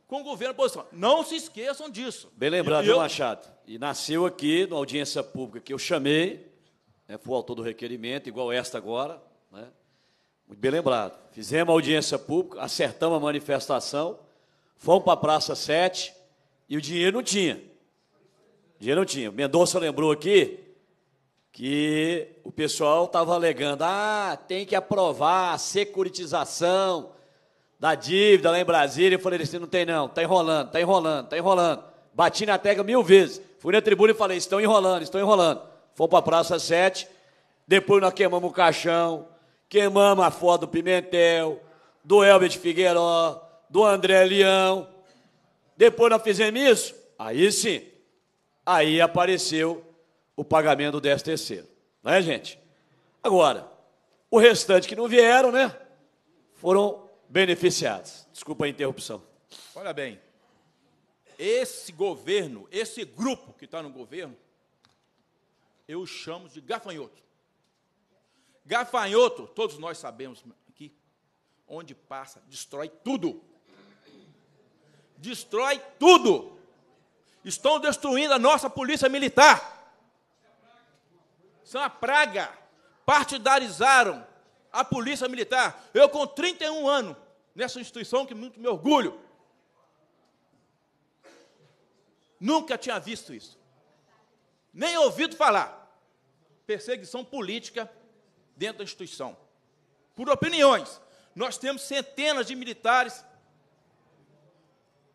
com o governo posição. Não se esqueçam disso. Bem lembrado, eu, Machado. E nasceu aqui, na audiência pública que eu chamei, né, foi o autor do requerimento, igual esta agora, né, muito bem lembrado. Fizemos audiência pública, acertamos a manifestação, fomos para a Praça 7 e o dinheiro não tinha. O dinheiro não tinha. Mendonça lembrou aqui que o pessoal estava alegando: ah, tem que aprovar a securitização da dívida lá em Brasília. Eu falei assim: não tem não, está enrolando, está enrolando, está enrolando. Bati na tecla mil vezes. Fui na tribuna e falei: estão enrolando, estão enrolando. Fomos para a Praça 7, depois nós queimamos o caixão, Queimamos a foto do Pimentel, do Elvis Figueiró, do André Leão. Depois nós fizemos isso, aí sim, aí apareceu o pagamento do 10 terceiro. Não é, gente? Agora, o restante que não vieram, né? Foram beneficiados. Desculpa a interrupção. Olha bem, esse governo, esse grupo que está no governo, eu chamo de gafanhoto. Gafanhoto, todos nós sabemos aqui, onde passa, destrói tudo. Destrói tudo. Estão destruindo a nossa polícia militar. São é a praga. Partidarizaram a polícia militar. Eu, com 31 anos, nessa instituição que muito me orgulho, nunca tinha visto isso. Nem ouvido falar. Perseguição política dentro da instituição. Por opiniões. Nós temos centenas de militares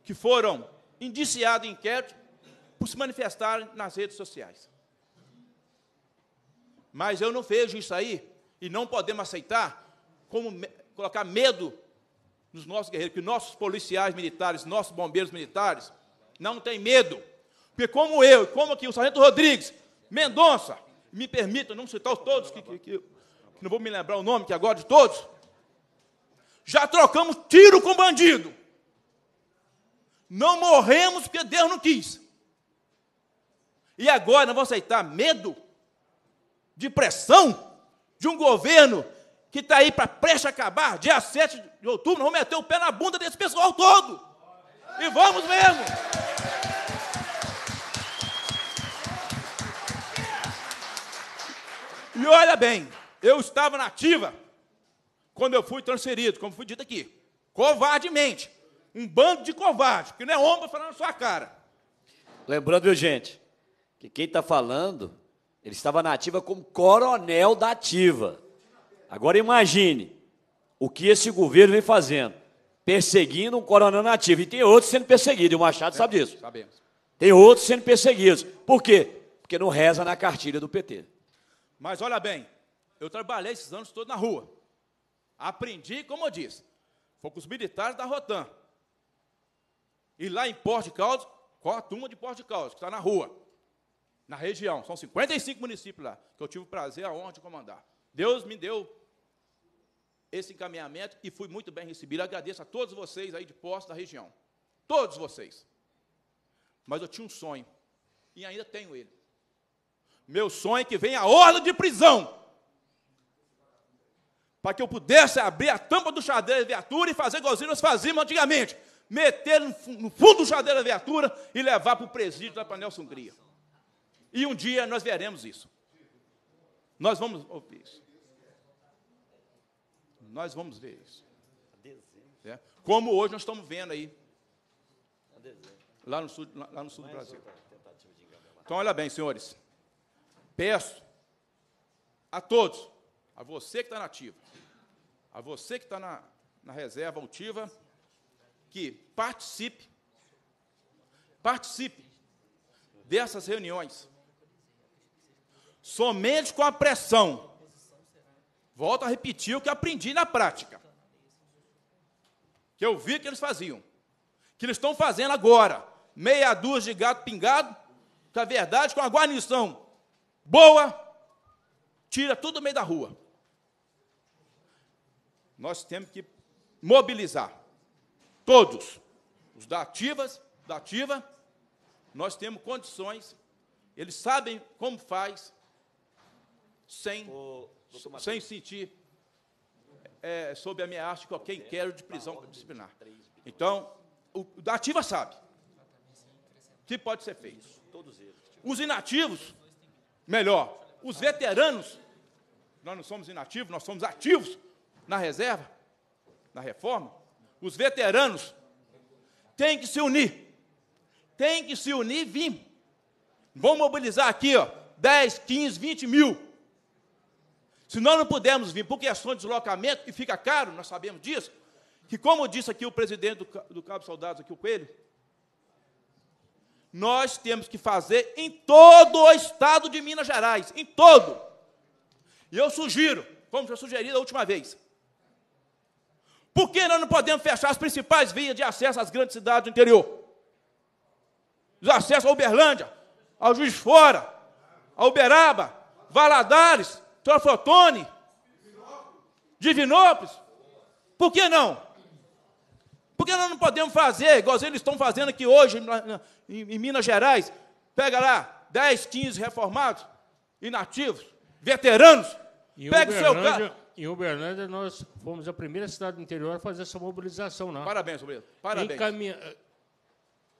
que foram indiciados em inquérito por se manifestarem nas redes sociais. Mas eu não vejo isso aí, e não podemos aceitar, como me colocar medo nos nossos guerreiros, que nossos policiais militares, nossos bombeiros militares, não têm medo. Porque como eu, como aqui o Sargento Rodrigues, Mendonça, me permita não citar todos que, que, que que não vou me lembrar o nome, que é agora de todos, já trocamos tiro com bandido. Não morremos porque Deus não quis. E agora não vou aceitar medo de pressão de um governo que está aí para prestes acabar, dia 7 de outubro, vamos meter o pé na bunda desse pessoal todo. E vamos mesmo. E olha bem, eu estava na ativa quando eu fui transferido, como foi dito aqui. Covardemente. Um bando de covardes, que não é ombro falando na sua cara. Lembrando, viu, gente, que quem está falando, ele estava na ativa como coronel da ativa. Agora imagine o que esse governo vem fazendo. Perseguindo um coronel na ativa. E tem outros sendo perseguidos, e o Machado é, sabe disso. Sabemos. Tem outros sendo perseguidos. Por quê? Porque não reza na cartilha do PT. Mas olha bem, eu trabalhei esses anos todos na rua. Aprendi, como eu disse, foi com os militares da Rotan. E lá em Porto de Caldas, qual a turma de Porto de Caldas, que está na rua, na região. São 55 municípios lá, que eu tive o prazer, a honra de comandar. Deus me deu esse encaminhamento e fui muito bem recebido. agradeço a todos vocês aí de Porto da região. Todos vocês. Mas eu tinha um sonho, e ainda tenho ele. Meu sonho é que venha a ordem de prisão para que eu pudesse abrir a tampa do chadeiro da viatura e fazer igualzinho nós fazíamos antigamente. Meter no fundo do chadeiro da viatura e levar para o presídio da Panelson Hungria. E um dia nós veremos isso. Nós vamos ouvir isso. Nós vamos ver isso. É. Como hoje nós estamos vendo aí. Lá no sul, lá, no sul do Brasil. Então, olha bem, senhores. Peço a todos, a você que está nativo a você que está na, na reserva altiva, que participe, participe dessas reuniões. Somente com a pressão. Volto a repetir o que aprendi na prática. Que eu vi que eles faziam. Que eles estão fazendo agora. Meia dúzia de gato pingado, que a verdade, com a guarnição boa, tira tudo do meio da rua nós temos que mobilizar todos, os da ativas, da ativa, nós temos condições, eles sabem como faz, sem, Ô, sem sentir é, sob ameaça de qualquer inquérito de prisão disciplinar. Então, o, o da ativa sabe que pode ser feito. Os inativos, melhor, os veteranos, nós não somos inativos, nós somos ativos, na reserva, na reforma, os veteranos têm que se unir. Tem que se unir e vir. Vamos mobilizar aqui, ó, 10, 15, 20 mil. Se nós não pudermos vir por questão de deslocamento, e fica caro, nós sabemos disso, que como disse aqui o presidente do, do Cabo Soldados, aqui o Coelho, nós temos que fazer em todo o estado de Minas Gerais, em todo. E eu sugiro, como já sugeri da última vez, por que nós não podemos fechar as principais vias de acesso às grandes cidades do interior? Os acessos a Uberlândia, ao Juiz Fora, a Uberaba, Valadares, Trofotone, Divinópolis. Por que não? Por que nós não podemos fazer, igual eles estão fazendo aqui hoje em Minas Gerais? Pega lá 10, 15 reformados, inativos, veteranos, e pega o seu carro. Em Uberlândia, nós fomos a primeira cidade do interior a fazer essa mobilização lá. Né? Parabéns, Roberto. Parabéns. Encaminha...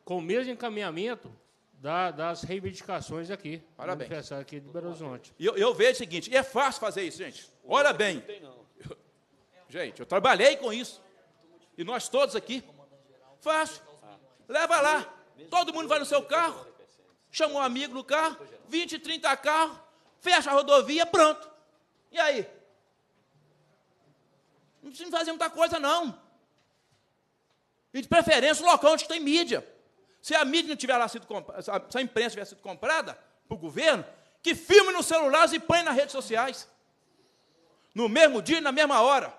Com o mesmo encaminhamento da, das reivindicações aqui. Parabéns. aqui de Belo Horizonte. E eu, eu, vejo o seguinte, é fácil fazer isso, gente. Olha bem. gente, eu trabalhei com isso. E nós todos aqui. Fácil. Leva lá. Todo mundo vai no seu carro, chama um amigo no carro, 20, 30 carros, fecha a rodovia, pronto. E aí? Não precisa fazer muita coisa, não. E de preferência, no local onde tem mídia. Se a mídia não tiver lá sido comprada, se a imprensa tiver sido comprada para o governo, que filme nos celulares e põe nas redes sociais. No mesmo dia, na mesma hora.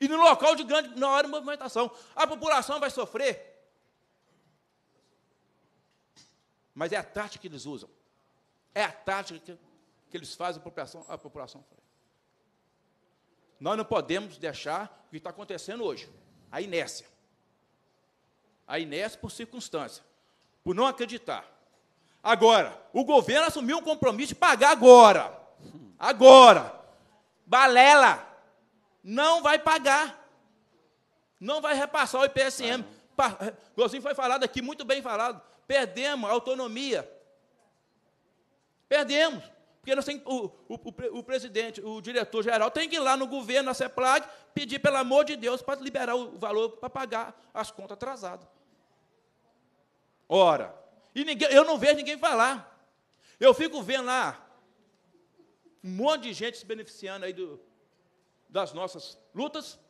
E no local de grande, na hora de movimentação. A população vai sofrer. Mas é a tática que eles usam. É a tática que, que eles fazem a população, a população nós não podemos deixar o que está acontecendo hoje, a inércia. A inércia por circunstância, por não acreditar. Agora, o governo assumiu um compromisso de pagar agora. Agora. Balela. Não vai pagar. Não vai repassar o IPSM. É, Gozinho foi falado aqui, muito bem falado. Perdemos a autonomia. Perdemos. Porque nós tem, o, o, o, presidente, o diretor-geral, tem que ir lá no governo, na CEPLAG, pedir, pelo amor de Deus, para liberar o valor para pagar as contas atrasadas. Ora, e ninguém, eu não vejo ninguém falar. Eu fico vendo lá um monte de gente se beneficiando aí do, das nossas lutas,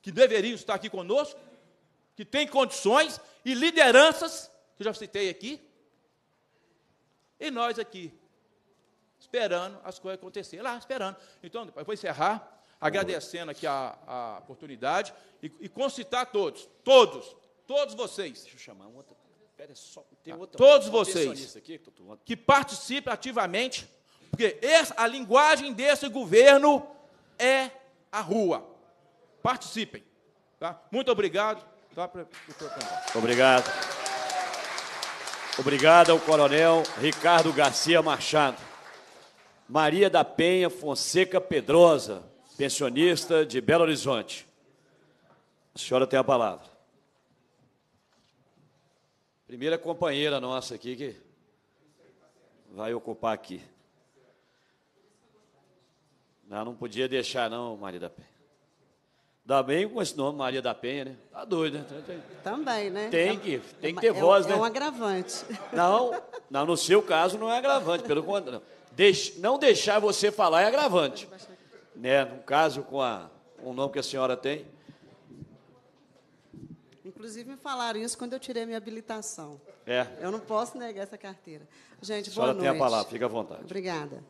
que deveriam estar aqui conosco, que tem condições e lideranças, que eu já citei aqui, e nós aqui, esperando as coisas acontecerem lá esperando. Então, depois vou encerrar, agradecendo aqui a, a oportunidade e, e concitar todos, todos, todos vocês. Deixa eu chamar um outro. Pera, é só, tem tá. outro todos um, vocês aqui, que participem ativamente, porque essa, a linguagem desse governo é a rua. Participem. Tá? Muito obrigado. Tá? Obrigado. Obrigado ao Coronel Ricardo Garcia Machado. Maria da Penha Fonseca Pedrosa, pensionista de Belo Horizonte. A senhora tem a palavra. Primeira companheira nossa aqui que vai ocupar aqui. Não, não podia deixar, não, Maria da Penha. Dá bem com esse nome, Maria da Penha, né? Tá doido, né? Também, né? Tem é que, tem que é ter é, voz, é, né? É um agravante. Não, não, no seu caso não é agravante, pelo contrário. Deix, não deixar você falar é agravante. Né? No caso, com, a, o nome que a senhora tem. Inclusive, me falaram isso quando eu tirei a minha habilitação. É. Eu não posso negar essa carteira. Gente, boa a senhora noite. tem a palavra, fica à vontade. Obrigada.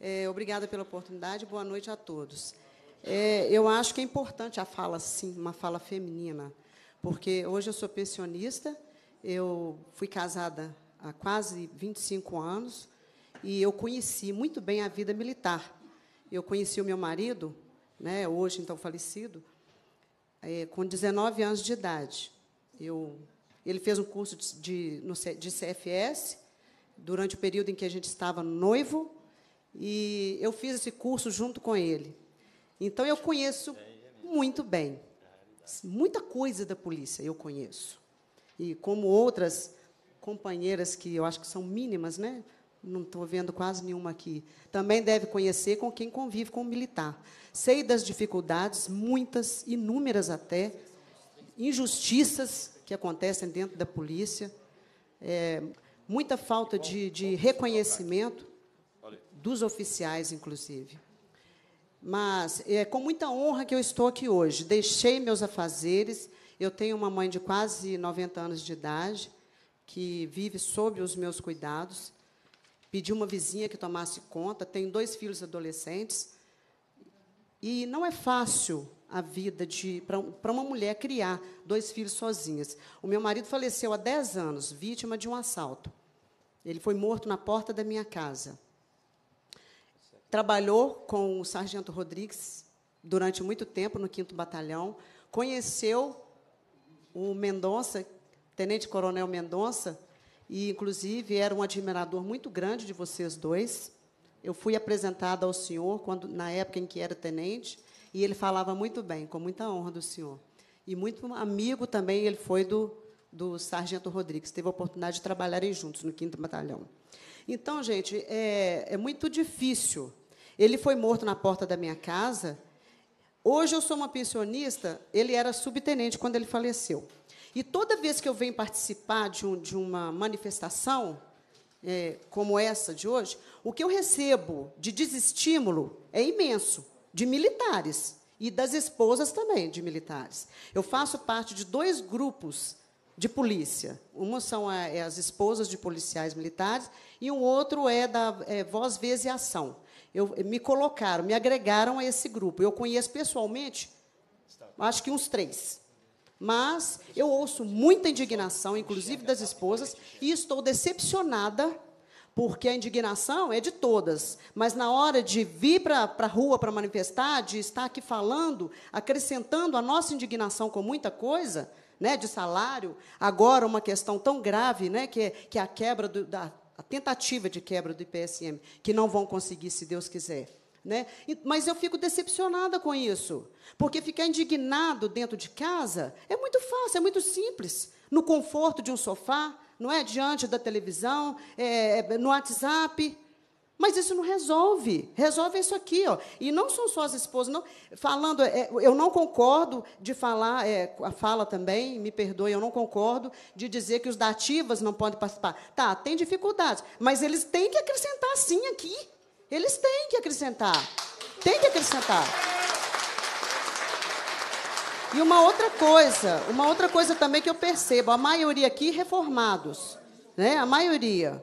É, obrigada pela oportunidade, boa noite a todos. É, eu acho que é importante a fala, sim, uma fala feminina, porque hoje eu sou pensionista, eu fui casada há quase 25 anos e eu conheci muito bem a vida militar. Eu conheci o meu marido, né, hoje então falecido, é, com 19 anos de idade. Eu, ele fez um curso de, de, de CFS durante o período em que a gente estava noivo e eu fiz esse curso junto com ele. Então eu conheço muito bem. Muita coisa da polícia eu conheço. E como outras companheiras que eu acho que são mínimas, né? Não estou vendo quase nenhuma aqui. Também deve conhecer com quem convive com o militar. Sei das dificuldades, muitas, inúmeras até, injustiças que acontecem dentro da polícia, é, muita falta de, de reconhecimento dos oficiais, inclusive. Mas é com muita honra que eu estou aqui hoje. Deixei meus afazeres. Eu tenho uma mãe de quase 90 anos de idade que vive sob os meus cuidados. Pedi uma vizinha que tomasse conta. Tenho dois filhos adolescentes. E não é fácil a vida de para uma mulher criar dois filhos sozinhas. O meu marido faleceu há 10 anos, vítima de um assalto. Ele foi morto na porta da minha casa trabalhou com o Sargento Rodrigues durante muito tempo no 5 Batalhão, conheceu o Mendonça, Tenente Coronel Mendonça, e, inclusive, era um admirador muito grande de vocês dois. Eu fui apresentada ao senhor quando, na época em que era tenente, e ele falava muito bem, com muita honra do senhor. E muito amigo também ele foi do, do Sargento Rodrigues. Teve a oportunidade de trabalharem juntos no 5 Batalhão. Então, gente, é, é muito difícil. Ele foi morto na porta da minha casa. Hoje eu sou uma pensionista, ele era subtenente quando ele faleceu. E toda vez que eu venho participar de, um, de uma manifestação é, como essa de hoje, o que eu recebo de desestímulo é imenso, de militares e das esposas também de militares. Eu faço parte de dois grupos de polícia. Uma são a, é as esposas de policiais militares e um outro é da é, Voz, Vez e Ação. Eu, eh, me colocaram, me agregaram a esse grupo. Eu conheço pessoalmente, acho que uns três. Mas eu ouço muita indignação, inclusive das esposas, e estou decepcionada, porque a indignação é de todas. Mas na hora de vir para a rua para manifestar, de estar aqui falando, acrescentando a nossa indignação com muita coisa, né, de salário, agora uma questão tão grave, né, que, é, que é a quebra do, da a tentativa de quebra do IPSM, que não vão conseguir, se Deus quiser. Né? E, mas eu fico decepcionada com isso, porque ficar indignado dentro de casa é muito fácil, é muito simples. No conforto de um sofá, não é diante da televisão, é, é no WhatsApp, mas isso não resolve. Resolve isso aqui, ó. E não são só as esposas, não. Falando, é, eu não concordo de falar, é, a fala também, me perdoe, eu não concordo de dizer que os dativas não podem participar. Tá, tem dificuldades, mas eles têm que acrescentar sim aqui. Eles têm que acrescentar. Tem que acrescentar. E uma outra coisa, uma outra coisa também que eu percebo, a maioria aqui reformados, né? A maioria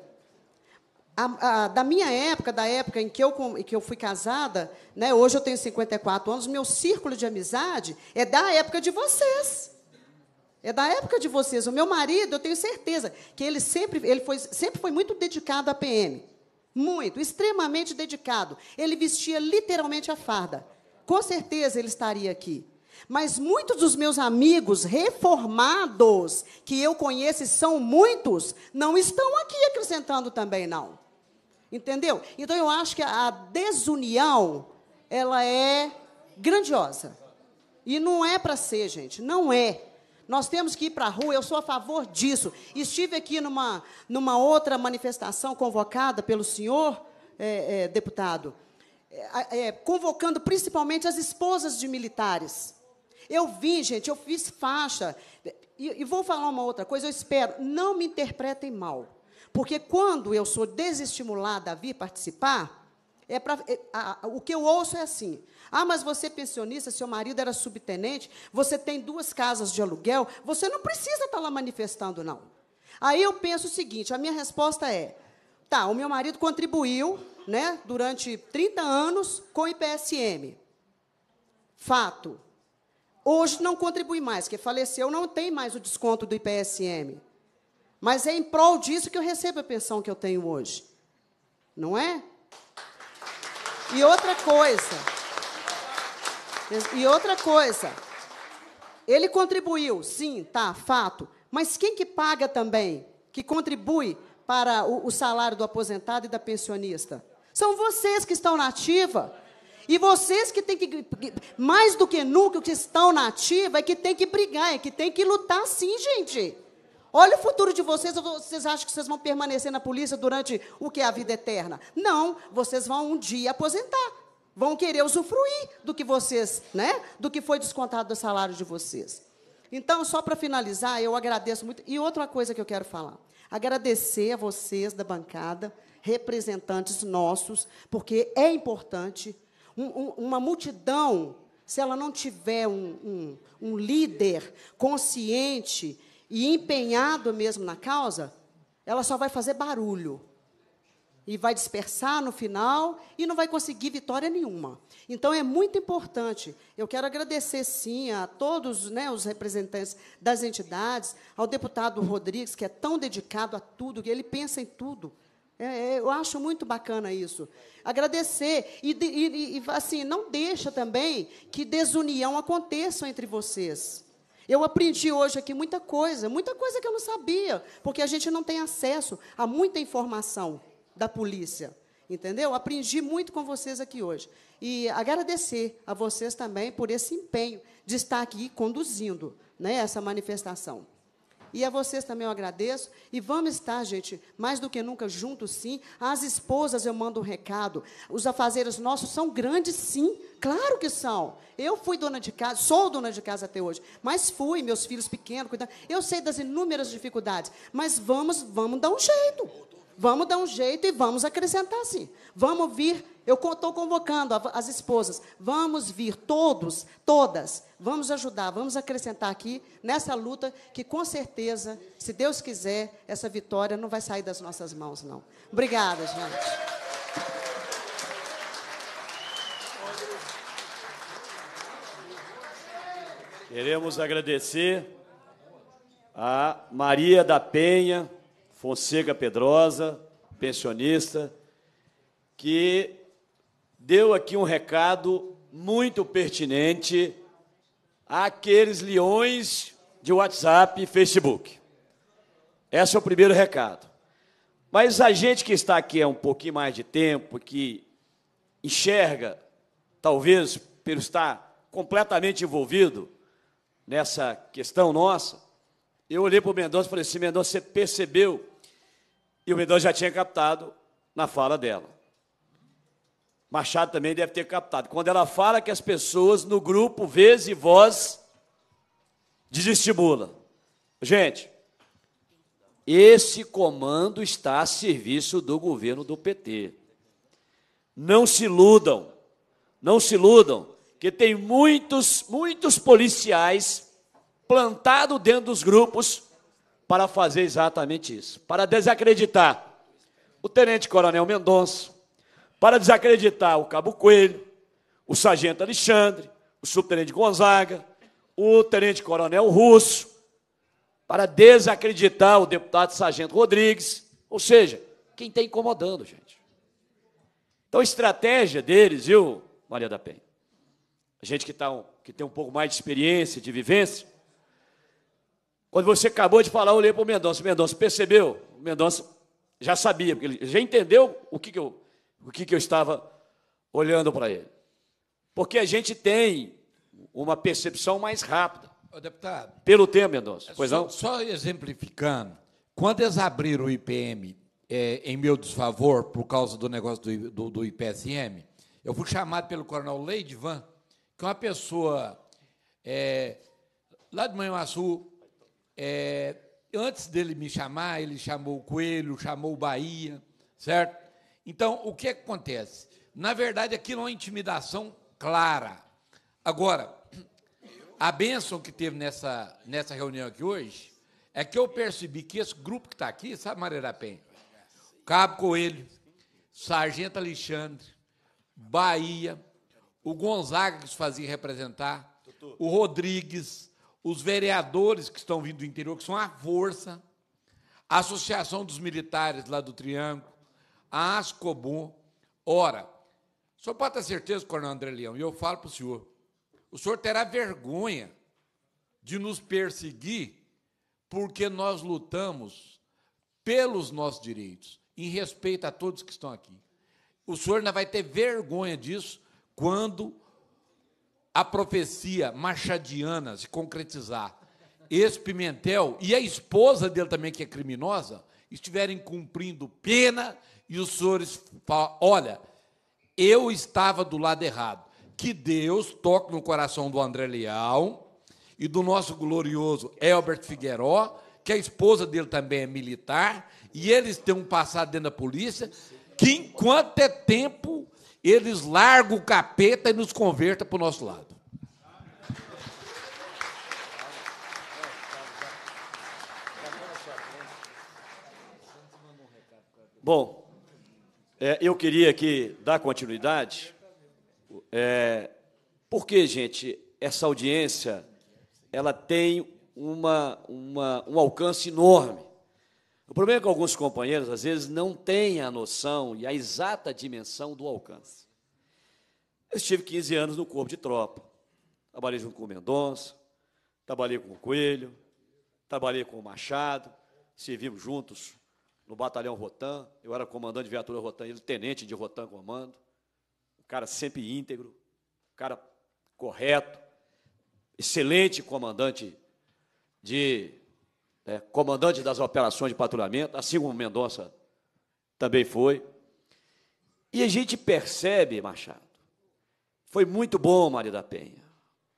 a, a, da minha época, da época em que eu, em que eu fui casada, né, hoje eu tenho 54 anos, meu círculo de amizade é da época de vocês. É da época de vocês. O meu marido, eu tenho certeza que ele sempre, ele foi, sempre foi muito dedicado à PM. Muito, extremamente dedicado. Ele vestia literalmente a farda. Com certeza ele estaria aqui. Mas muitos dos meus amigos reformados, que eu conheço são muitos, não estão aqui acrescentando também, não. Entendeu? Então eu acho que a desunião ela é grandiosa. E não é para ser, gente, não é. Nós temos que ir para a rua, eu sou a favor disso. Estive aqui numa, numa outra manifestação convocada pelo senhor é, é, deputado, é, é, convocando principalmente as esposas de militares. Eu vi, gente, eu fiz faixa. E, e vou falar uma outra coisa, eu espero, não me interpretem mal. Porque quando eu sou desestimulada a vir participar, é pra, é, a, o que eu ouço é assim: ah, mas você é pensionista, seu marido era subtenente, você tem duas casas de aluguel, você não precisa estar tá lá manifestando, não. Aí eu penso o seguinte: a minha resposta é: tá, o meu marido contribuiu né, durante 30 anos com IPSM. Fato. Hoje não contribui mais, porque faleceu, não tem mais o desconto do IPSM. Mas é em prol disso que eu recebo a pensão que eu tenho hoje. Não é? E outra coisa. E outra coisa. Ele contribuiu, sim, tá, fato. Mas quem que paga também, que contribui para o, o salário do aposentado e da pensionista? São vocês que estão na ativa. E vocês que têm que, mais do que nunca, que estão na ativa, é que tem que brigar, é que tem que lutar sim, gente. Olha o futuro de vocês, vocês acham que vocês vão permanecer na polícia durante o que é a vida eterna? Não, vocês vão um dia aposentar. Vão querer usufruir do que vocês, né? Do que foi descontado do salário de vocês. Então, só para finalizar, eu agradeço muito. E outra coisa que eu quero falar. Agradecer a vocês da bancada, representantes nossos, porque é importante. Um, um, uma multidão, se ela não tiver um, um líder consciente e empenhado mesmo na causa, ela só vai fazer barulho. E vai dispersar no final e não vai conseguir vitória nenhuma. Então é muito importante. Eu quero agradecer, sim, a todos né, os representantes das entidades, ao deputado Rodrigues, que é tão dedicado a tudo, que ele pensa em tudo. É, é eu acho muito bacana isso. Agradecer. E, e, e, assim, não deixa também que desunião aconteça entre vocês. Eu aprendi hoje aqui muita coisa, muita coisa que eu não sabia, porque a gente não tem acesso a muita informação da polícia. Entendeu? Aprendi muito com vocês aqui hoje. E agradecer a vocês também por esse empenho de estar aqui conduzindo né, essa manifestação. E a vocês também eu agradeço. E vamos estar, gente, mais do que nunca juntos, sim. As esposas eu mando um recado. Os afazeres nossos são grandes, sim. Claro que são. Eu fui dona de casa, sou dona de casa até hoje, mas fui, meus filhos pequenos, cuidando. Eu sei das inúmeras dificuldades, mas vamos, vamos dar um jeito. Vamos dar um jeito e vamos acrescentar sim. Vamos vir, eu estou convocando as esposas, vamos vir todos, todas, vamos ajudar, vamos acrescentar aqui nessa luta que com certeza, se Deus quiser, essa vitória não vai sair das nossas mãos, não. Obrigada, gente. Queremos agradecer a Maria da Penha, Fonseca Pedrosa, pensionista, que deu aqui um recado muito pertinente àqueles leões de WhatsApp e Facebook. Esse é o primeiro recado. Mas a gente que está aqui há um pouquinho mais de tempo, que enxerga, talvez pelo estar completamente envolvido nessa questão nossa, eu olhei para o Mendonça e falei assim: Mendonça, você percebeu e o Vidal já tinha captado na fala dela. Machado também deve ter captado. Quando ela fala que as pessoas no grupo, vez e voz, desestimula. Gente, esse comando está a serviço do governo do PT. Não se iludam, não se iludam, que tem muitos, muitos policiais plantados dentro dos grupos para fazer exatamente isso para desacreditar o Tenente Coronel Mendonça, para desacreditar o Cabo Coelho, o Sargento Alexandre, o Subtenente Gonzaga, o Tenente Coronel Russo, para desacreditar o deputado Sargento Rodrigues, ou seja, quem está incomodando, gente. Então, a estratégia deles, viu, Maria da Penha? A gente que, tá, que tem um pouco mais de experiência, de vivência, quando você acabou de falar, eu olhei para o Mendonça. Mendonça percebeu? O Mendonça já sabia, porque ele já entendeu o que, que, eu, o que, que eu estava olhando para ele. Porque a gente tem uma percepção mais rápida. Ô, deputado. Pelo tempo, Mendonça. É pois só, não? Só exemplificando, quando eles abriram o IPM é, em meu desfavor, por causa do negócio do, do, do IPSM, eu fui chamado pelo coronel Leidivan, que é uma pessoa é, lá de Manhuaçu, é, antes dele me chamar, ele chamou o Coelho, chamou o Bahia, certo? Então, o que acontece? Na verdade, aquilo é uma intimidação clara. Agora, a bênção que teve nessa, nessa reunião aqui hoje é que eu percebi que esse grupo que está aqui, sabe, Mareira Penha? Cabo Coelho, Sargento Alexandre, Bahia, o Gonzaga que se fazia representar, o Rodrigues, os vereadores que estão vindo do interior, que são a força, a Associação dos Militares lá do Triângulo, a Ascobon, Ora, o senhor pode ter certeza, Coronel André Leão, e eu falo para o senhor, o senhor terá vergonha de nos perseguir porque nós lutamos pelos nossos direitos, em respeito a todos que estão aqui. O senhor ainda vai ter vergonha disso quando a profecia machadiana se concretizar, esse Pimentel e a esposa dele também, que é criminosa, estiverem cumprindo pena e os senhores falam: olha, eu estava do lado errado. Que Deus toque no coração do André Leal e do nosso glorioso Elbert Figueiró, que a esposa dele também é militar, e eles têm um passado dentro da polícia, que enquanto é tempo eles largam o capeta e nos converta para o nosso lado. Bom, é, eu queria aqui dar continuidade, é, porque, gente, essa audiência ela tem uma, uma, um alcance enorme. O problema é que alguns companheiros, às vezes, não têm a noção e a exata dimensão do alcance. Eu estive 15 anos no corpo de tropa. Trabalhei junto com o Mendonça, trabalhei com o Coelho, trabalhei com o Machado, servimos juntos no batalhão Rotan. Eu era comandante de viatura Rotan, ele tenente de Rotan comando. Um cara sempre íntegro, um cara correto, excelente comandante de né, comandante das operações de patrulhamento, assim como Mendonça também foi. E a gente percebe, Machado, foi muito bom, Maria da Penha,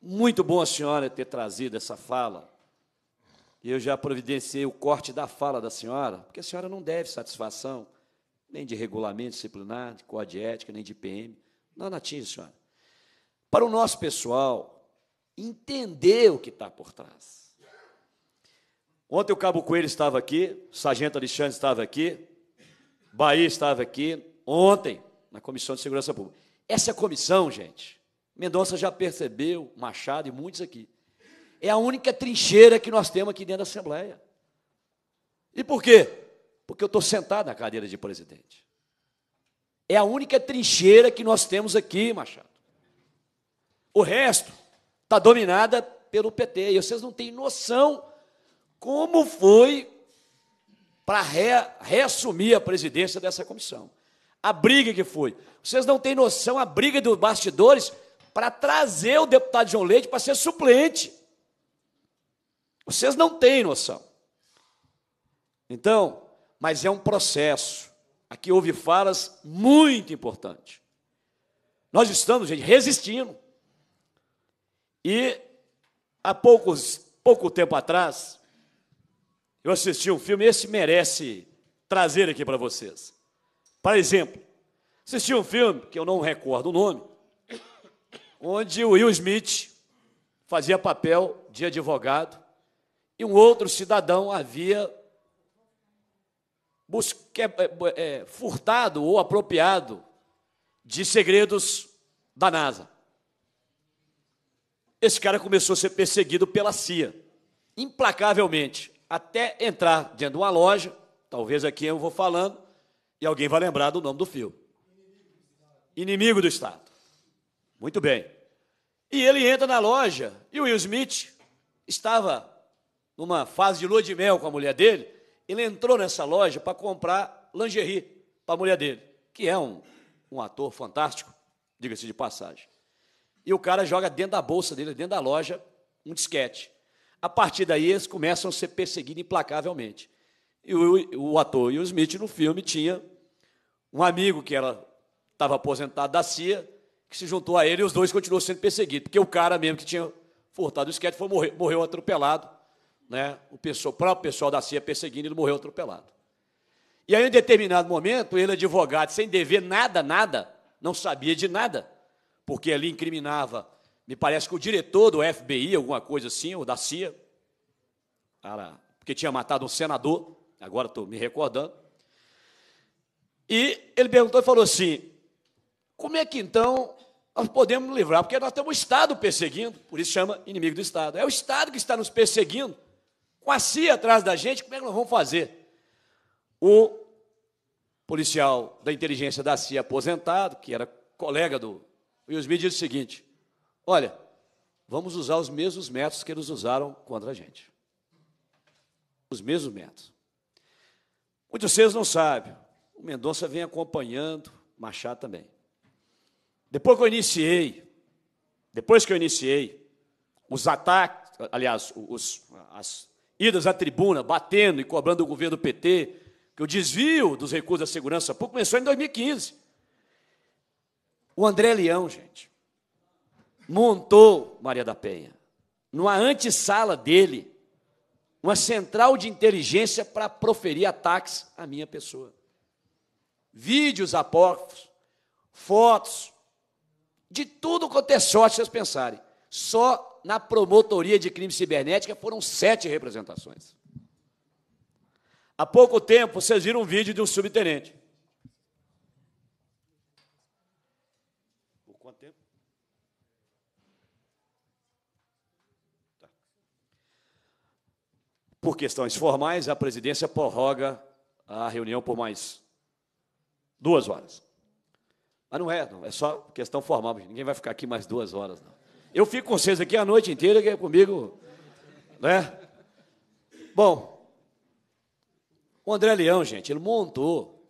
muito bom a senhora ter trazido essa fala. Eu já providenciei o corte da fala da senhora, porque a senhora não deve satisfação nem de regulamento disciplinar, de código de ética, nem de PM. Não, Natinha, senhora. Para o nosso pessoal entender o que está por trás. Ontem o Cabo Coelho estava aqui, o Sargento Alexandre estava aqui, Bahia estava aqui, ontem, na Comissão de Segurança Pública. Essa comissão, gente, Mendonça já percebeu, Machado e muitos aqui, é a única trincheira que nós temos aqui dentro da Assembleia. E por quê? Porque eu estou sentado na cadeira de presidente. É a única trincheira que nós temos aqui, Machado. O resto está dominada pelo PT. E vocês não têm noção como foi para re, reassumir a presidência dessa comissão. A briga que foi. Vocês não têm noção a briga dos bastidores para trazer o deputado João Leite para ser suplente. Vocês não têm noção. Então, mas é um processo. Aqui houve falas muito importantes. Nós estamos, gente, resistindo. E há poucos, pouco tempo atrás, eu assisti um filme, esse merece trazer aqui para vocês. Por exemplo, assisti um filme, que eu não recordo o nome, onde o Will Smith fazia papel de advogado e um outro cidadão havia busque, é, é, é furtado ou apropriado de segredos da NASA. Esse cara começou a ser perseguido pela CIA, implacavelmente até entrar dentro de uma loja, talvez aqui eu vou falando, e alguém vai lembrar do nome do filme. Inimigo do Estado. Muito bem. E ele entra na loja e o Will Smith estava numa fase de lua de mel com a mulher dele. Ele entrou nessa loja para comprar lingerie para a mulher dele, que é um, um ator fantástico, diga-se de passagem. E o cara joga dentro da bolsa dele, dentro da loja, um disquete. A partir daí, eles começam a ser perseguidos implacavelmente. E o, o ator Will Smith, no filme, tinha um amigo que era estava aposentado da CIA, que se juntou a ele e os dois continuam sendo perseguidos, porque o cara mesmo que tinha furtado o skate foi, morreu atropelado. Né? O, pessoal, o próprio pessoal da CIA perseguindo, ele morreu atropelado. E aí, em determinado momento, ele, advogado, sem dever nada, nada, não sabia de nada, porque ali incriminava me parece que o diretor do FBI, alguma coisa assim, ou da CIA, porque tinha matado um senador, agora estou me recordando. E ele perguntou e falou assim: como é que então nós podemos nos livrar? Porque nós temos o Estado perseguindo, por isso chama inimigo do Estado. É o Estado que está nos perseguindo, com a CIA atrás da gente, como é que nós vamos fazer? O policial da inteligência da CIA aposentado, que era colega do Will Smith, disse o seguinte: olha, vamos usar os mesmos métodos que eles usaram contra a gente. Os mesmos métodos. Muitos de vocês não sabem, o Mendonça vem acompanhando, Machado também. Depois que eu iniciei, depois que eu iniciei, os ataques, aliás, os, as idas à tribuna, batendo e cobrando o governo do PT, que o desvio dos recursos da segurança pública começou em 2015. O André Leão, gente, montou Maria da Penha, numa antessala dele, uma central de inteligência para proferir ataques à minha pessoa. Vídeos apócrifos, fotos, de tudo quanto é sorte vocês pensarem. Só na promotoria de crime cibernética foram sete representações. Há pouco tempo, vocês viram um vídeo de um subtenente Por questões formais, a presidência prorroga a reunião por mais duas horas. Mas não é, não, é só questão formal. Ninguém vai ficar aqui mais duas horas, não. Eu fico com vocês aqui a noite inteira, que é comigo, né? Bom, o André Leão, gente, ele montou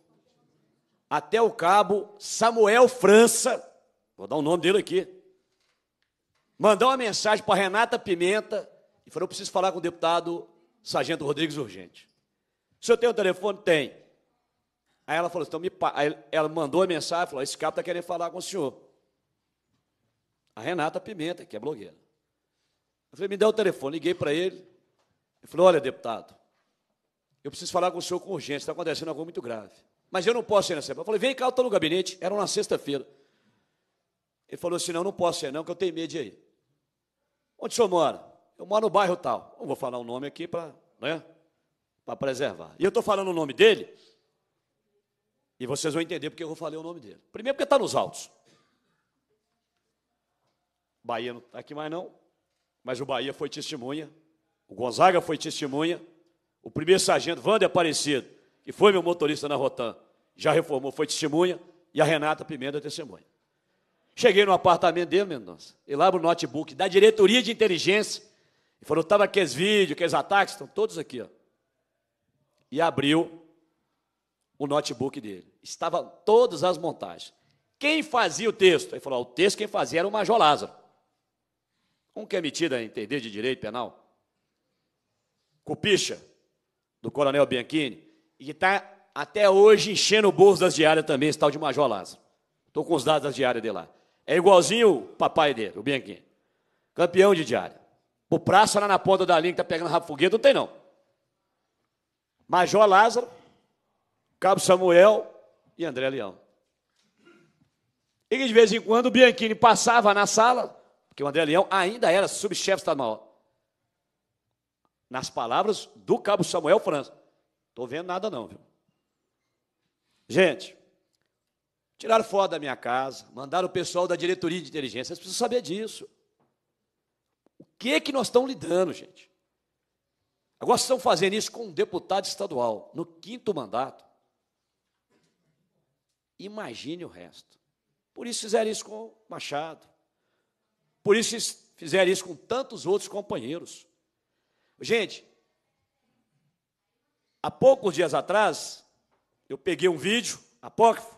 até o cabo Samuel França, vou dar o nome dele aqui, mandou uma mensagem para Renata Pimenta e falou, eu preciso falar com o deputado Sargento Rodrigues urgente. O senhor tem o telefone? Tem. Aí ela falou, assim, então me pa... Aí ela mandou a mensagem, falou, esse cabo está querendo falar com o senhor. A Renata Pimenta, que é blogueira. Eu falei, me dá o telefone. Liguei para ele. Ele falou, olha, deputado, eu preciso falar com o senhor com urgência, está acontecendo algo muito grave. Mas eu não posso ir na semana. Eu falei, vem cá, eu estou no gabinete. Era uma sexta-feira. Ele falou assim, não, não posso ir não, que eu tenho medo de ir. Onde o senhor mora? eu moro no bairro tal. Eu vou falar o um nome aqui para né, preservar. E eu estou falando o nome dele, e vocês vão entender porque eu vou falar o nome dele. Primeiro porque está nos altos. Bahia não está aqui mais não, mas o Bahia foi testemunha, o Gonzaga foi testemunha, o primeiro sargento Wander Aparecido, que foi meu motorista na Rotan, já reformou, foi testemunha, e a Renata Pimenta é testemunha. Cheguei no apartamento dele, Mendonça, e lá o notebook da diretoria de inteligência foram tava tá, aqueles vídeos, aqueles ataques, estão todos aqui, ó. E abriu o notebook dele. Estavam todas as montagens. Quem fazia o texto? Ele falou: ah, o texto quem fazia era o Major Lázaro. Um que é metido a entender de direito penal. Cupicha, do Coronel Bianchini. E que está até hoje enchendo o bolso das diárias também, esse tal de Major Lázaro. Estou com os dados das diárias dele lá. É igualzinho o papai dele, o Bianchini. Campeão de diária. O praça lá na ponta da linha que está pegando rabo não tem não. Major Lázaro, Cabo Samuel e André Leão. E de vez em quando o Bianchini passava na sala, porque o André Leão ainda era subchefe estadual. Nas palavras do Cabo Samuel França. Estou vendo nada não, viu? Gente, tiraram fora da minha casa, mandaram o pessoal da diretoria de inteligência, vocês precisam saber disso que que nós estamos lidando, gente? Agora estão fazendo isso com um deputado estadual, no quinto mandato. Imagine o resto. Por isso fizeram isso com Machado. Por isso fizeram isso com tantos outros companheiros. Gente, há poucos dias atrás, eu peguei um vídeo apócrifo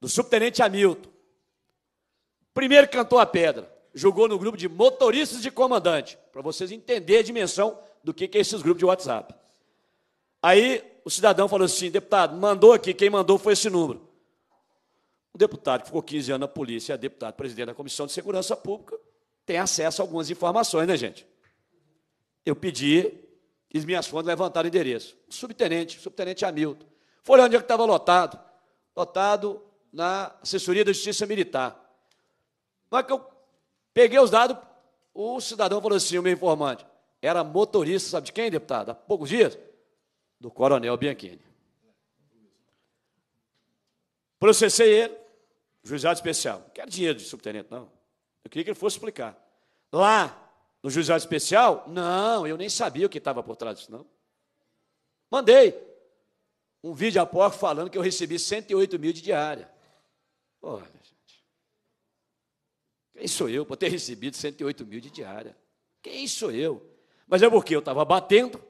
do subtenente Hamilton. Primeiro cantou a pedra jogou no grupo de motoristas de comandante, para vocês entenderem a dimensão do que, que é esses grupos de WhatsApp. Aí o cidadão falou assim: deputado, mandou aqui, quem mandou foi esse número. O deputado que ficou 15 anos na polícia, é deputado presidente da Comissão de Segurança Pública, tem acesso a algumas informações, né, gente? Eu pedi, e minhas fontes levantaram o endereço. O subtenente, o subtenente Hamilton. Foi onde é que estava lotado. Lotado na assessoria da Justiça Militar. mas que eu Peguei os dados, o cidadão falou assim, o meu informante, era motorista, sabe de quem, deputado? Há poucos dias? Do coronel Bianchini. Processei ele, juizado especial. Não quero dinheiro de subtenente, não. Eu queria que ele fosse explicar. Lá, no juizado especial, não, eu nem sabia o que estava por trás disso, não. Mandei um vídeo a apócrifo falando que eu recebi 108 mil de diária. Olha, quem sou eu para ter recebido 108 mil de diária? Quem sou eu? Mas é porque eu estava batendo,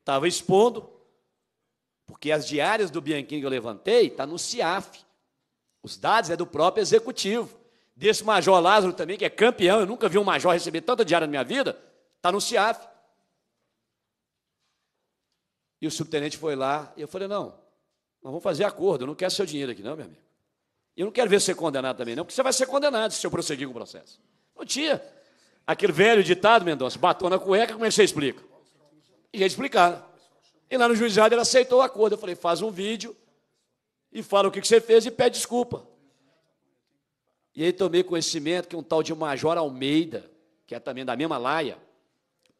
estava expondo, porque as diárias do Bianquinho que eu levantei tá no CIAF. Os dados é do próprio executivo. Desse major Lázaro também, que é campeão, eu nunca vi um major receber tanta diária na minha vida, está no CIAF. E o subtenente foi lá, e eu falei, não, nós vamos fazer acordo, eu não quero seu dinheiro aqui não, meu amigo. Eu não quero ver você condenado também, não, porque você vai ser condenado se eu prosseguir com o processo. Não tinha. Aquele velho ditado, Mendonça, batou na cueca, como é que você explica? E ia explicar. E lá no juizado ele aceitou o acordo. Eu falei, faz um vídeo e fala o que você fez e pede desculpa. E aí tomei conhecimento que um tal de Major Almeida, que é também da mesma laia,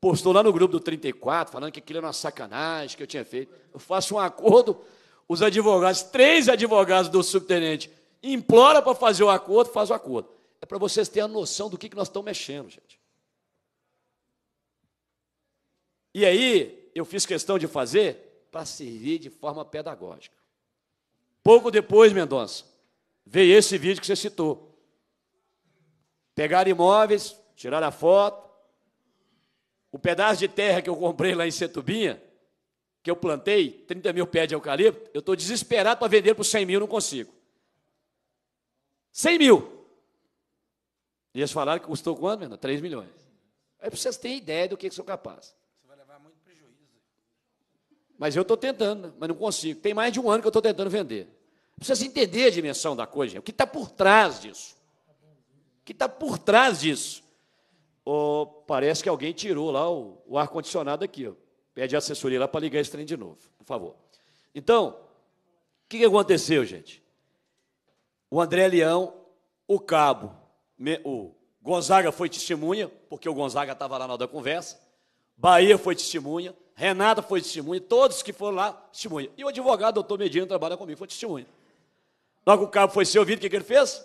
postou lá no grupo do 34, falando que aquilo era uma sacanagem que eu tinha feito. Eu faço um acordo, os advogados, três advogados do subtenente, implora para fazer o acordo, faz o acordo. É para vocês terem a noção do que, que nós estamos mexendo, gente. E aí, eu fiz questão de fazer para servir de forma pedagógica. Pouco depois, Mendonça, veio esse vídeo que você citou. Pegaram imóveis, tiraram a foto. O pedaço de terra que eu comprei lá em Setubinha, que eu plantei, 30 mil pés de eucalipto, eu estou desesperado para vender por 100 mil, não consigo. 100 mil. E eles falaram que custou quanto, menino? 3 milhões. É vocês têm ideia do que, que sou capaz. Você vai levar muito prejuízo. Mas eu estou tentando, mas não consigo. Tem mais de um ano que eu estou tentando vender. Precisa entender a dimensão da coisa, gente. o que está por trás disso. O que está por trás disso? Oh, parece que alguém tirou lá o, o ar-condicionado aqui. Ó. Pede a assessoria lá para ligar esse trem de novo, por favor. Então, o que, que aconteceu, gente? o André Leão, o Cabo, o Gonzaga foi testemunha, porque o Gonzaga estava lá na hora da conversa, Bahia foi testemunha, Renata foi testemunha, todos que foram lá, testemunha. E o advogado, doutor Medina, trabalha comigo, foi testemunha. Logo o Cabo foi ser ouvido, o que, que ele fez?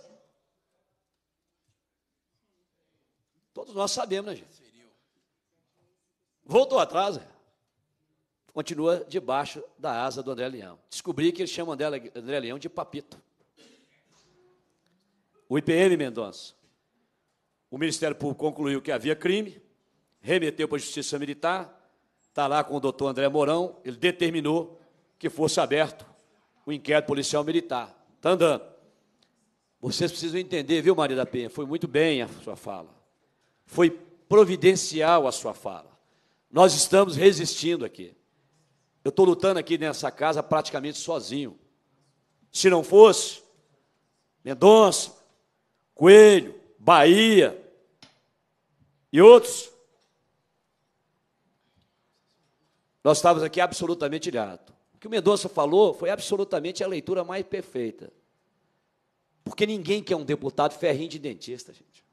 Todos nós sabemos, né, gente? Voltou atrás, é. continua debaixo da asa do André Leão. Descobri que ele chama André Leão de papito o IPM Mendonça. O Ministério Público concluiu que havia crime, remeteu para a Justiça Militar, está lá com o doutor André Mourão, ele determinou que fosse aberto o inquérito policial militar. Está andando. Vocês precisam entender, viu, Maria da Penha? Foi muito bem a sua fala. Foi providencial a sua fala. Nós estamos resistindo aqui. Eu estou lutando aqui nessa casa praticamente sozinho. Se não fosse Mendonça, Coelho, Bahia e outros. Nós estávamos aqui absolutamente ilhados. O que o Mendonça falou foi absolutamente a leitura mais perfeita. Porque ninguém quer um deputado ferrinho de dentista, gente.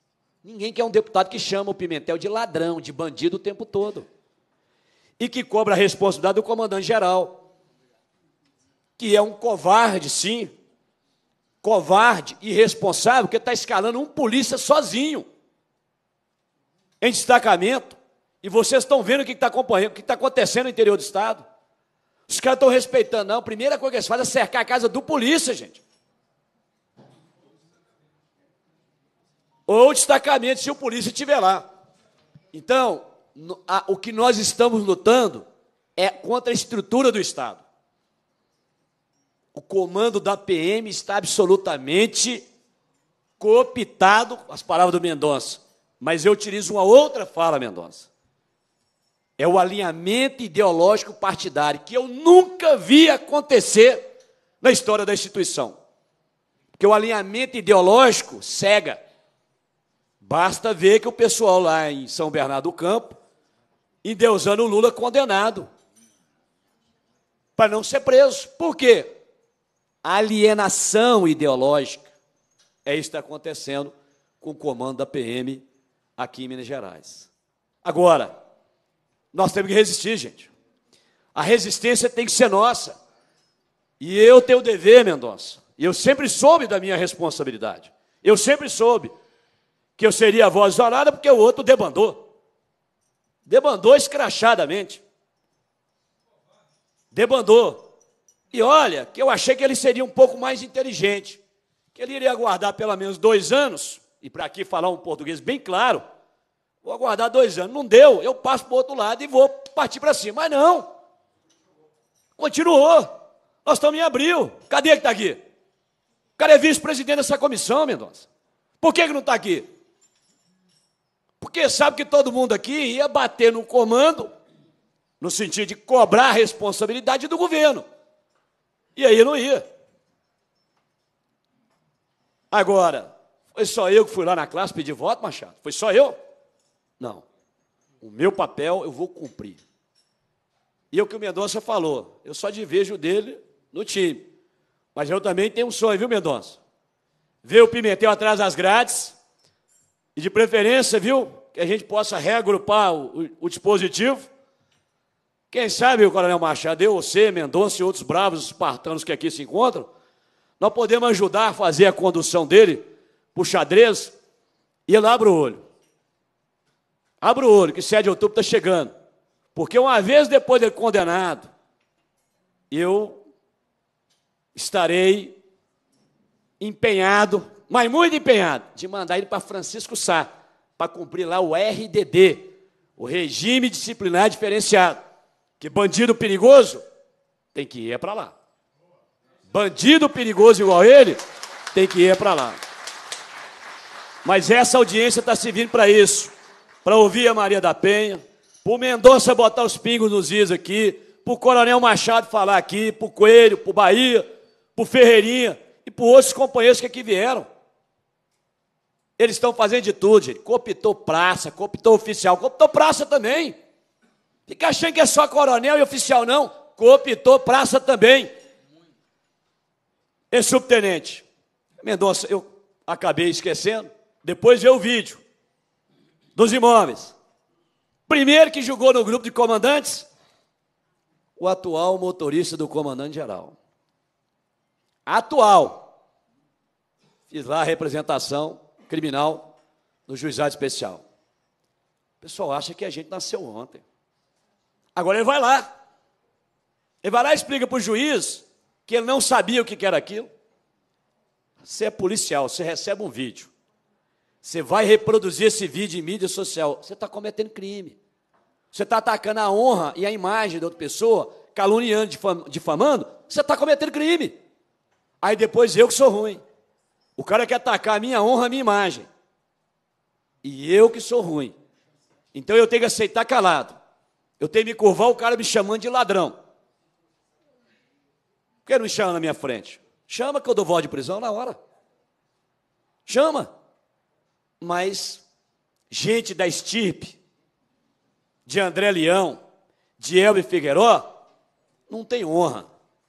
Ninguém quer um deputado que chama o Pimentel de ladrão, de bandido o tempo todo. E que cobra a responsabilidade do comandante-geral. Que é um covarde, sim, covarde, irresponsável, que está escalando um polícia sozinho em destacamento. E vocês estão vendo o que está tá acontecendo no interior do Estado. Os caras estão respeitando, não. A primeira coisa que eles fazem é cercar a casa do polícia, gente. Ou destacamento, se o polícia estiver lá. Então, a, o que nós estamos lutando é contra a estrutura do Estado o comando da PM está absolutamente cooptado, as palavras do Mendonça. Mas eu utilizo uma outra fala, Mendonça. É o alinhamento ideológico partidário, que eu nunca vi acontecer na história da instituição. Porque o alinhamento ideológico cega. Basta ver que o pessoal lá em São Bernardo do Campo, endeusando o Lula condenado, para não ser preso. Por quê? alienação ideológica. É isso que está acontecendo com o comando da PM aqui em Minas Gerais. Agora, nós temos que resistir, gente. A resistência tem que ser nossa. E eu tenho o dever, Mendonça. E eu sempre soube da minha responsabilidade. Eu sempre soube que eu seria a voz orada porque o outro debandou. Debandou escrachadamente. Debandou. E olha, que eu achei que ele seria um pouco mais inteligente, que ele iria aguardar pelo menos dois anos, e para aqui falar um português bem claro, vou aguardar dois anos. Não deu, eu passo para o outro lado e vou partir para cima. Mas não, continuou. Nós estamos em abril. Cadê que está aqui? O cara é vice-presidente dessa comissão, Mendonça. Por que, que não está aqui? Porque sabe que todo mundo aqui ia bater no comando, no sentido de cobrar a responsabilidade do governo. E aí não ia. Agora, foi só eu que fui lá na classe pedir voto, Machado? Foi só eu? Não. O meu papel eu vou cumprir. E é o que o Mendonça falou. Eu só divejo dele no time. Mas eu também tenho um sonho, viu, Mendonça? Ver o Pimentel atrás das grades. E de preferência, viu? Que a gente possa reagrupar o, o, o dispositivo quem sabe o Coronel Machado, eu, você, Mendonça e outros bravos espartanos que aqui se encontram, nós podemos ajudar a fazer a condução dele para o xadrez e ele abre o olho. Abre o olho, que 7 de outubro está chegando. Porque uma vez depois dele condenado, eu estarei empenhado, mas muito empenhado, de mandar ele para Francisco Sá, para cumprir lá o RDD, o Regime Disciplinar Diferenciado. Que bandido perigoso tem que ir para lá. Bandido perigoso igual ele tem que ir para lá. Mas essa audiência está servindo para isso, para ouvir a Maria da Penha, para o Mendonça botar os pingos nos is aqui, para o Coronel Machado falar aqui, para o Coelho, para o Bahia, para o Ferreirinha e para outros companheiros que aqui vieram. Eles estão fazendo de tudo, gente. praça, copitou oficial, copitou praça também. Fica achando que é só coronel e oficial, não. Cooptou praça também. E subtenente. Mendonça, eu acabei esquecendo. Depois vê o vídeo dos imóveis. Primeiro que julgou no grupo de comandantes, o atual motorista do comandante-geral. Atual. Fiz lá a representação criminal no juizado especial. O pessoal acha que a gente nasceu ontem. Agora ele vai lá. Ele vai lá e explica para o juiz que ele não sabia o que era aquilo. Você é policial, você recebe um vídeo. Você vai reproduzir esse vídeo em mídia social. Você está cometendo crime. Você está atacando a honra e a imagem da outra pessoa, caluniando, difamando. Você está cometendo crime. Aí depois eu que sou ruim. O cara quer atacar a minha honra, a minha imagem. E eu que sou ruim. Então eu tenho que aceitar calado. Eu tenho que me curvar, o cara me chamando de ladrão. Por que não me chama na minha frente? Chama que eu dou voz de prisão na hora. Chama. Mas gente da estirpe de André Leão, de Elbe Figueiró, não tem honra,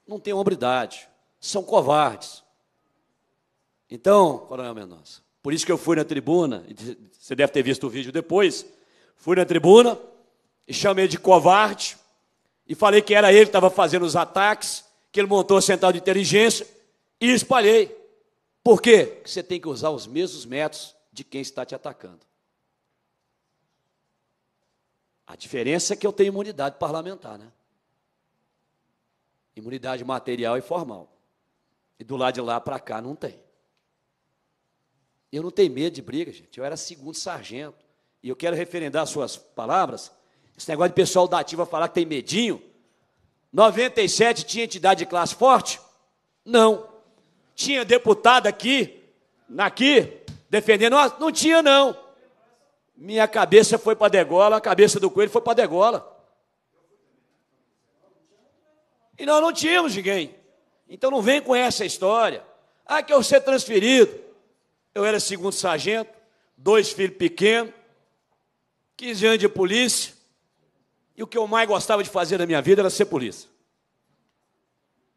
não tem hombridade, são covardes. Então, Coronel Mendonça, por isso que eu fui na tribuna, você deve ter visto o vídeo depois, fui na tribuna, e chamei de covarde, e falei que era ele que estava fazendo os ataques, que ele montou a central de inteligência, e espalhei. Por quê? Porque você tem que usar os mesmos métodos de quem está te atacando. A diferença é que eu tenho imunidade parlamentar, né? Imunidade material e formal. E do lado de lá para cá não tem. Eu não tenho medo de briga, gente. Eu era segundo sargento. E eu quero referendar suas palavras esse negócio de pessoal da ativa falar que tem medinho. 97 tinha entidade de classe forte? Não. Tinha deputado aqui, aqui, defendendo ah, Não tinha, não. Minha cabeça foi para a degola, a cabeça do coelho foi para a degola. E nós não tínhamos ninguém. Então não vem com essa história. Ah, que eu ser transferido. Eu era segundo sargento, dois filhos pequenos, 15 anos de polícia, e o que eu mais gostava de fazer na minha vida era ser polícia.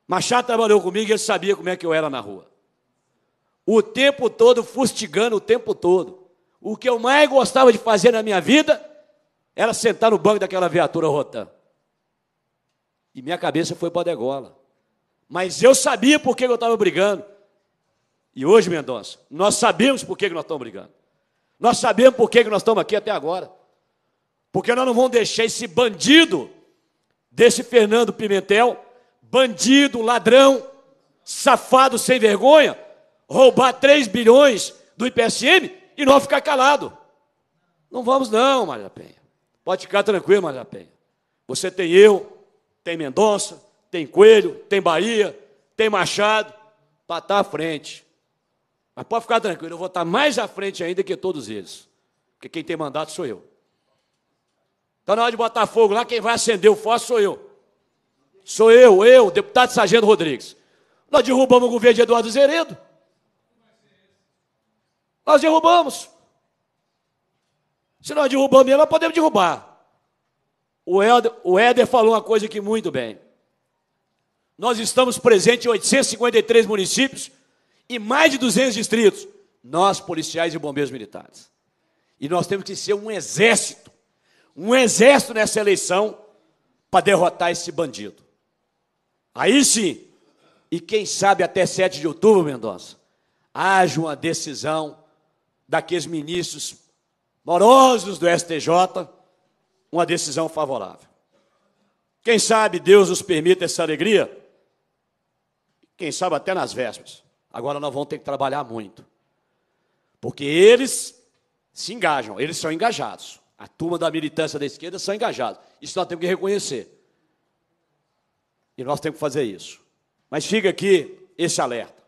Machado trabalhou comigo e ele sabia como é que eu era na rua. O tempo todo, fustigando o tempo todo. O que eu mais gostava de fazer na minha vida era sentar no banco daquela viatura rotando. E minha cabeça foi para a degola. Mas eu sabia por que eu estava brigando. E hoje, Mendonça, nós sabemos por que nós estamos brigando. Nós sabemos por que nós estamos aqui até agora. Porque nós não vamos deixar esse bandido, desse Fernando Pimentel, bandido, ladrão, safado, sem vergonha, roubar 3 bilhões do IPSM e nós ficar calado. Não vamos não, Maria Penha. Pode ficar tranquilo, Maria Penha. Você tem eu, tem Mendonça, tem Coelho, tem Bahia, tem Machado, para estar tá à frente. Mas pode ficar tranquilo, eu vou estar tá mais à frente ainda que todos eles. Porque quem tem mandato sou eu. Está na hora de botar fogo lá, quem vai acender o fósforo sou eu. Sou eu, eu, deputado Sargento Rodrigues. Nós derrubamos o governo de Eduardo Zeredo. Nós derrubamos. Se nós derrubamos ele, nós podemos derrubar. O Éder, o Éder falou uma coisa aqui muito bem. Nós estamos presentes em 853 municípios e mais de 200 distritos. Nós, policiais e bombeiros militares. E nós temos que ser um exército um exército nessa eleição para derrotar esse bandido. Aí sim, e quem sabe até 7 de outubro, Mendonça, haja uma decisão daqueles ministros morosos do STJ, uma decisão favorável. Quem sabe Deus nos permita essa alegria? Quem sabe até nas vésperas. Agora nós vamos ter que trabalhar muito. Porque eles se engajam, eles são engajados. A turma da militância da esquerda são engajados. Isso nós temos que reconhecer. E nós temos que fazer isso. Mas fica aqui esse alerta.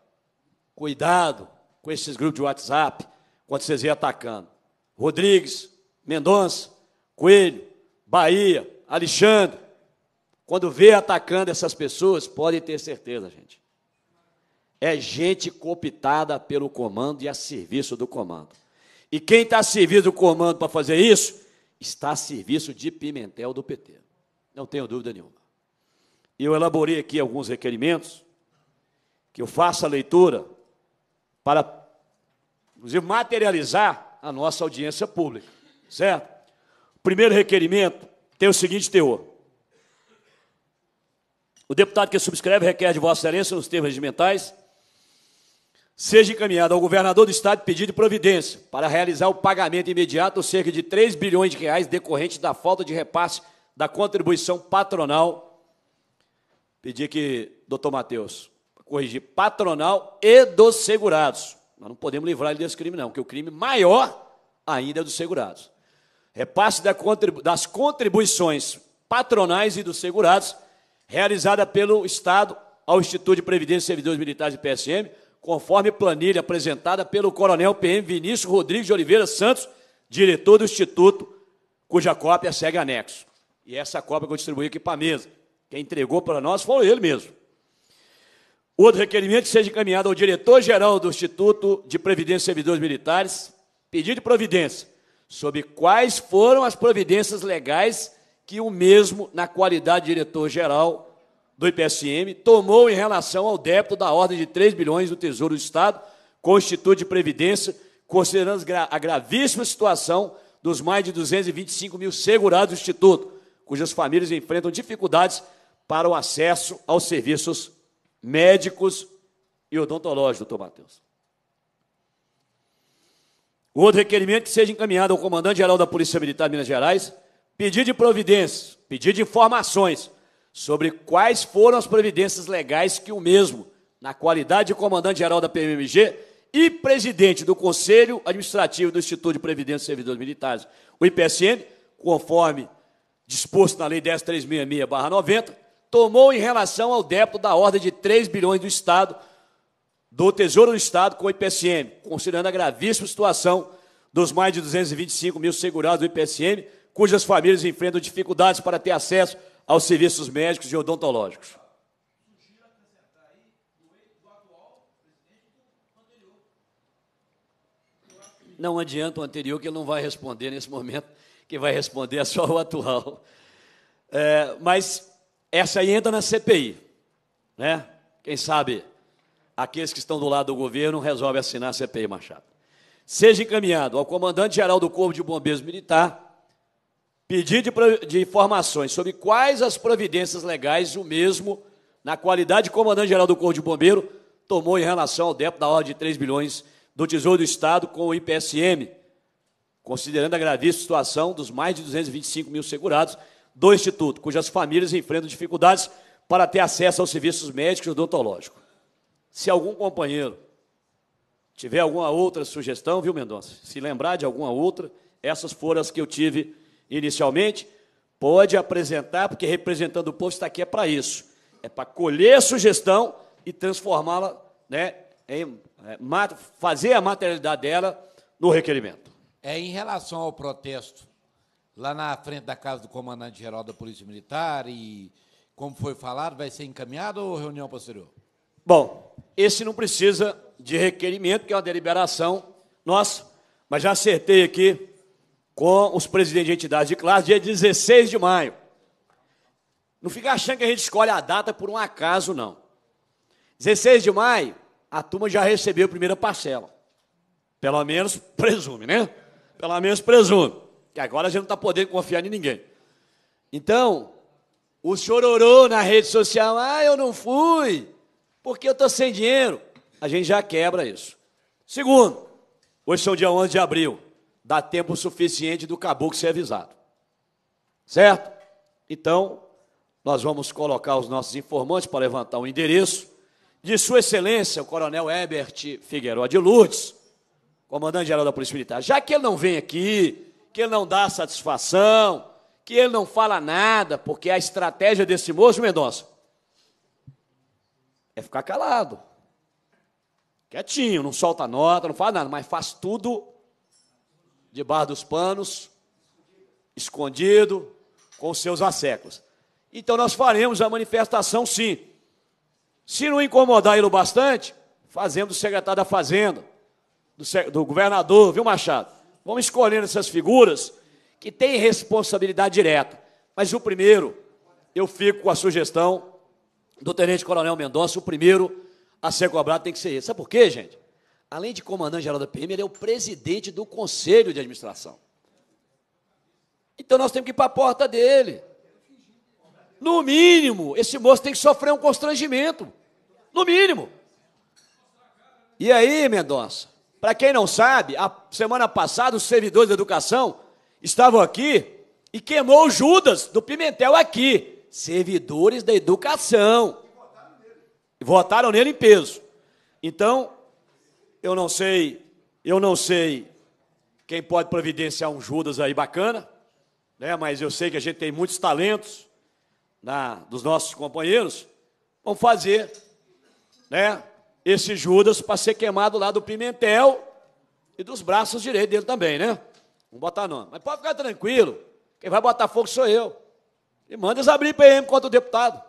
Cuidado com esses grupos de WhatsApp quando vocês vêm atacando. Rodrigues, Mendonça, Coelho, Bahia, Alexandre. Quando vê atacando essas pessoas, podem ter certeza, gente. É gente cooptada pelo comando e a serviço do comando. E quem está a serviço do comando para fazer isso, está a serviço de Pimentel do PT. Não tenho dúvida nenhuma. Eu elaborei aqui alguns requerimentos, que eu faça a leitura para, inclusive, materializar a nossa audiência pública, certo? O primeiro requerimento tem o seguinte teor. O deputado que subscreve requer de Vossa Excelência, nos termos regimentais, seja encaminhado ao governador do estado pedido de providência para realizar o pagamento imediato cerca de 3 bilhões de reais decorrente da falta de repasse da contribuição patronal. Pedir que, doutor Matheus, corrigir patronal e dos segurados. Nós não podemos livrar ele desse crime, não, porque o crime maior ainda é dos segurados. Repasse das contribuições patronais e dos segurados realizada pelo Estado ao Instituto de Previdência e Servidores Militares e PSM, conforme planilha apresentada pelo Coronel PM Vinícius Rodrigues de Oliveira Santos, diretor do Instituto, cuja cópia segue anexo. E essa cópia que eu distribuí aqui para a mesa. Quem entregou para nós foi ele mesmo. Outro requerimento que seja encaminhado ao diretor-geral do Instituto de Previdência e Servidores Militares, pedido de providência sobre quais foram as providências legais que o mesmo, na qualidade de diretor-geral, do IPSM tomou em relação ao débito da ordem de 3 bilhões do Tesouro do Estado, Instituto de previdência, considerando a gravíssima situação dos mais de 225 mil segurados do Instituto, cujas famílias enfrentam dificuldades para o acesso aos serviços médicos e odontológicos, doutor Matheus. O outro requerimento é que seja encaminhado ao comandante-geral da Polícia Militar de Minas Gerais, pedir de providências, pedir de informações sobre quais foram as providências legais que o mesmo, na qualidade de comandante-geral da PMMG e presidente do Conselho Administrativo do Instituto de Previdência e Servidores Militares, o IPSM, conforme disposto na Lei 10366-90, tomou em relação ao débito da ordem de 3 bilhões do Estado, do Tesouro do Estado com o IPSM, considerando a gravíssima situação dos mais de 225 mil segurados do IPSM, cujas famílias enfrentam dificuldades para ter acesso aos serviços médicos e odontológicos. Não adianta o anterior, que ele não vai responder nesse momento. Quem vai responder é só o atual. É, mas essa aí entra na CPI. Né? Quem sabe aqueles que estão do lado do governo resolvem assinar a CPI, Machado. Seja encaminhado ao comandante-geral do Corpo de Bombeiros Militar pedir de, de, informações sobre quais as providências legais o mesmo, na qualidade de comandante-geral do Corpo de Bombeiro, tomou em relação ao débito da ordem de 3 bilhões do Tesouro do Estado com o IPSM, considerando a gravíssima situação dos mais de 225 mil segurados do Instituto, cujas famílias enfrentam dificuldades para ter acesso aos serviços médicos e odontológicos. Se algum companheiro tiver alguma outra sugestão, viu, Mendonça? Se lembrar de alguma outra, essas foram as que eu tive inicialmente, pode apresentar, porque representando o povo está aqui é para isso. É para colher a sugestão e transformá-la, né, em, é, fazer a materialidade dela no requerimento. É em relação ao protesto lá na frente da casa do comandante-geral da Polícia Militar e como foi falado, vai ser encaminhado ou reunião posterior? Bom, esse não precisa de requerimento, que é uma deliberação nossa, mas já acertei aqui com os presidentes de entidades de classe, dia 16 de maio. Não fica achando que a gente escolhe a data por um acaso, não. 16 de maio, a turma já recebeu a primeira parcela. Pelo menos presume, né? Pelo menos presume. Que agora a gente não está podendo confiar em ninguém. Então, o chororô na rede social, ah, eu não fui, porque eu estou sem dinheiro. A gente já quebra isso. Segundo, hoje é o dia 11 de abril dá tempo suficiente do caboclo ser avisado. Certo? Então, nós vamos colocar os nossos informantes para levantar o um endereço de Sua Excelência, o Coronel Herbert Figueiredo de Lourdes, comandante-geral da Polícia Militar. Já que ele não vem aqui, que ele não dá satisfação, que ele não fala nada, porque a estratégia desse moço, Mendonça, é ficar calado. Quietinho, não solta nota, não fala nada, mas faz tudo debaixo dos panos, escondido, com seus asseclas. Então nós faremos a manifestação sim. Se não incomodar ele bastante, fazendo o secretário da Fazenda, do, do governador, viu, Machado? Vamos escolhendo essas figuras que têm responsabilidade direta. Mas o primeiro, eu fico com a sugestão do Tenente Coronel Mendonça, o primeiro a ser cobrado tem que ser esse. Sabe por quê, gente? além de comandante-geral da PM, ele é o presidente do conselho de administração. Então nós temos que ir para a porta dele. No mínimo, esse moço tem que sofrer um constrangimento. No mínimo. E aí, Mendonça, para quem não sabe, a semana passada os servidores da educação estavam aqui e queimou o Judas do Pimentel aqui. Servidores da educação. E votaram nele em peso. Então, eu não sei, eu não sei quem pode providenciar um Judas aí bacana, né? Mas eu sei que a gente tem muitos talentos na dos nossos companheiros. Vamos fazer, né? Esse Judas para ser queimado lá do Pimentel e dos braços direitos dele também, né? Vamos botar nome. Mas pode ficar tranquilo. Quem vai botar fogo sou eu. E manda eles abrir PM contra o deputado.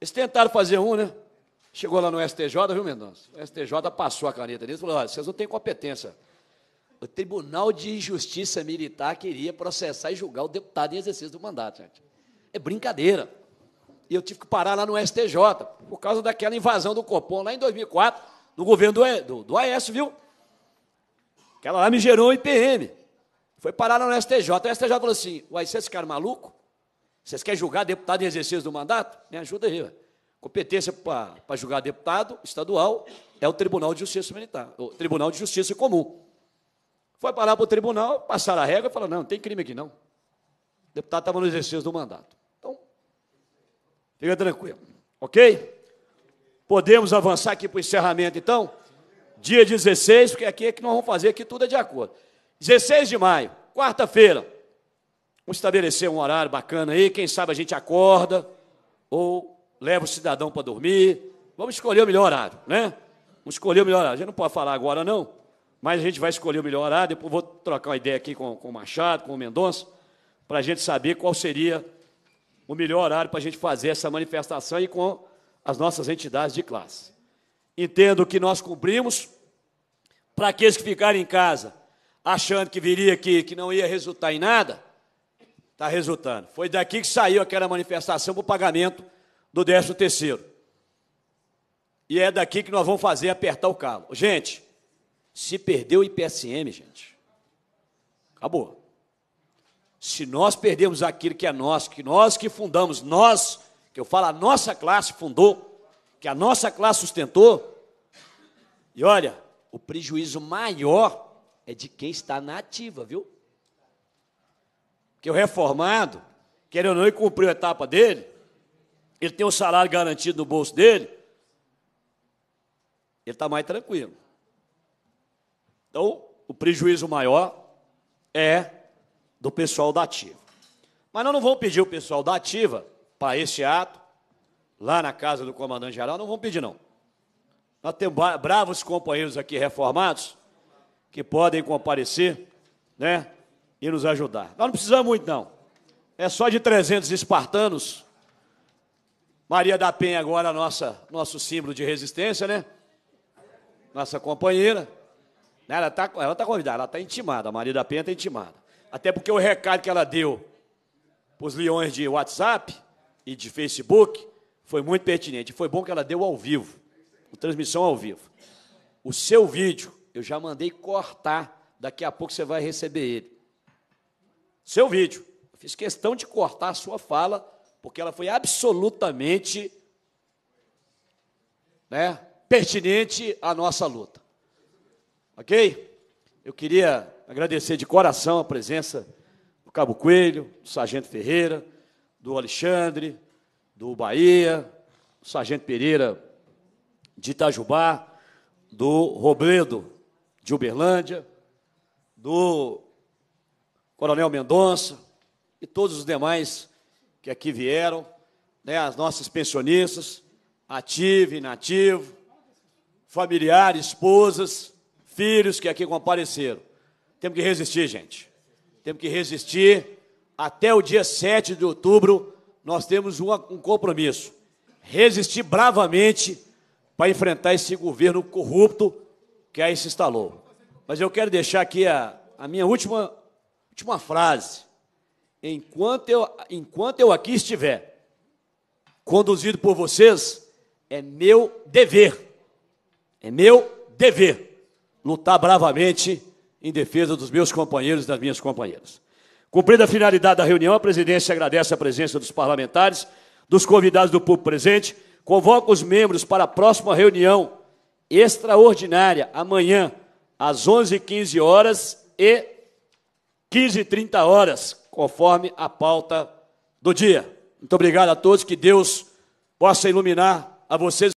Eles tentaram fazer um, né? Chegou lá no STJ, viu, Mendonça? O STJ passou a caneta nisso e falou: olha, vocês não têm competência. O Tribunal de Justiça Militar queria processar e julgar o deputado em exercício do mandato, gente. É brincadeira. E eu tive que parar lá no STJ, por causa daquela invasão do Copom lá em 2004, no governo do, do, do Aécio, viu? Aquela lá me gerou um IPM. Foi parar lá no STJ. O STJ falou assim: uai, vocês ficaram maluco? Vocês querem julgar deputado em exercício do mandato? Me ajuda aí, velho. Competência para julgar deputado estadual é o Tribunal de Justiça Militar, o Tribunal de Justiça Comum. Foi parar para o tribunal, passaram a regra e falaram, não, não tem crime aqui, não. O deputado estava no exercício do mandato. Então, fica tranquilo. Ok? Podemos avançar aqui para o encerramento, então? Dia 16, porque aqui é que nós vamos fazer aqui tudo é de acordo. 16 de maio, quarta-feira. Vamos estabelecer um horário bacana aí, quem sabe a gente acorda ou leva o cidadão para dormir. Vamos escolher o melhor horário, né? Vamos escolher o melhor horário. A gente não pode falar agora, não, mas a gente vai escolher o melhor horário. Depois vou trocar uma ideia aqui com, com o Machado, com o Mendonça, para a gente saber qual seria o melhor horário para a gente fazer essa manifestação e com as nossas entidades de classe. Entendo que nós cumprimos. Para aqueles que ficarem em casa, achando que viria aqui, que não ia resultar em nada, está resultando. Foi daqui que saiu aquela manifestação para o pagamento do 13 terceiro. E é daqui que nós vamos fazer apertar o calo. Gente, se perdeu o IPSM, gente, acabou. Se nós perdemos aquilo que é nosso, que nós que fundamos, nós, que eu falo, a nossa classe fundou, que a nossa classe sustentou, e olha, o prejuízo maior é de quem está na ativa, viu? Porque o reformado, querendo ou não, ele cumpriu a etapa dele, ele tem o salário garantido no bolso dele, ele está mais tranquilo. Então, o prejuízo maior é do pessoal da ativa. Mas nós não vamos pedir o pessoal da ativa para esse ato, lá na casa do comandante geral, não vamos pedir, não. Nós temos bravos companheiros aqui reformados que podem comparecer né, e nos ajudar. Nós não precisamos muito, não. É só de 300 espartanos Maria da Penha agora nossa nosso símbolo de resistência, né? Nossa companheira. Ela está ela tá convidada, ela está intimada, a Maria da Penha está intimada. Até porque o recado que ela deu para os leões de WhatsApp e de Facebook foi muito pertinente. Foi bom que ela deu ao vivo, transmissão ao vivo. O seu vídeo, eu já mandei cortar, daqui a pouco você vai receber ele. Seu vídeo. Eu fiz questão de cortar a sua fala porque ela foi absolutamente né, pertinente à nossa luta. Ok? Eu queria agradecer de coração a presença do Cabo Coelho, do Sargento Ferreira, do Alexandre, do Bahia, do Sargento Pereira de Itajubá, do Robledo de Uberlândia, do Coronel Mendonça e todos os demais que aqui vieram, né, as nossas pensionistas, ativo, inativo, familiares, esposas, filhos que aqui compareceram. Temos que resistir, gente. Temos que resistir. Até o dia 7 de outubro, nós temos uma, um compromisso. Resistir bravamente para enfrentar esse governo corrupto que aí se instalou. Mas eu quero deixar aqui a, a minha última, última frase enquanto eu, enquanto eu aqui estiver, conduzido por vocês, é meu dever, é meu dever lutar bravamente em defesa dos meus companheiros e das minhas companheiras. Cumprida a finalidade da reunião, a presidência agradece a presença dos parlamentares, dos convidados do público presente, convoca os membros para a próxima reunião extraordinária, amanhã, às 11h15 horas e 15h30 horas, conforme a pauta do dia. Muito obrigado a todos, que Deus possa iluminar a vocês.